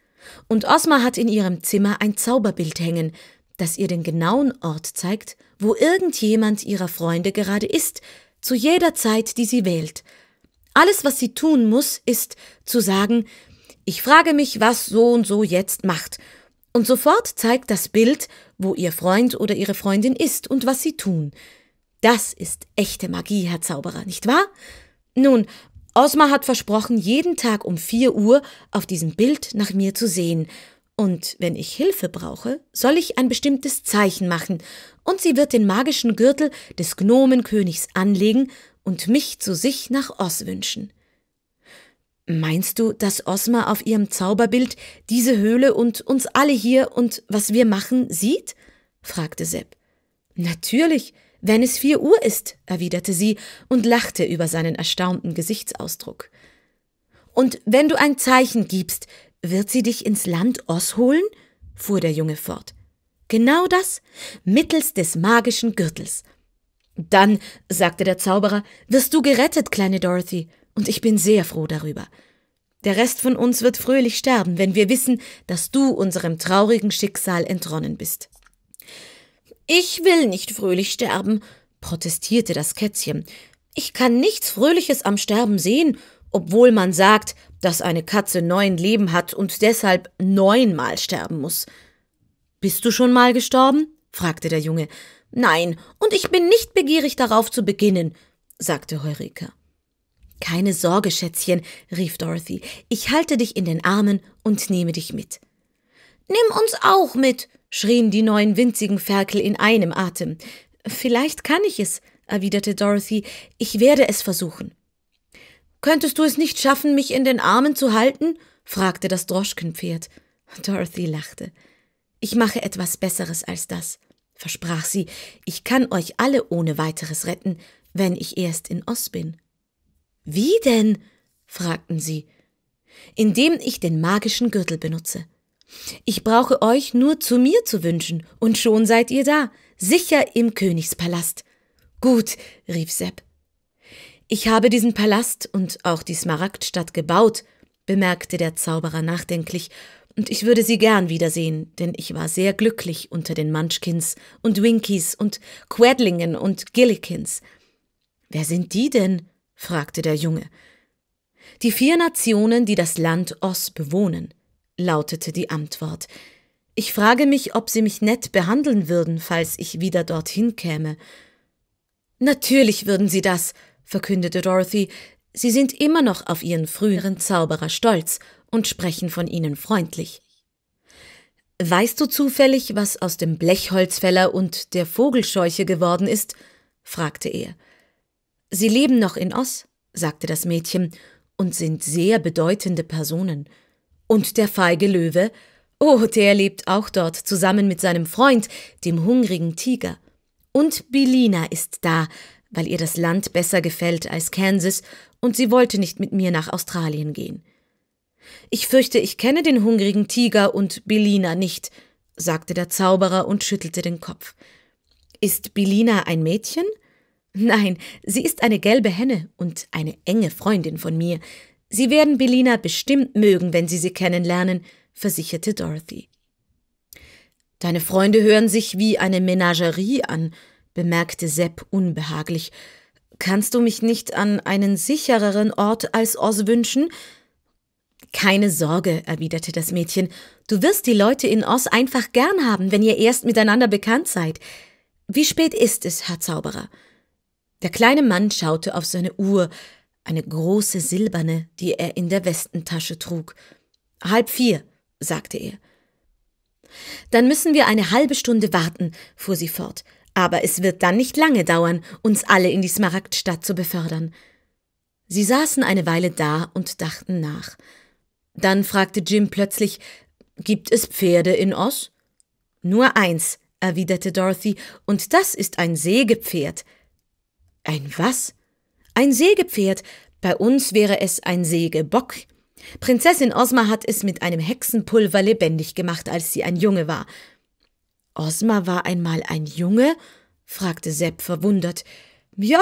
Und Osma hat in ihrem Zimmer ein Zauberbild hängen, das ihr den genauen Ort zeigt, wo irgendjemand ihrer Freunde gerade ist, zu jeder Zeit, die sie wählt. Alles, was sie tun muss, ist zu sagen, ich frage mich, was so und so jetzt macht, und sofort zeigt das Bild, wo Ihr Freund oder Ihre Freundin ist und was Sie tun. Das ist echte Magie, Herr Zauberer, nicht wahr? Nun, Osma hat versprochen, jeden Tag um 4 Uhr auf diesem Bild nach mir zu sehen. Und wenn ich Hilfe brauche, soll ich ein bestimmtes Zeichen machen, und sie wird den magischen Gürtel des Gnomenkönigs anlegen und mich zu sich nach Oz wünschen. Meinst du, dass Osma auf ihrem Zauberbild diese Höhle und uns alle hier und was wir machen sieht? fragte Sepp. Natürlich, wenn es vier Uhr ist, erwiderte sie und lachte über seinen erstaunten Gesichtsausdruck. Und wenn du ein Zeichen gibst, wird sie dich ins Land Oss holen? fuhr der Junge fort. Genau das, mittels des magischen Gürtels. Dann, sagte der Zauberer, wirst du gerettet, kleine Dorothy und ich bin sehr froh darüber. Der Rest von uns wird fröhlich sterben, wenn wir wissen, dass du unserem traurigen Schicksal entronnen bist. Ich will nicht fröhlich sterben, protestierte das Kätzchen. Ich kann nichts Fröhliches am Sterben sehen, obwohl man sagt, dass eine Katze neun Leben hat und deshalb neunmal sterben muss. Bist du schon mal gestorben? fragte der Junge. Nein, und ich bin nicht begierig darauf zu beginnen, sagte Heureka. Keine Sorge, Schätzchen, rief Dorothy, ich halte dich in den Armen und nehme dich mit. Nimm uns auch mit, schrien die neun winzigen Ferkel in einem Atem. Vielleicht kann ich es, erwiderte Dorothy, ich werde es versuchen. Könntest du es nicht schaffen, mich in den Armen zu halten? fragte das Droschkenpferd. Dorothy lachte. Ich mache etwas Besseres als das, versprach sie, ich kann euch alle ohne weiteres retten, wenn ich erst in Oz bin. Wie denn? fragten sie. Indem ich den magischen Gürtel benutze. Ich brauche euch nur zu mir zu wünschen, und schon seid ihr da, sicher im Königspalast. Gut, rief Sepp. Ich habe diesen Palast und auch die Smaragdstadt gebaut, bemerkte der Zauberer nachdenklich, und ich würde sie gern wiedersehen, denn ich war sehr glücklich unter den Munchkins und Winkies und Quedlingen und Gillikins. Wer sind die denn? fragte der Junge. Die vier Nationen, die das Land Oss bewohnen, lautete die Antwort. Ich frage mich, ob sie mich nett behandeln würden, falls ich wieder dorthin käme. Natürlich würden sie das, verkündete Dorothy. Sie sind immer noch auf ihren früheren Zauberer stolz und sprechen von ihnen freundlich. Weißt du zufällig, was aus dem Blechholzfäller und der Vogelscheuche geworden ist? fragte er. Sie leben noch in Oss, sagte das Mädchen, und sind sehr bedeutende Personen. Und der feige Löwe? Oh, der lebt auch dort zusammen mit seinem Freund, dem hungrigen Tiger. Und Bilina ist da, weil ihr das Land besser gefällt als Kansas, und sie wollte nicht mit mir nach Australien gehen. Ich fürchte, ich kenne den hungrigen Tiger und Bilina nicht, sagte der Zauberer und schüttelte den Kopf. Ist Bilina ein Mädchen? Nein, sie ist eine gelbe Henne und eine enge Freundin von mir. Sie werden Belina bestimmt mögen, wenn sie sie kennenlernen, versicherte Dorothy. Deine Freunde hören sich wie eine Menagerie an, bemerkte Sepp unbehaglich. Kannst du mich nicht an einen sichereren Ort als Oz wünschen? Keine Sorge, erwiderte das Mädchen. Du wirst die Leute in Oz einfach gern haben, wenn ihr erst miteinander bekannt seid. Wie spät ist es, Herr Zauberer? Der kleine Mann schaute auf seine Uhr, eine große silberne, die er in der Westentasche trug. Halb vier, sagte er. Dann müssen wir eine halbe Stunde warten, fuhr sie fort, aber es wird dann nicht lange dauern, uns alle in die Smaragdstadt zu befördern. Sie saßen eine Weile da und dachten nach. Dann fragte Jim plötzlich Gibt es Pferde in Oz? Nur eins, erwiderte Dorothy, und das ist ein Sägepferd. Ein was? Ein Sägepferd. Bei uns wäre es ein Sägebock. Prinzessin Ozma hat es mit einem Hexenpulver lebendig gemacht, als sie ein Junge war. Ozma war einmal ein Junge? fragte Sepp verwundert. Ja,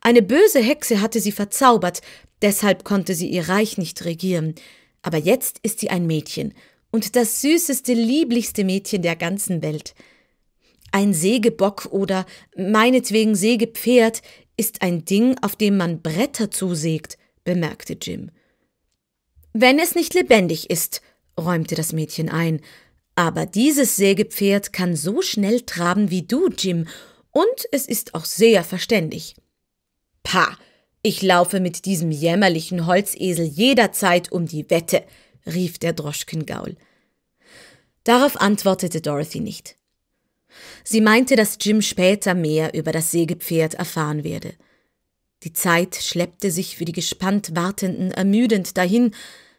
eine böse Hexe hatte sie verzaubert, deshalb konnte sie ihr Reich nicht regieren. Aber jetzt ist sie ein Mädchen und das süßeste, lieblichste Mädchen der ganzen Welt. Ein Sägebock oder meinetwegen Sägepferd ist ein Ding, auf dem man Bretter zusägt, bemerkte Jim. Wenn es nicht lebendig ist, räumte das Mädchen ein, aber dieses Sägepferd kann so schnell traben wie du, Jim, und es ist auch sehr verständig. Pah, ich laufe mit diesem jämmerlichen Holzesel jederzeit um die Wette, rief der Droschkengaul. Darauf antwortete Dorothy nicht. Sie meinte, dass Jim später mehr über das Sägepferd erfahren werde. Die Zeit schleppte sich für die gespannt Wartenden ermüdend dahin,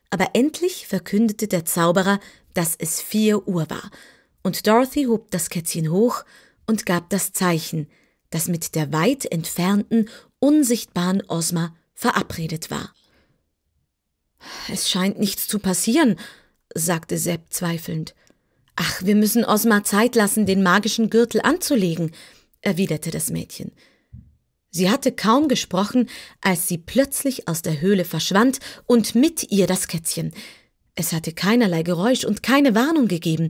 aber endlich verkündete der Zauberer, dass es vier Uhr war, und Dorothy hob das Kätzchen hoch und gab das Zeichen, das mit der weit entfernten, unsichtbaren Ozma verabredet war. Es scheint nichts zu passieren, sagte Sepp zweifelnd. Ach, wir müssen Osmar Zeit lassen, den magischen Gürtel anzulegen, erwiderte das Mädchen. Sie hatte kaum gesprochen, als sie plötzlich aus der Höhle verschwand und mit ihr das Kätzchen. Es hatte keinerlei Geräusch und keine Warnung gegeben.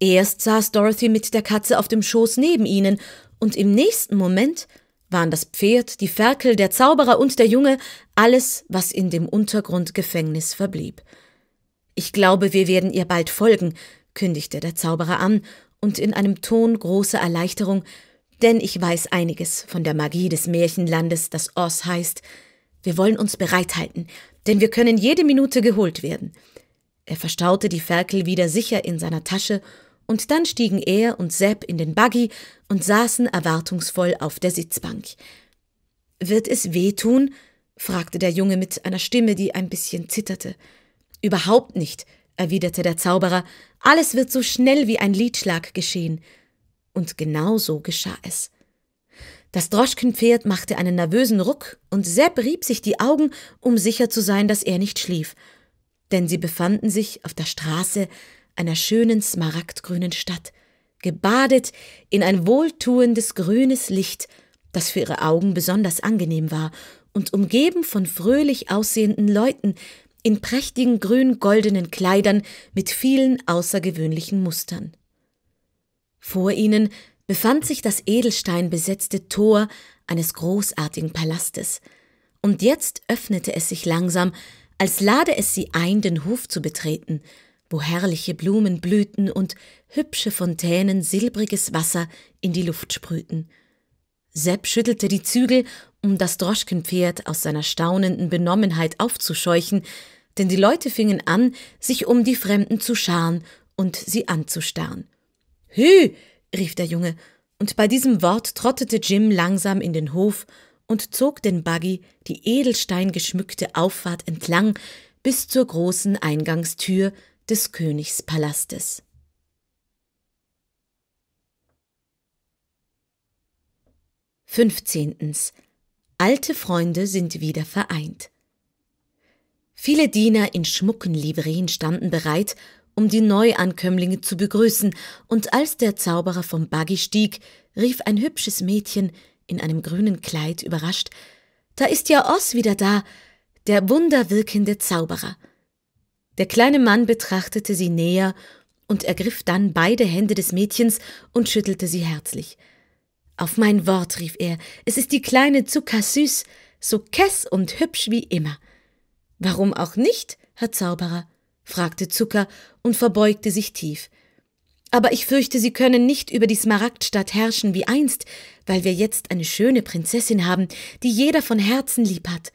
Erst saß Dorothy mit der Katze auf dem Schoß neben ihnen, und im nächsten Moment waren das Pferd, die Ferkel, der Zauberer und der Junge alles, was in dem Untergrundgefängnis verblieb. Ich glaube, wir werden ihr bald folgen, kündigte der Zauberer an und in einem Ton großer Erleichterung, denn ich weiß einiges von der Magie des Märchenlandes, das Oz heißt. Wir wollen uns bereithalten, denn wir können jede Minute geholt werden. Er verstaute die Ferkel wieder sicher in seiner Tasche, und dann stiegen er und Sepp in den Buggy und saßen erwartungsvoll auf der Sitzbank. Wird es wehtun? fragte der Junge mit einer Stimme, die ein bisschen zitterte. Überhaupt nicht, erwiderte der Zauberer, alles wird so schnell wie ein Liedschlag geschehen. Und genau so geschah es. Das Droschkenpferd machte einen nervösen Ruck, und Sepp rieb sich die Augen, um sicher zu sein, dass er nicht schlief. Denn sie befanden sich auf der Straße einer schönen smaragdgrünen Stadt, gebadet in ein wohltuendes grünes Licht, das für ihre Augen besonders angenehm war, und umgeben von fröhlich aussehenden Leuten, in prächtigen grün-goldenen Kleidern mit vielen außergewöhnlichen Mustern. Vor ihnen befand sich das edelsteinbesetzte Tor eines großartigen Palastes, und jetzt öffnete es sich langsam, als lade es sie ein, den Hof zu betreten, wo herrliche Blumen blühten und hübsche Fontänen silbriges Wasser in die Luft sprühten – Sepp schüttelte die Zügel, um das Droschkenpferd aus seiner staunenden Benommenheit aufzuscheuchen, denn die Leute fingen an, sich um die Fremden zu scharen und sie anzustarren. Hü! rief der Junge, und bei diesem Wort trottete Jim langsam in den Hof und zog den Buggy die edelsteingeschmückte Auffahrt entlang bis zur großen Eingangstür des Königspalastes. 15. Alte Freunde sind wieder vereint. Viele Diener in schmucken Livreen standen bereit, um die Neuankömmlinge zu begrüßen, und als der Zauberer vom Buggy stieg, rief ein hübsches Mädchen in einem grünen Kleid überrascht, da ist ja Oz wieder da, der wunderwirkende Zauberer. Der kleine Mann betrachtete sie näher und ergriff dann beide Hände des Mädchens und schüttelte sie herzlich. Auf mein Wort, rief er, es ist die kleine Zuckersüß, so kess und hübsch wie immer. Warum auch nicht, Herr Zauberer? fragte Zucker und verbeugte sich tief. Aber ich fürchte, Sie können nicht über die Smaragdstadt herrschen wie einst, weil wir jetzt eine schöne Prinzessin haben, die jeder von Herzen lieb hat.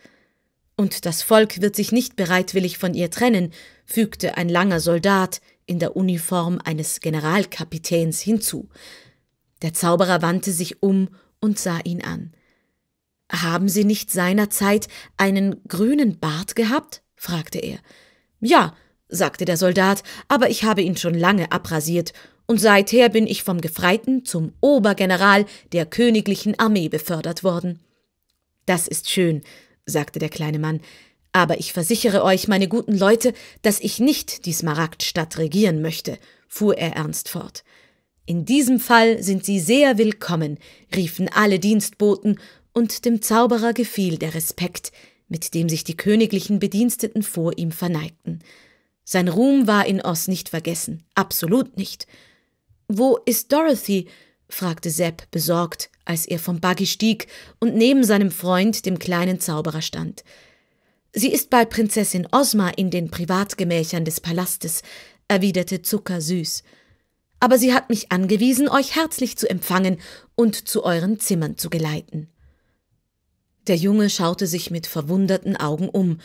Und das Volk wird sich nicht bereitwillig von ihr trennen, fügte ein langer Soldat in der Uniform eines Generalkapitäns hinzu. Der Zauberer wandte sich um und sah ihn an. Haben Sie nicht seinerzeit einen grünen Bart gehabt? fragte er. Ja, sagte der Soldat, aber ich habe ihn schon lange abrasiert, und seither bin ich vom Gefreiten zum Obergeneral der königlichen Armee befördert worden. Das ist schön, sagte der kleine Mann, aber ich versichere euch, meine guten Leute, dass ich nicht die Smaragdstadt regieren möchte, fuhr er ernst fort. In diesem Fall sind Sie sehr willkommen, riefen alle Dienstboten, und dem Zauberer gefiel der Respekt, mit dem sich die königlichen Bediensteten vor ihm verneigten. Sein Ruhm war in Oz nicht vergessen, absolut nicht. Wo ist Dorothy? fragte Sepp besorgt, als er vom Buggy stieg und neben seinem Freund, dem kleinen Zauberer, stand. Sie ist bei Prinzessin Ozma in den Privatgemächern des Palastes, erwiderte Zucker süß aber sie hat mich angewiesen, euch herzlich zu empfangen und zu euren Zimmern zu geleiten. Der Junge schaute sich mit verwunderten Augen um.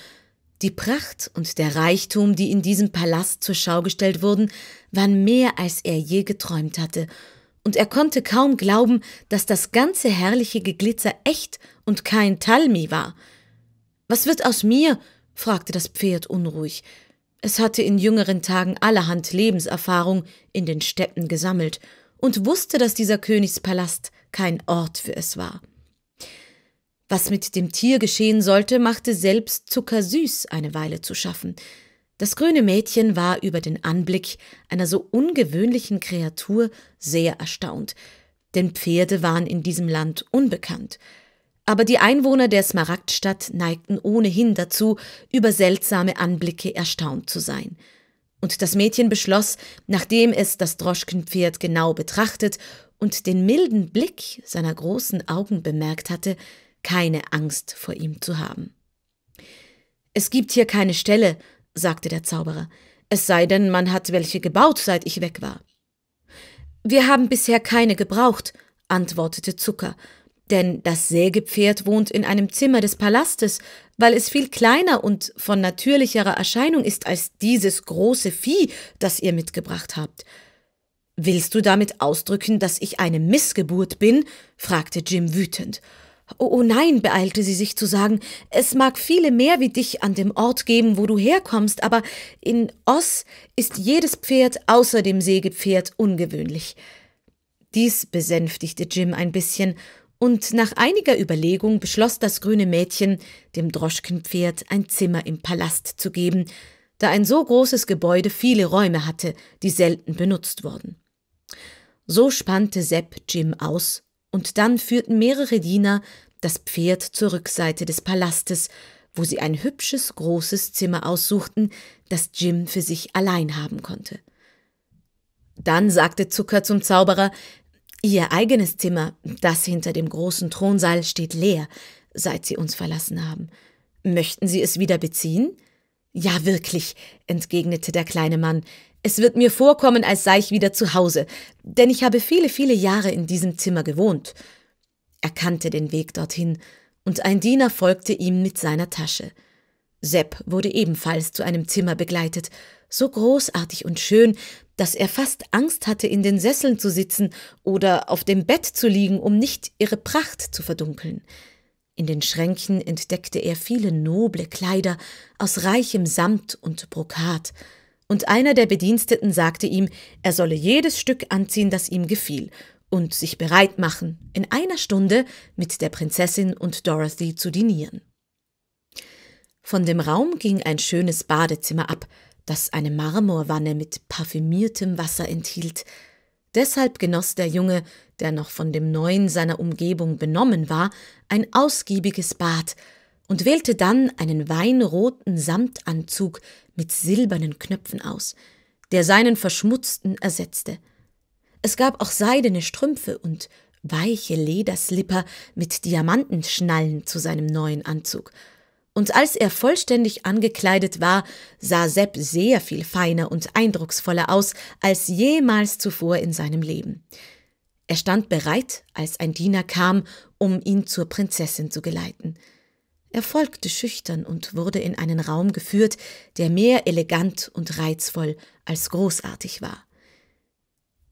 Die Pracht und der Reichtum, die in diesem Palast zur Schau gestellt wurden, waren mehr, als er je geträumt hatte, und er konnte kaum glauben, dass das ganze herrliche Geglitzer echt und kein Talmi war. Was wird aus mir? fragte das Pferd unruhig. Es hatte in jüngeren Tagen allerhand Lebenserfahrung in den Steppen gesammelt und wusste, dass dieser Königspalast kein Ort für es war. Was mit dem Tier geschehen sollte, machte selbst Zuckersüß eine Weile zu schaffen. Das grüne Mädchen war über den Anblick einer so ungewöhnlichen Kreatur sehr erstaunt, denn Pferde waren in diesem Land unbekannt – aber die Einwohner der Smaragdstadt neigten ohnehin dazu, über seltsame Anblicke erstaunt zu sein. Und das Mädchen beschloss, nachdem es das Droschkenpferd genau betrachtet und den milden Blick seiner großen Augen bemerkt hatte, keine Angst vor ihm zu haben. Es gibt hier keine Stelle, sagte der Zauberer, es sei denn, man hat welche gebaut, seit ich weg war. Wir haben bisher keine gebraucht, antwortete Zucker, denn das Sägepferd wohnt in einem Zimmer des Palastes, weil es viel kleiner und von natürlicherer Erscheinung ist als dieses große Vieh, das ihr mitgebracht habt. Willst du damit ausdrücken, dass ich eine Missgeburt bin? fragte Jim wütend. Oh, oh nein, beeilte sie sich zu sagen, es mag viele mehr wie dich an dem Ort geben, wo du herkommst, aber in Oss ist jedes Pferd außer dem Sägepferd ungewöhnlich. Dies besänftigte Jim ein bisschen und nach einiger Überlegung beschloss das grüne Mädchen, dem Droschkenpferd ein Zimmer im Palast zu geben, da ein so großes Gebäude viele Räume hatte, die selten benutzt wurden. So spannte Sepp Jim aus, und dann führten mehrere Diener das Pferd zur Rückseite des Palastes, wo sie ein hübsches, großes Zimmer aussuchten, das Jim für sich allein haben konnte. Dann sagte Zucker zum Zauberer, Ihr eigenes Zimmer, das hinter dem großen Thronsaal, steht leer, seit Sie uns verlassen haben. Möchten Sie es wieder beziehen? Ja, wirklich, entgegnete der kleine Mann. Es wird mir vorkommen, als sei ich wieder zu Hause, denn ich habe viele, viele Jahre in diesem Zimmer gewohnt. Er kannte den Weg dorthin, und ein Diener folgte ihm mit seiner Tasche. Sepp wurde ebenfalls zu einem Zimmer begleitet, so großartig und schön, dass er fast Angst hatte, in den Sesseln zu sitzen oder auf dem Bett zu liegen, um nicht ihre Pracht zu verdunkeln. In den Schränken entdeckte er viele noble Kleider aus reichem Samt und Brokat, und einer der Bediensteten sagte ihm, er solle jedes Stück anziehen, das ihm gefiel, und sich bereit machen, in einer Stunde mit der Prinzessin und Dorothy zu dinieren. Von dem Raum ging ein schönes Badezimmer ab, das eine Marmorwanne mit parfümiertem Wasser enthielt. Deshalb genoss der Junge, der noch von dem Neuen seiner Umgebung benommen war, ein ausgiebiges Bad und wählte dann einen weinroten Samtanzug mit silbernen Knöpfen aus, der seinen verschmutzten ersetzte. Es gab auch seidene Strümpfe und weiche Lederslipper mit Diamantenschnallen zu seinem neuen Anzug – und als er vollständig angekleidet war, sah Sepp sehr viel feiner und eindrucksvoller aus als jemals zuvor in seinem Leben. Er stand bereit, als ein Diener kam, um ihn zur Prinzessin zu geleiten. Er folgte schüchtern und wurde in einen Raum geführt, der mehr elegant und reizvoll als großartig war.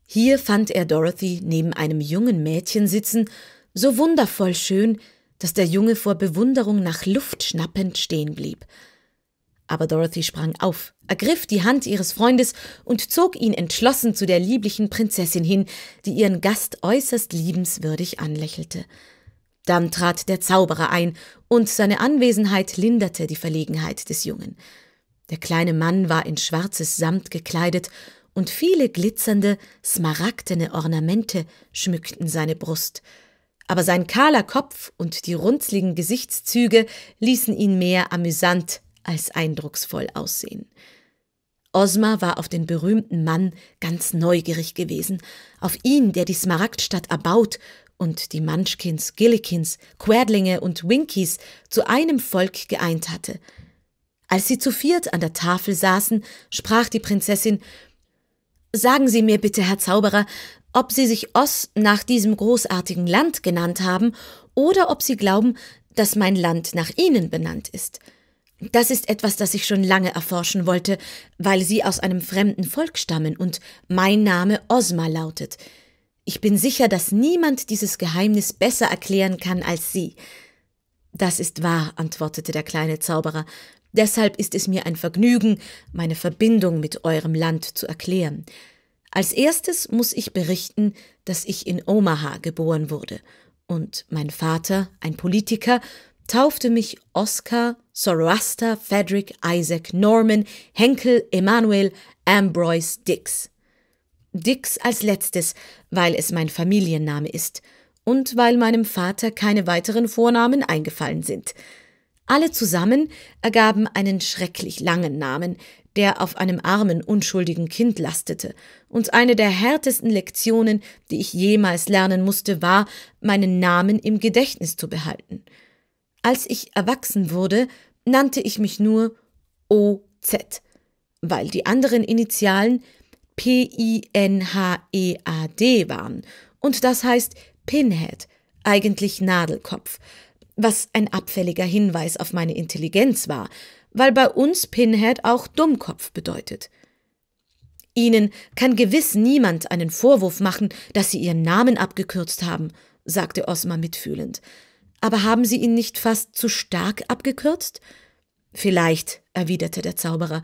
Hier fand er Dorothy neben einem jungen Mädchen sitzen, so wundervoll schön, dass der Junge vor Bewunderung nach Luft schnappend stehen blieb. Aber Dorothy sprang auf, ergriff die Hand ihres Freundes und zog ihn entschlossen zu der lieblichen Prinzessin hin, die ihren Gast äußerst liebenswürdig anlächelte. Dann trat der Zauberer ein, und seine Anwesenheit linderte die Verlegenheit des Jungen. Der kleine Mann war in schwarzes Samt gekleidet, und viele glitzernde, smaragdene Ornamente schmückten seine Brust, aber sein kahler Kopf und die runzligen Gesichtszüge ließen ihn mehr amüsant als eindrucksvoll aussehen. Osma war auf den berühmten Mann ganz neugierig gewesen, auf ihn, der die Smaragdstadt erbaut und die Munchkins, Gillikins, Querdlinge und Winkies zu einem Volk geeint hatte. Als sie zu viert an der Tafel saßen, sprach die Prinzessin Sagen Sie mir bitte, Herr Zauberer, ob sie sich Oss nach diesem großartigen Land genannt haben oder ob sie glauben, dass mein Land nach ihnen benannt ist. Das ist etwas, das ich schon lange erforschen wollte, weil sie aus einem fremden Volk stammen und mein Name Osma lautet. Ich bin sicher, dass niemand dieses Geheimnis besser erklären kann als sie. Das ist wahr, antwortete der kleine Zauberer. Deshalb ist es mir ein Vergnügen, meine Verbindung mit eurem Land zu erklären. Als erstes muss ich berichten, dass ich in Omaha geboren wurde und mein Vater, ein Politiker, taufte mich Oscar, Zoroaster, Frederick, Isaac, Norman, Henkel, Emanuel, Ambrose, Dix. Dix als letztes, weil es mein Familienname ist und weil meinem Vater keine weiteren Vornamen eingefallen sind. Alle zusammen ergaben einen schrecklich langen Namen, der auf einem armen, unschuldigen Kind lastete, und eine der härtesten Lektionen, die ich jemals lernen musste, war, meinen Namen im Gedächtnis zu behalten. Als ich erwachsen wurde, nannte ich mich nur OZ, weil die anderen Initialen P-I-N-H-E-A-D waren, und das heißt Pinhead, eigentlich Nadelkopf, was ein abfälliger Hinweis auf meine Intelligenz war, weil bei uns Pinhead auch Dummkopf bedeutet. Ihnen kann gewiss niemand einen Vorwurf machen, dass Sie Ihren Namen abgekürzt haben, sagte Osma mitfühlend. Aber haben Sie ihn nicht fast zu stark abgekürzt? Vielleicht, erwiderte der Zauberer.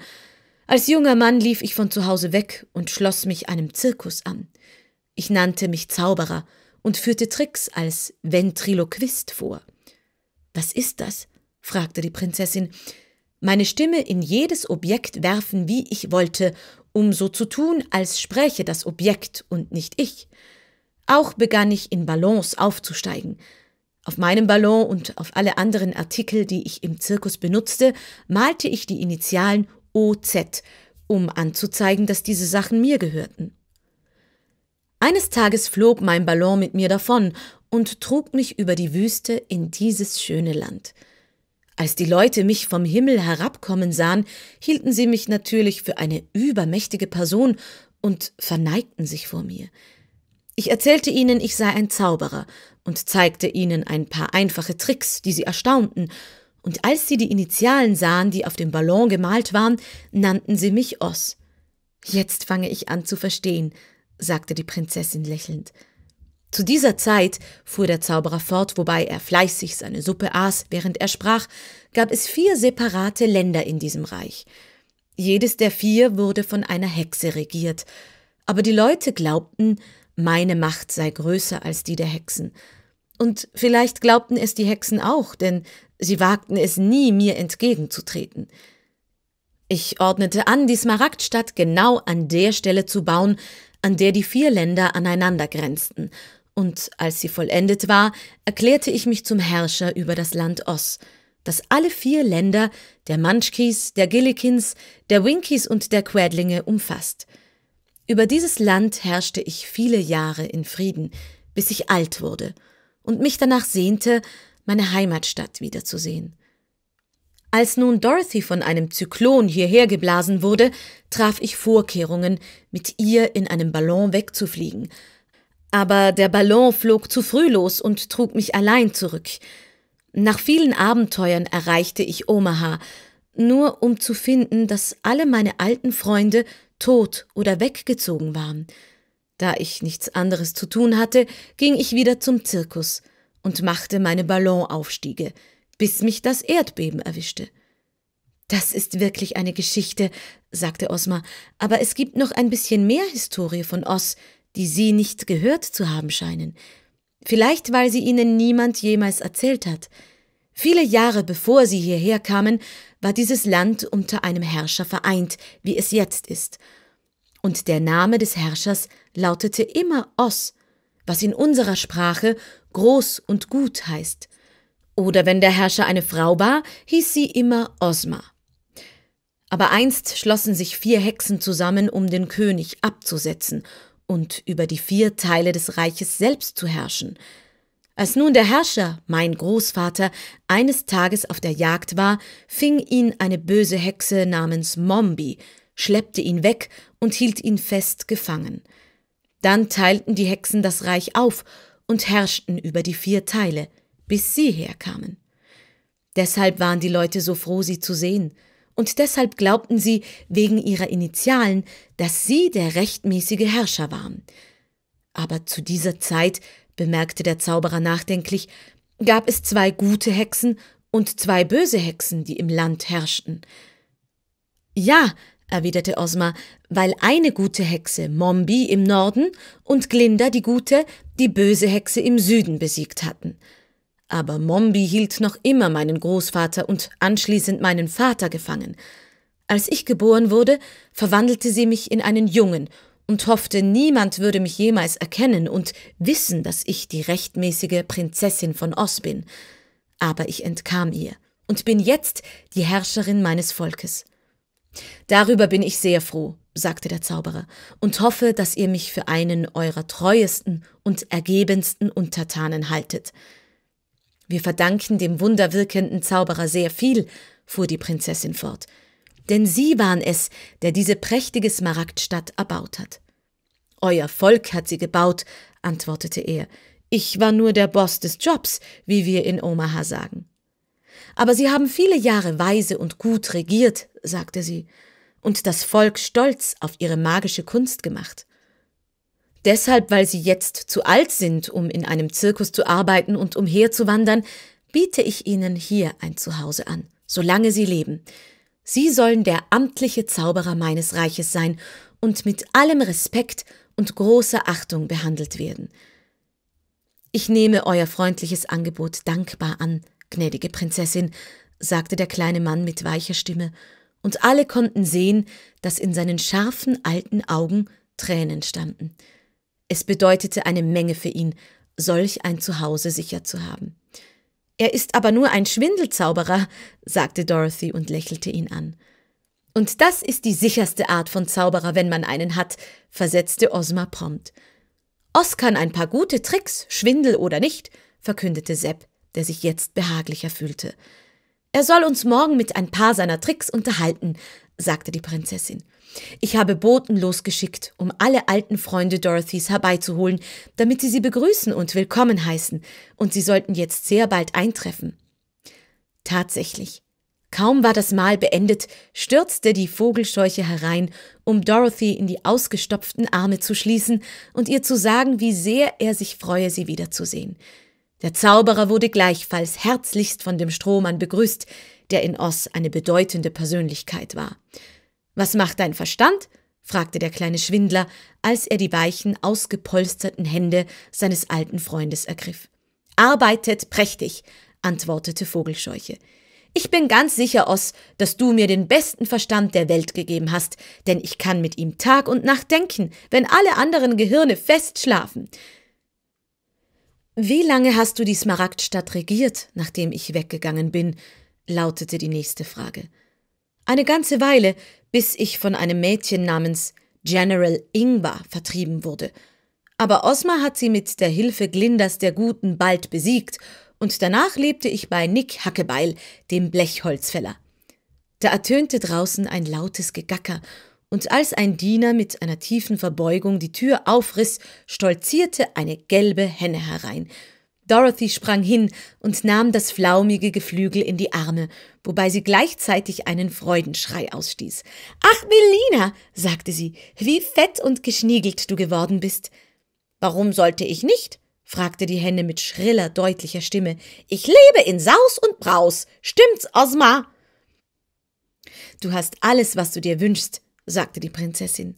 Als junger Mann lief ich von zu Hause weg und schloss mich einem Zirkus an. Ich nannte mich Zauberer und führte Tricks als Ventriloquist vor. Was ist das? fragte die Prinzessin. Meine Stimme in jedes Objekt werfen, wie ich wollte, um so zu tun, als spräche das Objekt und nicht ich. Auch begann ich in Ballons aufzusteigen. Auf meinem Ballon und auf alle anderen Artikel, die ich im Zirkus benutzte, malte ich die Initialen OZ, um anzuzeigen, dass diese Sachen mir gehörten. Eines Tages flog mein Ballon mit mir davon und trug mich über die Wüste in dieses schöne Land. Als die Leute mich vom Himmel herabkommen sahen, hielten sie mich natürlich für eine übermächtige Person und verneigten sich vor mir. Ich erzählte ihnen, ich sei ein Zauberer und zeigte ihnen ein paar einfache Tricks, die sie erstaunten, und als sie die Initialen sahen, die auf dem Ballon gemalt waren, nannten sie mich Oss. Jetzt fange ich an zu verstehen, sagte die Prinzessin lächelnd. Zu dieser Zeit, fuhr der Zauberer fort, wobei er fleißig seine Suppe aß, während er sprach, gab es vier separate Länder in diesem Reich. Jedes der vier wurde von einer Hexe regiert, aber die Leute glaubten, meine Macht sei größer als die der Hexen. Und vielleicht glaubten es die Hexen auch, denn sie wagten es nie, mir entgegenzutreten. Ich ordnete an, die Smaragdstadt genau an der Stelle zu bauen, an der die vier Länder aneinander grenzten, und als sie vollendet war, erklärte ich mich zum Herrscher über das Land Oss, das alle vier Länder der Munchkis, der Gillikins, der Winkies und der Quedlinge umfasst. Über dieses Land herrschte ich viele Jahre in Frieden, bis ich alt wurde und mich danach sehnte, meine Heimatstadt wiederzusehen. Als nun Dorothy von einem Zyklon hierher geblasen wurde, traf ich Vorkehrungen, mit ihr in einem Ballon wegzufliegen – aber der Ballon flog zu früh los und trug mich allein zurück. Nach vielen Abenteuern erreichte ich Omaha, nur um zu finden, dass alle meine alten Freunde tot oder weggezogen waren. Da ich nichts anderes zu tun hatte, ging ich wieder zum Zirkus und machte meine Ballonaufstiege, bis mich das Erdbeben erwischte. Das ist wirklich eine Geschichte, sagte Osma, aber es gibt noch ein bisschen mehr Historie von Oz, die sie nicht gehört zu haben scheinen, vielleicht weil sie ihnen niemand jemals erzählt hat. Viele Jahre bevor sie hierher kamen, war dieses Land unter einem Herrscher vereint, wie es jetzt ist. Und der Name des Herrschers lautete immer Os, was in unserer Sprache groß und gut heißt. Oder wenn der Herrscher eine Frau war, hieß sie immer Osma. Aber einst schlossen sich vier Hexen zusammen, um den König abzusetzen, und über die vier Teile des Reiches selbst zu herrschen. Als nun der Herrscher, mein Großvater, eines Tages auf der Jagd war, fing ihn eine böse Hexe namens Mombi, schleppte ihn weg und hielt ihn fest gefangen. Dann teilten die Hexen das Reich auf und herrschten über die vier Teile, bis sie herkamen. Deshalb waren die Leute so froh, sie zu sehen und deshalb glaubten sie wegen ihrer Initialen, dass sie der rechtmäßige Herrscher waren. Aber zu dieser Zeit, bemerkte der Zauberer nachdenklich, gab es zwei gute Hexen und zwei böse Hexen, die im Land herrschten. Ja, erwiderte Osma, weil eine gute Hexe Mombi im Norden und Glinda die gute, die böse Hexe im Süden besiegt hatten aber Mombi hielt noch immer meinen Großvater und anschließend meinen Vater gefangen. Als ich geboren wurde, verwandelte sie mich in einen Jungen und hoffte, niemand würde mich jemals erkennen und wissen, dass ich die rechtmäßige Prinzessin von Oz bin. Aber ich entkam ihr und bin jetzt die Herrscherin meines Volkes. Darüber bin ich sehr froh, sagte der Zauberer, und hoffe, dass ihr mich für einen eurer treuesten und ergebensten Untertanen haltet. Wir verdanken dem wunderwirkenden Zauberer sehr viel, fuhr die Prinzessin fort, denn Sie waren es, der diese prächtige Smaragdstadt erbaut hat. Euer Volk hat sie gebaut, antwortete er. Ich war nur der Boss des Jobs, wie wir in Omaha sagen. Aber Sie haben viele Jahre weise und gut regiert, sagte sie, und das Volk stolz auf Ihre magische Kunst gemacht. Deshalb, weil sie jetzt zu alt sind, um in einem Zirkus zu arbeiten und umherzuwandern, biete ich ihnen hier ein Zuhause an, solange sie leben. Sie sollen der amtliche Zauberer meines Reiches sein und mit allem Respekt und großer Achtung behandelt werden. Ich nehme euer freundliches Angebot dankbar an, gnädige Prinzessin, sagte der kleine Mann mit weicher Stimme, und alle konnten sehen, dass in seinen scharfen alten Augen Tränen standen. Es bedeutete eine Menge für ihn, solch ein Zuhause sicher zu haben. Er ist aber nur ein Schwindelzauberer, sagte Dorothy und lächelte ihn an. Und das ist die sicherste Art von Zauberer, wenn man einen hat, versetzte Osma prompt. Oz kann ein paar gute Tricks, Schwindel oder nicht, verkündete Sepp, der sich jetzt behaglicher fühlte. Er soll uns morgen mit ein paar seiner Tricks unterhalten, sagte die Prinzessin. Ich habe Boten losgeschickt, um alle alten Freunde Dorothys herbeizuholen, damit sie sie begrüßen und willkommen heißen, und sie sollten jetzt sehr bald eintreffen. Tatsächlich. Kaum war das Mahl beendet, stürzte die Vogelscheuche herein, um Dorothy in die ausgestopften Arme zu schließen und ihr zu sagen, wie sehr er sich freue, sie wiederzusehen. Der Zauberer wurde gleichfalls herzlichst von dem Strohmann begrüßt, der in Oss eine bedeutende Persönlichkeit war. Was macht dein Verstand? fragte der kleine Schwindler, als er die weichen, ausgepolsterten Hände seines alten Freundes ergriff. Arbeitet prächtig, antwortete Vogelscheuche. Ich bin ganz sicher, Oss, dass du mir den besten Verstand der Welt gegeben hast, denn ich kann mit ihm Tag und Nacht denken, wenn alle anderen Gehirne fest schlafen. Wie lange hast du die Smaragdstadt regiert, nachdem ich weggegangen bin? lautete die nächste Frage. Eine ganze Weile, bis ich von einem Mädchen namens General Ingvar vertrieben wurde. Aber Osma hat sie mit der Hilfe Glinders der Guten bald besiegt, und danach lebte ich bei Nick Hackebeil, dem Blechholzfäller. Da ertönte draußen ein lautes Gegacker, und als ein Diener mit einer tiefen Verbeugung die Tür aufriss, stolzierte eine gelbe Henne herein – Dorothy sprang hin und nahm das flaumige Geflügel in die Arme, wobei sie gleichzeitig einen Freudenschrei ausstieß. Ach, Melina, sagte sie, wie fett und geschniegelt du geworden bist. Warum sollte ich nicht? fragte die Henne mit schriller, deutlicher Stimme. Ich lebe in Saus und Braus. Stimmt's, Osma? Du hast alles, was du dir wünschst, sagte die Prinzessin.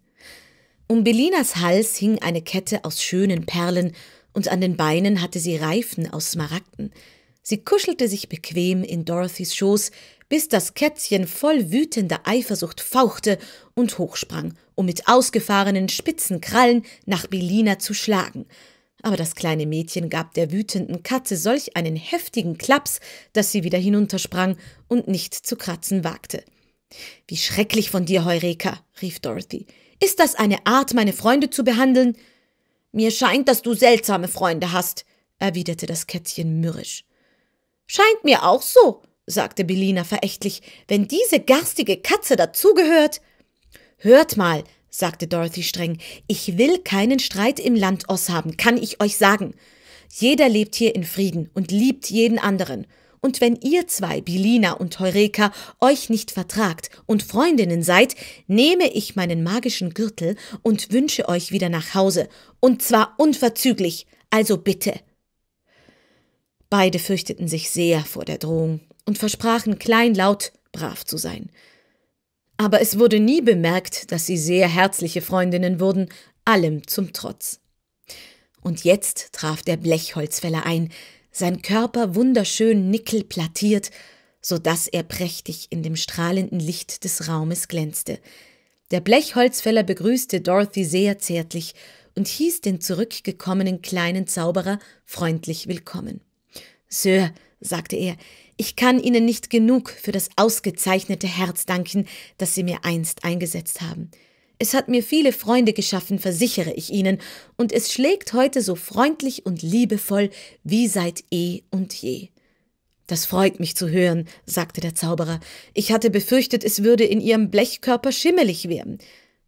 Um Belinas Hals hing eine Kette aus schönen Perlen, und an den Beinen hatte sie Reifen aus Smaragden. Sie kuschelte sich bequem in Dorothys Schoß, bis das Kätzchen voll wütender Eifersucht fauchte und hochsprang, um mit ausgefahrenen spitzen Krallen nach Belina zu schlagen. Aber das kleine Mädchen gab der wütenden Katze solch einen heftigen Klaps, dass sie wieder hinuntersprang und nicht zu kratzen wagte. Wie schrecklich von dir, Heureka, rief Dorothy. Ist das eine Art, meine Freunde zu behandeln? Mir scheint, dass du seltsame Freunde hast, erwiderte das Kätzchen mürrisch. Scheint mir auch so, sagte Belina verächtlich, wenn diese garstige Katze dazugehört. Hört mal, sagte Dorothy streng, ich will keinen Streit im Land Oz haben, kann ich euch sagen. Jeder lebt hier in Frieden und liebt jeden anderen. Und wenn ihr zwei, Bilina und Heureka, euch nicht vertragt und Freundinnen seid, nehme ich meinen magischen Gürtel und wünsche euch wieder nach Hause, und zwar unverzüglich, also bitte. Beide fürchteten sich sehr vor der Drohung und versprachen kleinlaut, brav zu sein. Aber es wurde nie bemerkt, dass sie sehr herzliche Freundinnen wurden, allem zum Trotz. Und jetzt traf der Blechholzfäller ein, sein Körper wunderschön nickelplattiert, so dass er prächtig in dem strahlenden Licht des Raumes glänzte. Der Blechholzfäller begrüßte Dorothy sehr zärtlich und hieß den zurückgekommenen kleinen Zauberer freundlich willkommen. Sir, sagte er, ich kann Ihnen nicht genug für das ausgezeichnete Herz danken, das Sie mir einst eingesetzt haben. Es hat mir viele Freunde geschaffen, versichere ich Ihnen, und es schlägt heute so freundlich und liebevoll wie seit eh und je. Das freut mich zu hören, sagte der Zauberer. Ich hatte befürchtet, es würde in Ihrem Blechkörper schimmelig werden.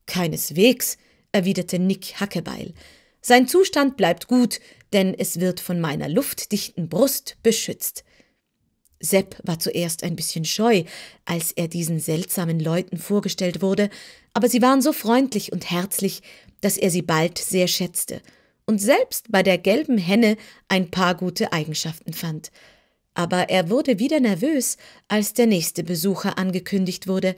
Keineswegs, erwiderte Nick Hackebeil. Sein Zustand bleibt gut, denn es wird von meiner luftdichten Brust beschützt. Sepp war zuerst ein bisschen scheu, als er diesen seltsamen Leuten vorgestellt wurde, aber sie waren so freundlich und herzlich, dass er sie bald sehr schätzte und selbst bei der gelben Henne ein paar gute Eigenschaften fand. Aber er wurde wieder nervös, als der nächste Besucher angekündigt wurde.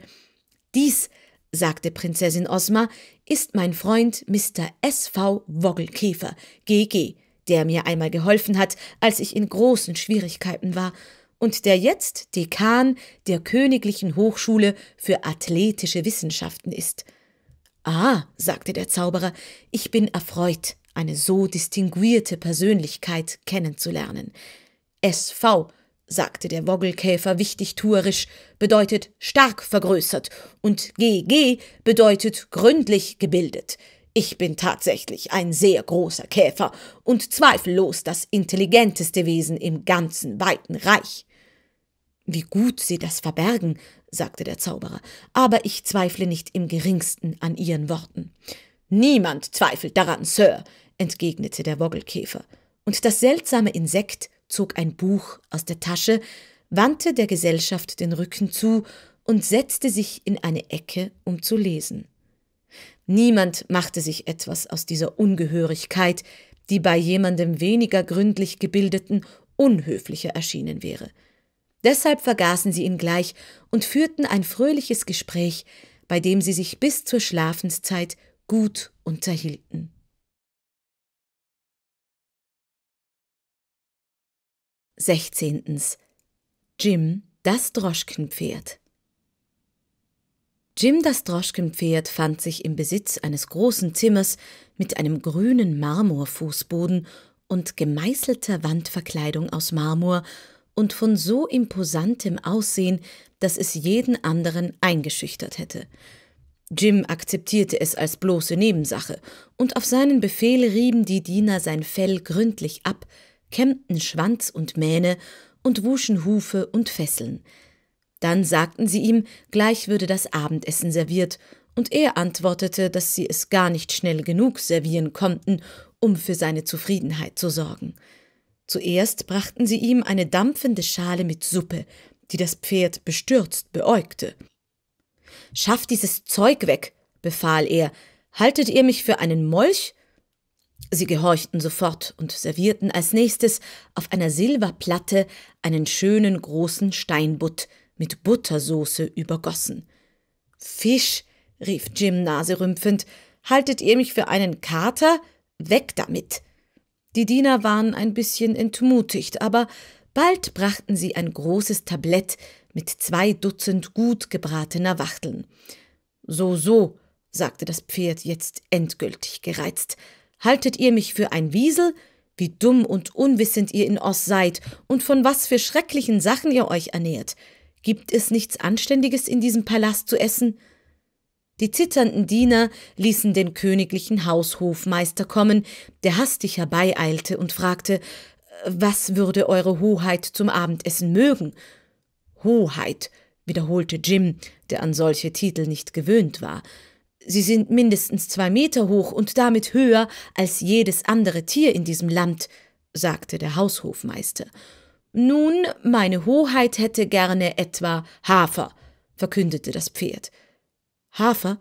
Dies, sagte Prinzessin Osma, ist mein Freund Mr. S. V. Woggelkäfer, GG, der mir einmal geholfen hat, als ich in großen Schwierigkeiten war und der jetzt Dekan der Königlichen Hochschule für athletische Wissenschaften ist. Ah, sagte der Zauberer, ich bin erfreut, eine so distinguierte Persönlichkeit kennenzulernen. SV, sagte der Woggelkäfer wichtigtuerisch, bedeutet stark vergrößert und GG bedeutet gründlich gebildet. Ich bin tatsächlich ein sehr großer Käfer und zweifellos das intelligenteste Wesen im ganzen weiten Reich. Wie gut Sie das verbergen, sagte der Zauberer, aber ich zweifle nicht im geringsten an Ihren Worten. Niemand zweifelt daran, Sir, entgegnete der Woggelkäfer, und das seltsame Insekt zog ein Buch aus der Tasche, wandte der Gesellschaft den Rücken zu und setzte sich in eine Ecke, um zu lesen. Niemand machte sich etwas aus dieser Ungehörigkeit, die bei jemandem weniger gründlich gebildeten unhöflicher erschienen wäre. Deshalb vergaßen sie ihn gleich und führten ein fröhliches Gespräch, bei dem sie sich bis zur Schlafenszeit gut unterhielten. Sechzehntens. Jim, das Droschkenpferd. Jim das Droschkenpferd fand sich im Besitz eines großen Zimmers mit einem grünen Marmorfußboden und gemeißelter Wandverkleidung aus Marmor und von so imposantem Aussehen, dass es jeden anderen eingeschüchtert hätte. Jim akzeptierte es als bloße Nebensache, und auf seinen Befehl rieben die Diener sein Fell gründlich ab, kämmten Schwanz und Mähne und wuschen Hufe und Fesseln. Dann sagten sie ihm, gleich würde das Abendessen serviert, und er antwortete, dass sie es gar nicht schnell genug servieren konnten, um für seine Zufriedenheit zu sorgen. Zuerst brachten sie ihm eine dampfende Schale mit Suppe, die das Pferd bestürzt beäugte. Schafft dieses Zeug weg, befahl er. Haltet ihr mich für einen Molch? Sie gehorchten sofort und servierten als nächstes auf einer Silberplatte einen schönen großen Steinbutt mit Buttersoße übergossen. Fisch, rief Jim naserümpfend, haltet ihr mich für einen Kater? Weg damit! Die Diener waren ein bisschen entmutigt, aber bald brachten sie ein großes Tablett mit zwei Dutzend gut gebratener Wachteln. So, so, sagte das Pferd jetzt endgültig gereizt, haltet ihr mich für ein Wiesel? Wie dumm und unwissend ihr in Oss seid und von was für schrecklichen Sachen ihr euch ernährt. Gibt es nichts Anständiges in diesem Palast zu essen? Die zitternden Diener ließen den königlichen Haushofmeister kommen, der hastig herbeieilte und fragte, was würde Eure Hoheit zum Abendessen mögen? Hoheit, wiederholte Jim, der an solche Titel nicht gewöhnt war. Sie sind mindestens zwei Meter hoch und damit höher als jedes andere Tier in diesem Land, sagte der Haushofmeister. Nun, meine Hoheit hätte gerne etwa Hafer, verkündete das Pferd. Hafer?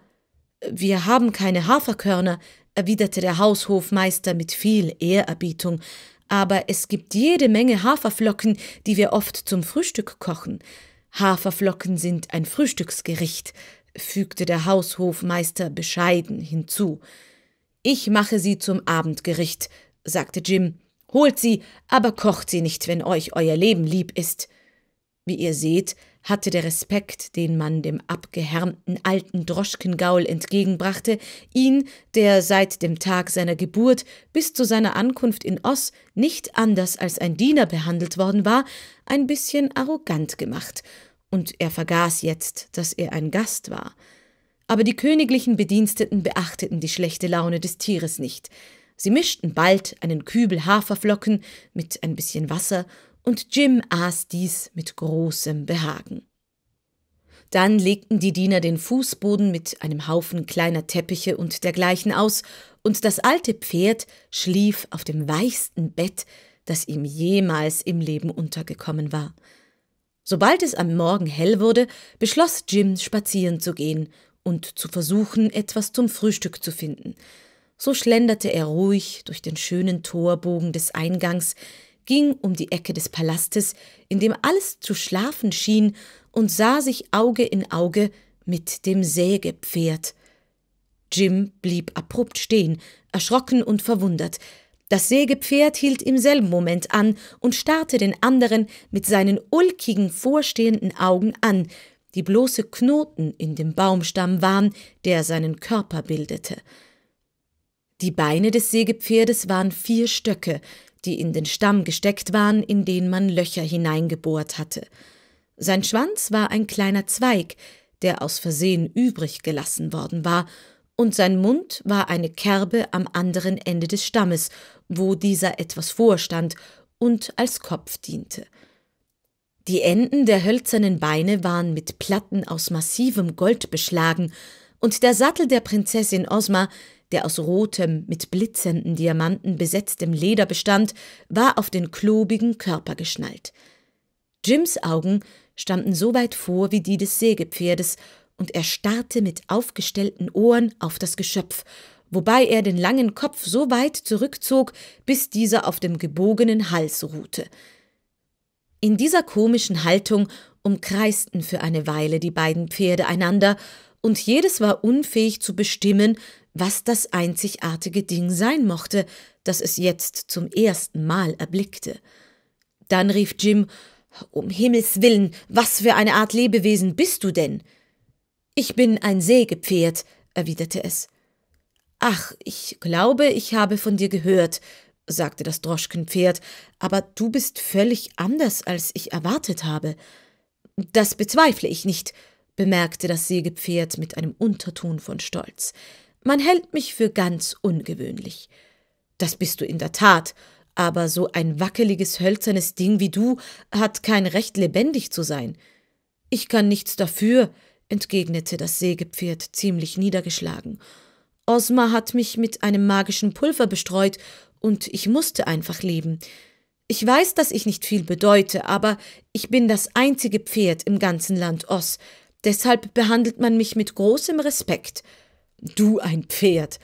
Wir haben keine Haferkörner, erwiderte der Haushofmeister mit viel Ehrerbietung, aber es gibt jede Menge Haferflocken, die wir oft zum Frühstück kochen. Haferflocken sind ein Frühstücksgericht, fügte der Haushofmeister bescheiden hinzu. Ich mache sie zum Abendgericht, sagte Jim. Holt sie, aber kocht sie nicht, wenn euch euer Leben lieb ist. Wie ihr seht, hatte der Respekt, den man dem abgehärmten alten Droschkengaul entgegenbrachte, ihn, der seit dem Tag seiner Geburt bis zu seiner Ankunft in Oss nicht anders als ein Diener behandelt worden war, ein bisschen arrogant gemacht, und er vergaß jetzt, dass er ein Gast war. Aber die königlichen Bediensteten beachteten die schlechte Laune des Tieres nicht. Sie mischten bald einen Kübel Haferflocken mit ein bisschen Wasser und Jim aß dies mit großem Behagen. Dann legten die Diener den Fußboden mit einem Haufen kleiner Teppiche und dergleichen aus, und das alte Pferd schlief auf dem weichsten Bett, das ihm jemals im Leben untergekommen war. Sobald es am Morgen hell wurde, beschloss Jim, spazieren zu gehen und zu versuchen, etwas zum Frühstück zu finden. So schlenderte er ruhig durch den schönen Torbogen des Eingangs, ging um die Ecke des Palastes, in dem alles zu schlafen schien, und sah sich Auge in Auge mit dem Sägepferd. Jim blieb abrupt stehen, erschrocken und verwundert. Das Sägepferd hielt im selben Moment an und starrte den anderen mit seinen ulkigen, vorstehenden Augen an, die bloße Knoten in dem Baumstamm waren, der seinen Körper bildete. Die Beine des Sägepferdes waren vier Stöcke, die in den Stamm gesteckt waren, in den man Löcher hineingebohrt hatte. Sein Schwanz war ein kleiner Zweig, der aus Versehen übrig gelassen worden war, und sein Mund war eine Kerbe am anderen Ende des Stammes, wo dieser etwas vorstand und als Kopf diente. Die Enden der hölzernen Beine waren mit Platten aus massivem Gold beschlagen, und der Sattel der Prinzessin Ozma der aus rotem, mit blitzenden Diamanten besetztem Leder bestand, war auf den klobigen Körper geschnallt. Jims Augen standen so weit vor wie die des Sägepferdes, und er starrte mit aufgestellten Ohren auf das Geschöpf, wobei er den langen Kopf so weit zurückzog, bis dieser auf dem gebogenen Hals ruhte. In dieser komischen Haltung umkreisten für eine Weile die beiden Pferde einander, und jedes war unfähig zu bestimmen, was das einzigartige Ding sein mochte, das es jetzt zum ersten Mal erblickte. Dann rief Jim Um Himmels willen, was für eine Art Lebewesen bist du denn? Ich bin ein Sägepferd, erwiderte es. Ach, ich glaube, ich habe von dir gehört, sagte das Droschkenpferd, aber du bist völlig anders, als ich erwartet habe. Das bezweifle ich nicht, bemerkte das Sägepferd mit einem Unterton von Stolz. Man hält mich für ganz ungewöhnlich. Das bist du in der Tat, aber so ein wackeliges, hölzernes Ding wie du hat kein Recht, lebendig zu sein. Ich kann nichts dafür, entgegnete das Sägepferd ziemlich niedergeschlagen. Osma hat mich mit einem magischen Pulver bestreut und ich musste einfach leben. Ich weiß, dass ich nicht viel bedeute, aber ich bin das einzige Pferd im ganzen Land Oss. Deshalb behandelt man mich mit großem Respekt. Du ein Pferd.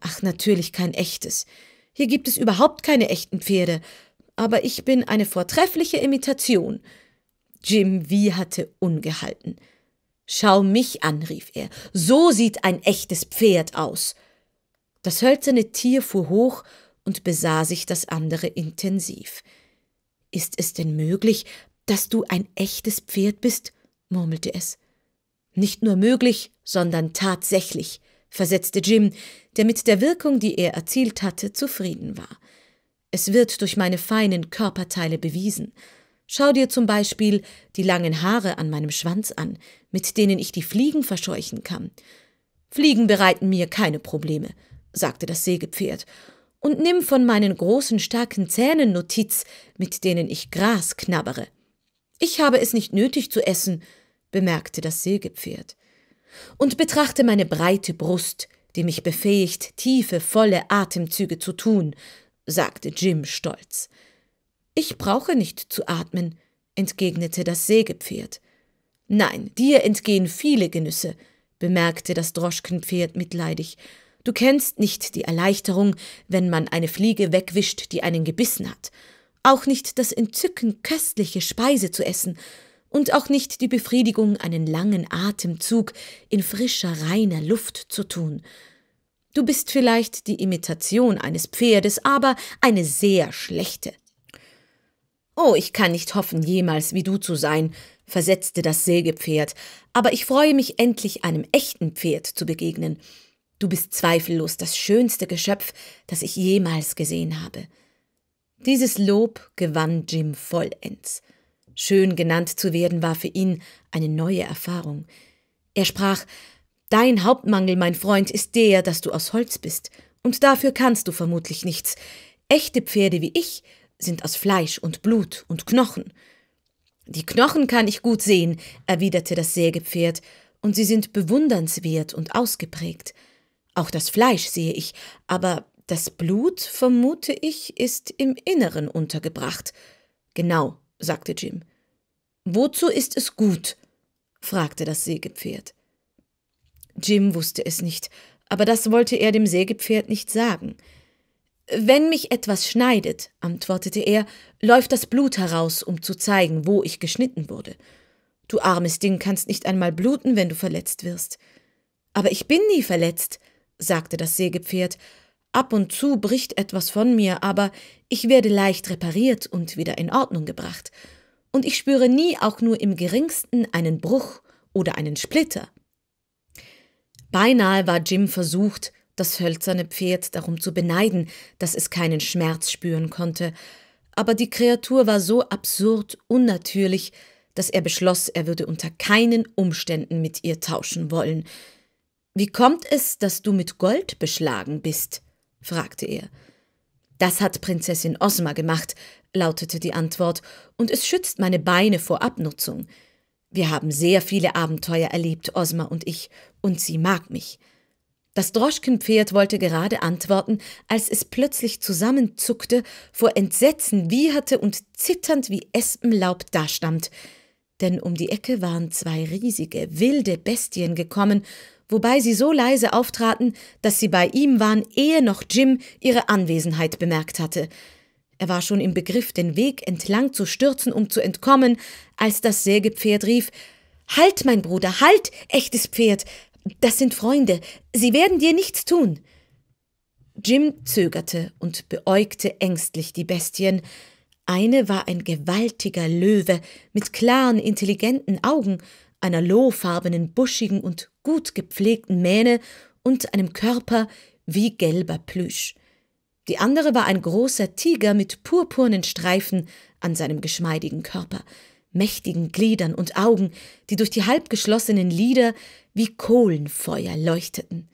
Ach, natürlich kein echtes. Hier gibt es überhaupt keine echten Pferde. Aber ich bin eine vortreffliche Imitation. Jim Wie hatte ungehalten. Schau mich an, rief er. So sieht ein echtes Pferd aus. Das hölzerne Tier fuhr hoch und besah sich das andere intensiv. Ist es denn möglich, dass du ein echtes Pferd bist? murmelte es. Nicht nur möglich, sondern tatsächlich versetzte Jim, der mit der Wirkung, die er erzielt hatte, zufrieden war. Es wird durch meine feinen Körperteile bewiesen. Schau dir zum Beispiel die langen Haare an meinem Schwanz an, mit denen ich die Fliegen verscheuchen kann. Fliegen bereiten mir keine Probleme, sagte das Sägepferd, und nimm von meinen großen, starken Zähnen Notiz, mit denen ich Gras knabbere. Ich habe es nicht nötig zu essen, bemerkte das Sägepferd und betrachte meine breite Brust, die mich befähigt, tiefe, volle Atemzüge zu tun, sagte Jim stolz. Ich brauche nicht zu atmen, entgegnete das Sägepferd. Nein, dir entgehen viele Genüsse, bemerkte das Droschkenpferd mitleidig. Du kennst nicht die Erleichterung, wenn man eine Fliege wegwischt, die einen gebissen hat, auch nicht das Entzücken, köstliche Speise zu essen, und auch nicht die Befriedigung, einen langen Atemzug in frischer, reiner Luft zu tun. Du bist vielleicht die Imitation eines Pferdes, aber eine sehr schlechte. Oh, ich kann nicht hoffen, jemals wie du zu sein, versetzte das Sägepferd, aber ich freue mich endlich, einem echten Pferd zu begegnen. Du bist zweifellos das schönste Geschöpf, das ich jemals gesehen habe. Dieses Lob gewann Jim vollends. Schön genannt zu werden war für ihn eine neue Erfahrung. Er sprach Dein Hauptmangel, mein Freund, ist der, dass du aus Holz bist, und dafür kannst du vermutlich nichts. Echte Pferde wie ich sind aus Fleisch und Blut und Knochen. Die Knochen kann ich gut sehen, erwiderte das Sägepferd, und sie sind bewundernswert und ausgeprägt. Auch das Fleisch sehe ich, aber das Blut, vermute ich, ist im Inneren untergebracht. Genau, sagte Jim. Wozu ist es gut? fragte das Sägepferd. Jim wusste es nicht, aber das wollte er dem Sägepferd nicht sagen. Wenn mich etwas schneidet, antwortete er, läuft das Blut heraus, um zu zeigen, wo ich geschnitten wurde. Du armes Ding kannst nicht einmal bluten, wenn du verletzt wirst. Aber ich bin nie verletzt, sagte das Sägepferd Ab und zu bricht etwas von mir, aber ich werde leicht repariert und wieder in Ordnung gebracht. Und ich spüre nie auch nur im geringsten einen Bruch oder einen Splitter. Beinahe war Jim versucht, das hölzerne Pferd darum zu beneiden, dass es keinen Schmerz spüren konnte, aber die Kreatur war so absurd unnatürlich, dass er beschloss, er würde unter keinen Umständen mit ihr tauschen wollen. Wie kommt es, dass du mit Gold beschlagen bist? fragte er. Das hat Prinzessin Osma gemacht, lautete die Antwort, und es schützt meine Beine vor Abnutzung. Wir haben sehr viele Abenteuer erlebt, Osma und ich, und sie mag mich. Das Droschkenpferd wollte gerade antworten, als es plötzlich zusammenzuckte, vor Entsetzen wieherte und zitternd wie Espenlaub dastand. Denn um die Ecke waren zwei riesige, wilde Bestien gekommen wobei sie so leise auftraten, dass sie bei ihm waren, ehe noch Jim ihre Anwesenheit bemerkt hatte. Er war schon im Begriff, den Weg entlang zu stürzen, um zu entkommen, als das Sägepferd rief Halt, mein Bruder, halt, echtes Pferd. Das sind Freunde, sie werden dir nichts tun. Jim zögerte und beäugte ängstlich die Bestien. Eine war ein gewaltiger Löwe mit klaren, intelligenten Augen, einer lohfarbenen, buschigen und gut gepflegten Mähne und einem Körper wie gelber Plüsch. Die andere war ein großer Tiger mit purpurnen Streifen an seinem geschmeidigen Körper, mächtigen Gliedern und Augen, die durch die halbgeschlossenen Lider wie Kohlenfeuer leuchteten.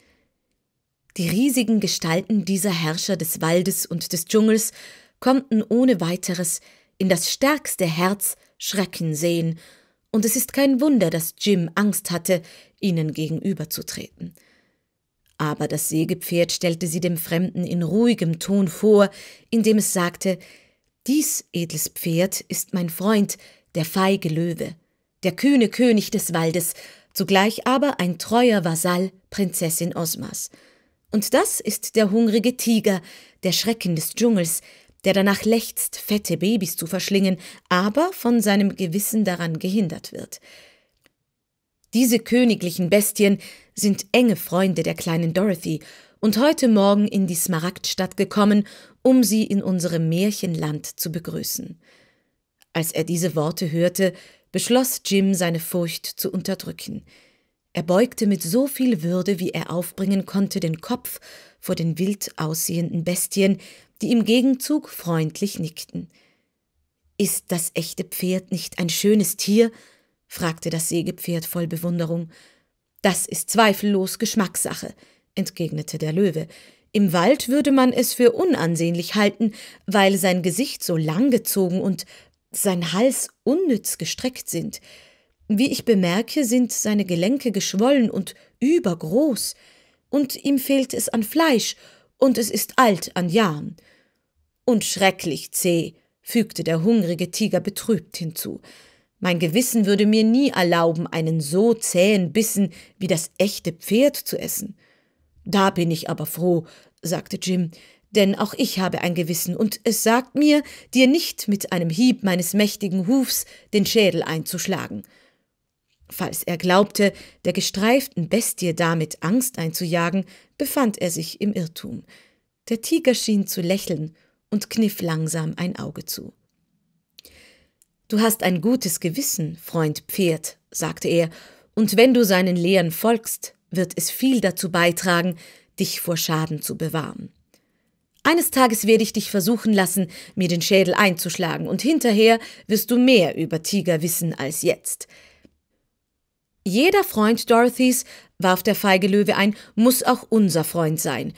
Die riesigen Gestalten dieser Herrscher des Waldes und des Dschungels konnten ohne weiteres in das stärkste Herz Schrecken sehen und es ist kein Wunder, dass Jim Angst hatte, ihnen gegenüberzutreten. Aber das Sägepferd stellte sie dem Fremden in ruhigem Ton vor, indem es sagte Dies, edles Pferd, ist mein Freund, der feige Löwe, der kühne König des Waldes, zugleich aber ein treuer Vasall Prinzessin Osmas. Und das ist der hungrige Tiger, der Schrecken des Dschungels, der danach lechzt, fette Babys zu verschlingen, aber von seinem Gewissen daran gehindert wird. Diese königlichen Bestien sind enge Freunde der kleinen Dorothy und heute Morgen in die Smaragdstadt gekommen, um sie in unserem Märchenland zu begrüßen. Als er diese Worte hörte, beschloss Jim, seine Furcht zu unterdrücken. Er beugte mit so viel Würde, wie er aufbringen konnte, den Kopf vor den wild aussehenden Bestien, die im Gegenzug freundlich nickten. Ist das echte Pferd nicht ein schönes Tier? fragte das Sägepferd voll Bewunderung. Das ist zweifellos Geschmackssache, entgegnete der Löwe. Im Wald würde man es für unansehnlich halten, weil sein Gesicht so langgezogen und sein Hals unnütz gestreckt sind. Wie ich bemerke, sind seine Gelenke geschwollen und übergroß, und ihm fehlt es an Fleisch, und es ist alt an Jahren. Und schrecklich zäh, fügte der hungrige Tiger betrübt hinzu. Mein Gewissen würde mir nie erlauben, einen so zähen Bissen wie das echte Pferd zu essen. Da bin ich aber froh, sagte Jim, denn auch ich habe ein Gewissen, und es sagt mir, dir nicht mit einem Hieb meines mächtigen Hufs den Schädel einzuschlagen. Falls er glaubte, der gestreiften Bestie damit Angst einzujagen, befand er sich im Irrtum. Der Tiger schien zu lächeln und kniff langsam ein Auge zu. Du hast ein gutes Gewissen, Freund Pferd, sagte er, und wenn du seinen Lehren folgst, wird es viel dazu beitragen, dich vor Schaden zu bewahren. Eines Tages werde ich dich versuchen lassen, mir den Schädel einzuschlagen, und hinterher wirst du mehr über Tiger wissen als jetzt. Jeder Freund Dorothys, warf der feige Löwe ein, muss auch unser Freund sein,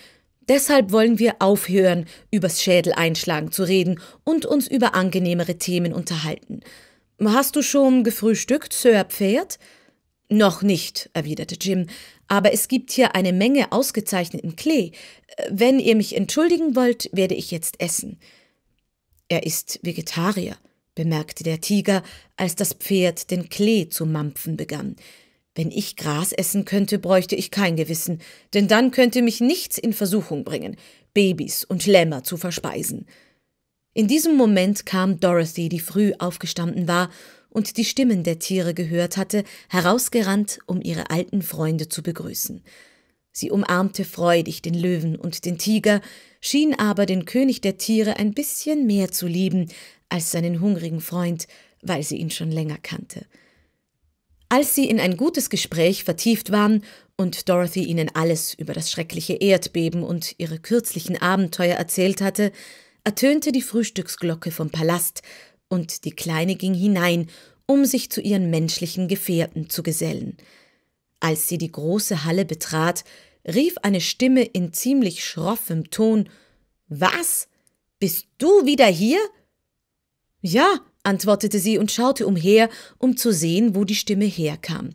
Deshalb wollen wir aufhören, übers Schädel einschlagen zu reden und uns über angenehmere Themen unterhalten. Hast du schon gefrühstückt, Sir Pferd? Noch nicht, erwiderte Jim, aber es gibt hier eine Menge ausgezeichneten Klee. Wenn ihr mich entschuldigen wollt, werde ich jetzt essen. Er ist Vegetarier, bemerkte der Tiger, als das Pferd den Klee zu mampfen begann. Wenn ich Gras essen könnte, bräuchte ich kein Gewissen, denn dann könnte mich nichts in Versuchung bringen, Babys und Lämmer zu verspeisen. In diesem Moment kam Dorothy, die früh aufgestanden war und die Stimmen der Tiere gehört hatte, herausgerannt, um ihre alten Freunde zu begrüßen. Sie umarmte freudig den Löwen und den Tiger, schien aber den König der Tiere ein bisschen mehr zu lieben als seinen hungrigen Freund, weil sie ihn schon länger kannte. Als sie in ein gutes Gespräch vertieft waren und Dorothy ihnen alles über das schreckliche Erdbeben und ihre kürzlichen Abenteuer erzählt hatte, ertönte die Frühstücksglocke vom Palast, und die Kleine ging hinein, um sich zu ihren menschlichen Gefährten zu gesellen. Als sie die große Halle betrat, rief eine Stimme in ziemlich schroffem Ton Was? Bist du wieder hier? Ja, antwortete sie und schaute umher, um zu sehen, wo die Stimme herkam.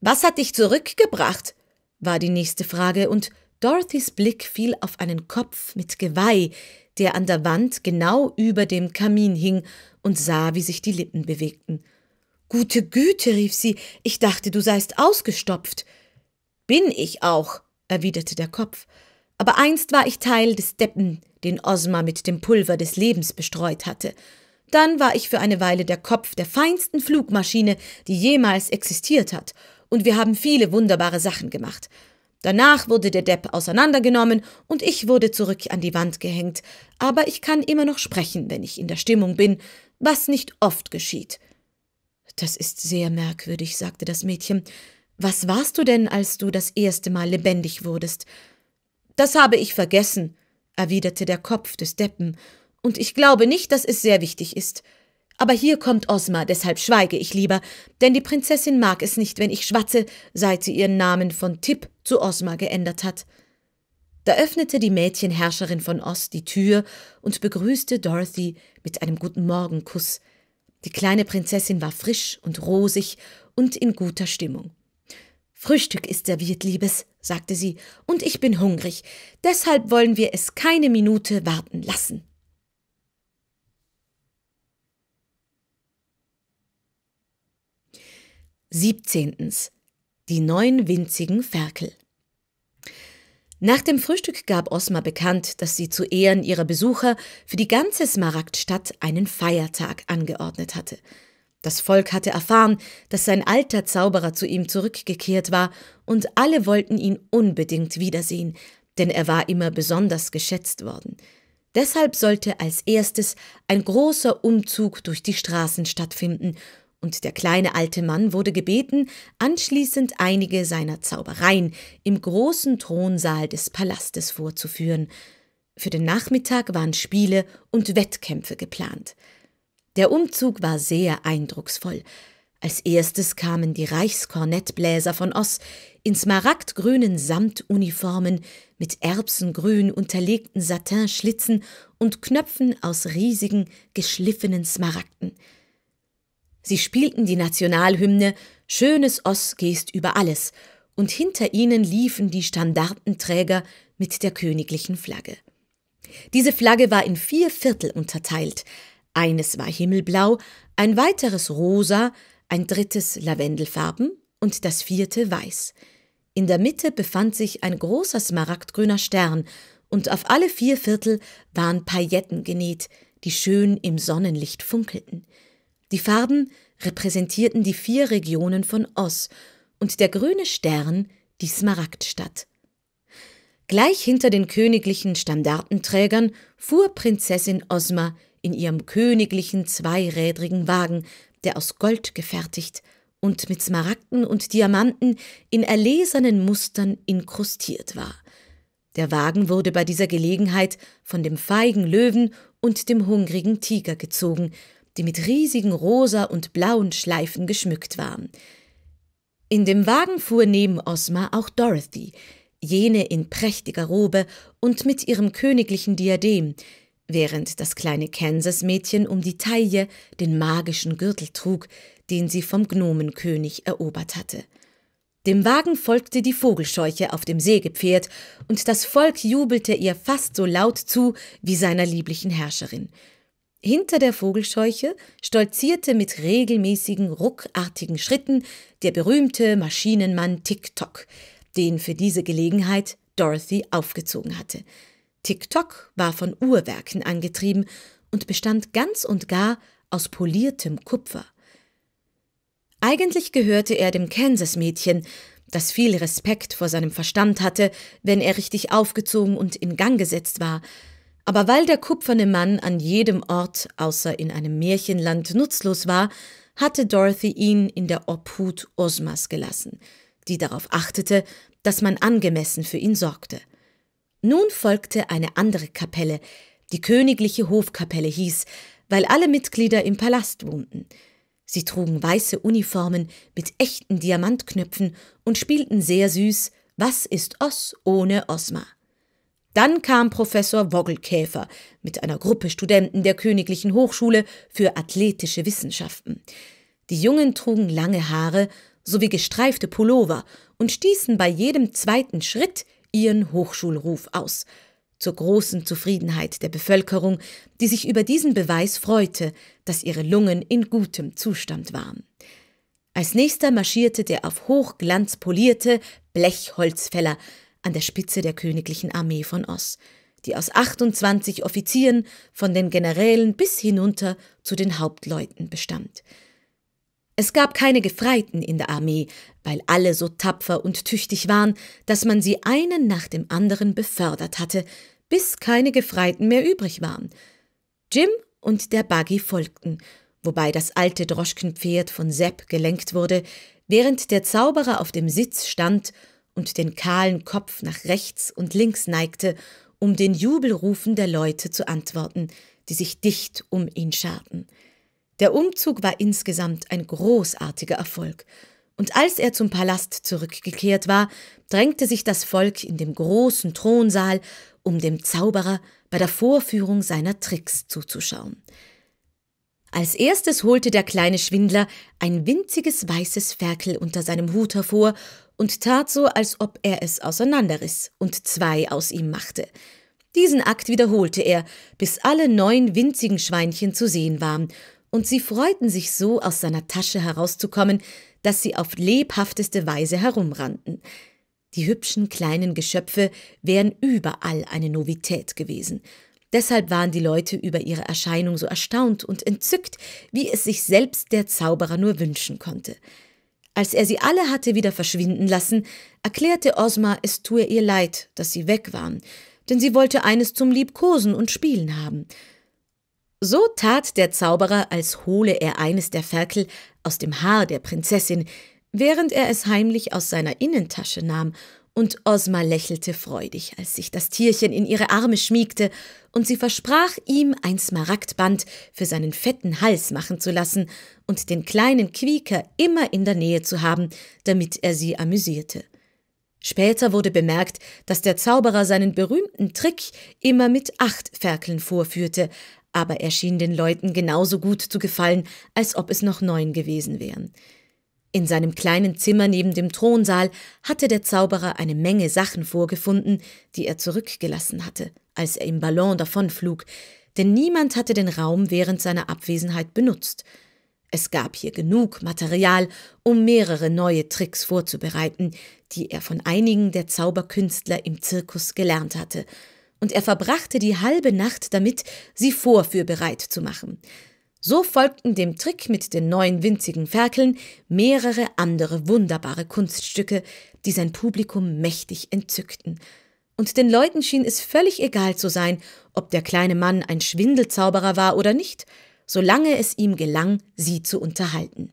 Was hat dich zurückgebracht? war die nächste Frage, und Dorothys Blick fiel auf einen Kopf mit Geweih, der an der Wand genau über dem Kamin hing, und sah, wie sich die Lippen bewegten. Gute Güte, rief sie, ich dachte, du seist ausgestopft. Bin ich auch, erwiderte der Kopf. Aber einst war ich Teil des Deppen, den Osma mit dem Pulver des Lebens bestreut hatte. Dann war ich für eine Weile der Kopf der feinsten Flugmaschine, die jemals existiert hat, und wir haben viele wunderbare Sachen gemacht. Danach wurde der Depp auseinandergenommen und ich wurde zurück an die Wand gehängt, aber ich kann immer noch sprechen, wenn ich in der Stimmung bin, was nicht oft geschieht. Das ist sehr merkwürdig, sagte das Mädchen. Was warst du denn, als du das erste Mal lebendig wurdest? Das habe ich vergessen, erwiderte der Kopf des Deppen und ich glaube nicht, dass es sehr wichtig ist. Aber hier kommt Osma, deshalb schweige ich lieber, denn die Prinzessin mag es nicht, wenn ich schwatze, seit sie ihren Namen von Tipp zu Osma geändert hat. Da öffnete die Mädchenherrscherin von Oz die Tür und begrüßte Dorothy mit einem Guten Morgenkuss. Die kleine Prinzessin war frisch und rosig und in guter Stimmung. Frühstück ist serviert, Liebes, sagte sie, und ich bin hungrig, deshalb wollen wir es keine Minute warten lassen. 17. Die neun winzigen Ferkel. Nach dem Frühstück gab Osma bekannt, dass sie zu Ehren ihrer Besucher für die ganze Smaragdstadt einen Feiertag angeordnet hatte. Das Volk hatte erfahren, dass sein alter Zauberer zu ihm zurückgekehrt war, und alle wollten ihn unbedingt wiedersehen, denn er war immer besonders geschätzt worden. Deshalb sollte als erstes ein großer Umzug durch die Straßen stattfinden, und der kleine alte Mann wurde gebeten, anschließend einige seiner Zaubereien im großen Thronsaal des Palastes vorzuführen. Für den Nachmittag waren Spiele und Wettkämpfe geplant. Der Umzug war sehr eindrucksvoll. Als erstes kamen die Reichskornettbläser von Oss in smaragdgrünen Samtuniformen mit erbsengrün unterlegten Satinschlitzen und Knöpfen aus riesigen, geschliffenen Smaragden – Sie spielten die Nationalhymne Schönes Oss gehst über alles und hinter ihnen liefen die Standartenträger mit der königlichen Flagge. Diese Flagge war in vier Viertel unterteilt. Eines war himmelblau, ein weiteres rosa, ein drittes lavendelfarben und das vierte weiß. In der Mitte befand sich ein großer smaragdgrüner Stern und auf alle vier Viertel waren Pailletten genäht, die schön im Sonnenlicht funkelten. Die Farben repräsentierten die vier Regionen von Oz und der grüne Stern die Smaragdstadt. Gleich hinter den königlichen Standartenträgern fuhr Prinzessin Ozma in ihrem königlichen zweirädrigen Wagen, der aus Gold gefertigt und mit Smaragden und Diamanten in erlesenen Mustern inkrustiert war. Der Wagen wurde bei dieser Gelegenheit von dem feigen Löwen und dem hungrigen Tiger gezogen, die mit riesigen rosa und blauen Schleifen geschmückt waren. In dem Wagen fuhr neben Osma auch Dorothy, jene in prächtiger Robe und mit ihrem königlichen Diadem, während das kleine Kansas-Mädchen um die Taille den magischen Gürtel trug, den sie vom Gnomenkönig erobert hatte. Dem Wagen folgte die Vogelscheuche auf dem Sägepferd, und das Volk jubelte ihr fast so laut zu wie seiner lieblichen Herrscherin. Hinter der Vogelscheuche stolzierte mit regelmäßigen, ruckartigen Schritten der berühmte Maschinenmann TikTok, den für diese Gelegenheit Dorothy aufgezogen hatte. TikTok war von Uhrwerken angetrieben und bestand ganz und gar aus poliertem Kupfer. Eigentlich gehörte er dem Kansas-Mädchen, das viel Respekt vor seinem Verstand hatte, wenn er richtig aufgezogen und in Gang gesetzt war – aber weil der kupferne Mann an jedem Ort, außer in einem Märchenland, nutzlos war, hatte Dorothy ihn in der Obhut Osmas gelassen, die darauf achtete, dass man angemessen für ihn sorgte. Nun folgte eine andere Kapelle, die königliche Hofkapelle hieß, weil alle Mitglieder im Palast wohnten. Sie trugen weiße Uniformen mit echten Diamantknöpfen und spielten sehr süß Was ist Oss ohne Osma? Dann kam Professor Woggelkäfer mit einer Gruppe Studenten der Königlichen Hochschule für athletische Wissenschaften. Die Jungen trugen lange Haare sowie gestreifte Pullover und stießen bei jedem zweiten Schritt ihren Hochschulruf aus. Zur großen Zufriedenheit der Bevölkerung, die sich über diesen Beweis freute, dass ihre Lungen in gutem Zustand waren. Als nächster marschierte der auf Hochglanz polierte Blechholzfäller an der Spitze der königlichen Armee von Oss, die aus 28 Offizieren von den Generälen bis hinunter zu den Hauptleuten bestand. Es gab keine Gefreiten in der Armee, weil alle so tapfer und tüchtig waren, dass man sie einen nach dem anderen befördert hatte, bis keine Gefreiten mehr übrig waren. Jim und der Buggy folgten, wobei das alte Droschkenpferd von Sepp gelenkt wurde, während der Zauberer auf dem Sitz stand und den kahlen Kopf nach rechts und links neigte, um den Jubelrufen der Leute zu antworten, die sich dicht um ihn scharten. Der Umzug war insgesamt ein großartiger Erfolg, und als er zum Palast zurückgekehrt war, drängte sich das Volk in dem großen Thronsaal, um dem Zauberer bei der Vorführung seiner Tricks zuzuschauen. Als erstes holte der kleine Schwindler ein winziges weißes Ferkel unter seinem Hut hervor und tat so, als ob er es auseinanderriss und zwei aus ihm machte. Diesen Akt wiederholte er, bis alle neun winzigen Schweinchen zu sehen waren, und sie freuten sich so, aus seiner Tasche herauszukommen, dass sie auf lebhafteste Weise herumrannten. Die hübschen kleinen Geschöpfe wären überall eine Novität gewesen. Deshalb waren die Leute über ihre Erscheinung so erstaunt und entzückt, wie es sich selbst der Zauberer nur wünschen konnte. Als er sie alle hatte wieder verschwinden lassen, erklärte Osma, es tue ihr leid, dass sie weg waren, denn sie wollte eines zum Liebkosen und Spielen haben. So tat der Zauberer, als hole er eines der Ferkel aus dem Haar der Prinzessin, während er es heimlich aus seiner Innentasche nahm und Osma lächelte freudig, als sich das Tierchen in ihre Arme schmiegte, und sie versprach ihm, ein Smaragdband für seinen fetten Hals machen zu lassen und den kleinen Quieker immer in der Nähe zu haben, damit er sie amüsierte. Später wurde bemerkt, dass der Zauberer seinen berühmten Trick immer mit acht Ferkeln vorführte, aber er schien den Leuten genauso gut zu gefallen, als ob es noch neun gewesen wären. In seinem kleinen Zimmer neben dem Thronsaal hatte der Zauberer eine Menge Sachen vorgefunden, die er zurückgelassen hatte, als er im Ballon davonflog, denn niemand hatte den Raum während seiner Abwesenheit benutzt. Es gab hier genug Material, um mehrere neue Tricks vorzubereiten, die er von einigen der Zauberkünstler im Zirkus gelernt hatte, und er verbrachte die halbe Nacht damit, sie vorführbereit zu machen. So folgten dem Trick mit den neuen winzigen Ferkeln mehrere andere wunderbare Kunststücke, die sein Publikum mächtig entzückten. Und den Leuten schien es völlig egal zu sein, ob der kleine Mann ein Schwindelzauberer war oder nicht, solange es ihm gelang, sie zu unterhalten.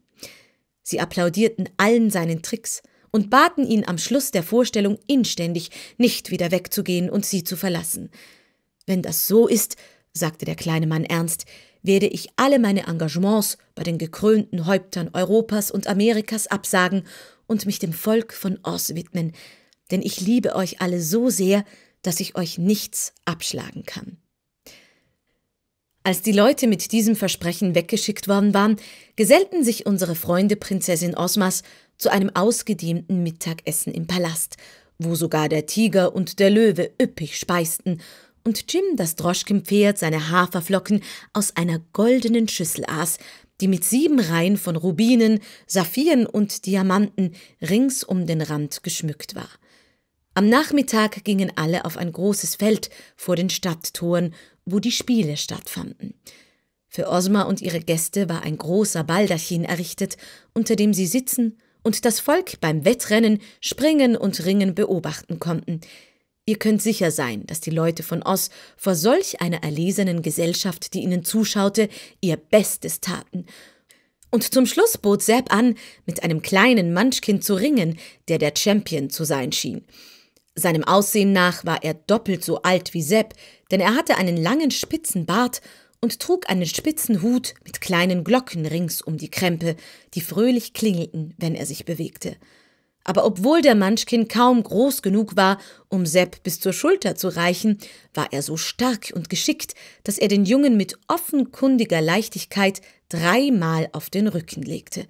Sie applaudierten allen seinen Tricks und baten ihn am Schluss der Vorstellung inständig, nicht wieder wegzugehen und sie zu verlassen. Wenn das so ist, sagte der kleine Mann ernst, werde ich alle meine Engagements bei den gekrönten Häuptern Europas und Amerikas absagen und mich dem Volk von Oz widmen, denn ich liebe euch alle so sehr, dass ich euch nichts abschlagen kann. Als die Leute mit diesem Versprechen weggeschickt worden waren, gesellten sich unsere Freunde Prinzessin Osmas zu einem ausgedehnten Mittagessen im Palast, wo sogar der Tiger und der Löwe üppig speisten und Jim das Droschkenpferd seine Haferflocken aus einer goldenen Schüssel aß, die mit sieben Reihen von Rubinen, Saphiren und Diamanten rings um den Rand geschmückt war. Am Nachmittag gingen alle auf ein großes Feld vor den Stadttoren, wo die Spiele stattfanden. Für Osma und ihre Gäste war ein großer Baldachin errichtet, unter dem sie sitzen und das Volk beim Wettrennen, Springen und Ringen beobachten konnten – Ihr könnt sicher sein, dass die Leute von Oz vor solch einer erlesenen Gesellschaft, die ihnen zuschaute, ihr Bestes taten. Und zum Schluss bot Sepp an, mit einem kleinen Munchkin zu ringen, der der Champion zu sein schien. Seinem Aussehen nach war er doppelt so alt wie Sepp, denn er hatte einen langen spitzen Bart und trug einen spitzen Hut mit kleinen Glocken rings um die Krempe, die fröhlich klingelten, wenn er sich bewegte. Aber obwohl der Manschkin kaum groß genug war, um Sepp bis zur Schulter zu reichen, war er so stark und geschickt, dass er den Jungen mit offenkundiger Leichtigkeit dreimal auf den Rücken legte.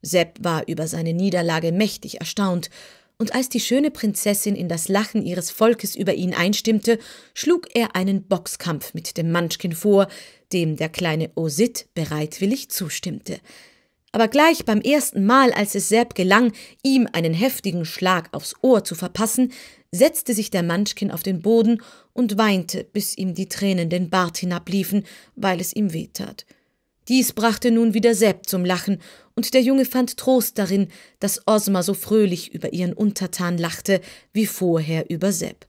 Sepp war über seine Niederlage mächtig erstaunt, und als die schöne Prinzessin in das Lachen ihres Volkes über ihn einstimmte, schlug er einen Boxkampf mit dem Manschkin vor, dem der kleine Osit bereitwillig zustimmte. Aber gleich beim ersten Mal, als es Sepp gelang, ihm einen heftigen Schlag aufs Ohr zu verpassen, setzte sich der Manschkin auf den Boden und weinte, bis ihm die Tränen den Bart hinabliefen, weil es ihm wehtat. Dies brachte nun wieder Sepp zum Lachen, und der Junge fand Trost darin, dass Osma so fröhlich über ihren Untertan lachte, wie vorher über Sepp.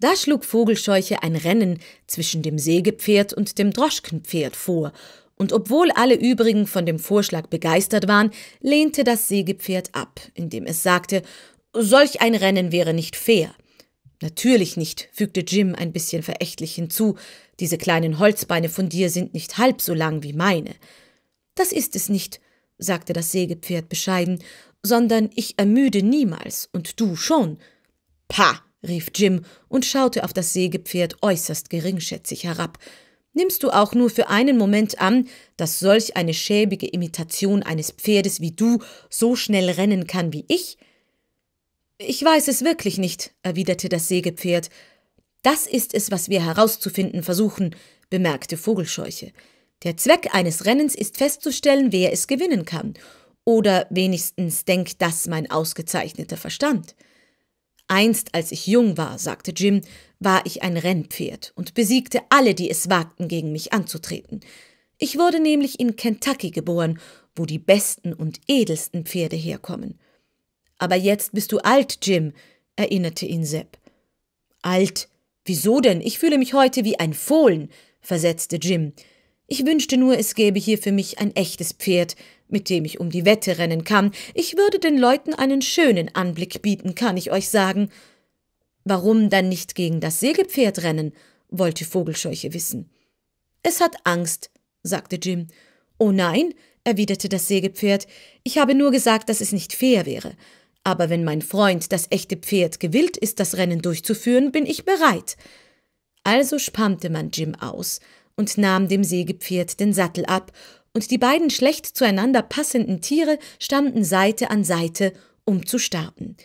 Da schlug Vogelscheuche ein Rennen zwischen dem Sägepferd und dem Droschkenpferd vor, und obwohl alle übrigen von dem Vorschlag begeistert waren, lehnte das Sägepferd ab, indem es sagte, solch ein Rennen wäre nicht fair. Natürlich nicht, fügte Jim ein bisschen verächtlich hinzu, diese kleinen Holzbeine von dir sind nicht halb so lang wie meine. Das ist es nicht, sagte das Sägepferd bescheiden, sondern ich ermüde niemals und du schon. Pah, rief Jim und schaute auf das Sägepferd äußerst geringschätzig herab. Nimmst du auch nur für einen Moment an, dass solch eine schäbige Imitation eines Pferdes wie du so schnell rennen kann wie ich? Ich weiß es wirklich nicht, erwiderte das Sägepferd. Das ist es, was wir herauszufinden versuchen, bemerkte Vogelscheuche. Der Zweck eines Rennens ist festzustellen, wer es gewinnen kann. Oder wenigstens denkt das mein ausgezeichneter Verstand. Einst, als ich jung war, sagte Jim, war ich ein Rennpferd und besiegte alle, die es wagten, gegen mich anzutreten. Ich wurde nämlich in Kentucky geboren, wo die besten und edelsten Pferde herkommen. Aber jetzt bist du alt, Jim, erinnerte ihn Sepp. Alt? Wieso denn? Ich fühle mich heute wie ein Fohlen, versetzte Jim. Ich wünschte nur, es gäbe hier für mich ein echtes Pferd, mit dem ich um die Wette rennen kann. Ich würde den Leuten einen schönen Anblick bieten, kann ich euch sagen. Warum dann nicht gegen das Sägepferd rennen? wollte Vogelscheuche wissen. Es hat Angst, sagte Jim. Oh nein, erwiderte das Sägepferd, ich habe nur gesagt, dass es nicht fair wäre. Aber wenn mein Freund, das echte Pferd, gewillt ist, das Rennen durchzuführen, bin ich bereit. Also spannte man Jim aus und nahm dem Sägepferd den Sattel ab, und die beiden schlecht zueinander passenden Tiere standen Seite an Seite, um zu starten.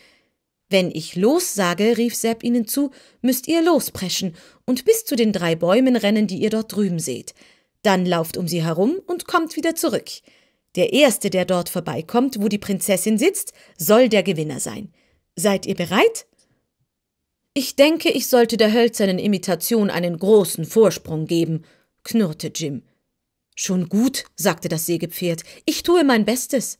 Wenn ich los sage, rief Sepp ihnen zu, müsst ihr lospreschen und bis zu den drei Bäumen rennen, die ihr dort drüben seht. Dann lauft um sie herum und kommt wieder zurück. Der Erste, der dort vorbeikommt, wo die Prinzessin sitzt, soll der Gewinner sein. Seid ihr bereit? Ich denke, ich sollte der hölzernen Imitation einen großen Vorsprung geben, knurrte Jim. Schon gut, sagte das Sägepferd, ich tue mein Bestes.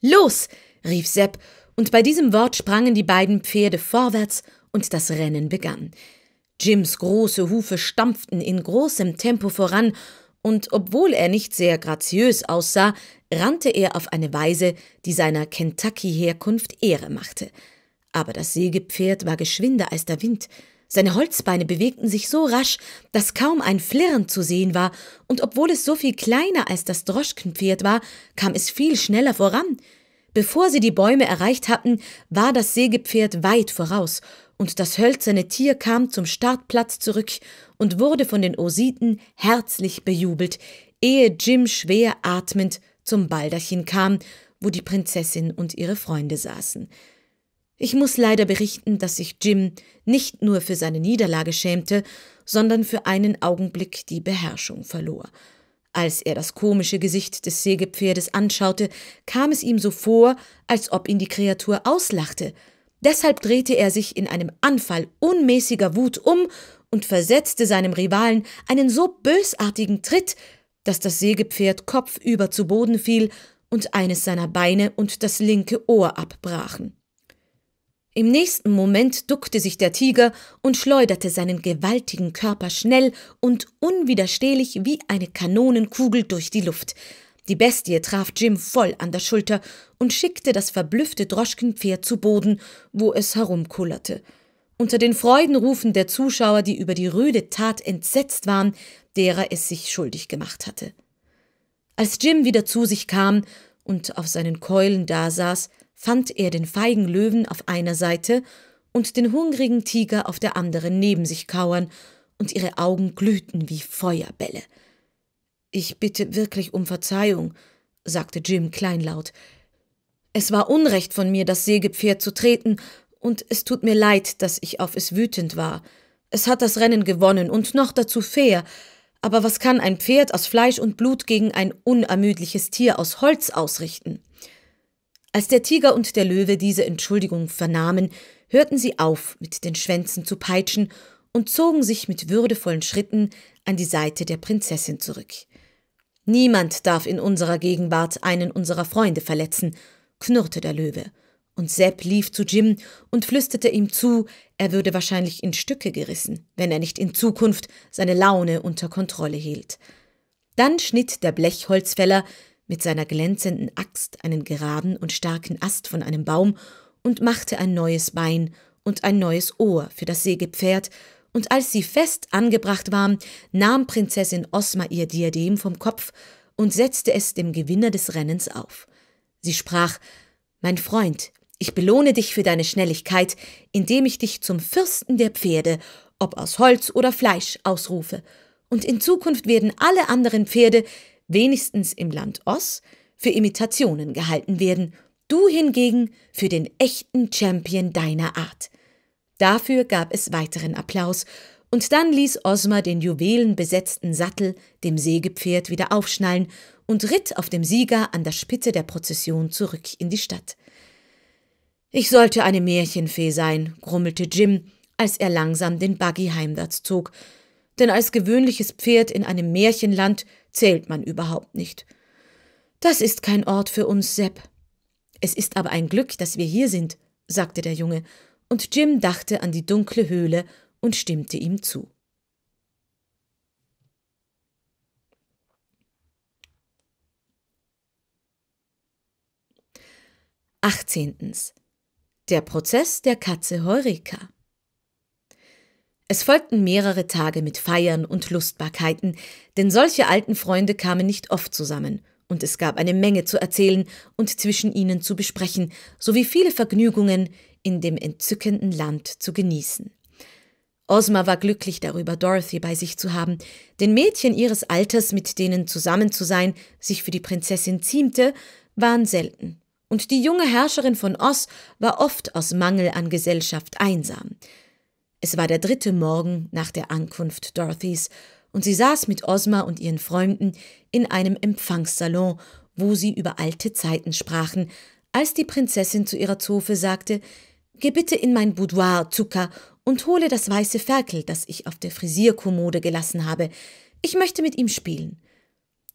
Los, rief Sepp und bei diesem Wort sprangen die beiden Pferde vorwärts und das Rennen begann. Jims große Hufe stampften in großem Tempo voran, und obwohl er nicht sehr graziös aussah, rannte er auf eine Weise, die seiner Kentucky-Herkunft Ehre machte. Aber das Sägepferd war geschwinder als der Wind. Seine Holzbeine bewegten sich so rasch, dass kaum ein Flirren zu sehen war, und obwohl es so viel kleiner als das Droschkenpferd war, kam es viel schneller voran. Bevor sie die Bäume erreicht hatten, war das Sägepferd weit voraus, und das hölzerne Tier kam zum Startplatz zurück und wurde von den Ositen herzlich bejubelt, ehe Jim schwer atmend zum Baldachin kam, wo die Prinzessin und ihre Freunde saßen. Ich muss leider berichten, dass sich Jim nicht nur für seine Niederlage schämte, sondern für einen Augenblick die Beherrschung verlor – als er das komische Gesicht des Sägepferdes anschaute, kam es ihm so vor, als ob ihn die Kreatur auslachte. Deshalb drehte er sich in einem Anfall unmäßiger Wut um und versetzte seinem Rivalen einen so bösartigen Tritt, dass das Sägepferd kopfüber zu Boden fiel und eines seiner Beine und das linke Ohr abbrachen. Im nächsten Moment duckte sich der Tiger und schleuderte seinen gewaltigen Körper schnell und unwiderstehlich wie eine Kanonenkugel durch die Luft. Die Bestie traf Jim voll an der Schulter und schickte das verblüffte Droschkenpferd zu Boden, wo es herumkullerte. Unter den Freudenrufen der Zuschauer, die über die rüde Tat entsetzt waren, derer es sich schuldig gemacht hatte. Als Jim wieder zu sich kam und auf seinen Keulen dasaß, fand er den feigen Löwen auf einer Seite und den hungrigen Tiger auf der anderen neben sich kauern, und ihre Augen glühten wie Feuerbälle. Ich bitte wirklich um Verzeihung, sagte Jim kleinlaut. Es war Unrecht von mir, das Sägepferd zu treten, und es tut mir leid, dass ich auf es wütend war. Es hat das Rennen gewonnen und noch dazu fair. Aber was kann ein Pferd aus Fleisch und Blut gegen ein unermüdliches Tier aus Holz ausrichten? Als der Tiger und der Löwe diese Entschuldigung vernahmen, hörten sie auf, mit den Schwänzen zu peitschen und zogen sich mit würdevollen Schritten an die Seite der Prinzessin zurück. Niemand darf in unserer Gegenwart einen unserer Freunde verletzen, knurrte der Löwe, und Sepp lief zu Jim und flüsterte ihm zu, er würde wahrscheinlich in Stücke gerissen, wenn er nicht in Zukunft seine Laune unter Kontrolle hielt. Dann schnitt der Blechholzfäller mit seiner glänzenden Axt einen geraden und starken Ast von einem Baum und machte ein neues Bein und ein neues Ohr für das Sägepferd, und als sie fest angebracht waren, nahm Prinzessin Osma ihr Diadem vom Kopf und setzte es dem Gewinner des Rennens auf. Sie sprach Mein Freund, ich belohne dich für deine Schnelligkeit, indem ich dich zum Fürsten der Pferde, ob aus Holz oder Fleisch, ausrufe, und in Zukunft werden alle anderen Pferde, wenigstens im Land Oss, für Imitationen gehalten werden, du hingegen für den echten Champion deiner Art. Dafür gab es weiteren Applaus, und dann ließ Osma den juwelenbesetzten Sattel dem Sägepferd wieder aufschnallen und ritt auf dem Sieger an der Spitze der Prozession zurück in die Stadt. Ich sollte eine Märchenfee sein, grummelte Jim, als er langsam den Buggy heimwärts zog, denn als gewöhnliches Pferd in einem Märchenland zählt man überhaupt nicht. Das ist kein Ort für uns, Sepp. Es ist aber ein Glück, dass wir hier sind, sagte der Junge, und Jim dachte an die dunkle Höhle und stimmte ihm zu. Achtzehntens. Der Prozess der Katze Heureka. Es folgten mehrere Tage mit Feiern und Lustbarkeiten, denn solche alten Freunde kamen nicht oft zusammen, und es gab eine Menge zu erzählen und zwischen ihnen zu besprechen, sowie viele Vergnügungen in dem entzückenden Land zu genießen. Osma war glücklich darüber, Dorothy bei sich zu haben. denn Mädchen ihres Alters, mit denen zusammen zu sein, sich für die Prinzessin ziemte, waren selten. Und die junge Herrscherin von Oz war oft aus Mangel an Gesellschaft einsam. Es war der dritte Morgen nach der Ankunft Dorothys, und sie saß mit Ozma und ihren Freunden in einem Empfangssalon, wo sie über alte Zeiten sprachen, als die Prinzessin zu ihrer Zofe sagte, Geh bitte in mein Boudoir, Zucker, und hole das weiße Ferkel, das ich auf der Frisierkommode gelassen habe. Ich möchte mit ihm spielen.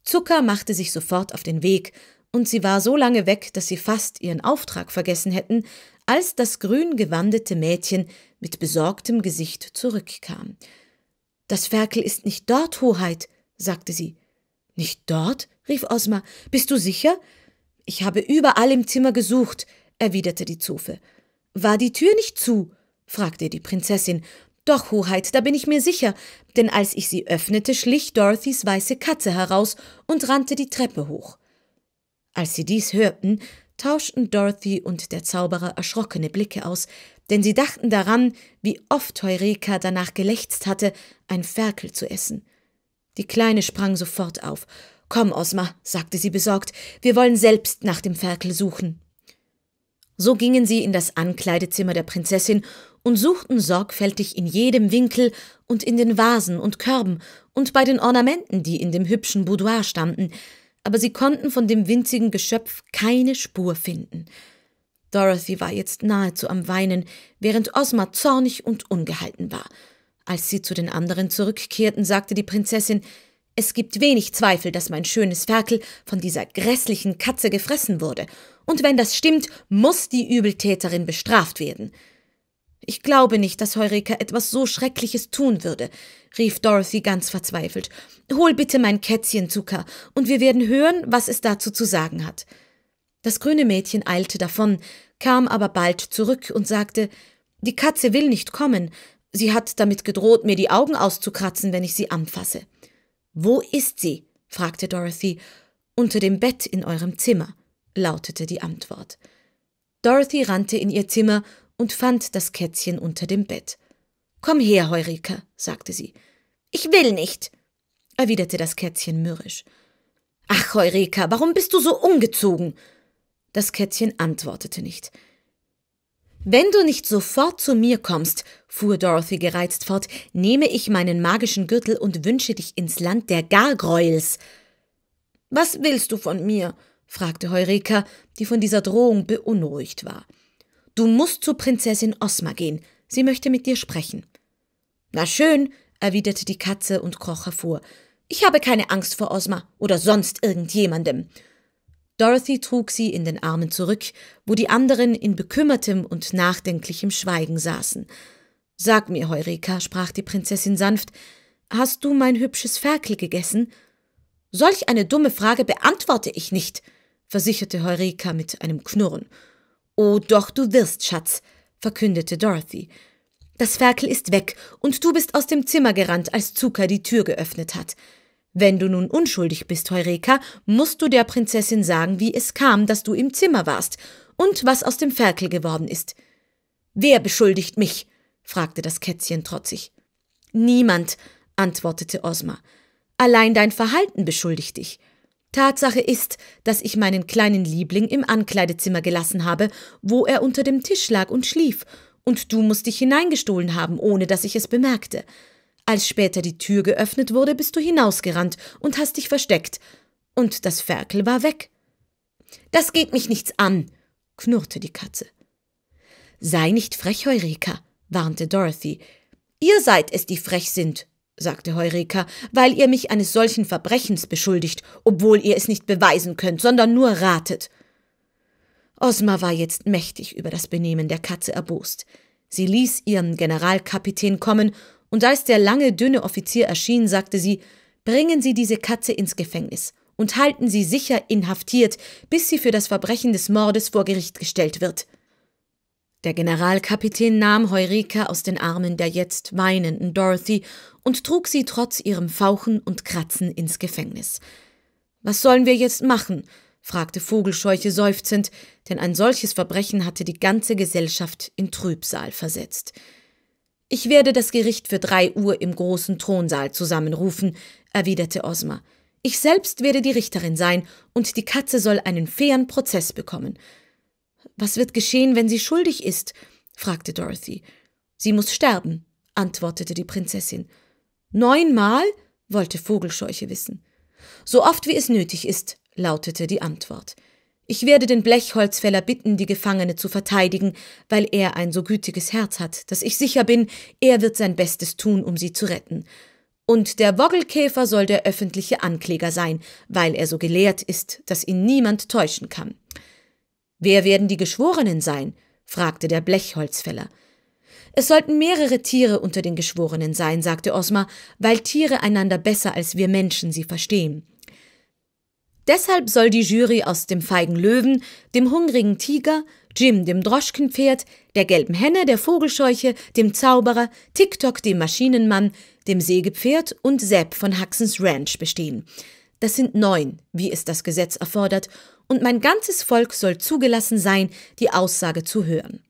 Zucker machte sich sofort auf den Weg, und sie war so lange weg, dass sie fast ihren Auftrag vergessen hätten, als das grün gewandete Mädchen mit besorgtem Gesicht zurückkam. Das Ferkel ist nicht dort, Hoheit, sagte sie. Nicht dort? rief Osma. Bist du sicher? Ich habe überall im Zimmer gesucht, erwiderte die Zofe. War die Tür nicht zu? fragte die Prinzessin. Doch, Hoheit, da bin ich mir sicher, denn als ich sie öffnete, schlich Dorothys weiße Katze heraus und rannte die Treppe hoch. Als sie dies hörten, tauschten Dorothy und der Zauberer erschrockene Blicke aus, denn sie dachten daran, wie oft Heureka danach gelächzt hatte, ein Ferkel zu essen. Die Kleine sprang sofort auf. Komm, Osma, sagte sie besorgt, wir wollen selbst nach dem Ferkel suchen. So gingen sie in das Ankleidezimmer der Prinzessin und suchten sorgfältig in jedem Winkel und in den Vasen und Körben und bei den Ornamenten, die in dem hübschen Boudoir standen, aber sie konnten von dem winzigen Geschöpf keine Spur finden. Dorothy war jetzt nahezu am Weinen, während Ozma zornig und ungehalten war. Als sie zu den anderen zurückkehrten, sagte die Prinzessin, es gibt wenig Zweifel, dass mein schönes Ferkel von dieser grässlichen Katze gefressen wurde. Und wenn das stimmt, muss die Übeltäterin bestraft werden. Ich glaube nicht, dass Heureka etwas so Schreckliches tun würde, rief Dorothy ganz verzweifelt. Hol bitte mein Kätzchen, Zucker, und wir werden hören, was es dazu zu sagen hat. Das grüne Mädchen eilte davon, kam aber bald zurück und sagte Die Katze will nicht kommen. Sie hat damit gedroht, mir die Augen auszukratzen, wenn ich sie anfasse. Wo ist sie? fragte Dorothy. Unter dem Bett in eurem Zimmer, lautete die Antwort. Dorothy rannte in ihr Zimmer und fand das Kätzchen unter dem Bett. Komm her, Heurika, sagte sie. Ich will nicht, erwiderte das Kätzchen mürrisch. Ach, Heureka, warum bist du so ungezogen? Das Kätzchen antwortete nicht. Wenn du nicht sofort zu mir kommst, fuhr Dorothy gereizt fort, nehme ich meinen magischen Gürtel und wünsche dich ins Land der Gargoyles. Was willst du von mir? fragte Heureka, die von dieser Drohung beunruhigt war. Du musst zur Prinzessin Osma gehen. Sie möchte mit dir sprechen. Na schön, erwiderte die Katze und kroch hervor. Ich habe keine Angst vor Osma oder sonst irgendjemandem. Dorothy trug sie in den Armen zurück, wo die anderen in bekümmertem und nachdenklichem Schweigen saßen. Sag mir, Heureka, sprach die Prinzessin sanft, hast du mein hübsches Ferkel gegessen? Solch eine dumme Frage beantworte ich nicht, versicherte Heureka mit einem Knurren. Oh doch, du wirst, Schatz, verkündete Dorothy. Das Ferkel ist weg, und du bist aus dem Zimmer gerannt, als Zucker die Tür geöffnet hat. Wenn du nun unschuldig bist, Heureka, musst du der Prinzessin sagen, wie es kam, dass du im Zimmer warst und was aus dem Ferkel geworden ist. Wer beschuldigt mich? fragte das Kätzchen trotzig. Niemand, antwortete Ozma. Allein dein Verhalten beschuldigt dich. Tatsache ist, dass ich meinen kleinen Liebling im Ankleidezimmer gelassen habe, wo er unter dem Tisch lag und schlief, und du musst dich hineingestohlen haben, ohne dass ich es bemerkte. Als später die Tür geöffnet wurde, bist du hinausgerannt und hast dich versteckt, und das Ferkel war weg. Das geht mich nichts an, knurrte die Katze. Sei nicht frech, Eureka, warnte Dorothy. Ihr seid es, die frech sind, sagte Heureka, weil ihr mich eines solchen Verbrechens beschuldigt, obwohl ihr es nicht beweisen könnt, sondern nur ratet. Osma war jetzt mächtig über das Benehmen der Katze erbost. Sie ließ ihren Generalkapitän kommen, und als der lange, dünne Offizier erschien, sagte sie Bringen Sie diese Katze ins Gefängnis und halten Sie sicher inhaftiert, bis sie für das Verbrechen des Mordes vor Gericht gestellt wird. Der Generalkapitän nahm Heureka aus den Armen der jetzt weinenden Dorothy und trug sie trotz ihrem Fauchen und Kratzen ins Gefängnis. Was sollen wir jetzt machen? fragte Vogelscheuche seufzend, denn ein solches Verbrechen hatte die ganze Gesellschaft in Trübsal versetzt. Ich werde das Gericht für drei Uhr im großen Thronsaal zusammenrufen, erwiderte Osma. Ich selbst werde die Richterin sein, und die Katze soll einen fairen Prozess bekommen. Was wird geschehen, wenn sie schuldig ist? fragte Dorothy. Sie muss sterben, antwortete die Prinzessin. Neunmal? wollte Vogelscheuche wissen. So oft wie es nötig ist, lautete die Antwort. Ich werde den Blechholzfäller bitten, die Gefangene zu verteidigen, weil er ein so gütiges Herz hat, dass ich sicher bin, er wird sein Bestes tun, um sie zu retten. Und der Woggelkäfer soll der öffentliche Ankläger sein, weil er so gelehrt ist, dass ihn niemand täuschen kann. Wer werden die Geschworenen sein? fragte der Blechholzfäller. Es sollten mehrere Tiere unter den Geschworenen sein, sagte Osma, weil Tiere einander besser als wir Menschen sie verstehen. Deshalb soll die Jury aus dem feigen Löwen, dem hungrigen Tiger, Jim, dem Droschkenpferd, der gelben Henne, der Vogelscheuche, dem Zauberer, TikTok, dem Maschinenmann, dem Sägepferd und Sepp von Huxons Ranch bestehen. Das sind neun, wie es das Gesetz erfordert, und mein ganzes Volk soll zugelassen sein, die Aussage zu hören.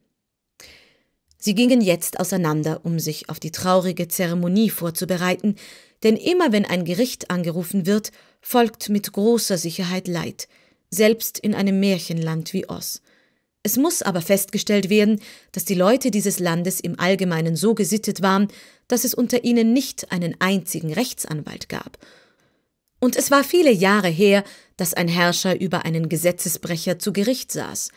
Sie gingen jetzt auseinander, um sich auf die traurige Zeremonie vorzubereiten, denn immer wenn ein Gericht angerufen wird, folgt mit großer Sicherheit Leid, selbst in einem Märchenland wie Oz. Es muss aber festgestellt werden, dass die Leute dieses Landes im Allgemeinen so gesittet waren, dass es unter ihnen nicht einen einzigen Rechtsanwalt gab – und es war viele Jahre her, dass ein Herrscher über einen Gesetzesbrecher zu Gericht saß.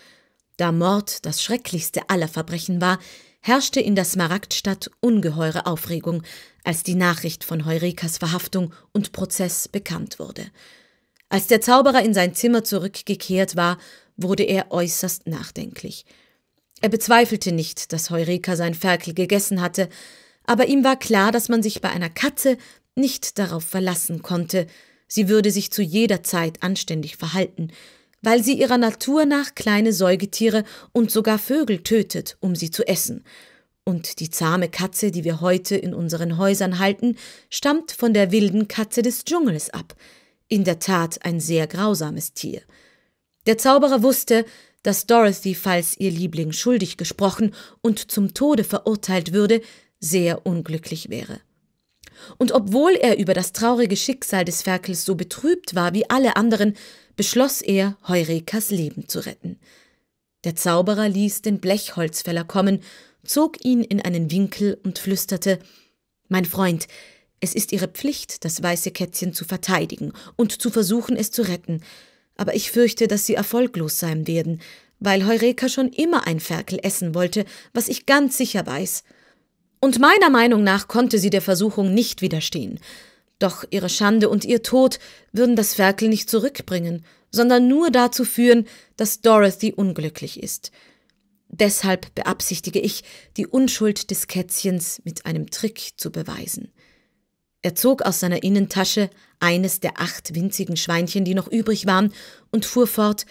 Da Mord das schrecklichste aller Verbrechen war, herrschte in der Smaragdstadt ungeheure Aufregung, als die Nachricht von Heurikas Verhaftung und Prozess bekannt wurde. Als der Zauberer in sein Zimmer zurückgekehrt war, wurde er äußerst nachdenklich. Er bezweifelte nicht, dass Heureka sein Ferkel gegessen hatte, aber ihm war klar, dass man sich bei einer Katze nicht darauf verlassen konnte, Sie würde sich zu jeder Zeit anständig verhalten, weil sie ihrer Natur nach kleine Säugetiere und sogar Vögel tötet, um sie zu essen. Und die zahme Katze, die wir heute in unseren Häusern halten, stammt von der wilden Katze des Dschungels ab. In der Tat ein sehr grausames Tier. Der Zauberer wusste, dass Dorothy, falls ihr Liebling schuldig gesprochen und zum Tode verurteilt würde, sehr unglücklich wäre und obwohl er über das traurige Schicksal des Ferkels so betrübt war wie alle anderen, beschloss er, Heurekas Leben zu retten. Der Zauberer ließ den Blechholzfäller kommen, zog ihn in einen Winkel und flüsterte Mein Freund, es ist Ihre Pflicht, das weiße Kätzchen zu verteidigen und zu versuchen, es zu retten, aber ich fürchte, dass Sie erfolglos sein werden, weil Heureka schon immer ein Ferkel essen wollte, was ich ganz sicher weiß, und meiner Meinung nach konnte sie der Versuchung nicht widerstehen. Doch ihre Schande und ihr Tod würden das Ferkel nicht zurückbringen, sondern nur dazu führen, dass Dorothy unglücklich ist. Deshalb beabsichtige ich, die Unschuld des Kätzchens mit einem Trick zu beweisen. Er zog aus seiner Innentasche eines der acht winzigen Schweinchen, die noch übrig waren, und fuhr fort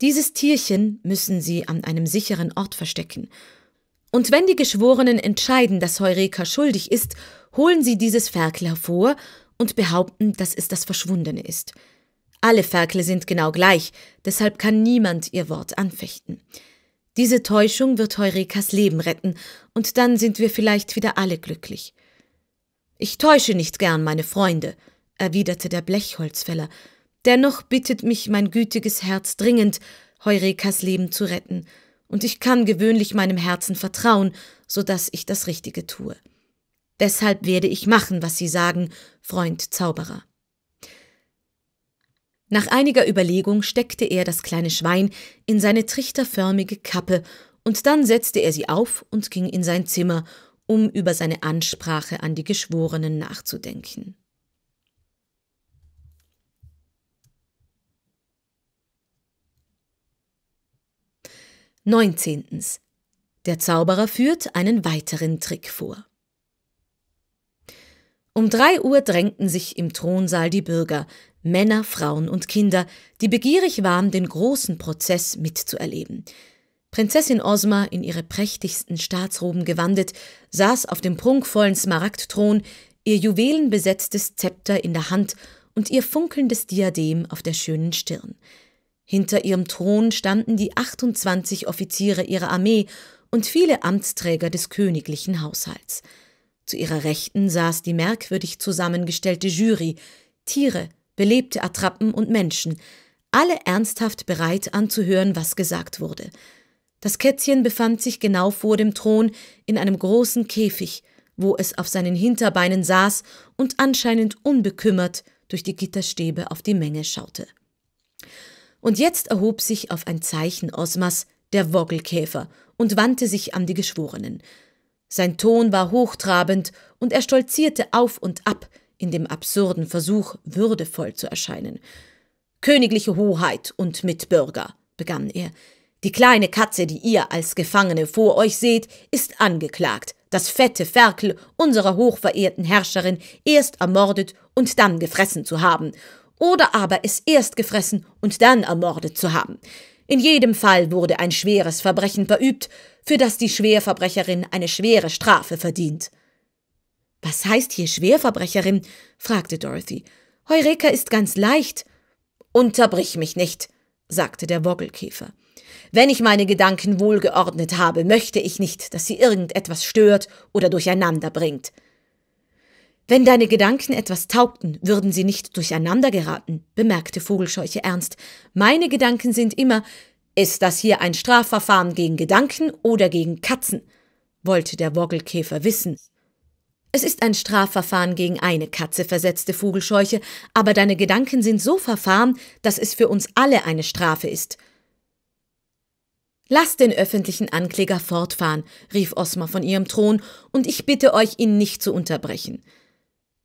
Dieses Tierchen müssen Sie an einem sicheren Ort verstecken, und wenn die Geschworenen entscheiden, dass Heureka schuldig ist, holen sie dieses Ferkel hervor und behaupten, dass es das Verschwundene ist. Alle Ferkel sind genau gleich, deshalb kann niemand ihr Wort anfechten. Diese Täuschung wird Heurekas Leben retten, und dann sind wir vielleicht wieder alle glücklich. Ich täusche nicht gern meine Freunde, erwiderte der Blechholzfäller, dennoch bittet mich mein gütiges Herz dringend, Heurekas Leben zu retten, und ich kann gewöhnlich meinem Herzen vertrauen, so dass ich das Richtige tue. Deshalb werde ich machen, was Sie sagen, Freund Zauberer. Nach einiger Überlegung steckte er das kleine Schwein in seine trichterförmige Kappe, und dann setzte er sie auf und ging in sein Zimmer, um über seine Ansprache an die Geschworenen nachzudenken. 19. Der Zauberer führt einen weiteren Trick vor. Um drei Uhr drängten sich im Thronsaal die Bürger, Männer, Frauen und Kinder, die begierig waren, den großen Prozess mitzuerleben. Prinzessin Osma, in ihre prächtigsten Staatsroben gewandet, saß auf dem prunkvollen Smaragdthron, ihr juwelenbesetztes Zepter in der Hand und ihr funkelndes Diadem auf der schönen Stirn. Hinter ihrem Thron standen die 28 Offiziere ihrer Armee und viele Amtsträger des königlichen Haushalts. Zu ihrer Rechten saß die merkwürdig zusammengestellte Jury, Tiere, belebte Attrappen und Menschen, alle ernsthaft bereit anzuhören, was gesagt wurde. Das Kätzchen befand sich genau vor dem Thron in einem großen Käfig, wo es auf seinen Hinterbeinen saß und anscheinend unbekümmert durch die Gitterstäbe auf die Menge schaute. Und jetzt erhob sich auf ein Zeichen Osmas der Woggelkäfer und wandte sich an die Geschworenen. Sein Ton war hochtrabend und er stolzierte auf und ab in dem absurden Versuch, würdevoll zu erscheinen. Königliche Hoheit und Mitbürger, begann er, die kleine Katze, die ihr als Gefangene vor euch seht, ist angeklagt, das fette Ferkel unserer hochverehrten Herrscherin erst ermordet und dann gefressen zu haben oder aber es erst gefressen und dann ermordet zu haben. In jedem Fall wurde ein schweres Verbrechen verübt, für das die Schwerverbrecherin eine schwere Strafe verdient. Was heißt hier Schwerverbrecherin? fragte Dorothy. Heureka ist ganz leicht. Unterbrich mich nicht, sagte der Woggelkäfer. Wenn ich meine Gedanken wohlgeordnet habe, möchte ich nicht, dass sie irgendetwas stört oder durcheinander bringt. Wenn deine Gedanken etwas taugten, würden sie nicht durcheinander geraten, bemerkte Vogelscheuche ernst. Meine Gedanken sind immer, ist das hier ein Strafverfahren gegen Gedanken oder gegen Katzen? wollte der Woggelkäfer wissen. Es ist ein Strafverfahren gegen eine Katze, versetzte Vogelscheuche, aber deine Gedanken sind so verfahren, dass es für uns alle eine Strafe ist. Lasst den öffentlichen Ankläger fortfahren, rief Osma von ihrem Thron, und ich bitte euch, ihn nicht zu unterbrechen.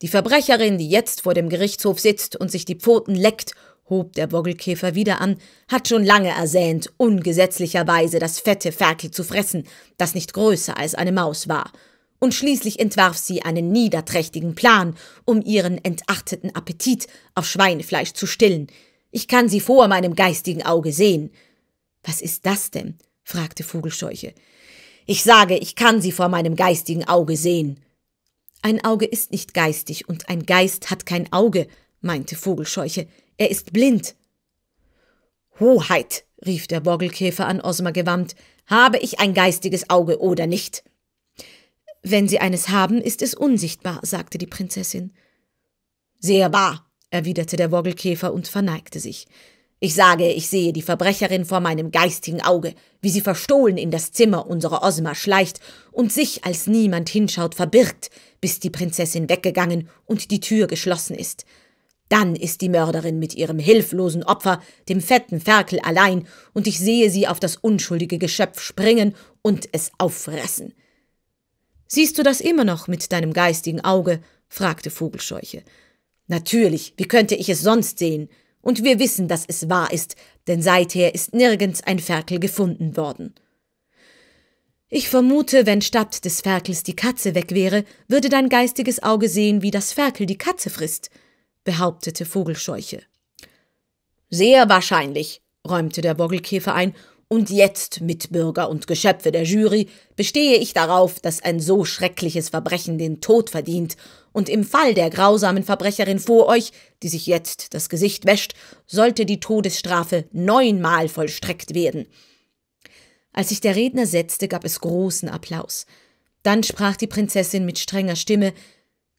Die Verbrecherin, die jetzt vor dem Gerichtshof sitzt und sich die Pfoten leckt, hob der Boggelkäfer wieder an, hat schon lange ersähnt, ungesetzlicherweise das fette Ferkel zu fressen, das nicht größer als eine Maus war. Und schließlich entwarf sie einen niederträchtigen Plan, um ihren entarteten Appetit auf Schweinefleisch zu stillen. Ich kann sie vor meinem geistigen Auge sehen. Was ist das denn? fragte Vogelscheuche. Ich sage, ich kann sie vor meinem geistigen Auge sehen, ein Auge ist nicht geistig und ein Geist hat kein Auge, meinte Vogelscheuche. Er ist blind. Hoheit, rief der Borgelkäfer an Osma gewandt, habe ich ein geistiges Auge oder nicht? Wenn Sie eines haben, ist es unsichtbar, sagte die Prinzessin. Sehr wahr, erwiderte der Borgelkäfer und verneigte sich. Ich sage, ich sehe die Verbrecherin vor meinem geistigen Auge, wie sie verstohlen in das Zimmer unserer Osma schleicht und sich, als niemand hinschaut, verbirgt, bis die Prinzessin weggegangen und die Tür geschlossen ist. Dann ist die Mörderin mit ihrem hilflosen Opfer, dem fetten Ferkel, allein, und ich sehe sie auf das unschuldige Geschöpf springen und es auffressen. Siehst du das immer noch mit deinem geistigen Auge? fragte Vogelscheuche. Natürlich, wie könnte ich es sonst sehen? und wir wissen, dass es wahr ist, denn seither ist nirgends ein Ferkel gefunden worden. Ich vermute, wenn statt des Ferkels die Katze weg wäre, würde dein geistiges Auge sehen, wie das Ferkel die Katze frisst, behauptete Vogelscheuche. Sehr wahrscheinlich, räumte der Boggelkäfer ein, und jetzt, Mitbürger und Geschöpfe der Jury, bestehe ich darauf, dass ein so schreckliches Verbrechen den Tod verdient und im Fall der grausamen Verbrecherin vor euch, die sich jetzt das Gesicht wäscht, sollte die Todesstrafe neunmal vollstreckt werden. Als sich der Redner setzte, gab es großen Applaus. Dann sprach die Prinzessin mit strenger Stimme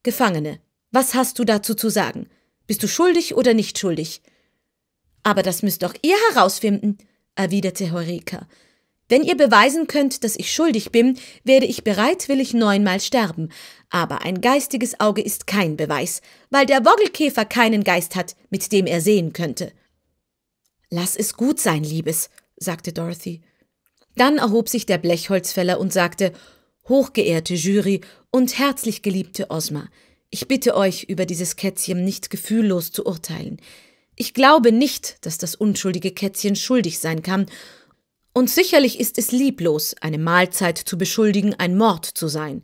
Gefangene, was hast du dazu zu sagen? Bist du schuldig oder nicht schuldig? Aber das müsst doch ihr herausfinden, erwiderte Heureka. Wenn ihr beweisen könnt, dass ich schuldig bin, werde ich bereitwillig neunmal sterben, aber ein geistiges Auge ist kein Beweis, weil der Woggelkäfer keinen Geist hat, mit dem er sehen könnte. Lass es gut sein, Liebes, sagte Dorothy. Dann erhob sich der Blechholzfäller und sagte Hochgeehrte Jury und herzlich geliebte Osma, ich bitte euch, über dieses Kätzchen nicht gefühllos zu urteilen. Ich glaube nicht, dass das unschuldige Kätzchen schuldig sein kann, und sicherlich ist es lieblos, eine Mahlzeit zu beschuldigen, ein Mord zu sein.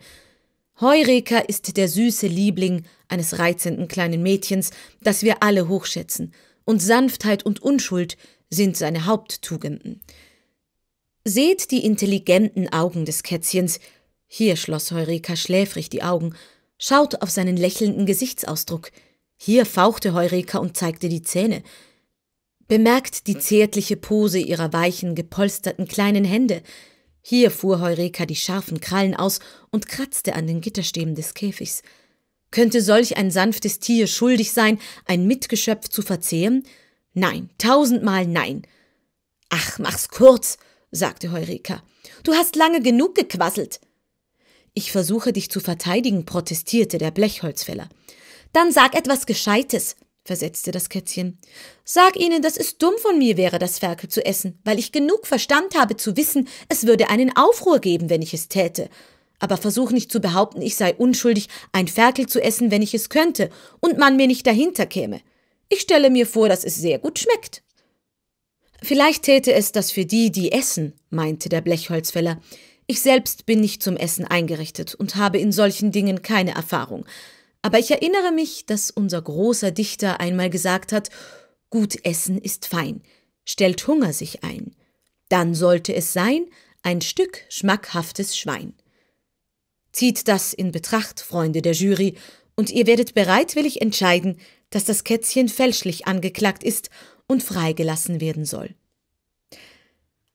Heureka ist der süße Liebling eines reizenden kleinen Mädchens, das wir alle hochschätzen, und Sanftheit und Unschuld sind seine Haupttugenden. Seht die intelligenten Augen des Kätzchens. Hier schloss Heureka schläfrig die Augen. Schaut auf seinen lächelnden Gesichtsausdruck. Hier fauchte Heureka und zeigte die Zähne. Bemerkt die zärtliche Pose ihrer weichen, gepolsterten kleinen Hände, hier fuhr Heureka die scharfen Krallen aus und kratzte an den Gitterstäben des Käfigs. Könnte solch ein sanftes Tier schuldig sein, ein Mitgeschöpf zu verzehren? Nein, tausendmal nein. Ach, mach's kurz, sagte Heureka. Du hast lange genug gequasselt. Ich versuche dich zu verteidigen, protestierte der Blechholzfäller. Dann sag etwas Gescheites versetzte das Kätzchen. Sag ihnen, dass es dumm von mir wäre, das Ferkel zu essen, weil ich genug Verstand habe zu wissen, es würde einen Aufruhr geben, wenn ich es täte. Aber versuch nicht zu behaupten, ich sei unschuldig, ein Ferkel zu essen, wenn ich es könnte, und man mir nicht dahinter käme. Ich stelle mir vor, dass es sehr gut schmeckt. Vielleicht täte es das für die, die essen, meinte der Blechholzfäller. Ich selbst bin nicht zum Essen eingerichtet und habe in solchen Dingen keine Erfahrung. Aber ich erinnere mich, dass unser großer Dichter einmal gesagt hat, gut essen ist fein, stellt Hunger sich ein. Dann sollte es sein, ein Stück schmackhaftes Schwein. Zieht das in Betracht, Freunde der Jury, und ihr werdet bereitwillig entscheiden, dass das Kätzchen fälschlich angeklagt ist und freigelassen werden soll.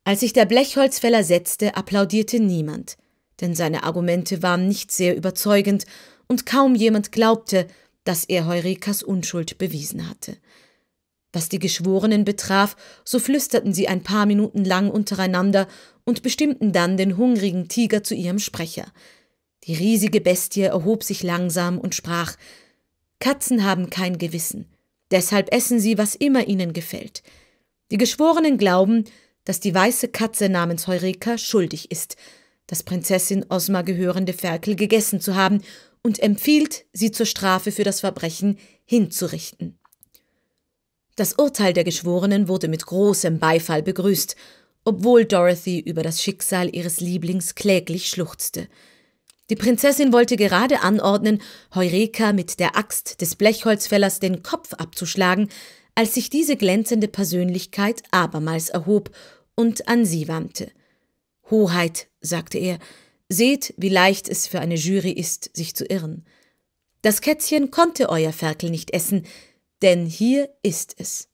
Als sich der Blechholzfäller setzte, applaudierte niemand, denn seine Argumente waren nicht sehr überzeugend und kaum jemand glaubte, dass er Heurikas Unschuld bewiesen hatte. Was die Geschworenen betraf, so flüsterten sie ein paar Minuten lang untereinander und bestimmten dann den hungrigen Tiger zu ihrem Sprecher. Die riesige Bestie erhob sich langsam und sprach Katzen haben kein Gewissen, deshalb essen sie, was immer ihnen gefällt. Die Geschworenen glauben, dass die weiße Katze namens Heureka schuldig ist, das Prinzessin Osma gehörende Ferkel gegessen zu haben und empfiehlt, sie zur Strafe für das Verbrechen hinzurichten. Das Urteil der Geschworenen wurde mit großem Beifall begrüßt, obwohl Dorothy über das Schicksal ihres Lieblings kläglich schluchzte. Die Prinzessin wollte gerade anordnen, Heureka mit der Axt des Blechholzfällers den Kopf abzuschlagen, als sich diese glänzende Persönlichkeit abermals erhob und an sie wandte. Hoheit, sagte er, Seht, wie leicht es für eine Jury ist, sich zu irren. Das Kätzchen konnte euer Ferkel nicht essen, denn hier ist es.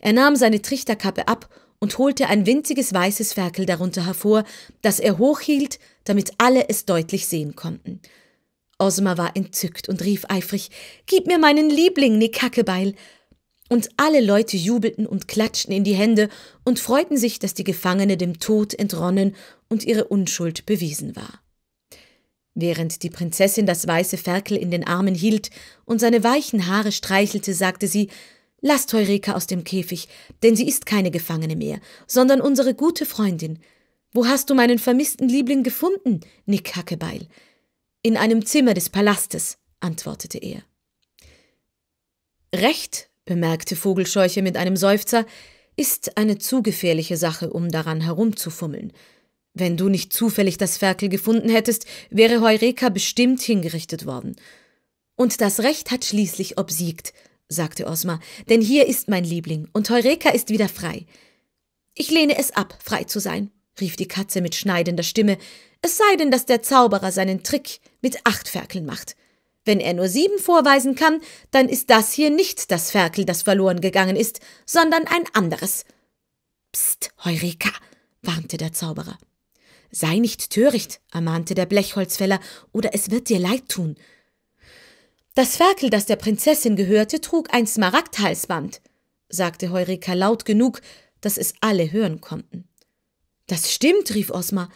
Er nahm seine Trichterkappe ab und holte ein winziges weißes Ferkel darunter hervor, das er hochhielt, damit alle es deutlich sehen konnten. Osma war entzückt und rief eifrig: Gib mir meinen Liebling, Nikackebeil! und alle Leute jubelten und klatschten in die Hände und freuten sich, dass die Gefangene dem Tod entronnen und ihre Unschuld bewiesen war. Während die Prinzessin das weiße Ferkel in den Armen hielt und seine weichen Haare streichelte, sagte sie Lasst Heureka aus dem Käfig, denn sie ist keine Gefangene mehr, sondern unsere gute Freundin. Wo hast du meinen vermissten Liebling gefunden, Nick Hackebeil? In einem Zimmer des Palastes, antwortete er. Recht bemerkte Vogelscheuche mit einem Seufzer, ist eine zu gefährliche Sache, um daran herumzufummeln. Wenn du nicht zufällig das Ferkel gefunden hättest, wäre Heureka bestimmt hingerichtet worden. Und das Recht hat schließlich obsiegt, sagte Osma, denn hier ist mein Liebling und Heureka ist wieder frei. Ich lehne es ab, frei zu sein, rief die Katze mit schneidender Stimme, es sei denn, dass der Zauberer seinen Trick mit acht Ferkeln macht. Wenn er nur sieben vorweisen kann, dann ist das hier nicht das Ferkel, das verloren gegangen ist, sondern ein anderes. Psst, Heureka, warnte der Zauberer. Sei nicht töricht, ermahnte der Blechholzfäller, oder es wird dir leid tun. Das Ferkel, das der Prinzessin gehörte, trug ein Smaragdhalsband, sagte Heureka laut genug, dass es alle hören konnten. Das stimmt, rief Osma.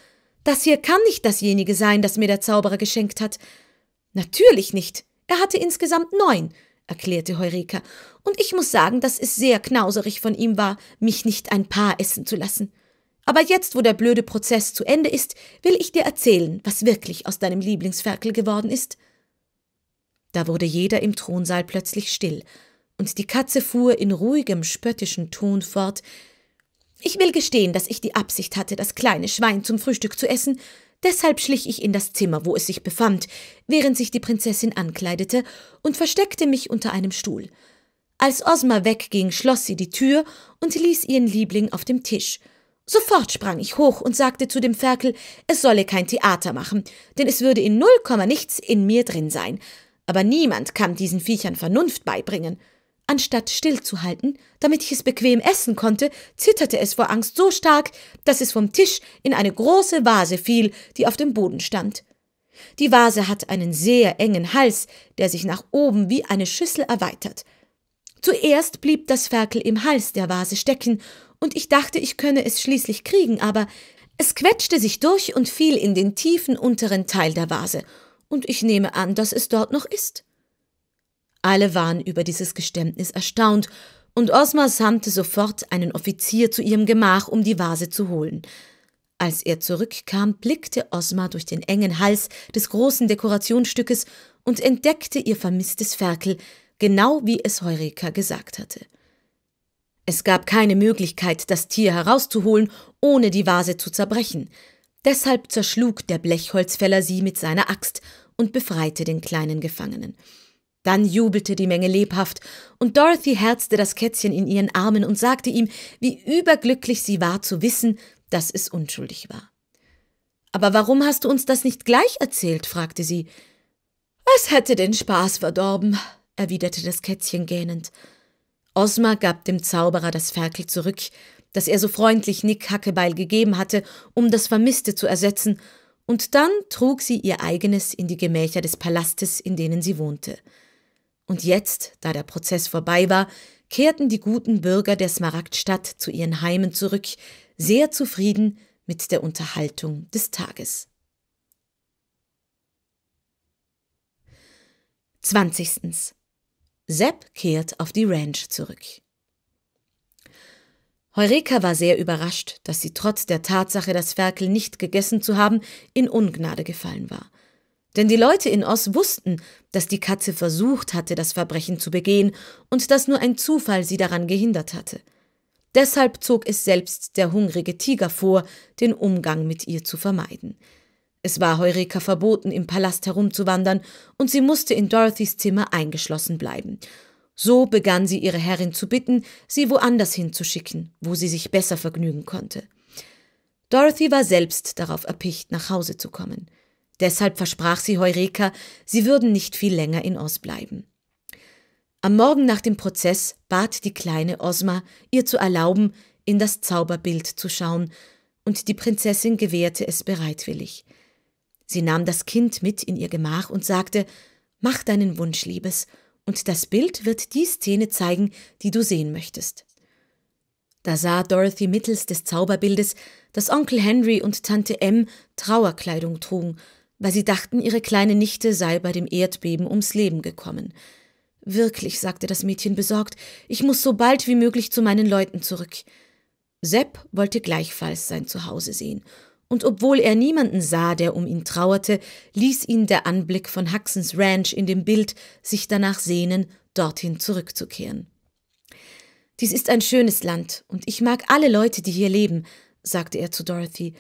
Das hier kann nicht dasjenige sein, das mir der Zauberer geschenkt hat. Natürlich nicht. Er hatte insgesamt neun, erklärte Heureka, und ich muss sagen, dass es sehr knauserig von ihm war, mich nicht ein Paar essen zu lassen. Aber jetzt, wo der blöde Prozess zu Ende ist, will ich dir erzählen, was wirklich aus deinem Lieblingsferkel geworden ist. Da wurde jeder im Thronsaal plötzlich still, und die Katze fuhr in ruhigem, spöttischen Ton fort. Ich will gestehen, dass ich die Absicht hatte, das kleine Schwein zum Frühstück zu essen, Deshalb schlich ich in das Zimmer, wo es sich befand, während sich die Prinzessin ankleidete, und versteckte mich unter einem Stuhl. Als Osma wegging, schloss sie die Tür und ließ ihren Liebling auf dem Tisch. Sofort sprang ich hoch und sagte zu dem Ferkel, es solle kein Theater machen, denn es würde in null Komma nichts in mir drin sein. Aber niemand kann diesen Viechern Vernunft beibringen. Anstatt stillzuhalten, damit ich es bequem essen konnte, zitterte es vor Angst so stark, dass es vom Tisch in eine große Vase fiel, die auf dem Boden stand. Die Vase hat einen sehr engen Hals, der sich nach oben wie eine Schüssel erweitert. Zuerst blieb das Ferkel im Hals der Vase stecken, und ich dachte, ich könne es schließlich kriegen, aber es quetschte sich durch und fiel in den tiefen unteren Teil der Vase, und ich nehme an, dass es dort noch ist. Alle waren über dieses Geständnis erstaunt, und Osma sandte sofort einen Offizier zu ihrem Gemach, um die Vase zu holen. Als er zurückkam, blickte Osma durch den engen Hals des großen Dekorationsstückes und entdeckte ihr vermisstes Ferkel, genau wie es Heureka gesagt hatte. Es gab keine Möglichkeit, das Tier herauszuholen, ohne die Vase zu zerbrechen. Deshalb zerschlug der Blechholzfäller sie mit seiner Axt und befreite den kleinen Gefangenen. Dann jubelte die Menge lebhaft, und Dorothy herzte das Kätzchen in ihren Armen und sagte ihm, wie überglücklich sie war zu wissen, dass es unschuldig war. Aber warum hast du uns das nicht gleich erzählt? fragte sie. Es hätte den Spaß verdorben, erwiderte das Kätzchen gähnend. Osma gab dem Zauberer das Ferkel zurück, das er so freundlich Nick Hackebeil gegeben hatte, um das Vermisste zu ersetzen, und dann trug sie ihr eigenes in die Gemächer des Palastes, in denen sie wohnte. Und jetzt, da der Prozess vorbei war, kehrten die guten Bürger der Smaragdstadt zu ihren Heimen zurück, sehr zufrieden mit der Unterhaltung des Tages. 20. Sepp kehrt auf die Ranch zurück. Heureka war sehr überrascht, dass sie trotz der Tatsache, das Ferkel nicht gegessen zu haben, in Ungnade gefallen war. Denn die Leute in Oss wussten, dass die Katze versucht hatte, das Verbrechen zu begehen und dass nur ein Zufall sie daran gehindert hatte. Deshalb zog es selbst der hungrige Tiger vor, den Umgang mit ihr zu vermeiden. Es war Heureka verboten, im Palast herumzuwandern, und sie musste in Dorothys Zimmer eingeschlossen bleiben. So begann sie ihre Herrin zu bitten, sie woanders hinzuschicken, wo sie sich besser vergnügen konnte. Dorothy war selbst darauf erpicht, nach Hause zu kommen. Deshalb versprach sie Heureka, sie würden nicht viel länger in Oz bleiben. Am Morgen nach dem Prozess bat die kleine Ozma, ihr zu erlauben, in das Zauberbild zu schauen, und die Prinzessin gewährte es bereitwillig. Sie nahm das Kind mit in ihr Gemach und sagte, Mach deinen Wunsch, Liebes, und das Bild wird die Szene zeigen, die du sehen möchtest. Da sah Dorothy mittels des Zauberbildes, dass Onkel Henry und Tante M Trauerkleidung trugen weil sie dachten, ihre kleine Nichte sei bei dem Erdbeben ums Leben gekommen. Wirklich, sagte das Mädchen besorgt, ich muss so bald wie möglich zu meinen Leuten zurück. Sepp wollte gleichfalls sein Zuhause sehen, und obwohl er niemanden sah, der um ihn trauerte, ließ ihn der Anblick von Huxens Ranch in dem Bild sich danach sehnen, dorthin zurückzukehren. Dies ist ein schönes Land, und ich mag alle Leute, die hier leben, sagte er zu Dorothy.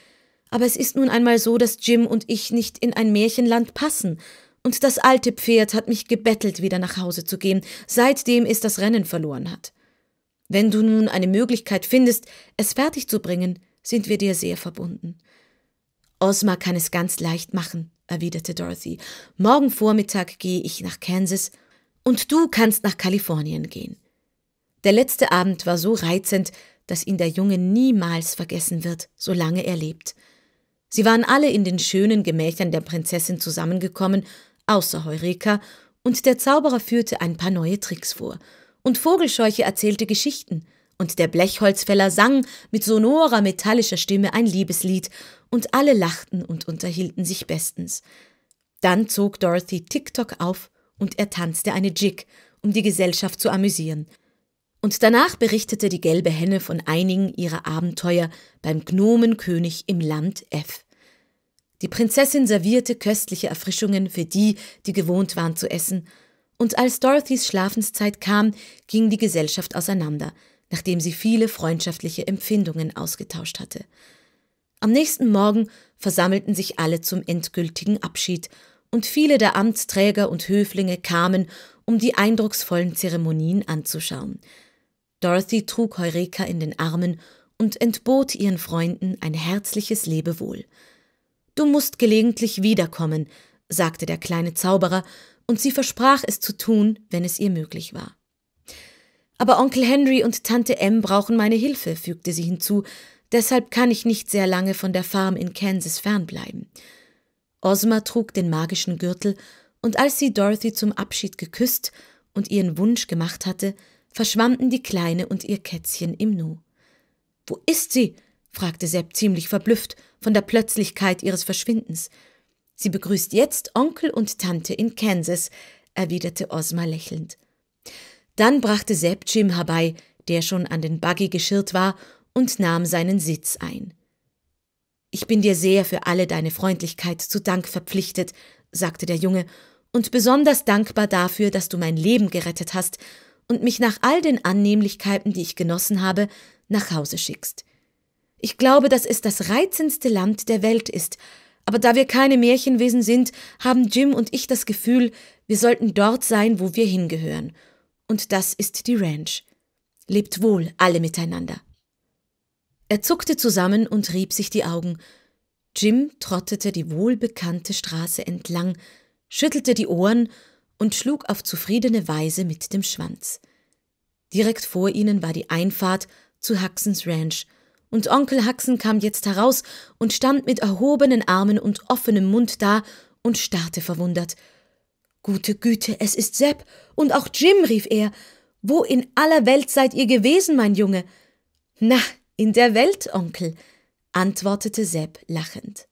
Aber es ist nun einmal so, dass Jim und ich nicht in ein Märchenland passen. Und das alte Pferd hat mich gebettelt, wieder nach Hause zu gehen, seitdem es das Rennen verloren hat. Wenn du nun eine Möglichkeit findest, es fertig zu bringen, sind wir dir sehr verbunden. Osma kann es ganz leicht machen, erwiderte Dorothy. Morgen Vormittag gehe ich nach Kansas und du kannst nach Kalifornien gehen. Der letzte Abend war so reizend, dass ihn der Junge niemals vergessen wird, solange er lebt. Sie waren alle in den schönen Gemächern der Prinzessin zusammengekommen, außer Heureka, und der Zauberer führte ein paar neue Tricks vor. Und Vogelscheuche erzählte Geschichten, und der Blechholzfäller sang mit sonorer metallischer Stimme ein Liebeslied, und alle lachten und unterhielten sich bestens. Dann zog Dorothy TikTok auf und er tanzte eine Jig, um die Gesellschaft zu amüsieren. Und danach berichtete die gelbe Henne von einigen ihrer Abenteuer beim Gnomenkönig im Land F. Die Prinzessin servierte köstliche Erfrischungen für die, die gewohnt waren zu essen, und als Dorothys Schlafenszeit kam, ging die Gesellschaft auseinander, nachdem sie viele freundschaftliche Empfindungen ausgetauscht hatte. Am nächsten Morgen versammelten sich alle zum endgültigen Abschied, und viele der Amtsträger und Höflinge kamen, um die eindrucksvollen Zeremonien anzuschauen. Dorothy trug Heureka in den Armen und entbot ihren Freunden ein herzliches Lebewohl. Du musst gelegentlich wiederkommen, sagte der kleine Zauberer, und sie versprach es zu tun, wenn es ihr möglich war. Aber Onkel Henry und Tante M brauchen meine Hilfe, fügte sie hinzu, deshalb kann ich nicht sehr lange von der Farm in Kansas fernbleiben. Osma trug den magischen Gürtel, und als sie Dorothy zum Abschied geküsst und ihren Wunsch gemacht hatte, verschwanden die Kleine und ihr Kätzchen im Nu. Wo ist sie? fragte Sepp ziemlich verblüfft von der Plötzlichkeit ihres Verschwindens. Sie begrüßt jetzt Onkel und Tante in Kansas, erwiderte Osma lächelnd. Dann brachte Sepp Jim herbei, der schon an den Buggy geschirrt war, und nahm seinen Sitz ein. Ich bin dir sehr für alle deine Freundlichkeit zu Dank verpflichtet, sagte der Junge, und besonders dankbar dafür, dass du mein Leben gerettet hast und mich nach all den Annehmlichkeiten, die ich genossen habe, nach Hause schickst. Ich glaube, dass es das reizendste Land der Welt ist. Aber da wir keine Märchenwesen sind, haben Jim und ich das Gefühl, wir sollten dort sein, wo wir hingehören. Und das ist die Ranch. Lebt wohl, alle miteinander. Er zuckte zusammen und rieb sich die Augen. Jim trottete die wohlbekannte Straße entlang, schüttelte die Ohren und schlug auf zufriedene Weise mit dem Schwanz. Direkt vor ihnen war die Einfahrt zu Huxens Ranch, und Onkel Haxen kam jetzt heraus und stand mit erhobenen Armen und offenem Mund da und starrte verwundert. Gute Güte, es ist Sepp und auch Jim, rief er. Wo in aller Welt seid ihr gewesen, mein Junge? Na, in der Welt, Onkel, antwortete Sepp lachend.